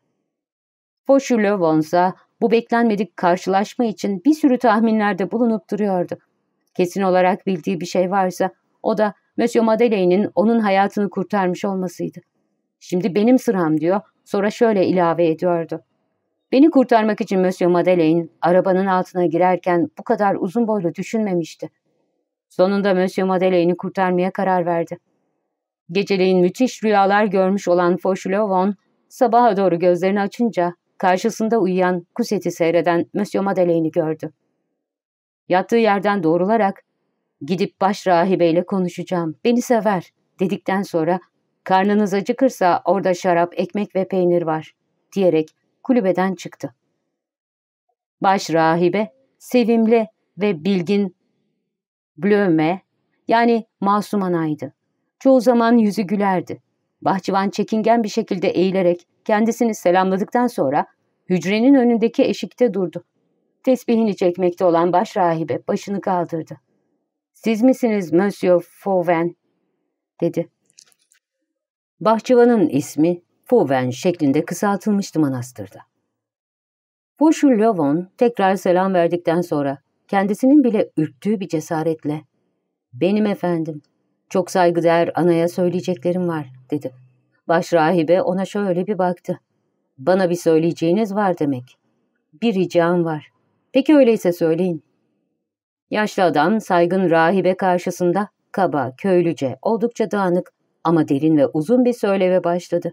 Foşulövonsa bu beklenmedik karşılaşma için bir sürü tahminlerde bulunup duruyordu. Kesin olarak bildiği bir şey varsa o da Monsieur Madeleine'in onun hayatını kurtarmış olmasıydı. Şimdi benim sıram diyor, sonra şöyle ilave ediyordu. Beni kurtarmak için Monsieur Madeleine arabanın altına girerken bu kadar uzun boylu düşünmemişti. Sonunda Monsieur Madeleine'i kurtarmaya karar verdi. Geceleyin müthiş rüyalar görmüş olan Fauchelevent, sabaha doğru gözlerini açınca karşısında uyuyan Kuset'i seyreden Monsieur Madeleine'i gördü. Yattığı yerden doğrularak, ''Gidip baş rahibeyle konuşacağım, beni sever.'' dedikten sonra, ''Karnınız acıkırsa orada şarap, ekmek ve peynir var.'' diyerek kulübeden çıktı. Baş rahibe, sevimli ve bilgin Blöme yani masum anaydı. Çoğu zaman yüzü gülerdi. Bahçıvan çekingen bir şekilde eğilerek kendisini selamladıktan sonra hücrenin önündeki eşikte durdu. Tesbihini çekmekte olan baş rahibe başını kaldırdı. ''Siz misiniz Monsieur Fauven?'' dedi. Bahçıvanın ismi Fauven şeklinde kısaltılmıştı manastırda. Boşu Lovon tekrar selam verdikten sonra kendisinin bile ürktüğü bir cesaretle ''Benim efendim, çok saygıdeğer anaya söyleyeceklerim var.'' dedi. Başrahibe ona şöyle bir baktı. ''Bana bir söyleyeceğiniz var demek. Bir ricam var. Peki öyleyse söyleyin.'' Yaşlı adam saygın rahibe karşısında kaba, köylüce, oldukça dağınık ama derin ve uzun bir söyleve başladı.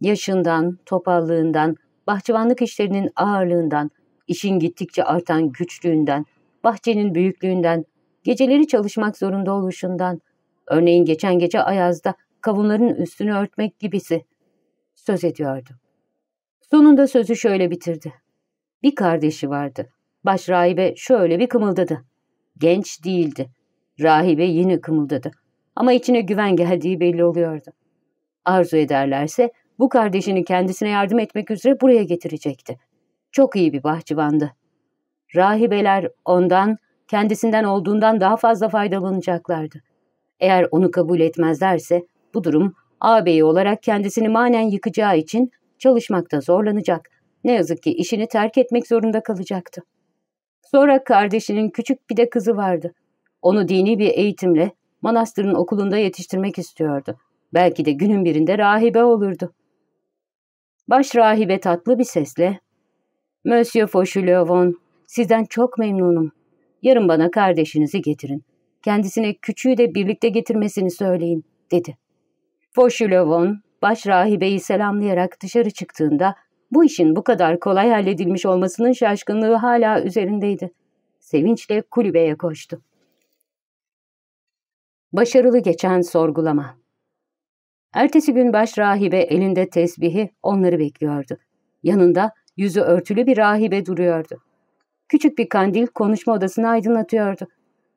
Yaşından, topallığından, bahçıvanlık işlerinin ağırlığından, işin gittikçe artan güçlüğünden, bahçenin büyüklüğünden, geceleri çalışmak zorunda oluşundan, örneğin geçen gece Ayaz'da kavunların üstünü örtmek gibisi söz ediyordu. Sonunda sözü şöyle bitirdi. Bir kardeşi vardı. Baş rahibe şöyle bir kımıldadı. Genç değildi. Rahibe yine kımıldadı. Ama içine güven geldiği belli oluyordu. Arzu ederlerse bu kardeşini kendisine yardım etmek üzere buraya getirecekti. Çok iyi bir bahçıvandı. Rahibeler ondan, kendisinden olduğundan daha fazla faydalanacaklardı. Eğer onu kabul etmezlerse bu durum ağabeyi olarak kendisini manen yıkacağı için çalışmakta zorlanacak. Ne yazık ki işini terk etmek zorunda kalacaktı. Sonra kardeşinin küçük bir de kızı vardı. Onu dini bir eğitimle manastırın okulunda yetiştirmek istiyordu. Belki de günün birinde rahibe olurdu. Baş rahibe tatlı bir sesle ''Monsieur Fauchelevent, Sizden çok memnunum. Yarın bana kardeşinizi getirin. Kendisine küçüğü de birlikte getirmesini söyleyin, dedi. Foşülovon, baş rahibeyi selamlayarak dışarı çıktığında bu işin bu kadar kolay halledilmiş olmasının şaşkınlığı hala üzerindeydi. Sevinçle kulübeye koştu. Başarılı geçen sorgulama Ertesi gün baş rahibe elinde tesbihi onları bekliyordu. Yanında yüzü örtülü bir rahibe duruyordu. Küçük bir kandil konuşma odasını aydınlatıyordu.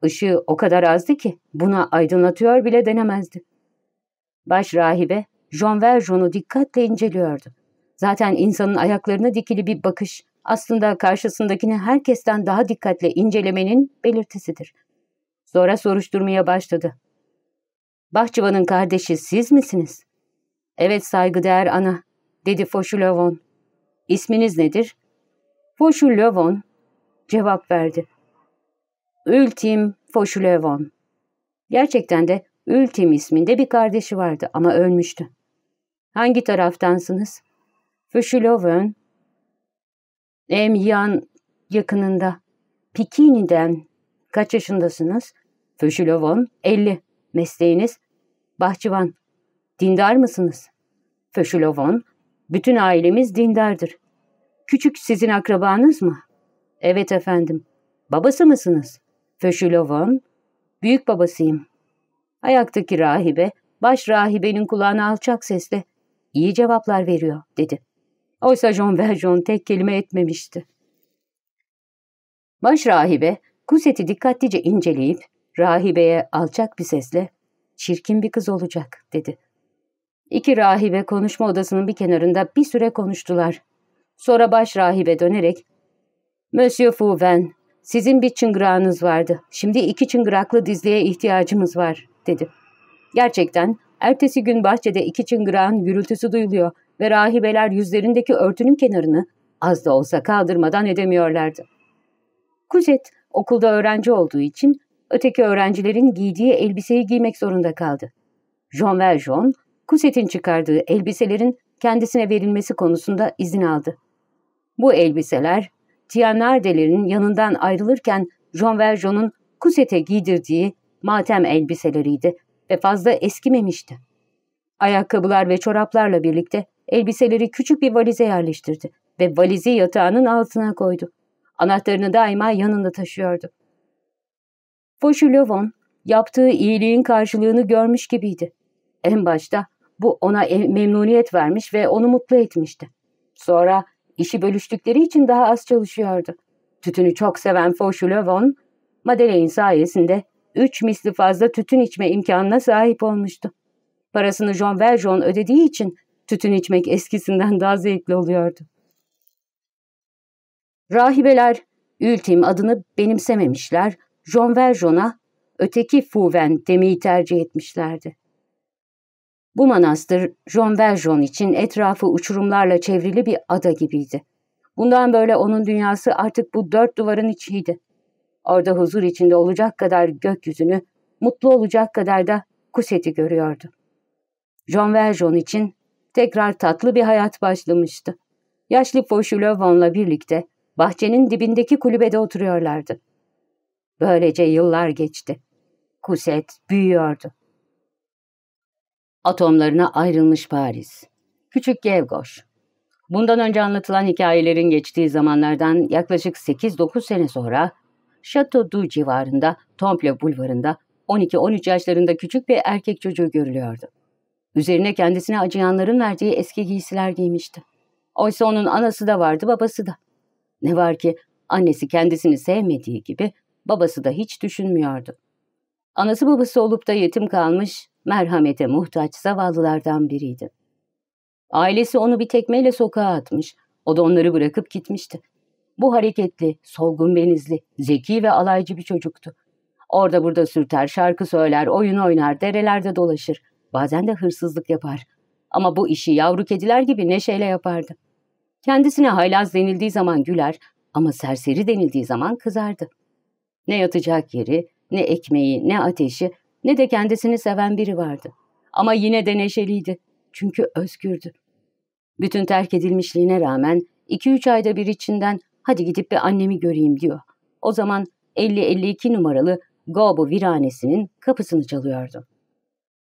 Işığı o kadar azdı ki buna aydınlatıyor bile denemezdi. Baş rahibe Jean Valjean'u dikkatle inceliyordu. Zaten insanın ayaklarına dikili bir bakış aslında karşısındakini herkesten daha dikkatle incelemenin belirtisidir. Sonra soruşturmaya başladı. Bahçıvanın kardeşi siz misiniz? Evet saygıdeğer ana, dedi Foşulovon. İsminiz nedir? Foşulovon, cevap verdi. Ultim Foşulevon. Gerçekten de Ultim isminde bir kardeşi vardı ama ölmüştü. Hangi taraftansınız? Foşulevon. Emyan yakınında. Pikini'den. Kaç yaşındasınız? Föşülovon 50. Mesleğiniz? Bahçıvan. Dindar mısınız? Föşülovon. Bütün ailemiz dindardır. Küçük sizin akrabanız mı? Evet efendim. Babası mısınız? Föşülov'un. Büyük babasıyım. Ayaktaki rahibe, baş rahibenin kulağına alçak sesle iyi cevaplar veriyor dedi. Oysa Jean Valjean tek kelime etmemişti. Baş rahibe Kuset'i dikkatlice inceleyip rahibeye alçak bir sesle çirkin bir kız olacak dedi. İki rahibe konuşma odasının bir kenarında bir süre konuştular. Sonra baş rahibe dönerek Monsieur Fouven, sizin bir çıngırağınız vardı. Şimdi iki çıngıraklı dizliğe ihtiyacımız var, dedi. Gerçekten, ertesi gün bahçede iki çıngırağın gürültüsü duyuluyor ve rahibeler yüzlerindeki örtünün kenarını az da olsa kaldırmadan edemiyorlardı. Kuzet, okulda öğrenci olduğu için öteki öğrencilerin giydiği elbiseyi giymek zorunda kaldı. Jean Valjean, Kuzet'in çıkardığı elbiselerin kendisine verilmesi konusunda izin aldı. Bu elbiseler Tiyanardeler'in yanından ayrılırken Jean Valjean'ın Kuset'e giydirdiği matem elbiseleriydi ve fazla eskimemişti. Ayakkabılar ve çoraplarla birlikte elbiseleri küçük bir valize yerleştirdi ve valizi yatağının altına koydu. Anahtarını daima yanında taşıyordu. Fauchelevent yaptığı iyiliğin karşılığını görmüş gibiydi. En başta bu ona e, memnuniyet vermiş ve onu mutlu etmişti. Sonra İşi bölüştükleri için daha az çalışıyordu. Tütünü çok seven Fauchelevent, Madeleine sayesinde üç misli fazla tütün içme imkanına sahip olmuştu. Parasını Jean Valjean ödediği için tütün içmek eskisinden daha zevkli oluyordu. Rahibeler Ültim adını benimsememişler, Jean Valjean'a öteki Fouven demeyi tercih etmişlerdi. Bu manastır Jean Valjean için etrafı uçurumlarla çevrili bir ada gibiydi. Bundan böyle onun dünyası artık bu dört duvarın içiydi. Orada huzur içinde olacak kadar gökyüzünü, mutlu olacak kadar da Kuset'i görüyordu. Jean Valjean için tekrar tatlı bir hayat başlamıştı. Yaşlı Fauchelevent'la birlikte bahçenin dibindeki kulübede oturuyorlardı. Böylece yıllar geçti. Kuset büyüyordu atomlarına ayrılmış Paris. Küçük Gevgoş. Bundan önce anlatılan hikayelerin geçtiği zamanlardan yaklaşık 8-9 sene sonra Chateau du civarında Tomple bulvarında 12-13 yaşlarında küçük bir erkek çocuğu görülüyordu. Üzerine kendisine acıyanların verdiği eski giysiler giymişti. Oysa onun anası da vardı, babası da. Ne var ki annesi kendisini sevmediği gibi babası da hiç düşünmüyordu. Anası babası olup da yetim kalmış, merhamete muhtaç zavallılardan biriydi. Ailesi onu bir tekmeyle sokağa atmış, o da onları bırakıp gitmişti. Bu hareketli, solgun benizli, zeki ve alaycı bir çocuktu. Orada burada sürter, şarkı söyler, oyun oynar, derelerde dolaşır. Bazen de hırsızlık yapar. Ama bu işi yavru kediler gibi neşeyle yapardı. Kendisine haylaz denildiği zaman güler ama serseri denildiği zaman kızardı. Ne yatacak yeri, ne ekmeği, ne ateşi ne de kendisini seven biri vardı. Ama yine de neşeliydi. Çünkü özgürdü. Bütün terk edilmişliğine rağmen iki üç ayda bir içinden hadi gidip bir annemi göreyim diyor. O zaman 50-52 numaralı Gobo viranesinin kapısını çalıyordu.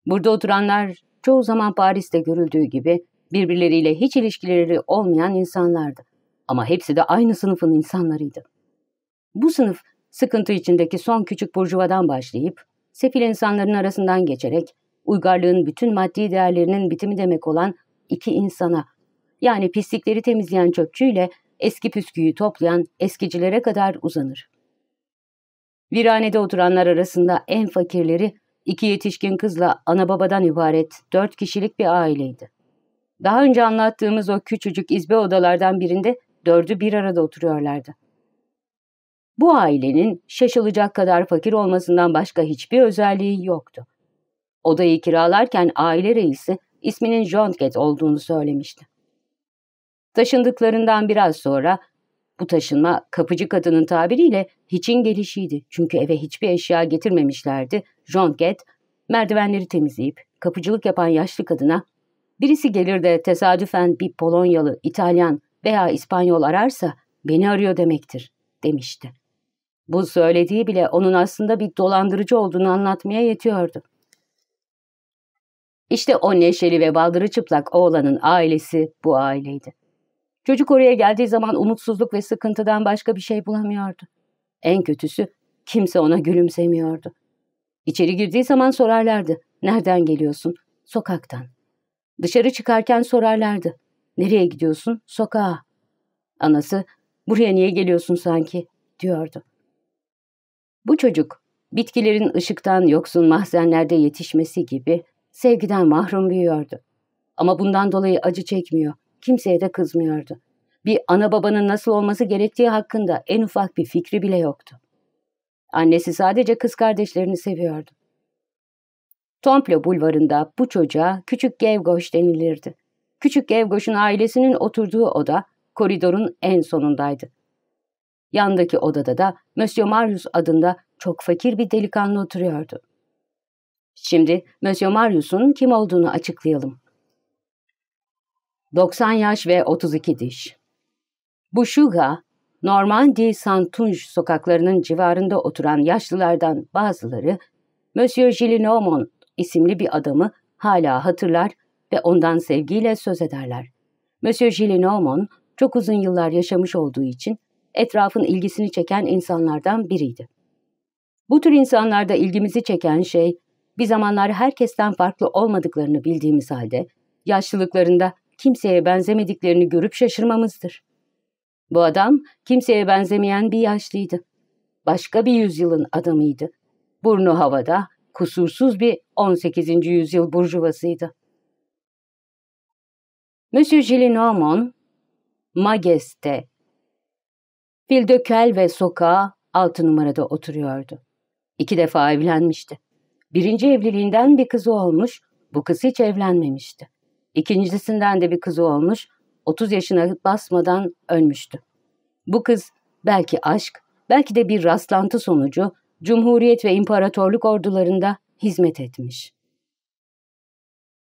Burada oturanlar çoğu zaman Paris'te görüldüğü gibi birbirleriyle hiç ilişkileri olmayan insanlardı. Ama hepsi de aynı sınıfın insanlarıydı. Bu sınıf sıkıntı içindeki son küçük burjuvadan başlayıp sefil insanların arasından geçerek uygarlığın bütün maddi değerlerinin bitimi demek olan iki insana, yani pislikleri temizleyen çöpçüyle eski püsküyü toplayan eskicilere kadar uzanır. Viranede oturanlar arasında en fakirleri iki yetişkin kızla ana babadan ibaret dört kişilik bir aileydi. Daha önce anlattığımız o küçücük izbe odalardan birinde dördü bir arada oturuyorlardı. Bu ailenin şaşılacak kadar fakir olmasından başka hiçbir özelliği yoktu. Odayı kiralarken aile reisi isminin Jontget olduğunu söylemişti. Taşındıklarından biraz sonra bu taşınma kapıcı kadının tabiriyle hiçin gelişiydi. Çünkü eve hiçbir eşya getirmemişlerdi. Jontget merdivenleri temizleyip kapıcılık yapan yaşlı kadına birisi gelir de tesadüfen bir Polonyalı, İtalyan veya İspanyol ararsa beni arıyor demektir demişti. Bu söylediği bile onun aslında bir dolandırıcı olduğunu anlatmaya yetiyordu. İşte o neşeli ve baldırı çıplak oğlanın ailesi bu aileydi. Çocuk oraya geldiği zaman umutsuzluk ve sıkıntıdan başka bir şey bulamıyordu. En kötüsü kimse ona gülümsemiyordu. İçeri girdiği zaman sorarlardı. Nereden geliyorsun? Sokaktan. Dışarı çıkarken sorarlardı. Nereye gidiyorsun? Sokağa. Anası, buraya niye geliyorsun sanki? diyordu. Bu çocuk bitkilerin ışıktan yoksun mahzenlerde yetişmesi gibi sevgiden mahrum büyüyordu. Ama bundan dolayı acı çekmiyor, kimseye de kızmıyordu. Bir ana babanın nasıl olması gerektiği hakkında en ufak bir fikri bile yoktu. Annesi sadece kız kardeşlerini seviyordu. Tomplo bulvarında bu çocuğa Küçük Gevgoş denilirdi. Küçük Gevgoş'un ailesinin oturduğu oda koridorun en sonundaydı. Yandaki odada da Monsieur Marius adında çok fakir bir delikanlı oturuyordu. Şimdi Monsieur Marius'un kim olduğunu açıklayalım. 90 yaş ve 32 diş. Bu Şuga, Normandy Santunj sokaklarının civarında oturan yaşlılardan bazıları, Monsieur Gillenormand isimli bir adamı hala hatırlar ve ondan sevgiyle söz ederler. Monsieur Gillenormand çok uzun yıllar yaşamış olduğu için etrafın ilgisini çeken insanlardan biriydi. Bu tür insanlarda ilgimizi çeken şey, bir zamanlar herkesten farklı olmadıklarını bildiğimiz halde, yaşlılıklarında kimseye benzemediklerini görüp şaşırmamızdır. Bu adam kimseye benzemeyen bir yaşlıydı. Başka bir yüzyılın adamıydı. Burnu havada, kusursuz bir 18. yüzyıl burjuvasıydı. Monsieur Gillenormand, Mages'te Fildökel ve sokağa altı numarada oturuyordu. İki defa evlenmişti. Birinci evliliğinden bir kızı olmuş, bu kız hiç evlenmemişti. İkincisinden de bir kızı olmuş, 30 yaşına basmadan ölmüştü. Bu kız belki aşk, belki de bir rastlantı sonucu Cumhuriyet ve İmparatorluk ordularında hizmet etmiş.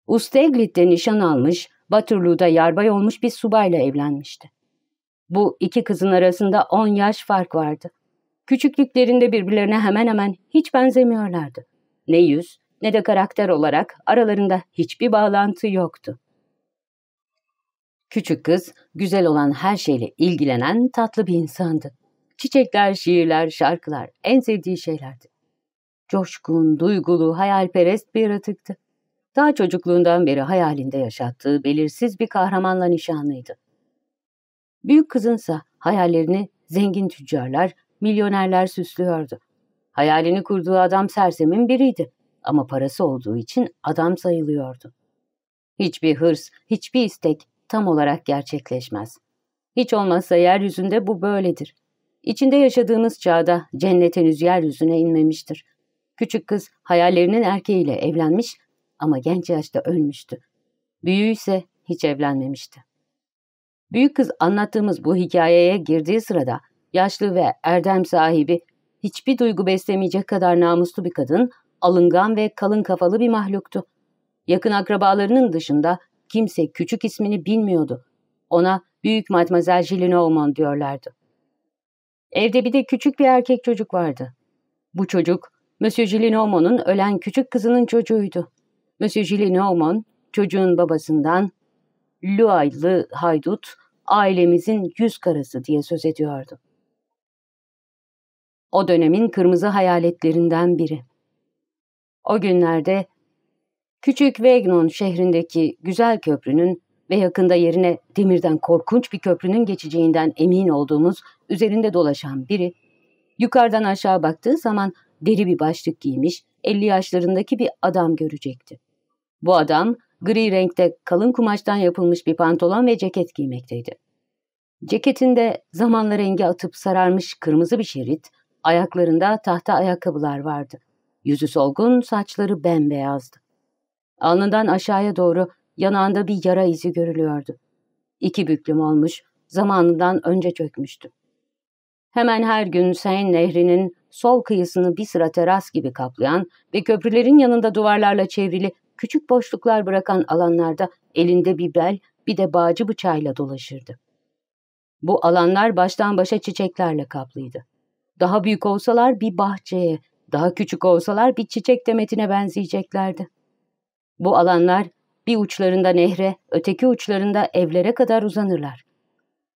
Usteglit'te nişan almış, Baturlu'da yarbay olmuş bir subayla evlenmişti. Bu iki kızın arasında on yaş fark vardı. Küçüklüklerinde birbirlerine hemen hemen hiç benzemiyorlardı. Ne yüz ne de karakter olarak aralarında hiçbir bağlantı yoktu. Küçük kız güzel olan her şeyle ilgilenen tatlı bir insandı. Çiçekler, şiirler, şarkılar en sevdiği şeylerdi. Coşkun, duygulu, hayalperest bir yaratıktı. Daha çocukluğundan beri hayalinde yaşattığı belirsiz bir kahramanla nişanlıydı. Büyük kızınsa hayallerini zengin tüccarlar, milyonerler süslüyordu. Hayalini kurduğu adam sersemin biriydi ama parası olduğu için adam sayılıyordu. Hiçbir hırs, hiçbir istek tam olarak gerçekleşmez. Hiç olmazsa yeryüzünde bu böyledir. İçinde yaşadığımız çağda cennet yeryüzüne inmemiştir. Küçük kız hayallerinin erkeğiyle evlenmiş ama genç yaşta ölmüştü. Büyüyse hiç evlenmemişti. Büyük kız anlattığımız bu hikayeye girdiği sırada yaşlı ve erdem sahibi hiçbir duygu beslemeyecek kadar namuslu bir kadın, alıngan ve kalın kafalı bir mahluktu. Yakın akrabalarının dışında kimse küçük ismini bilmiyordu. Ona Büyük Matmazel Jilinoğman diyorlardı. Evde bir de küçük bir erkek çocuk vardı. Bu çocuk, Monsieur Jilinoğman'ın ölen küçük kızının çocuğuydu. Monsieur Jilinoğman, çocuğun babasından Luaylı haydut ailemizin yüz karası diye söz ediyordu. O dönemin kırmızı hayaletlerinden biri. O günlerde küçük Vegnon şehrindeki güzel köprünün ve yakında yerine demirden korkunç bir köprünün geçeceğinden emin olduğumuz üzerinde dolaşan biri, yukarıdan aşağı baktığı zaman deri bir başlık giymiş, 50 yaşlarındaki bir adam görecekti. Bu adam Gri renkte kalın kumaştan yapılmış bir pantolon ve ceket giymekteydi. Ceketinde zamanla rengi atıp sararmış kırmızı bir şerit, ayaklarında tahta ayakkabılar vardı. Yüzü solgun, saçları bembeyazdı. Alnından aşağıya doğru yanağında bir yara izi görülüyordu. İki büklüm olmuş, zamanından önce çökmüştü. Hemen her gün Seyn Nehri'nin sol kıyısını bir sıra teras gibi kaplayan ve köprülerin yanında duvarlarla çevrili küçük boşluklar bırakan alanlarda elinde bir bel bir de bağcı bıçağıyla dolaşırdı. Bu alanlar baştan başa çiçeklerle kaplıydı. Daha büyük olsalar bir bahçeye, daha küçük olsalar bir çiçek demetine benzeyeceklerdi. Bu alanlar bir uçlarında nehre, öteki uçlarında evlere kadar uzanırlar.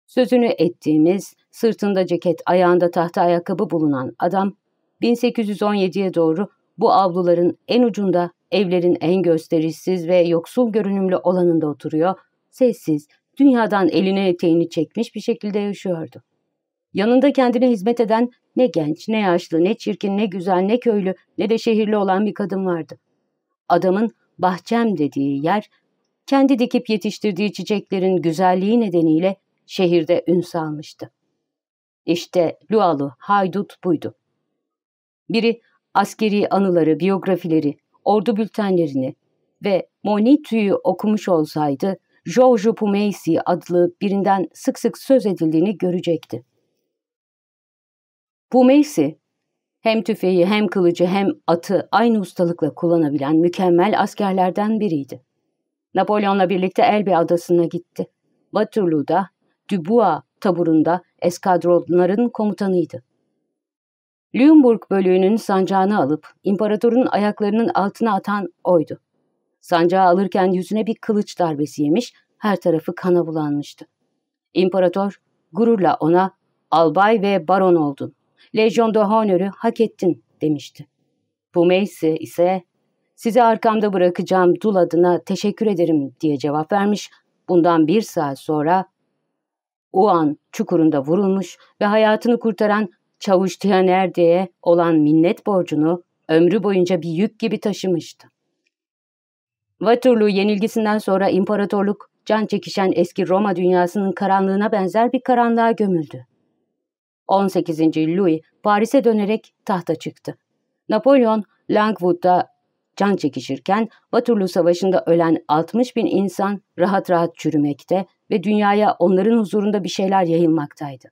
Sözünü ettiğimiz, sırtında ceket, ayağında tahta ayakkabı bulunan adam, 1817'ye doğru bu avluların en ucunda Evlerin en gösterişsiz ve yoksul görünümlü olanında oturuyor, sessiz, dünyadan eline eteğini çekmiş bir şekilde yaşıyordu. Yanında kendine hizmet eden ne genç, ne yaşlı, ne çirkin, ne güzel, ne köylü, ne de şehirli olan bir kadın vardı. Adamın bahçem dediği yer, kendi dikip yetiştirdiği çiçeklerin güzelliği nedeniyle şehirde ün salmıştı. İşte Lualı haydut buydu. Biri askeri anıları, biyografileri, ordu bültenlerini ve Monitu'yu okumuş olsaydı Georges Pumeisi adlı birinden sık sık söz edildiğini görecekti. Pumeisi, hem tüfeği hem kılıcı hem atı aynı ustalıkla kullanabilen mükemmel askerlerden biriydi. Napolyon'la birlikte Elbe adasına gitti. Waterloo'da, Dubois taburunda eskadronların komutanıydı. Lüneburg bölüğünün sancağını alıp imparatorun ayaklarının altına atan oydu. Sancağı alırken yüzüne bir kılıç darbesi yemiş, her tarafı kana bulanmıştı. İmparator gururla ona albay ve baron oldun, Legion de Honor'u hak ettin demişti. Pumeysi ise sizi arkamda bırakacağım dul adına teşekkür ederim diye cevap vermiş. Bundan bir saat sonra Uan çukurunda vurulmuş ve hayatını kurtaran Çavuş Tiyanerde'ye olan minnet borcunu ömrü boyunca bir yük gibi taşımıştı. Waterloo yenilgisinden sonra imparatorluk, can çekişen eski Roma dünyasının karanlığına benzer bir karanlığa gömüldü. 18. Louis Paris'e dönerek tahta çıktı. Napolyon, Langwood'da can çekişirken Waterloo Savaşı'nda ölen 60 bin insan rahat rahat çürümekte ve dünyaya onların huzurunda bir şeyler yayılmaktaydı.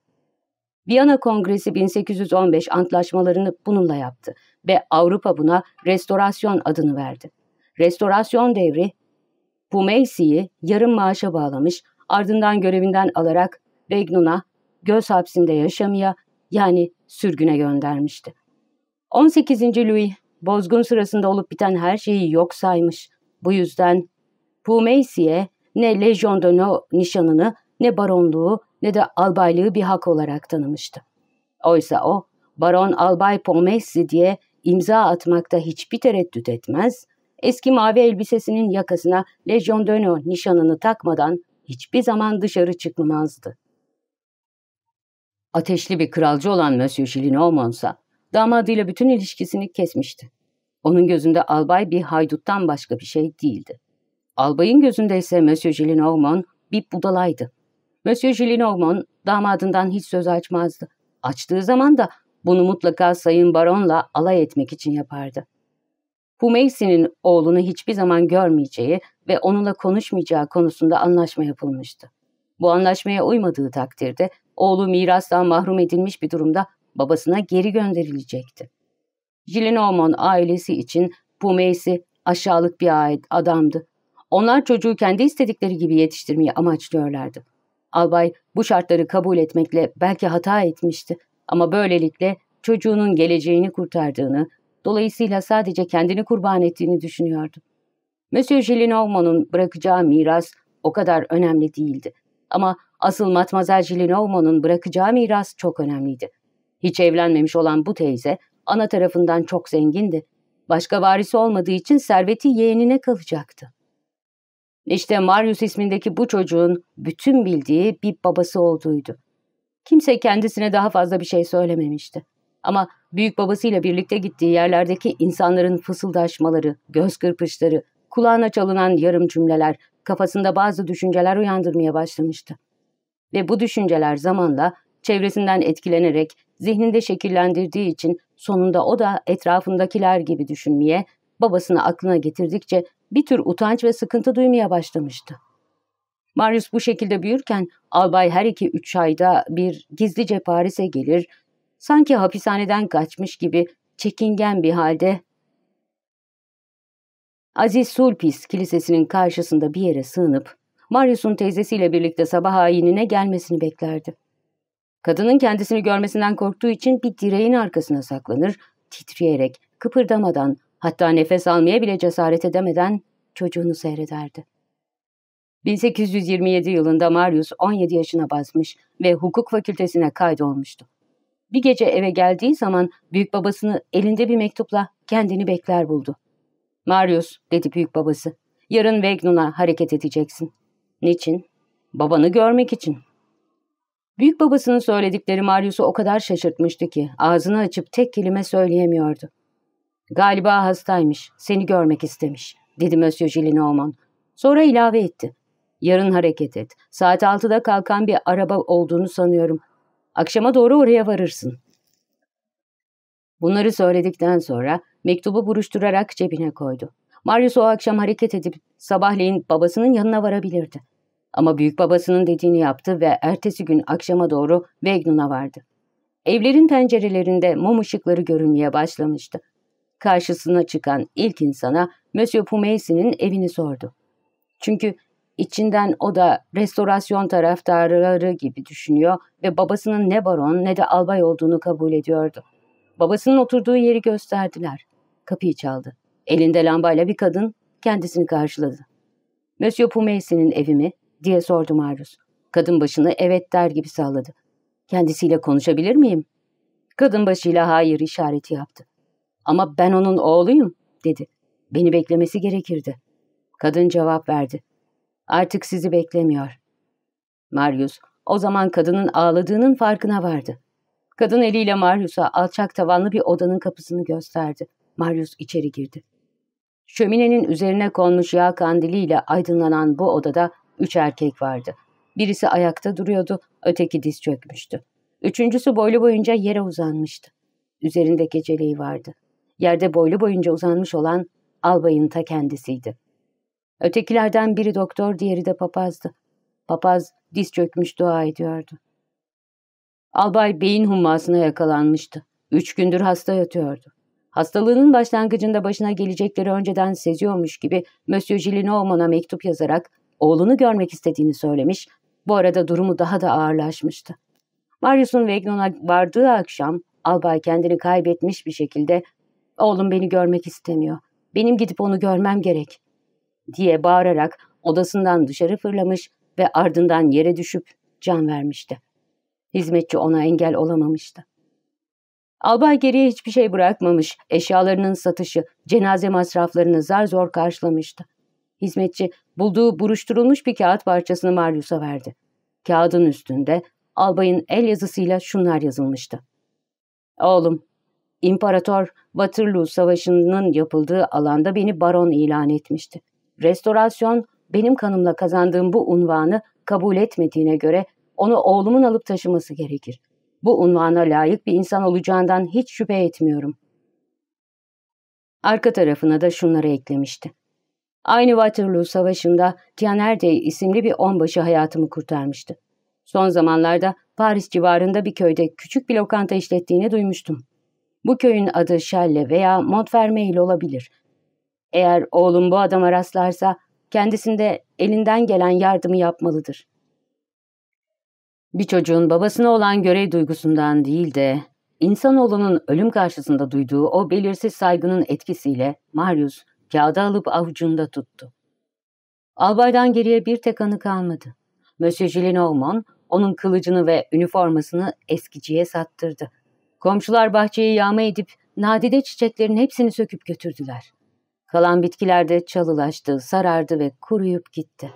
Viyana Kongresi 1815 antlaşmalarını bununla yaptı ve Avrupa buna restorasyon adını verdi. Restorasyon devri Pumeysi'yi yarım maaşa bağlamış, ardından görevinden alarak Regnun'a göz hapsinde yaşamaya yani sürgüne göndermişti. 18. Louis bozgun sırasında olup biten her şeyi yok saymış. Bu yüzden Pumeysi'ye ne Legion d'Honneur nişanını ne baronluğu ne de albaylığı bir hak olarak tanımıştı. Oysa o, Baron Albay Pomessi diye imza atmakta hiçbir tereddüt etmez, eski mavi elbisesinin yakasına Legion d'Honneur nişanını takmadan hiçbir zaman dışarı çıkmazdı. Ateşli bir kralcı olan Monsieur Gillenormand'sa damadıyla bütün ilişkisini kesmişti. Onun gözünde albay bir hayduttan başka bir şey değildi. Albayın gözünde ise Monsieur Gillenormand bir budalaydı. Monsieur Gillenormand damadından hiç söz açmazdı. Açtığı zaman da bunu mutlaka Sayın Baron'la alay etmek için yapardı. Pumeysi'nin oğlunu hiçbir zaman görmeyeceği ve onunla konuşmayacağı konusunda anlaşma yapılmıştı. Bu anlaşmaya uymadığı takdirde oğlu mirastan mahrum edilmiş bir durumda babasına geri gönderilecekti. Gillenormand ailesi için Pumeysi aşağılık bir adamdı. Onlar çocuğu kendi istedikleri gibi yetiştirmeyi amaçlıyorlardı. Albay bu şartları kabul etmekle belki hata etmişti ama böylelikle çocuğunun geleceğini kurtardığını, dolayısıyla sadece kendini kurban ettiğini düşünüyordu. Monsieur Jelinovmo'nun bırakacağı miras o kadar önemli değildi. Ama asıl Matmazel Jelinovmo'nun bırakacağı miras çok önemliydi. Hiç evlenmemiş olan bu teyze ana tarafından çok zengindi. Başka varisi olmadığı için serveti yeğenine kalacaktı. İşte Marius ismindeki bu çocuğun bütün bildiği bir babası olduğuydu. Kimse kendisine daha fazla bir şey söylememişti. Ama büyük babasıyla birlikte gittiği yerlerdeki insanların fısıldaşmaları, göz kırpışları, kulağına çalınan yarım cümleler kafasında bazı düşünceler uyandırmaya başlamıştı. Ve bu düşünceler zamanla çevresinden etkilenerek zihninde şekillendirdiği için sonunda o da etrafındakiler gibi düşünmeye babasını aklına getirdikçe bir tür utanç ve sıkıntı duymaya başlamıştı. Marius bu şekilde büyürken albay her iki üç ayda bir gizlice Paris'e gelir, sanki hapishaneden kaçmış gibi çekingen bir halde Aziz Sulpis kilisesinin karşısında bir yere sığınıp Marius'un teyzesiyle birlikte sabah ayinine gelmesini beklerdi. Kadının kendisini görmesinden korktuğu için bir direğin arkasına saklanır, titreyerek, kıpırdamadan Hatta nefes almaya bile cesaret edemeden çocuğunu seyrederdi. 1827 yılında Marius 17 yaşına basmış ve hukuk fakültesine kaydolmuştu. Bir gece eve geldiği zaman büyük babasını elinde bir mektupla kendini bekler buldu. Marius, dedi büyük babası, yarın Vegnun'a hareket edeceksin. Niçin? Babanı görmek için. Büyük babasının söyledikleri Marius'u o kadar şaşırtmıştı ki ağzını açıp tek kelime söyleyemiyordu. Galiba hastaymış, seni görmek istemiş, dedi Monsieur Gillenormand. Sonra ilave etti. Yarın hareket et. Saat altıda kalkan bir araba olduğunu sanıyorum. Akşama doğru oraya varırsın. Bunları söyledikten sonra mektubu buruşturarak cebine koydu. Marius o akşam hareket edip sabahleyin babasının yanına varabilirdi. Ama büyük babasının dediğini yaptı ve ertesi gün akşama doğru Vegnun'a vardı. Evlerin pencerelerinde mum ışıkları görünmeye başlamıştı karşısına çıkan ilk insana Monsieur Pumeysinin evini sordu. Çünkü içinden o da restorasyon taraftarları gibi düşünüyor ve babasının ne baron ne de albay olduğunu kabul ediyordu. Babasının oturduğu yeri gösterdiler. Kapıyı çaldı. Elinde lambayla bir kadın kendisini karşıladı. Monsieur Pumeysinin evi mi? diye sordu Marius. Kadın başını evet der gibi salladı. Kendisiyle konuşabilir miyim? Kadın başıyla hayır işareti yaptı. Ama ben onun oğluyum dedi. Beni beklemesi gerekirdi. Kadın cevap verdi. Artık sizi beklemiyor. Marius o zaman kadının ağladığının farkına vardı. Kadın eliyle Marius'a alçak tavanlı bir odanın kapısını gösterdi. Marius içeri girdi. Şöminenin üzerine konmuş yağ kandiliyle aydınlanan bu odada üç erkek vardı. Birisi ayakta duruyordu, öteki diz çökmüştü. Üçüncüsü boylu boyunca yere uzanmıştı. Üzerinde geceliği vardı. Yerde boylu boyunca uzanmış olan albayın ta kendisiydi. Ötekilerden biri doktor, diğeri de papazdı. Papaz diz çökmüş dua ediyordu. Albay beyin hummasına yakalanmıştı. Üç gündür hasta yatıyordu. Hastalığının başlangıcında başına gelecekleri önceden seziyormuş gibi Monsieur Gillenormand'a mektup yazarak oğlunu görmek istediğini söylemiş, bu arada durumu daha da ağırlaşmıştı. Marius'un Vegnon'a vardığı akşam albay kendini kaybetmiş bir şekilde Oğlum beni görmek istemiyor. Benim gidip onu görmem gerek. Diye bağırarak odasından dışarı fırlamış ve ardından yere düşüp can vermişti. Hizmetçi ona engel olamamıştı. Albay geriye hiçbir şey bırakmamış, eşyalarının satışı, cenaze masraflarını zar zor karşılamıştı. Hizmetçi bulduğu buruşturulmuş bir kağıt parçasını Marius'a verdi. Kağıdın üstünde albayın el yazısıyla şunlar yazılmıştı. Oğlum, İmparator Waterloo Savaşı'nın yapıldığı alanda beni baron ilan etmişti. Restorasyon benim kanımla kazandığım bu unvanı kabul etmediğine göre onu oğlumun alıp taşıması gerekir. Bu unvana layık bir insan olacağından hiç şüphe etmiyorum. Arka tarafına da şunları eklemişti. Aynı Waterloo Savaşı'nda Tianerde isimli bir onbaşı hayatımı kurtarmıştı. Son zamanlarda Paris civarında bir köyde küçük bir lokanta işlettiğini duymuştum. Bu köyün adı Şelle veya Montfermeil olabilir. Eğer oğlum bu adama rastlarsa kendisinde elinden gelen yardımı yapmalıdır. Bir çocuğun babasına olan görev duygusundan değil de insanoğlunun ölüm karşısında duyduğu o belirsiz saygının etkisiyle Marius kağıda alıp avucunda tuttu. Albaydan geriye bir tek anı kalmadı. Monsieur Gillenormand onun kılıcını ve üniformasını eskiciye sattırdı. Komşular bahçeyi yağma edip nadide çiçeklerin hepsini söküp götürdüler. Kalan bitkiler de çalılaştı, sarardı ve kuruyup gitti.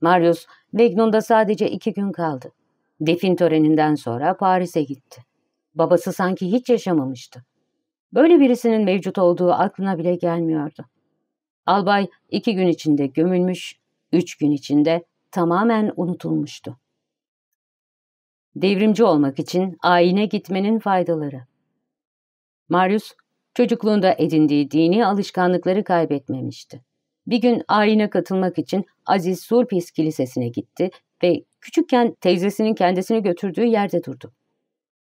Marius, Vegnon'da sadece iki gün kaldı. Defin töreninden sonra Paris'e gitti. Babası sanki hiç yaşamamıştı. Böyle birisinin mevcut olduğu aklına bile gelmiyordu. Albay iki gün içinde gömülmüş, üç gün içinde tamamen unutulmuştu. Devrimci olmak için ayine gitmenin faydaları. Marius, çocukluğunda edindiği dini alışkanlıkları kaybetmemişti. Bir gün ayine katılmak için Aziz Sulpis Kilisesi'ne gitti ve küçükken teyzesinin kendisini götürdüğü yerde durdu.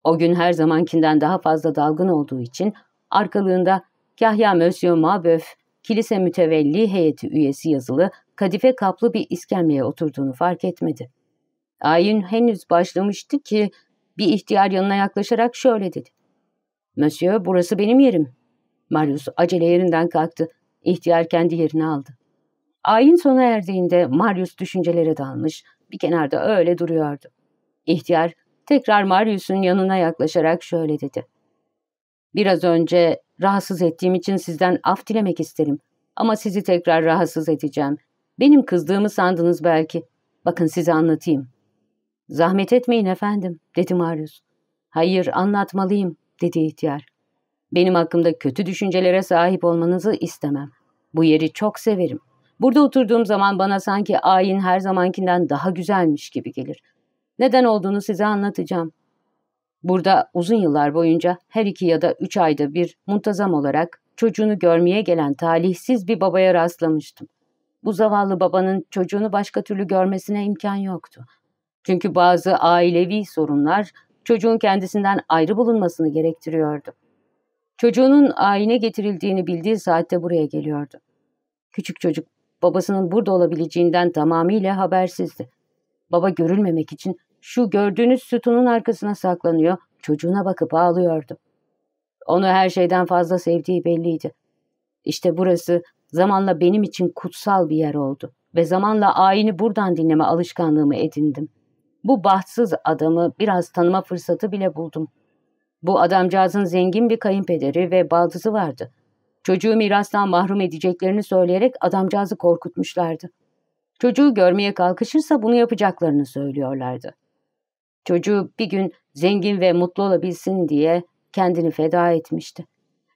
O gün her zamankinden daha fazla dalgın olduğu için arkalığında Kahya Monsieur Mabeuf, kilise mütevelli heyeti üyesi yazılı, kadife kaplı bir iskemleye oturduğunu fark etmedi. Ayin henüz başlamıştı ki bir ihtiyar yanına yaklaşarak şöyle dedi. Monsieur burası benim yerim. Marius acele yerinden kalktı. İhtiyar kendi yerini aldı. Ayin sona erdiğinde Marius düşüncelere dalmış, bir kenarda öyle duruyordu. İhtiyar tekrar Marius'un yanına yaklaşarak şöyle dedi. Biraz önce rahatsız ettiğim için sizden af dilemek isterim. Ama sizi tekrar rahatsız edeceğim. Benim kızdığımı sandınız belki. Bakın size anlatayım.'' Zahmet etmeyin efendim dedi Marius. Hayır anlatmalıyım dedi ihtiyar. Benim hakkımda kötü düşüncelere sahip olmanızı istemem. Bu yeri çok severim. Burada oturduğum zaman bana sanki ayin her zamankinden daha güzelmiş gibi gelir. Neden olduğunu size anlatacağım. Burada uzun yıllar boyunca her iki ya da üç ayda bir muntazam olarak çocuğunu görmeye gelen talihsiz bir babaya rastlamıştım. Bu zavallı babanın çocuğunu başka türlü görmesine imkan yoktu. Çünkü bazı ailevi sorunlar çocuğun kendisinden ayrı bulunmasını gerektiriyordu. Çocuğunun ayine getirildiğini bildiği saatte buraya geliyordu. Küçük çocuk babasının burada olabileceğinden tamamıyla habersizdi. Baba görülmemek için şu gördüğünüz sütunun arkasına saklanıyor, çocuğuna bakıp ağlıyordu. Onu her şeyden fazla sevdiği belliydi. İşte burası zamanla benim için kutsal bir yer oldu ve zamanla ayini buradan dinleme alışkanlığımı edindim. Bu bahtsız adamı biraz tanıma fırsatı bile buldum. Bu adamcağızın zengin bir kayınpederi ve baldızı vardı. Çocuğu mirastan mahrum edeceklerini söyleyerek adamcağızı korkutmuşlardı. Çocuğu görmeye kalkışırsa bunu yapacaklarını söylüyorlardı. Çocuğu bir gün zengin ve mutlu olabilsin diye kendini feda etmişti.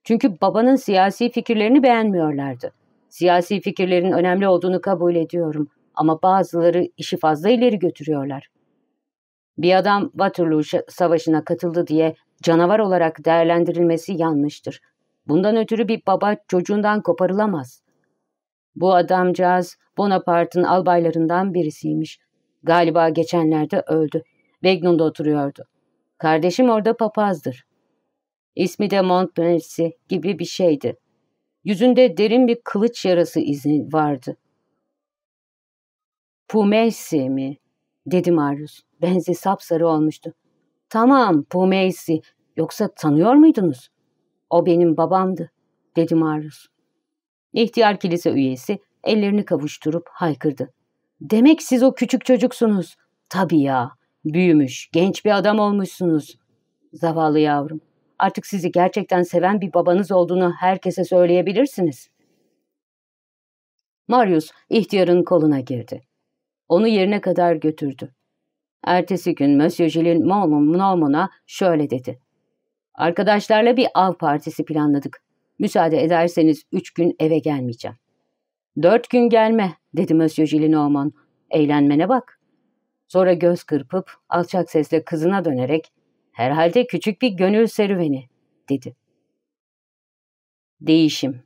Çünkü babanın siyasi fikirlerini beğenmiyorlardı. Siyasi fikirlerin önemli olduğunu kabul ediyorum ama bazıları işi fazla ileri götürüyorlar. Bir adam Waterloo Savaşı'na katıldı diye canavar olarak değerlendirilmesi yanlıştır. Bundan ötürü bir baba çocuğundan koparılamaz. Bu adamcağız Bonaparte'ın albaylarından birisiymiş. Galiba geçenlerde öldü. Begnum'da oturuyordu. Kardeşim orada papazdır. İsmi de Montmorency gibi bir şeydi. Yüzünde derin bir kılıç yarası izni vardı. Pumeysi mi? dedi Marius. Benzi sapsarı olmuştu. Tamam Pumeysi, yoksa tanıyor muydunuz? O benim babamdı, dedi Marius. İhtiyar kilise üyesi ellerini kavuşturup haykırdı. Demek siz o küçük çocuksunuz. Tabii ya, büyümüş, genç bir adam olmuşsunuz. Zavallı yavrum, artık sizi gerçekten seven bir babanız olduğunu herkese söyleyebilirsiniz. Marius ihtiyarın koluna girdi. Onu yerine kadar götürdü. Ertesi gün Monsieur Gilles'in Norman'a şöyle dedi. Arkadaşlarla bir av partisi planladık. Müsaade ederseniz üç gün eve gelmeyeceğim. Dört gün gelme dedi Monsieur Gilles Norman. Eğlenmene bak. Sonra göz kırpıp alçak sesle kızına dönerek herhalde küçük bir gönül serüveni dedi. Değişim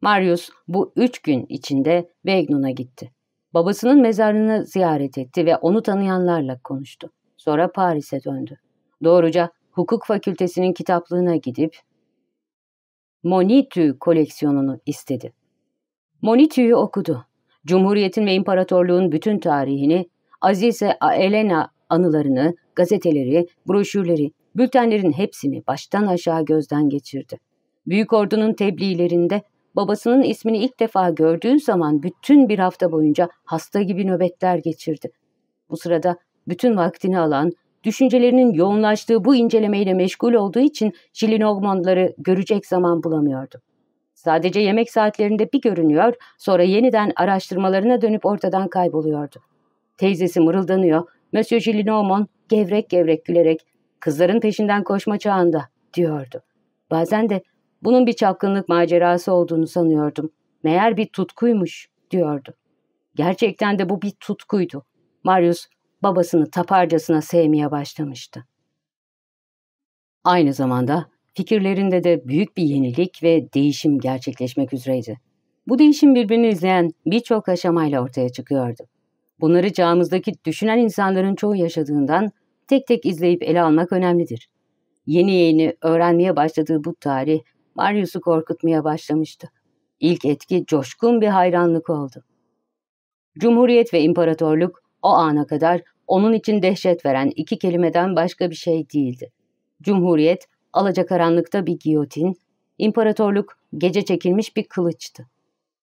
Marius bu üç gün içinde Vegnon'a gitti. Babasının mezarını ziyaret etti ve onu tanıyanlarla konuştu. Sonra Paris'e döndü. Doğruca hukuk fakültesinin kitaplığına gidip Monitü koleksiyonunu istedi. Monitü'yü okudu. Cumhuriyetin ve imparatorluğun bütün tarihini, Azize Elena anılarını, gazeteleri, broşürleri, bültenlerin hepsini baştan aşağı gözden geçirdi. Büyük ordunun tebliğlerinde Babasının ismini ilk defa gördüğü zaman bütün bir hafta boyunca hasta gibi nöbetler geçirdi. Bu sırada bütün vaktini alan, düşüncelerinin yoğunlaştığı bu incelemeyle meşgul olduğu için Jilin görecek zaman bulamıyordu. Sadece yemek saatlerinde bir görünüyor, sonra yeniden araştırmalarına dönüp ortadan kayboluyordu. Teyzesi mırıldanıyor, Monsieur Jilin gevrek gevrek gülerek, kızların peşinden koşma çağında, diyordu. Bazen de bunun bir çapkınlık macerası olduğunu sanıyordum. Meğer bir tutkuymuş, diyordu. Gerçekten de bu bir tutkuydu. Marius babasını taparcasına sevmeye başlamıştı. Aynı zamanda fikirlerinde de büyük bir yenilik ve değişim gerçekleşmek üzereydi. Bu değişim birbirini izleyen birçok aşamayla ortaya çıkıyordu. Bunları çağımızdaki düşünen insanların çoğu yaşadığından tek tek izleyip ele almak önemlidir. Yeni yeni öğrenmeye başladığı bu tarih Marius'u korkutmaya başlamıştı. İlk etki coşkun bir hayranlık oldu. Cumhuriyet ve imparatorluk o ana kadar onun için dehşet veren iki kelimeden başka bir şey değildi. Cumhuriyet, alacakaranlıkta bir giyotin, imparatorluk gece çekilmiş bir kılıçtı.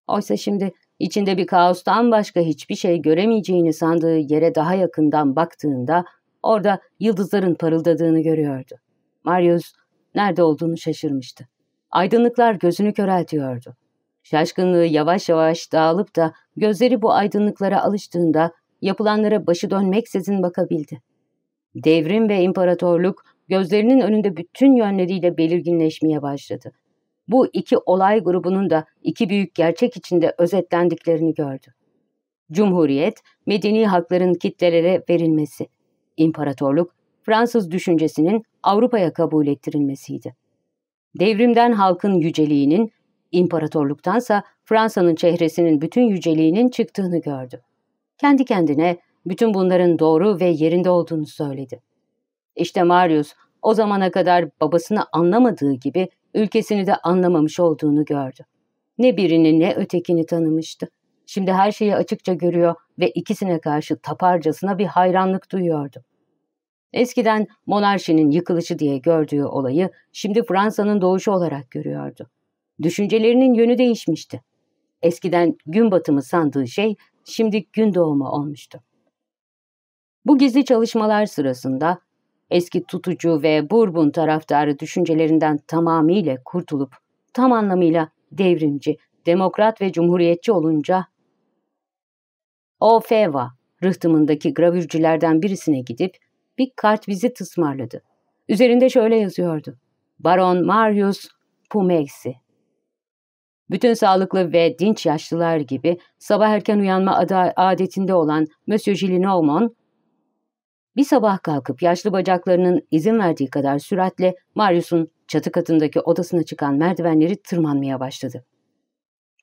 Oysa şimdi içinde bir kaostan başka hiçbir şey göremeyeceğini sandığı yere daha yakından baktığında orada yıldızların parıldadığını görüyordu. Marius nerede olduğunu şaşırmıştı. Aydınlıklar gözünü köreltiyordu. Şaşkınlığı yavaş yavaş dağılıp da gözleri bu aydınlıklara alıştığında yapılanlara başı dönmeksizin bakabildi. Devrim ve imparatorluk gözlerinin önünde bütün yönleriyle belirginleşmeye başladı. Bu iki olay grubunun da iki büyük gerçek içinde özetlendiklerini gördü. Cumhuriyet, medeni hakların kitlelere verilmesi. İmparatorluk, Fransız düşüncesinin Avrupa'ya kabul ettirilmesiydi. Devrimden halkın yüceliğinin, imparatorluktansa Fransa'nın çehresinin bütün yüceliğinin çıktığını gördü. Kendi kendine bütün bunların doğru ve yerinde olduğunu söyledi. İşte Marius o zamana kadar babasını anlamadığı gibi ülkesini de anlamamış olduğunu gördü. Ne birini ne ötekini tanımıştı. Şimdi her şeyi açıkça görüyor ve ikisine karşı taparcasına bir hayranlık duyuyordu. Eskiden monarşinin yıkılışı diye gördüğü olayı şimdi Fransa'nın doğuşu olarak görüyordu. Düşüncelerinin yönü değişmişti. Eskiden gün batımı sandığı şey şimdi gün doğumu olmuştu. Bu gizli çalışmalar sırasında eski tutucu ve Bourbon taraftarı düşüncelerinden tamamıyla kurtulup tam anlamıyla devrimci, demokrat ve cumhuriyetçi olunca O. Feva rıhtımındaki gravürcülerden birisine gidip bir kart vizit ısmarladı. Üzerinde şöyle yazıyordu. Baron Marius Pumeysi. Bütün sağlıklı ve dinç yaşlılar gibi sabah erken uyanma adetinde olan Monsieur Gillenormand, bir sabah kalkıp yaşlı bacaklarının izin verdiği kadar süratle Marius'un çatı katındaki odasına çıkan merdivenleri tırmanmaya başladı.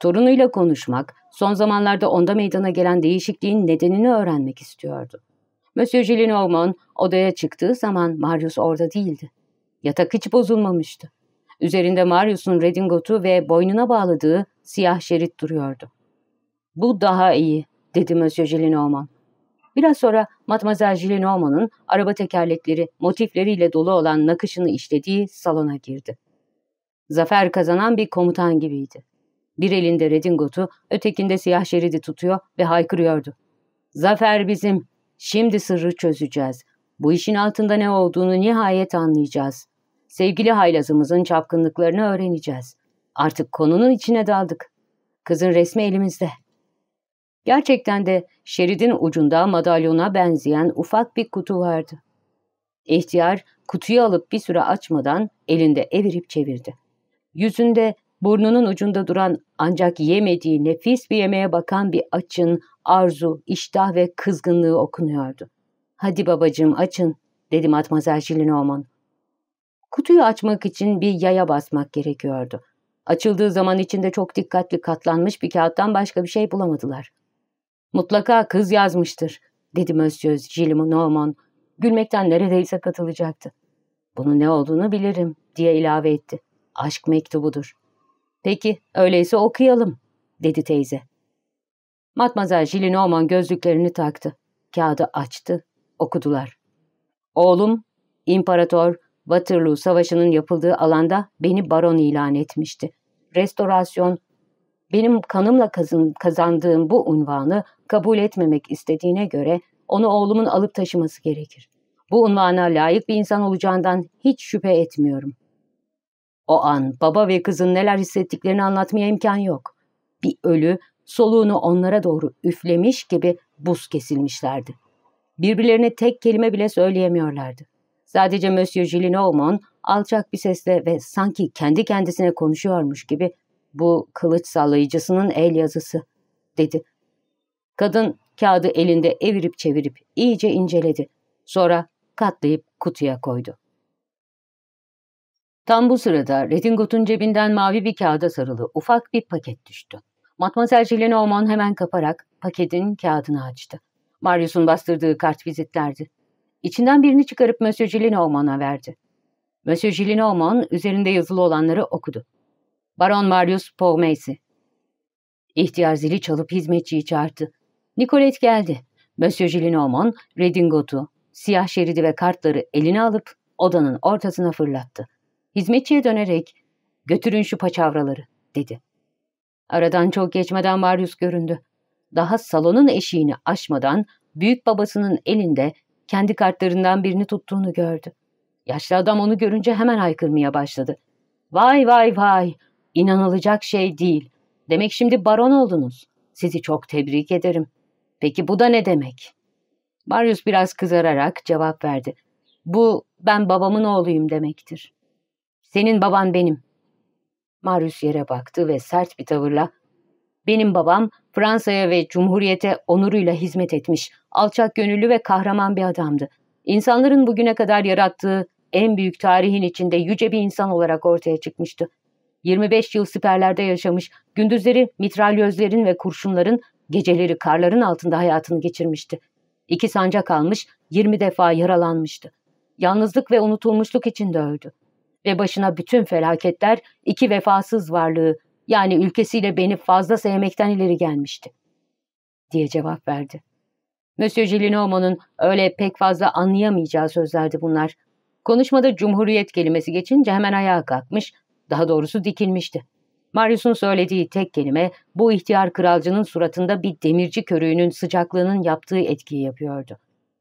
Torunuyla konuşmak, son zamanlarda onda meydana gelen değişikliğin nedenini öğrenmek istiyordu. Monsieur Gillenormand odaya çıktığı zaman Marius orada değildi. Yatak hiç bozulmamıştı. Üzerinde Marius'un redingotu ve boynuna bağladığı siyah şerit duruyordu. Bu daha iyi, dedi Monsieur Gillenormand. Biraz sonra Matmazel Gillenormand'ın araba tekerlekleri motifleriyle dolu olan nakışını işlediği salona girdi. Zafer kazanan bir komutan gibiydi. Bir elinde redingotu, ötekinde siyah şeridi tutuyor ve haykırıyordu. ''Zafer bizim, Şimdi sırrı çözeceğiz. Bu işin altında ne olduğunu nihayet anlayacağız. Sevgili haylazımızın çapkınlıklarını öğreneceğiz. Artık konunun içine daldık. Kızın resmi elimizde. Gerçekten de şeridin ucunda madalyona benzeyen ufak bir kutu vardı. İhtiyar kutuyu alıp bir süre açmadan elinde evirip çevirdi. Yüzünde burnunun ucunda duran ancak yemediği nefis bir yemeğe bakan bir açın arzu, iştah ve kızgınlığı okunuyordu. ''Hadi babacığım açın.'' dedim Matmazel Jilinoman. Kutuyu açmak için bir yaya basmak gerekiyordu. Açıldığı zaman içinde çok dikkatli katlanmış bir kağıttan başka bir şey bulamadılar. ''Mutlaka kız yazmıştır.'' dedi Monsieur Jilinoman. Gülmekten neredeyse katılacaktı. ''Bunun ne olduğunu bilirim.'' diye ilave etti. ''Aşk mektubudur.'' ''Peki öyleyse okuyalım.'' dedi teyze. Matmazel Jilinormand gözlüklerini taktı. Kağıdı açtı. Okudular. Oğlum, İmparator Waterloo Savaşı'nın yapıldığı alanda beni baron ilan etmişti. Restorasyon, benim kanımla kazın, kazandığım bu unvanı kabul etmemek istediğine göre onu oğlumun alıp taşıması gerekir. Bu unvana layık bir insan olacağından hiç şüphe etmiyorum. O an baba ve kızın neler hissettiklerini anlatmaya imkan yok. Bir ölü soluğunu onlara doğru üflemiş gibi buz kesilmişlerdi. Birbirlerine tek kelime bile söyleyemiyorlardı. Sadece Monsieur Gillenormand alçak bir sesle ve sanki kendi kendisine konuşuyormuş gibi bu kılıç sallayıcısının el yazısı dedi. Kadın kağıdı elinde evirip çevirip iyice inceledi. Sonra katlayıp kutuya koydu. Tam bu sırada Redingot'un cebinden mavi bir kağıda sarılı ufak bir paket düştü. Matmazel Jelena Oman hemen kaparak paketin kağıdını açtı. Marius'un bastırdığı kart vizitlerdi. İçinden birini çıkarıp Monsieur Jelena Oman'a verdi. Monsieur Jelena Oman üzerinde yazılı olanları okudu. Baron Marius Pogmeysi. İhtiyar zili çalıp hizmetçiyi çağırdı. Nicolet geldi. Monsieur Jelena Oman, redingotu, siyah şeridi ve kartları eline alıp odanın ortasına fırlattı. Hizmetçiye dönerek, götürün şu paçavraları, dedi. Aradan çok geçmeden Marius göründü. Daha salonun eşiğini aşmadan büyük babasının elinde kendi kartlarından birini tuttuğunu gördü. Yaşlı adam onu görünce hemen haykırmaya başladı. ''Vay vay vay! İnanılacak şey değil. Demek şimdi baron oldunuz. Sizi çok tebrik ederim. Peki bu da ne demek?'' Marius biraz kızararak cevap verdi. ''Bu ben babamın oğluyum demektir. Senin baban benim. Marius yere baktı ve sert bir tavırla ''Benim babam Fransa'ya ve Cumhuriyet'e onuruyla hizmet etmiş, alçak gönüllü ve kahraman bir adamdı. İnsanların bugüne kadar yarattığı en büyük tarihin içinde yüce bir insan olarak ortaya çıkmıştı. 25 yıl siperlerde yaşamış, gündüzleri mitralyözlerin ve kurşunların, geceleri karların altında hayatını geçirmişti. İki sancak almış, 20 defa yaralanmıştı. Yalnızlık ve unutulmuşluk içinde öldü ve başına bütün felaketler iki vefasız varlığı yani ülkesiyle beni fazla sevmekten ileri gelmişti. Diye cevap verdi. Monsieur Gilinomo'nun öyle pek fazla anlayamayacağı sözlerdi bunlar. Konuşmada cumhuriyet kelimesi geçince hemen ayağa kalkmış, daha doğrusu dikilmişti. Marius'un söylediği tek kelime bu ihtiyar kralcının suratında bir demirci körüğünün sıcaklığının yaptığı etkiyi yapıyordu.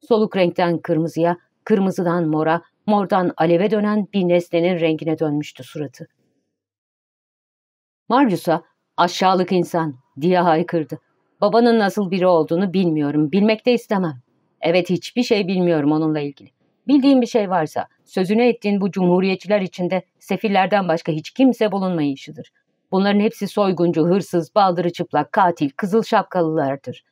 Soluk renkten kırmızıya, kırmızıdan mora, mordan aleve dönen bir nesnenin rengine dönmüştü suratı. Marius'a aşağılık insan diye haykırdı. Babanın nasıl biri olduğunu bilmiyorum, bilmek de istemem. Evet hiçbir şey bilmiyorum onunla ilgili. Bildiğim bir şey varsa sözünü ettiğin bu cumhuriyetçiler içinde sefillerden başka hiç kimse bulunmayışıdır. Bunların hepsi soyguncu, hırsız, baldırı çıplak, katil, kızıl şapkalılardır.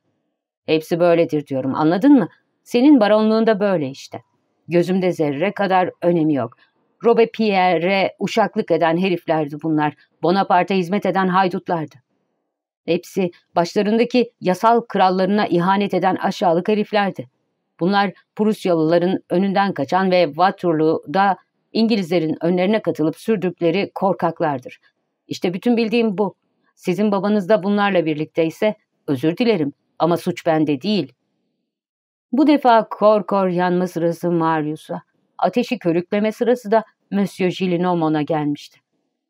Hepsi böyledir diyorum anladın mı? Senin baronluğunda böyle işte.'' Gözümde zerre kadar önemi yok. Robespierre'e uşaklık eden heriflerdi bunlar. Bonaparte'a hizmet eden haydutlardı. Hepsi başlarındaki yasal krallarına ihanet eden aşağılık heriflerdi. Bunlar Prusyalıların önünden kaçan ve Waterloo'da İngilizlerin önlerine katılıp sürdükleri korkaklardır. İşte bütün bildiğim bu. Sizin babanız da bunlarla birlikteyse özür dilerim ama suç bende değil. Bu defa kor kor yanma sırası Marius'a, ateşi körükleme sırası da Monsieur Gillenormand'a gelmişti.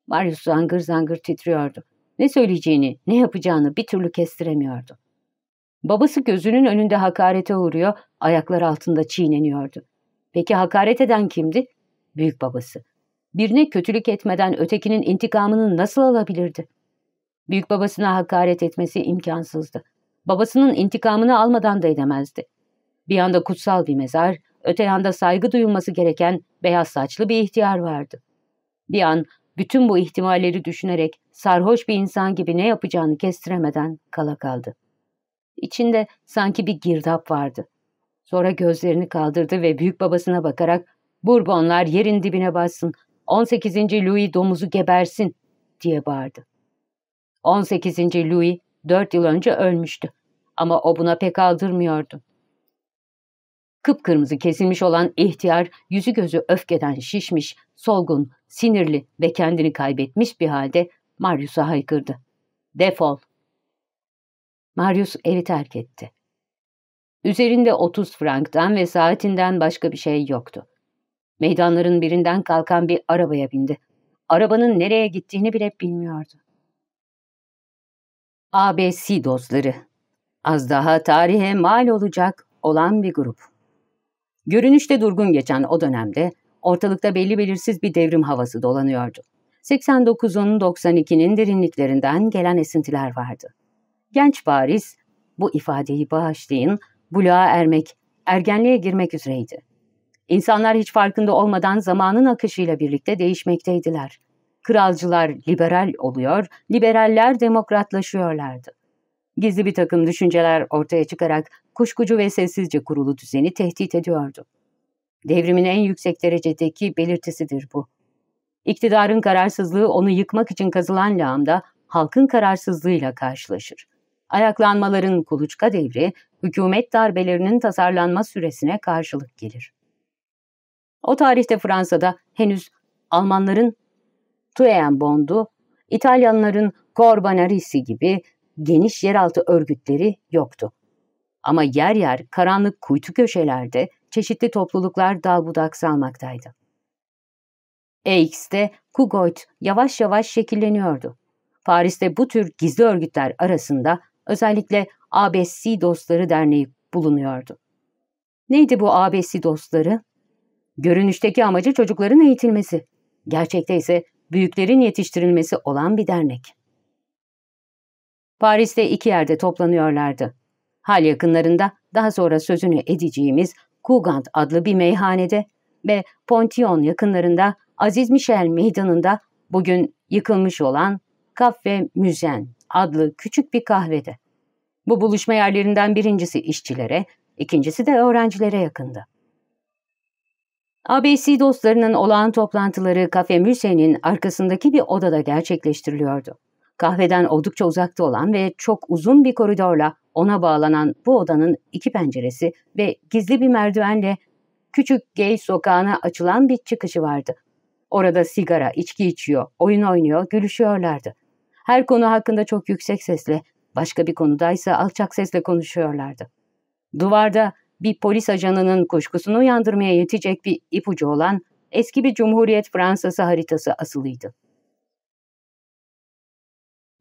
Marius zangır zangır titriyordu. Ne söyleyeceğini, ne yapacağını bir türlü kestiremiyordu. Babası gözünün önünde hakarete uğruyor, ayaklar altında çiğneniyordu. Peki hakaret eden kimdi? Büyük babası. Birine kötülük etmeden ötekinin intikamını nasıl alabilirdi? Büyük babasına hakaret etmesi imkansızdı. Babasının intikamını almadan da edemezdi. Bir yanda kutsal bir mezar, öte yanda saygı duyulması gereken beyaz saçlı bir ihtiyar vardı. Bir an bütün bu ihtimalleri düşünerek sarhoş bir insan gibi ne yapacağını kestiremeden kala kaldı. İçinde sanki bir girdap vardı. Sonra gözlerini kaldırdı ve büyük babasına bakarak "Burbonlar yerin dibine bassın, 18. Louis domuzu gebersin'' diye bağırdı. 18. Louis dört yıl önce ölmüştü ama o buna pek aldırmıyordu. Kıpkırmızı kesilmiş olan ihtiyar yüzü gözü öfkeden şişmiş, solgun, sinirli ve kendini kaybetmiş bir halde Marius'a haykırdı. Defol! Marius evi terk etti. Üzerinde 30 franktan ve saatinden başka bir şey yoktu. Meydanların birinden kalkan bir arabaya bindi. Arabanın nereye gittiğini bile bilmiyordu. ABC dostları. Az daha tarihe mal olacak olan bir grup. Görünüşte durgun geçen o dönemde ortalıkta belli belirsiz bir devrim havası dolanıyordu. 89'un 92'nin derinliklerinden gelen esintiler vardı. Genç Paris, bu ifadeyi bağışlayın, buluğa ermek, ergenliğe girmek üzereydi. İnsanlar hiç farkında olmadan zamanın akışıyla birlikte değişmekteydiler. Kralcılar liberal oluyor, liberaller demokratlaşıyorlardı. Gizli bir takım düşünceler ortaya çıkarak kuşkucu ve sessizce kurulu düzeni tehdit ediyordu. Devrimin en yüksek derecedeki belirtisidir bu. İktidarın kararsızlığı onu yıkmak için kazılan lağımda halkın kararsızlığıyla karşılaşır. Ayaklanmaların kuluçka devri, hükümet darbelerinin tasarlanma süresine karşılık gelir. O tarihte Fransa'da henüz Almanların Tuyenbond'u, İtalyanların Corbanarisi gibi geniş yeraltı örgütleri yoktu. Ama yer yer karanlık kuytu köşelerde çeşitli topluluklar dal budak salmaktaydı. EX'de Kugoyt yavaş yavaş şekilleniyordu. Paris'te bu tür gizli örgütler arasında özellikle ABC Dostları Derneği bulunuyordu. Neydi bu ABC Dostları? Görünüşteki amacı çocukların eğitilmesi. Gerçekte ise büyüklerin yetiştirilmesi olan bir dernek. Paris'te iki yerde toplanıyorlardı. Hal yakınlarında daha sonra sözünü edeceğimiz Cougant adlı bir meyhanede ve Pontillon yakınlarında Aziz Michel meydanında bugün yıkılmış olan Café Müzen adlı küçük bir kahvede. Bu buluşma yerlerinden birincisi işçilere, ikincisi de öğrencilere yakındı. ABC dostlarının olağan toplantıları Cafe Müze'nin arkasındaki bir odada gerçekleştiriliyordu kahveden oldukça uzakta olan ve çok uzun bir koridorla ona bağlanan bu odanın iki penceresi ve gizli bir merdivenle küçük gay sokağına açılan bir çıkışı vardı. Orada sigara, içki içiyor, oyun oynuyor, gülüşüyorlardı. Her konu hakkında çok yüksek sesle, başka bir konudaysa alçak sesle konuşuyorlardı. Duvarda bir polis ajanının kuşkusunu uyandırmaya yetecek bir ipucu olan eski bir Cumhuriyet Fransası haritası asılıydı.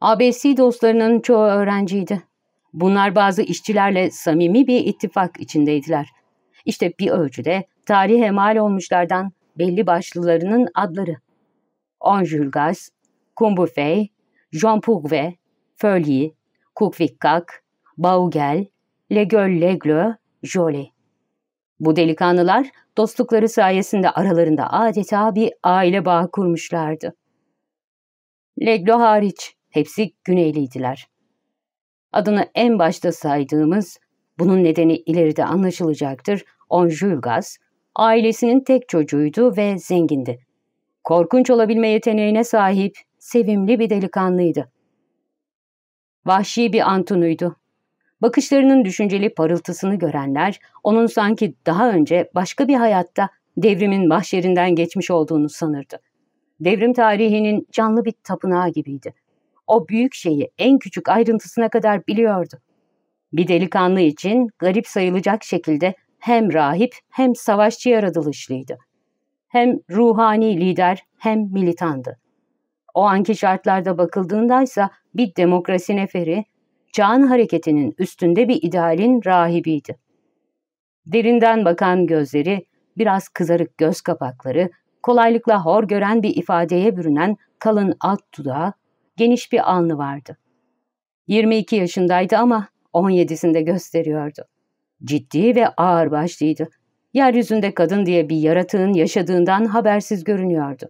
ABC dostlarının çoğu öğrenciydi. Bunlar bazı işçilerle samimi bir ittifak içindeydiler. İşte bir ölçüde tarihe mal olmuşlardan belli başlılarının adları. Onjulgas, Kumbufey, Jean Pourve, Fölyi, Kukvikkak, Baugel, Legöl Leglö, Jolie. Bu delikanlılar dostlukları sayesinde aralarında adeta bir aile bağı kurmuşlardı. Leglo hariç Hepsi Güneyliydiler. Adını en başta saydığımız, bunun nedeni ileride anlaşılacaktır, Onjulgas, ailesinin tek çocuğuydu ve zengindi. Korkunç olabilme yeteneğine sahip, sevimli bir delikanlıydı. Vahşi bir antunuydu. Bakışlarının düşünceli parıltısını görenler, onun sanki daha önce başka bir hayatta devrimin mahşerinden geçmiş olduğunu sanırdı. Devrim tarihinin canlı bir tapınağı gibiydi. O büyük şeyi en küçük ayrıntısına kadar biliyordu. Bir delikanlı için garip sayılacak şekilde hem rahip hem savaşçı yaratılışlıydı. Hem ruhani lider hem militandı. O anki şartlarda bakıldığındaysa bir demokrasi neferi, çağın hareketinin üstünde bir idealin rahibiydi. Derinden bakan gözleri, biraz kızarık göz kapakları, kolaylıkla hor gören bir ifadeye bürünen kalın alt dudağı, geniş bir alnı vardı. 22 yaşındaydı ama 17'sinde gösteriyordu. Ciddi ve ağır başlıydı. Yeryüzünde kadın diye bir yaratığın yaşadığından habersiz görünüyordu.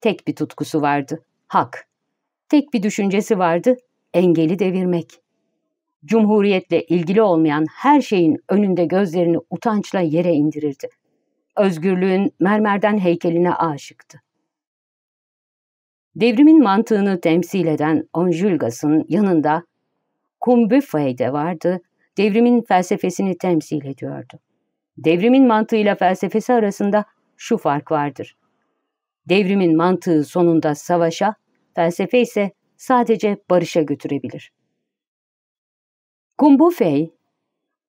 Tek bir tutkusu vardı, hak. Tek bir düşüncesi vardı, engeli devirmek. Cumhuriyetle ilgili olmayan her şeyin önünde gözlerini utançla yere indirirdi. Özgürlüğün mermerden heykeline aşıktı. Devrimin mantığını temsil eden Onjulgas'ın yanında Kumbüfey de vardı, devrimin felsefesini temsil ediyordu. Devrimin mantığıyla felsefesi arasında şu fark vardır. Devrimin mantığı sonunda savaşa, felsefe ise sadece barışa götürebilir. Kumbufey,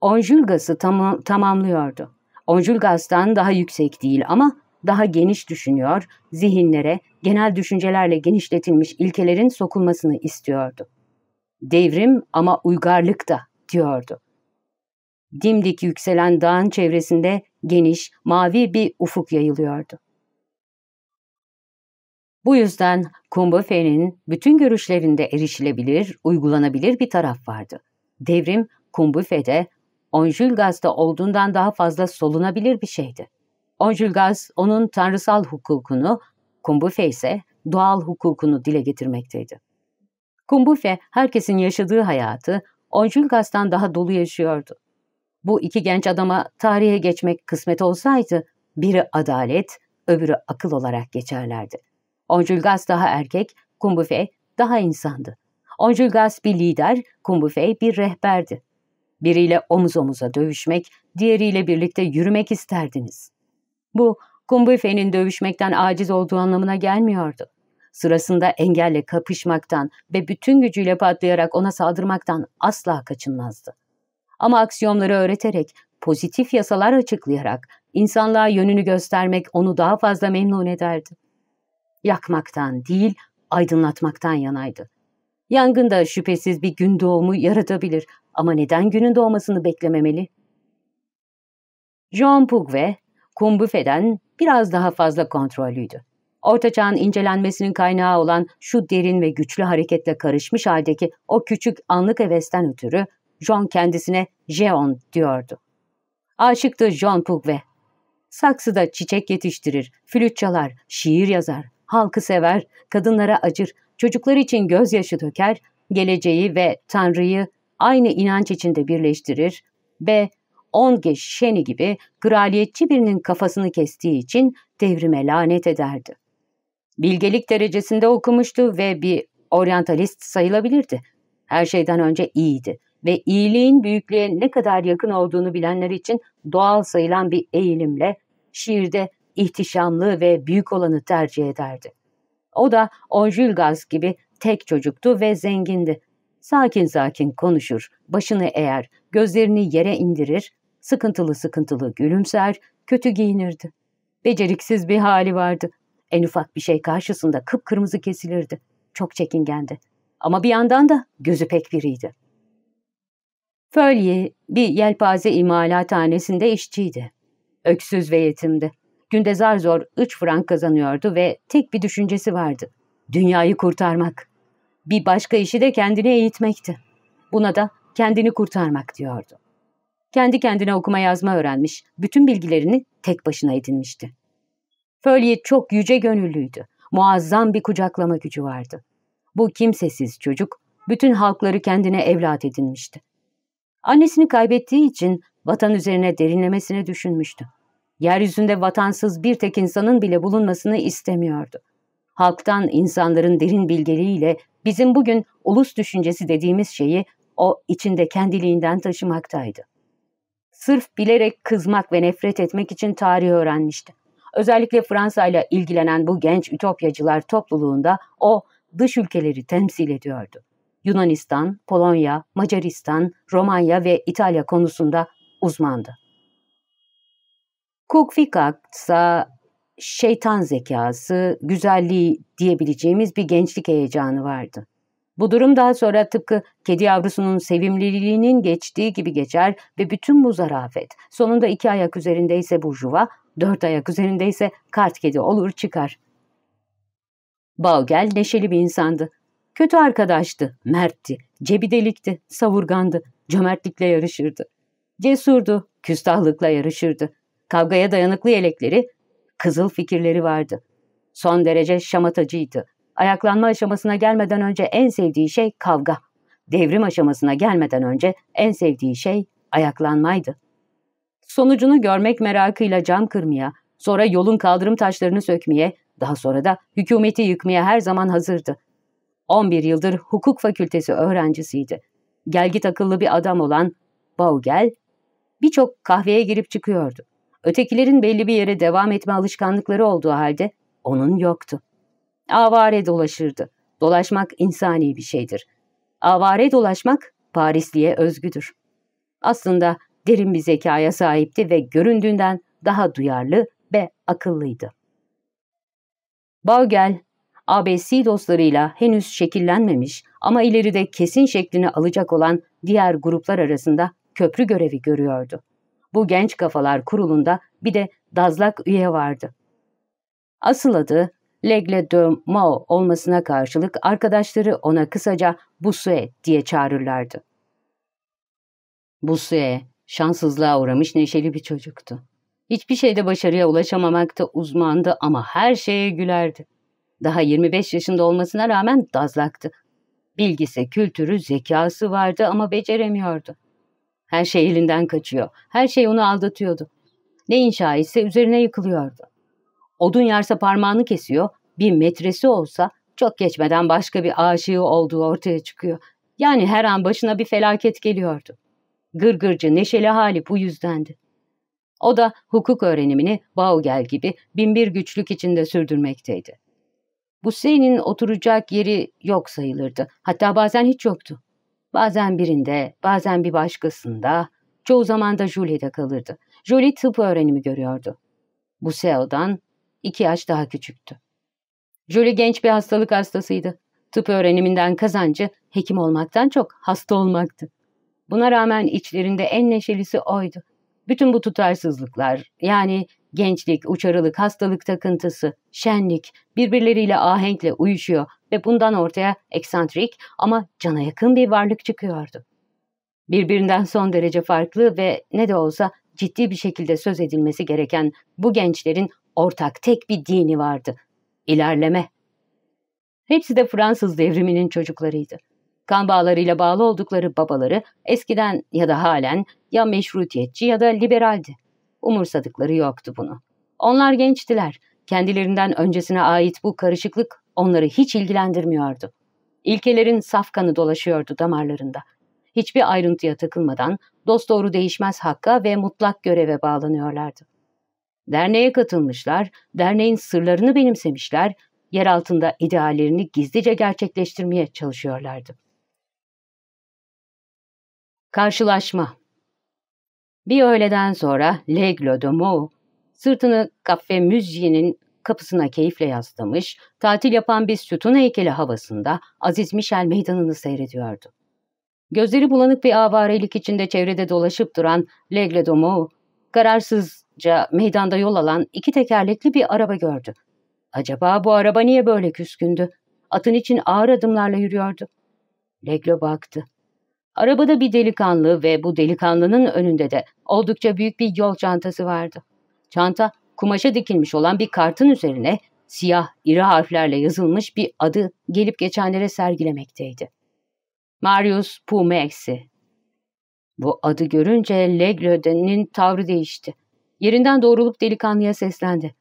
Onjulgas'ı tam tamamlıyordu. Onjulgas'tan daha yüksek değil ama daha geniş düşünüyor, zihinlere, genel düşüncelerle genişletilmiş ilkelerin sokulmasını istiyordu. Devrim ama uygarlık da diyordu. Dimdik yükselen dağın çevresinde geniş, mavi bir ufuk yayılıyordu. Bu yüzden Kumbufe'nin bütün görüşlerinde erişilebilir, uygulanabilir bir taraf vardı. Devrim Kumbufe'de, Onjulgaz'da olduğundan daha fazla solunabilir bir şeydi. Onjulgaz, onun tanrısal hukukunu Kumbufe ise doğal hukukunu dile getirmekteydi. Kumbufe herkesin yaşadığı hayatı Onjulgas'tan daha dolu yaşıyordu. Bu iki genç adama tarihe geçmek kısmet olsaydı biri adalet, öbürü akıl olarak geçerlerdi. Onjulgas daha erkek, Kumbufe daha insandı. Onjulgas bir lider, Kumbufe bir rehberdi. Biriyle omuz omuza dövüşmek, diğeriyle birlikte yürümek isterdiniz. Bu Kumbüfe'nin dövüşmekten aciz olduğu anlamına gelmiyordu. Sırasında engelle kapışmaktan ve bütün gücüyle patlayarak ona saldırmaktan asla kaçınmazdı. Ama aksiyonları öğreterek, pozitif yasalar açıklayarak, insanlığa yönünü göstermek onu daha fazla memnun ederdi. Yakmaktan değil, aydınlatmaktan yanaydı. Yangında şüphesiz bir gün doğumu yaratabilir ama neden günün doğmasını beklememeli? Jean Pugve, Kumbüfe'den biraz daha fazla kontrollüydü. Ortaçağ'ın incelenmesinin kaynağı olan şu derin ve güçlü hareketle karışmış haldeki o küçük anlık hevesten ötürü John kendisine Jeon diyordu. Aşıktı John Pugve. Saksıda çiçek yetiştirir, flüt çalar, şiir yazar, halkı sever, kadınlara acır, çocuklar için gözyaşı döker, geleceği ve Tanrı'yı aynı inanç içinde birleştirir ve Onge Şeni gibi kraliyetçi birinin kafasını kestiği için devrime lanet ederdi. Bilgelik derecesinde okumuştu ve bir oryantalist sayılabilirdi. Her şeyden önce iyiydi ve iyiliğin büyüklüğe ne kadar yakın olduğunu bilenler için doğal sayılan bir eğilimle şiirde ihtişamlı ve büyük olanı tercih ederdi. O da Onjulgaz gibi tek çocuktu ve zengindi. Sakin sakin konuşur, başını eğer, gözlerini yere indirir, sıkıntılı sıkıntılı gülümser, kötü giyinirdi. Beceriksiz bir hali vardı. En ufak bir şey karşısında kıpkırmızı kesilirdi. Çok çekingendi. Ama bir yandan da gözü pek biriydi. Fölye bir yelpaze imalathanesinde işçiydi. Öksüz ve yetimdi. Günde zar zor 3 frank kazanıyordu ve tek bir düşüncesi vardı. Dünyayı kurtarmak. Bir başka işi de kendini eğitmekti. Buna da kendini kurtarmak diyordu. Kendi kendine okuma yazma öğrenmiş, bütün bilgilerini tek başına edinmişti. Fölye çok yüce gönüllüydü. Muazzam bir kucaklama gücü vardı. Bu kimsesiz çocuk bütün halkları kendine evlat edinmişti. Annesini kaybettiği için vatan üzerine derinlemesine düşünmüştü. Yeryüzünde vatansız bir tek insanın bile bulunmasını istemiyordu. Halktan insanların derin bilgeliğiyle bizim bugün ulus düşüncesi dediğimiz şeyi o içinde kendiliğinden taşımaktaydı sırf bilerek kızmak ve nefret etmek için tarih öğrenmişti. Özellikle Fransa ile ilgilenen bu genç ütopyacılar topluluğunda o dış ülkeleri temsil ediyordu. Yunanistan, Polonya, Macaristan, Romanya ve İtalya konusunda uzmandı. Kukfikak ise şeytan zekası, güzelliği diyebileceğimiz bir gençlik heyecanı vardı. Bu durum daha sonra tıpkı kedi yavrusunun sevimliliğinin geçtiği gibi geçer ve bütün bu zarafet sonunda iki ayak üzerindeyse ise burjuva, dört ayak üzerindeyse kart kedi olur çıkar. Baugel neşeli bir insandı. Kötü arkadaştı, mertti, cebi delikti, savurgandı, cömertlikle yarışırdı. Cesurdu, küstahlıkla yarışırdı. Kavgaya dayanıklı yelekleri, kızıl fikirleri vardı. Son derece şamatacıydı. Ayaklanma aşamasına gelmeden önce en sevdiği şey kavga. Devrim aşamasına gelmeden önce en sevdiği şey ayaklanmaydı. Sonucunu görmek merakıyla cam kırmaya, sonra yolun kaldırım taşlarını sökmeye, daha sonra da hükümeti yıkmaya her zaman hazırdı. 11 yıldır hukuk fakültesi öğrencisiydi. Gelgit akıllı bir adam olan Baugel birçok kahveye girip çıkıyordu. Ötekilerin belli bir yere devam etme alışkanlıkları olduğu halde onun yoktu. Avare dolaşırdı. Dolaşmak insani bir şeydir. Avare dolaşmak Parisliye özgüdür. Aslında derin bir zekaya sahipti ve göründüğünden daha duyarlı ve akıllıydı. Baugel, ABC dostlarıyla henüz şekillenmemiş ama ileride kesin şeklini alacak olan diğer gruplar arasında köprü görevi görüyordu. Bu genç kafalar kurulunda bir de Dazlak üye vardı. Asıl adı Legle de Mao olmasına karşılık arkadaşları ona kısaca Busue diye çağırırlardı. Busue, şanssızlığa uğramış neşeli bir çocuktu. Hiçbir şeyde başarıya ulaşamamakta uzmandı ama her şeye gülerdi. Daha 25 yaşında olmasına rağmen dazlaktı. Bilgisi, kültürü, zekası vardı ama beceremiyordu. Her şey elinden kaçıyor, her şey onu aldatıyordu. Ne inşa ise üzerine yıkılıyordu. Odun yarsa parmağını kesiyor, bir metresi olsa çok geçmeden başka bir aşığı olduğu ortaya çıkıyor. Yani her an başına bir felaket geliyordu. Gırgırcı, neşeli Halip bu yüzdendi. O da hukuk öğrenimini Baugel gibi binbir güçlük içinde sürdürmekteydi. Buseyn'in oturacak yeri yok sayılırdı. Hatta bazen hiç yoktu. Bazen birinde, bazen bir başkasında, çoğu zaman da Julie'de kalırdı. Julie tıp öğrenimi görüyordu. Buseo'dan iki yaş daha küçüktü. Julie genç bir hastalık hastasıydı. Tıp öğreniminden kazancı hekim olmaktan çok hasta olmaktı. Buna rağmen içlerinde en neşelisi oydu. Bütün bu tutarsızlıklar, yani gençlik, uçarılık, hastalık takıntısı, şenlik, birbirleriyle ahenkle uyuşuyor ve bundan ortaya eksantrik ama cana yakın bir varlık çıkıyordu. Birbirinden son derece farklı ve ne de olsa ciddi bir şekilde söz edilmesi gereken bu gençlerin Ortak tek bir dini vardı. İlerleme. Hepsi de Fransız devriminin çocuklarıydı. Kan bağlarıyla bağlı oldukları babaları eskiden ya da halen ya meşrutiyetçi ya da liberaldi. Umursadıkları yoktu bunu. Onlar gençtiler. Kendilerinden öncesine ait bu karışıklık onları hiç ilgilendirmiyordu. İlkelerin saf kanı dolaşıyordu damarlarında. Hiçbir ayrıntıya takılmadan dosdoğru değişmez hakka ve mutlak göreve bağlanıyorlardı. Derneğe katılmışlar, derneğin sırlarını benimsemişler, yer altında ideallerini gizlice gerçekleştirmeye çalışıyorlardı. Karşılaşma Bir öğleden sonra Leglo de Meaux, sırtını kafe Müzci'nin kapısına keyifle yaslamış, tatil yapan bir sütun heykeli havasında Aziz Michel meydanını seyrediyordu. Gözleri bulanık bir avarelik içinde çevrede dolaşıp duran Legledomo, kararsız Ca meydanda yol alan iki tekerlekli bir araba gördü. Acaba bu araba niye böyle küskündü? Atın için ağır adımlarla yürüyordu. Leglo baktı. Arabada bir delikanlı ve bu delikanlının önünde de oldukça büyük bir yol çantası vardı. Çanta kumaşa dikilmiş olan bir kartın üzerine siyah iri harflerle yazılmış bir adı gelip geçenlere sergilemekteydi. Marius Pumexi. Bu adı görünce Leglöden'in tavrı değişti. Yerinden doğrulup delikanlıya seslendi.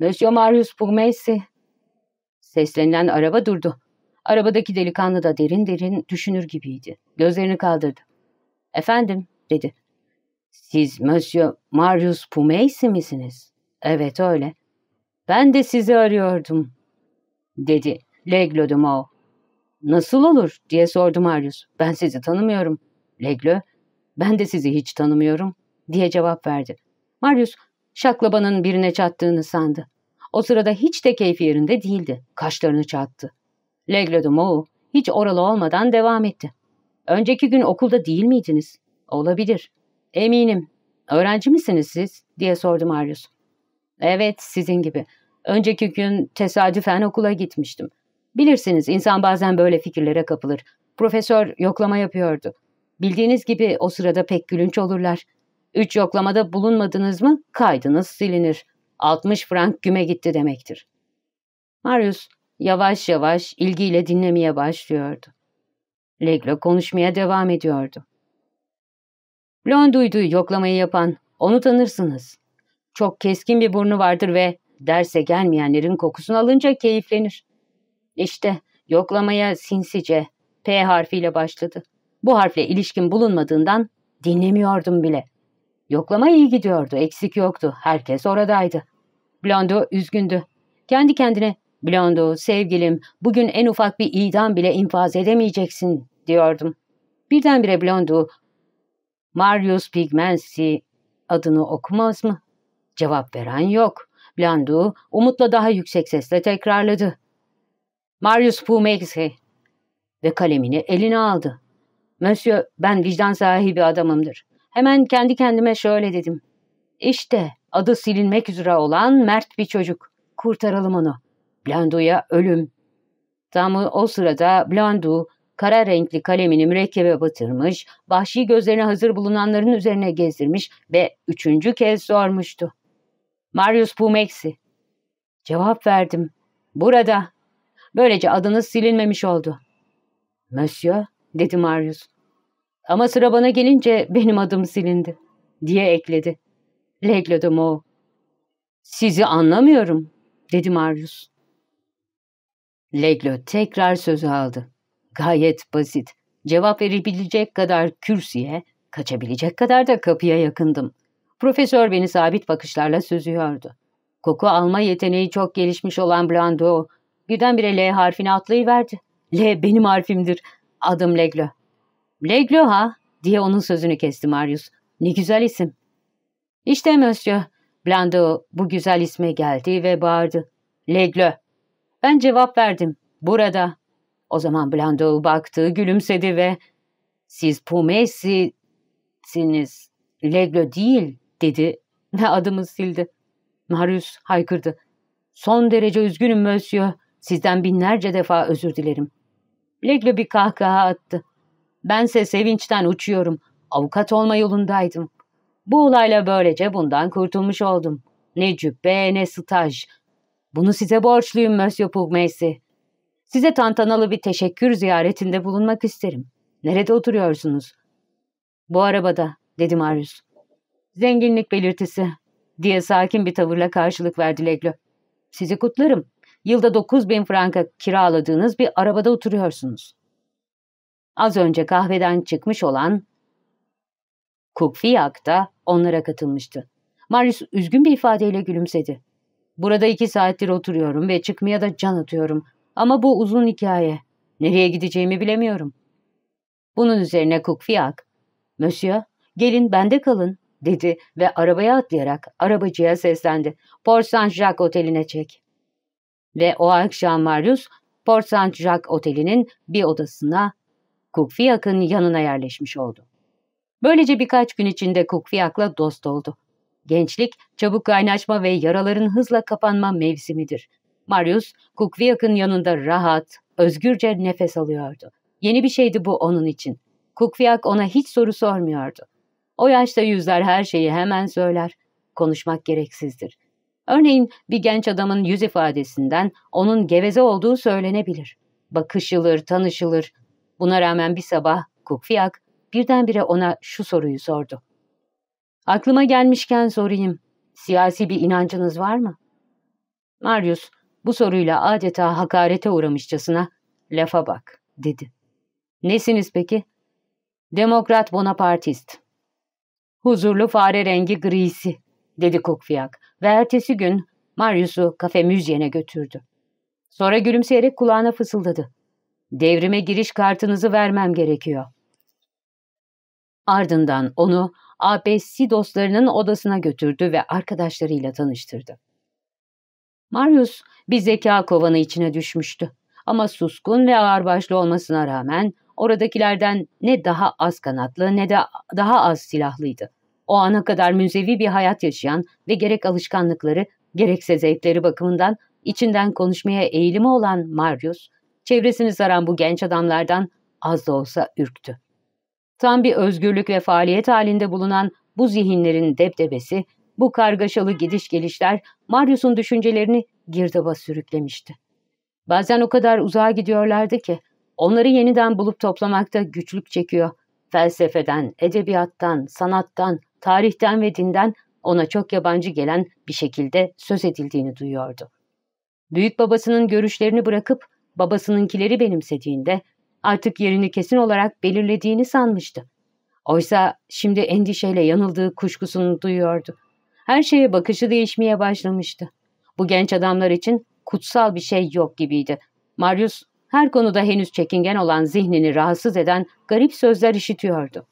Monsieur Marius Pugmesi. Seslenilen araba durdu. Arabadaki delikanlı da derin derin düşünür gibiydi. Gözlerini kaldırdı. Efendim dedi. Siz Monsieur Marius Pumeysi misiniz? Evet öyle. Ben de sizi arıyordum. Dedi Leglo de Mao. Nasıl olur diye sordu Marius. Ben sizi tanımıyorum. Leglo, ben de sizi hiç tanımıyorum diye cevap verdi. Marius şaklabanın birine çattığını sandı. O sırada hiç de keyfi yerinde değildi. Kaşlarını çattı. Legle de Mou hiç oralı olmadan devam etti. Önceki gün okulda değil miydiniz? Olabilir. Eminim. Öğrenci misiniz siz? diye sordu Marius. Evet sizin gibi. Önceki gün tesadüfen okula gitmiştim. Bilirsiniz insan bazen böyle fikirlere kapılır. Profesör yoklama yapıyordu. Bildiğiniz gibi o sırada pek gülünç olurlar.'' Üç yoklamada bulunmadınız mı kaydınız silinir. 60 frank güme gitti demektir. Marius yavaş yavaş ilgiyle dinlemeye başlıyordu. Leglo konuşmaya devam ediyordu. Blondu'ydu yoklamayı yapan, onu tanırsınız. Çok keskin bir burnu vardır ve derse gelmeyenlerin kokusunu alınca keyiflenir. İşte yoklamaya sinsice P harfiyle başladı. Bu harfle ilişkin bulunmadığından dinlemiyordum bile.'' Yoklama iyi gidiyordu, eksik yoktu. Herkes oradaydı. Blondo üzgündü. Kendi kendine, Blondo, sevgilim, bugün en ufak bir idam bile infaz edemeyeceksin, diyordum. Birdenbire Blondo, Marius Pigmensi adını okumaz mı? Cevap veren yok. Blondo, umutla daha yüksek sesle tekrarladı. Marius Pumexi ve kalemini eline aldı. Monsieur, ben vicdan sahibi adamımdır. Hemen kendi kendime şöyle dedim. İşte adı silinmek üzere olan mert bir çocuk. Kurtaralım onu. Blandu'ya ölüm. Tam o sırada Blandu kara renkli kalemini mürekkebe batırmış, vahşi gözlerine hazır bulunanların üzerine gezdirmiş ve üçüncü kez sormuştu. Marius Pumexi. Cevap verdim. Burada. Böylece adınız silinmemiş oldu. Monsieur, dedi Marius. Ama sıra bana gelince benim adım silindi diye ekledi. L'aigle de Meaux. Sizi anlamıyorum dedi Marius. Leglo tekrar sözü aldı. Gayet basit. Cevap verebilecek kadar kürsüye, kaçabilecek kadar da kapıya yakındım. Profesör beni sabit bakışlarla süzüyordu. Koku alma yeteneği çok gelişmiş olan Blando birdenbire L harfini atlayıverdi. L benim harfimdir. Adım Leglo. Legloha diye onun sözünü kesti Marius. Ne güzel isim. İşte Monsieur. Blando bu güzel isme geldi ve bağırdı. Leglo. Ben cevap verdim. Burada. O zaman Blando baktı, gülümsedi ve siz Pumesi'siniz. Leglo değil dedi ve adımı sildi. Marius haykırdı. Son derece üzgünüm Monsieur. Sizden binlerce defa özür dilerim. Leglo bir kahkaha attı. Bense sevinçten uçuyorum. Avukat olma yolundaydım. Bu olayla böylece bundan kurtulmuş oldum. Ne cübbe ne staj. Bunu size borçluyum Monsieur Pugmesi. Size tantanalı bir teşekkür ziyaretinde bulunmak isterim. Nerede oturuyorsunuz? Bu arabada, dedi Marius. Zenginlik belirtisi, diye sakin bir tavırla karşılık verdi Leglo. Sizi kutlarım. Yılda 9 bin franka kiraladığınız bir arabada oturuyorsunuz az önce kahveden çıkmış olan Kukfiyak da onlara katılmıştı. Marius üzgün bir ifadeyle gülümsedi. Burada iki saattir oturuyorum ve çıkmaya da can atıyorum. Ama bu uzun hikaye. Nereye gideceğimi bilemiyorum. Bunun üzerine Kukfiyak, Monsieur, gelin bende kalın, dedi ve arabaya atlayarak arabacıya seslendi. Port Saint Jacques oteline çek. Ve o akşam Marius, Port Saint Jacques otelinin bir odasına Kukfiyak'ın yanına yerleşmiş oldu. Böylece birkaç gün içinde Kukfiyak'la dost oldu. Gençlik, çabuk kaynaşma ve yaraların hızla kapanma mevsimidir. Marius, Kukviyak'ın yanında rahat, özgürce nefes alıyordu. Yeni bir şeydi bu onun için. Kukviyak ona hiç soru sormuyordu. O yaşta yüzler her şeyi hemen söyler. Konuşmak gereksizdir. Örneğin bir genç adamın yüz ifadesinden onun geveze olduğu söylenebilir. Bakışılır, tanışılır, Buna rağmen bir sabah Kukfiyak birdenbire ona şu soruyu sordu. Aklıma gelmişken sorayım, siyasi bir inancınız var mı? Marius bu soruyla adeta hakarete uğramışçasına lafa bak dedi. Nesiniz peki? Demokrat Bonapartist. Huzurlu fare rengi grisi dedi Kukfiyak ve ertesi gün Marius'u kafe müzyene götürdü. Sonra gülümseyerek kulağına fısıldadı. Devrime giriş kartınızı vermem gerekiyor. Ardından onu abessi dostlarının odasına götürdü ve arkadaşlarıyla tanıştırdı. Marius bir zeka kovanı içine düşmüştü ama suskun ve ağırbaşlı olmasına rağmen oradakilerden ne daha az kanatlı ne de daha az silahlıydı. O ana kadar münzevi bir hayat yaşayan ve gerek alışkanlıkları gerekse zevkleri bakımından içinden konuşmaya eğilimi olan Marius, çevresini saran bu genç adamlardan az da olsa ürktü. Tam bir özgürlük ve faaliyet halinde bulunan bu zihinlerin debdebesi, bu kargaşalı gidiş gelişler Marius'un düşüncelerini girdaba sürüklemişti. Bazen o kadar uzağa gidiyorlardı ki onları yeniden bulup toplamakta güçlük çekiyor. Felsefeden, edebiyattan, sanattan, tarihten ve dinden ona çok yabancı gelen bir şekilde söz edildiğini duyuyordu. Büyük babasının görüşlerini bırakıp babasınınkileri benimsediğinde artık yerini kesin olarak belirlediğini sanmıştı. Oysa şimdi endişeyle yanıldığı kuşkusunu duyuyordu. Her şeye bakışı değişmeye başlamıştı. Bu genç adamlar için kutsal bir şey yok gibiydi. Marius her konuda henüz çekingen olan zihnini rahatsız eden garip sözler işitiyordu.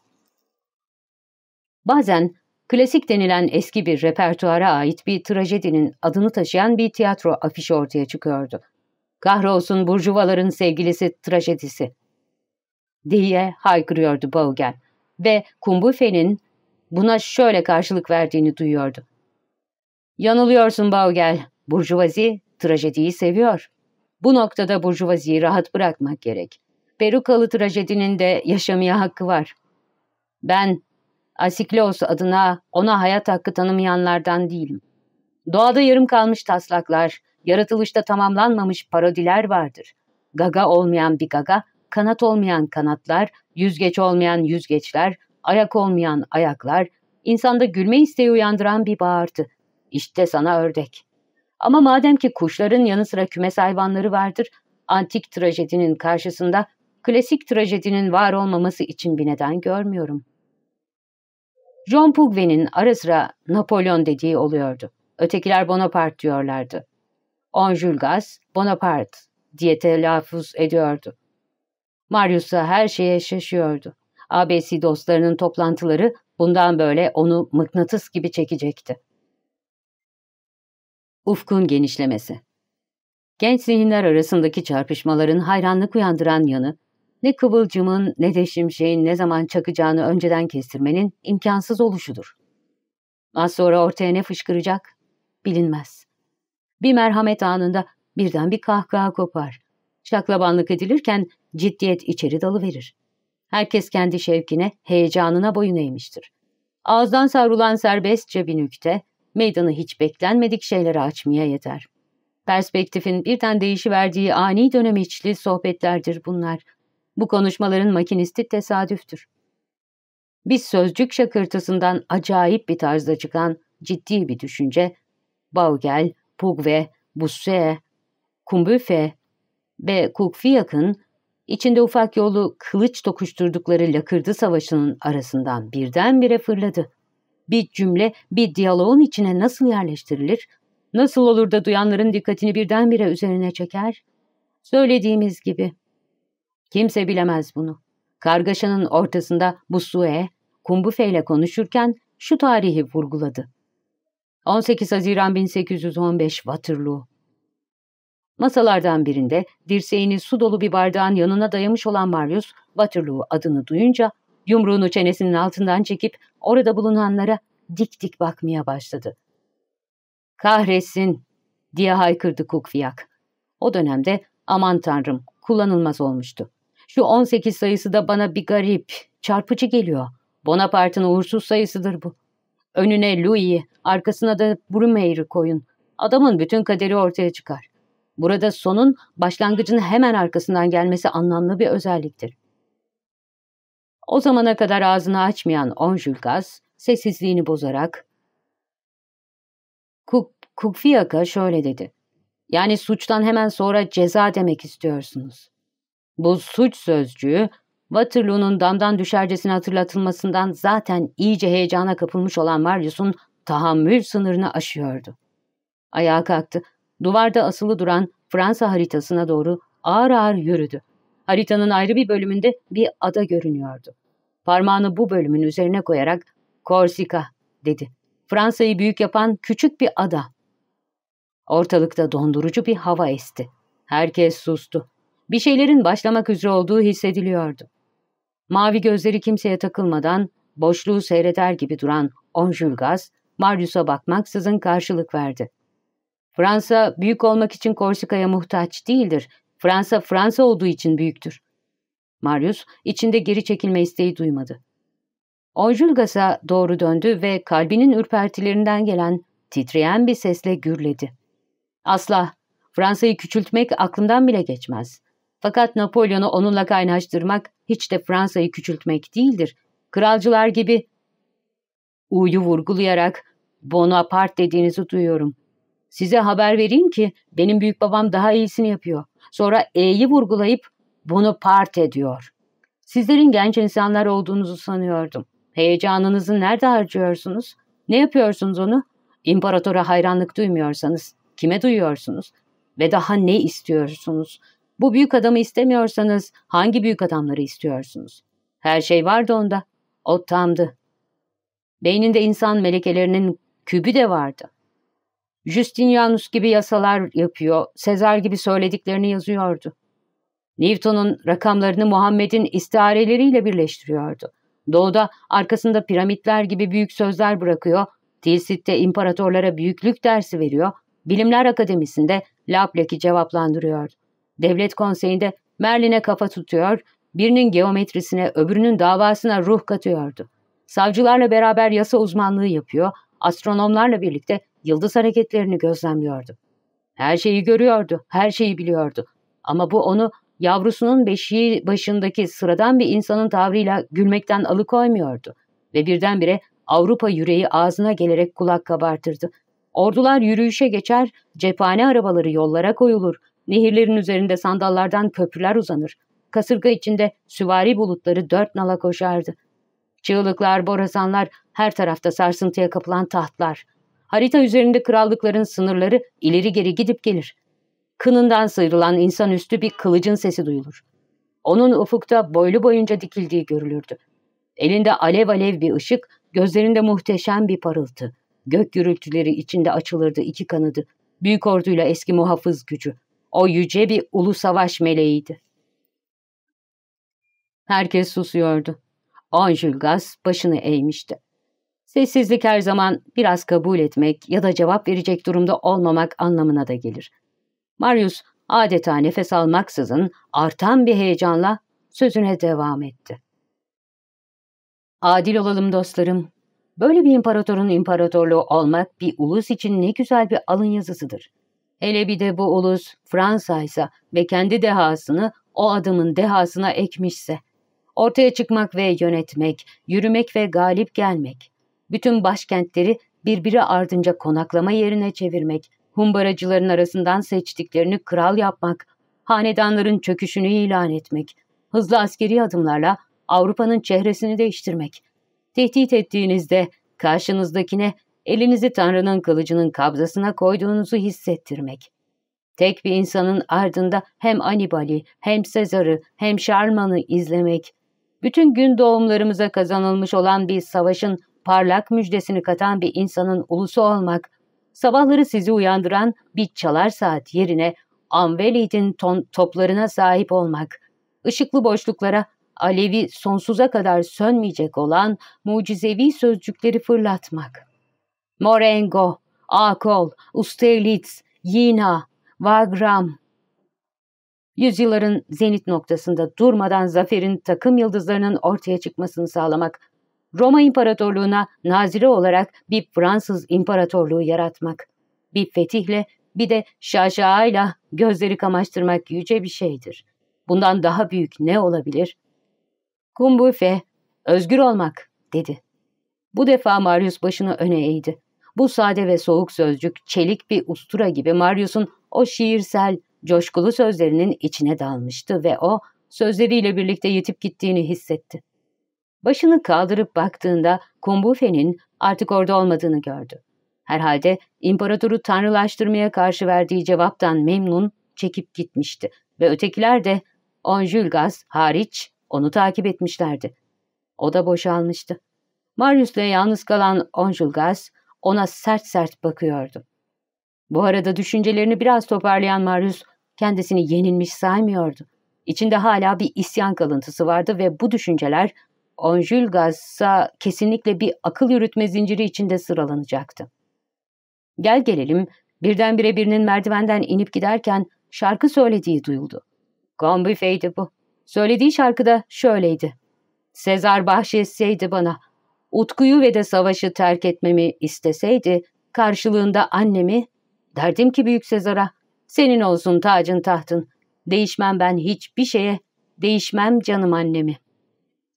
Bazen klasik denilen eski bir repertuara ait bir trajedinin adını taşıyan bir tiyatro afişi ortaya çıkıyordu. Kahrolsun burjuvaların sevgilisi trajedisi. Diye haykırıyordu Bogen ve Kumbufe'nin buna şöyle karşılık verdiğini duyuyordu. Yanılıyorsun Baugel, burjuvazi trajediyi seviyor. Bu noktada burjuvaziyi rahat bırakmak gerek. Perukalı trajedinin de yaşamaya hakkı var. Ben Asikleos adına ona hayat hakkı tanımayanlardan değilim. Doğada yarım kalmış taslaklar, yaratılışta tamamlanmamış parodiler vardır. Gaga olmayan bir gaga, kanat olmayan kanatlar, yüzgeç olmayan yüzgeçler, ayak olmayan ayaklar, insanda gülme isteği uyandıran bir bağırtı. İşte sana ördek. Ama madem ki kuşların yanı sıra kümes hayvanları vardır, antik trajedinin karşısında klasik trajedinin var olmaması için bir neden görmüyorum. John Pugve'nin ara sıra Napolyon dediği oluyordu. Ötekiler Bonaparte diyorlardı. Onjulgas Bonaparte diye telaffuz ediyordu. Marius'a her şeye şaşıyordu. ABC dostlarının toplantıları bundan böyle onu mıknatıs gibi çekecekti. Ufkun genişlemesi Genç zihinler arasındaki çarpışmaların hayranlık uyandıran yanı, ne kıvılcımın ne de şimşeğin ne zaman çakacağını önceden kestirmenin imkansız oluşudur. Az sonra ortaya ne fışkıracak bilinmez. Bir merhamet anında birden bir kahkaha kopar. Şaklabanlık edilirken ciddiyet içeri dalıverir. Herkes kendi şevkine, heyecanına boyun eğmiştir. Ağızdan savrulan serbestçe bir nükte, meydanı hiç beklenmedik şeylere açmaya yeter. Perspektifin birden değişiverdiği ani dönem içli sohbetlerdir bunlar. Bu konuşmaların makinisti tesadüftür. Bir sözcük şakırtısından acayip bir tarzda çıkan ciddi bir düşünce, Baugel, Pugve, Busse, Kumbüfe ve Kukfiyak'ın içinde ufak yolu kılıç dokuşturdukları lakırdı savaşının arasından birdenbire fırladı. Bir cümle bir diyaloğun içine nasıl yerleştirilir, nasıl olur da duyanların dikkatini birdenbire üzerine çeker? Söylediğimiz gibi. Kimse bilemez bunu. Kargaşanın ortasında Busu'e, Kumbufe ile konuşurken şu tarihi vurguladı. 18 Haziran 1815 Waterloo. Masalardan birinde dirseğini su dolu bir bardağın yanına dayamış olan Marius, Waterloo adını duyunca yumruğunu çenesinin altından çekip orada bulunanlara dik dik bakmaya başladı. Kahretsin diye haykırdı Kukfiyak. O dönemde aman tanrım kullanılmaz olmuştu. Şu 18 sayısı da bana bir garip, çarpıcı geliyor. Bonapart'ın uğursuz sayısıdır bu. Önüne Louis, arkasına da Brumair'i koyun. Adamın bütün kaderi ortaya çıkar. Burada sonun başlangıcın hemen arkasından gelmesi anlamlı bir özelliktir. O zamana kadar ağzını açmayan Onjulgas sessizliğini bozarak Kuk Kukfiyaka şöyle dedi. Yani suçtan hemen sonra ceza demek istiyorsunuz. Bu suç sözcüğü Waterloo'nun damdan düşercesine hatırlatılmasından zaten iyice heyecana kapılmış olan Marius'un tahammül sınırını aşıyordu. Ayağa kalktı. Duvarda asılı duran Fransa haritasına doğru ağır ağır yürüdü. Haritanın ayrı bir bölümünde bir ada görünüyordu. Parmağını bu bölümün üzerine koyarak Korsika dedi. Fransa'yı büyük yapan küçük bir ada. Ortalıkta dondurucu bir hava esti. Herkes sustu. Bir şeylerin başlamak üzere olduğu hissediliyordu. Mavi gözleri kimseye takılmadan boşluğu seyreder gibi duran Onjurgas, Marius'a bakmaksızın karşılık verdi. Fransa büyük olmak için Korsika'ya muhtaç değildir. Fransa Fransa olduğu için büyüktür. Marius içinde geri çekilme isteği duymadı. Onjulgaza doğru döndü ve kalbinin ürpertilerinden gelen titreyen bir sesle gürledi. Asla Fransa'yı küçültmek aklımdan bile geçmez. Fakat Napolyon'u onunla kaynaştırmak hiç de Fransa'yı küçültmek değildir. Kralcılar gibi U'yu vurgulayarak Bonaparte dediğinizi duyuyorum. Size haber vereyim ki benim büyük babam daha iyisini yapıyor. Sonra E'yi vurgulayıp Bonaparte diyor. Sizlerin genç insanlar olduğunuzu sanıyordum. Heyecanınızı nerede harcıyorsunuz? Ne yapıyorsunuz onu? İmparatora hayranlık duymuyorsanız kime duyuyorsunuz? Ve daha ne istiyorsunuz? Bu büyük adamı istemiyorsanız hangi büyük adamları istiyorsunuz? Her şey vardı onda. O tamdı. Beyninde insan melekelerinin kübü de vardı. Justinianus gibi yasalar yapıyor, Sezar gibi söylediklerini yazıyordu. Newton'un rakamlarını Muhammed'in istiareleriyle birleştiriyordu. Doğuda arkasında piramitler gibi büyük sözler bırakıyor, Tilsit'te imparatorlara büyüklük dersi veriyor, Bilimler Akademisi'nde Laplak'i cevaplandırıyordu. Devlet konseyinde Merlin'e kafa tutuyor, birinin geometrisine, öbürünün davasına ruh katıyordu. Savcılarla beraber yasa uzmanlığı yapıyor, astronomlarla birlikte yıldız hareketlerini gözlemliyordu. Her şeyi görüyordu, her şeyi biliyordu. Ama bu onu yavrusunun beşiği başındaki sıradan bir insanın tavrıyla gülmekten alıkoymuyordu. Ve birdenbire Avrupa yüreği ağzına gelerek kulak kabartırdı. Ordular yürüyüşe geçer, cephane arabaları yollara koyulur, Nehirlerin üzerinde sandallardan köprüler uzanır. Kasırga içinde süvari bulutları dört nala koşardı. Çığlıklar, borazanlar, her tarafta sarsıntıya kapılan tahtlar. Harita üzerinde krallıkların sınırları ileri geri gidip gelir. Kınından sıyrılan insanüstü bir kılıcın sesi duyulur. Onun ufukta boylu boyunca dikildiği görülürdü. Elinde alev alev bir ışık, gözlerinde muhteşem bir parıltı. Gök gürültüleri içinde açılırdı iki kanadı. Büyük orduyla eski muhafız gücü. O yüce bir ulu savaş meleğiydi. Herkes susuyordu. Anjulgas başını eğmişti. Sessizlik her zaman biraz kabul etmek ya da cevap verecek durumda olmamak anlamına da gelir. Marius adeta nefes almaksızın artan bir heyecanla sözüne devam etti. Adil olalım dostlarım. Böyle bir imparatorun imparatorluğu olmak bir ulus için ne güzel bir alın yazısıdır. Ele bir de bu ulus Fransa'ysa ve kendi dehasını o adamın dehasına ekmişse. Ortaya çıkmak ve yönetmek, yürümek ve galip gelmek. Bütün başkentleri birbiri ardınca konaklama yerine çevirmek, humbaracıların arasından seçtiklerini kral yapmak, hanedanların çöküşünü ilan etmek, hızlı askeri adımlarla Avrupa'nın çehresini değiştirmek. Tehdit ettiğinizde karşınızdakine elinizi Tanrı'nın kılıcının kabzasına koyduğunuzu hissettirmek. Tek bir insanın ardında hem Anibal'i, hem Sezar'ı, hem Şarman'ı izlemek, bütün gün doğumlarımıza kazanılmış olan bir savaşın parlak müjdesini katan bir insanın ulusu olmak, sabahları sizi uyandıran bir çalar saat yerine Amvelid'in toplarına sahip olmak, ışıklı boşluklara alevi sonsuza kadar sönmeyecek olan mucizevi sözcükleri fırlatmak. Morengo, Akol, Ustelitz, Yina, Vagram, Yüzyılların zenit noktasında durmadan zaferin takım yıldızlarının ortaya çıkmasını sağlamak, Roma İmparatorluğu'na nazire olarak bir Fransız İmparatorluğu yaratmak, bir fetihle bir de şaşaayla gözleri kamaştırmak yüce bir şeydir. Bundan daha büyük ne olabilir? Kumbufe, özgür olmak, dedi. Bu defa Marius başını öne eğdi. Bu sade ve soğuk sözcük çelik bir ustura gibi Marius'un o şiirsel, coşkulu sözlerinin içine dalmıştı ve o sözleriyle birlikte yetip gittiğini hissetti. Başını kaldırıp baktığında Kumbufe'nin artık orada olmadığını gördü. Herhalde imparatoru tanrılaştırmaya karşı verdiği cevaptan memnun çekip gitmişti ve ötekiler de Onjulgas hariç onu takip etmişlerdi. O da boşalmıştı. Marius'la yalnız kalan Onjulgas ona sert sert bakıyordu. Bu arada düşüncelerini biraz toparlayan Marius kendisini yenilmiş saymıyordu. İçinde hala bir isyan kalıntısı vardı ve bu düşünceler onjulgasa kesinlikle bir akıl yürütme zinciri içinde sıralanacaktı. Gel gelelim, birdenbire birinin merdivenden inip giderken şarkı söylediği duyuldu. Gombife'ydi bu. Söylediği şarkı da şöyleydi. Sezar bahşetseydi bana Utku'yu ve de savaşı terk etmemi isteseydi karşılığında annemi derdim ki Büyük Sezar'a senin olsun tacın tahtın. Değişmem ben hiçbir şeye, değişmem canım annemi.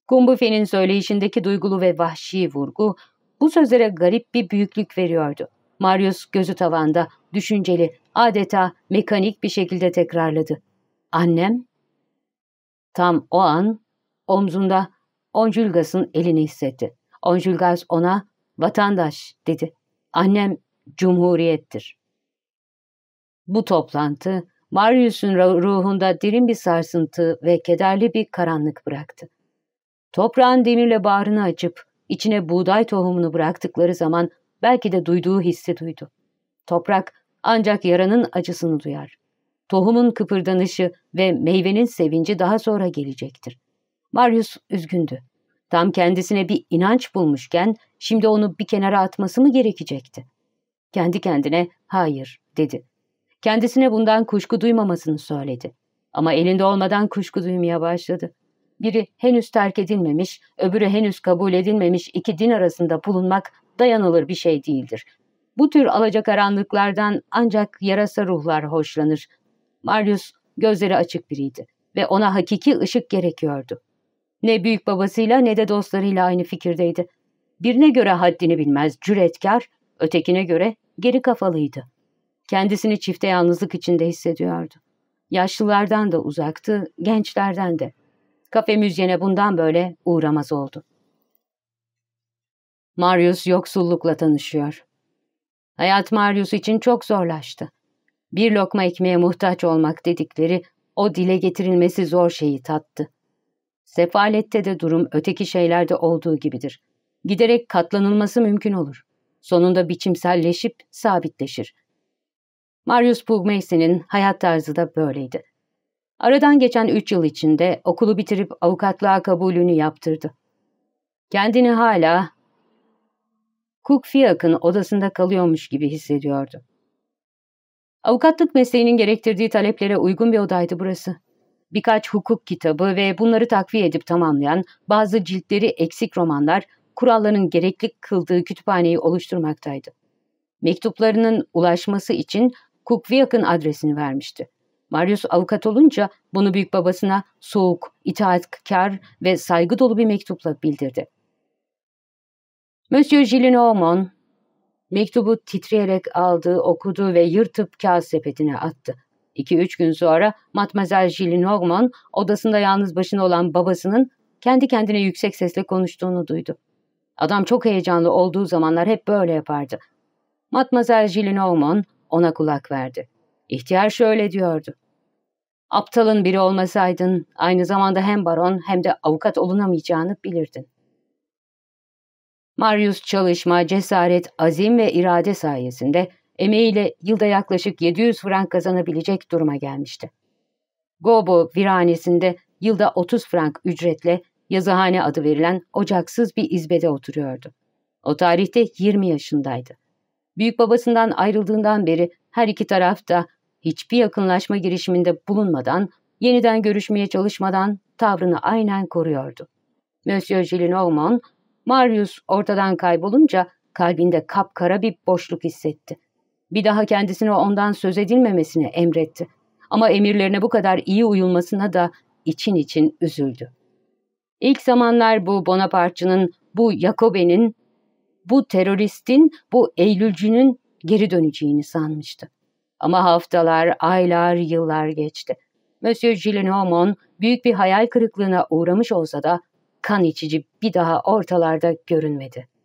Kumbufe'nin söyleyişindeki duygulu ve vahşi vurgu bu sözlere garip bir büyüklük veriyordu. Marius gözü tavanda, düşünceli, adeta mekanik bir şekilde tekrarladı. Annem? Tam o an omzunda Onjulgas'ın elini hissetti. Onjulgaz ona vatandaş dedi. Annem cumhuriyettir. Bu toplantı Marius'un ruhunda derin bir sarsıntı ve kederli bir karanlık bıraktı. Toprağın demirle bağrını açıp içine buğday tohumunu bıraktıkları zaman belki de duyduğu hissi duydu. Toprak ancak yaranın acısını duyar. Tohumun kıpırdanışı ve meyvenin sevinci daha sonra gelecektir. Marius üzgündü. Tam kendisine bir inanç bulmuşken şimdi onu bir kenara atması mı gerekecekti? Kendi kendine hayır dedi. Kendisine bundan kuşku duymamasını söyledi. Ama elinde olmadan kuşku duymaya başladı. Biri henüz terk edilmemiş, öbürü henüz kabul edilmemiş iki din arasında bulunmak dayanılır bir şey değildir. Bu tür alacakaranlıklardan ancak yarasa ruhlar hoşlanır. Marius gözleri açık biriydi ve ona hakiki ışık gerekiyordu. Ne büyük babasıyla ne de dostlarıyla aynı fikirdeydi. Birine göre haddini bilmez, cüretkar, ötekine göre geri kafalıydı. Kendisini çifte yalnızlık içinde hissediyordu. Yaşlılardan da uzaktı, gençlerden de. Kafe müzyene bundan böyle uğramaz oldu. Marius yoksullukla tanışıyor. Hayat Marius için çok zorlaştı. Bir lokma ekmeğe muhtaç olmak dedikleri o dile getirilmesi zor şeyi tattı. Sefalette de durum öteki şeylerde olduğu gibidir. Giderek katlanılması mümkün olur. Sonunda biçimselleşip sabitleşir. Marius Pugmeyse'nin hayat tarzı da böyleydi. Aradan geçen üç yıl içinde okulu bitirip avukatlığa kabulünü yaptırdı. Kendini hala Cook-Fiac'ın odasında kalıyormuş gibi hissediyordu. Avukatlık mesleğinin gerektirdiği taleplere uygun bir odaydı burası birkaç hukuk kitabı ve bunları takviye edip tamamlayan bazı ciltleri eksik romanlar kuralların gerekli kıldığı kütüphaneyi oluşturmaktaydı. Mektuplarının ulaşması için Kukviak'ın adresini vermişti. Marius avukat olunca bunu büyük babasına soğuk, itaatkar ve saygı dolu bir mektupla bildirdi. Monsieur Gillenormand mektubu titreyerek aldı, okudu ve yırtıp kağıt sepetine attı. İki üç gün sonra Matmazel Jilin odasında yalnız başına olan babasının kendi kendine yüksek sesle konuştuğunu duydu. Adam çok heyecanlı olduğu zamanlar hep böyle yapardı. Matmazel Jilin ona kulak verdi. İhtiyar şöyle diyordu. Aptalın biri olmasaydın aynı zamanda hem baron hem de avukat olunamayacağını bilirdin. Marius çalışma, cesaret, azim ve irade sayesinde emeğiyle yılda yaklaşık 700 frank kazanabilecek duruma gelmişti. Gobo viranesinde yılda 30 frank ücretle yazıhane adı verilen ocaksız bir izbede oturuyordu. O tarihte 20 yaşındaydı. Büyük babasından ayrıldığından beri her iki taraf da hiçbir yakınlaşma girişiminde bulunmadan, yeniden görüşmeye çalışmadan tavrını aynen koruyordu. Monsieur Gillenormand, Marius ortadan kaybolunca kalbinde kapkara bir boşluk hissetti. Bir daha kendisine ondan söz edilmemesini emretti. Ama emirlerine bu kadar iyi uyulmasına da için için üzüldü. İlk zamanlar bu Bonapartçının, bu Yakobe'nin, bu teröristin, bu Eylülcünün geri döneceğini sanmıştı. Ama haftalar, aylar, yıllar geçti. Monsieur Gillenormand büyük bir hayal kırıklığına uğramış olsa da kan içici bir daha ortalarda görünmedi.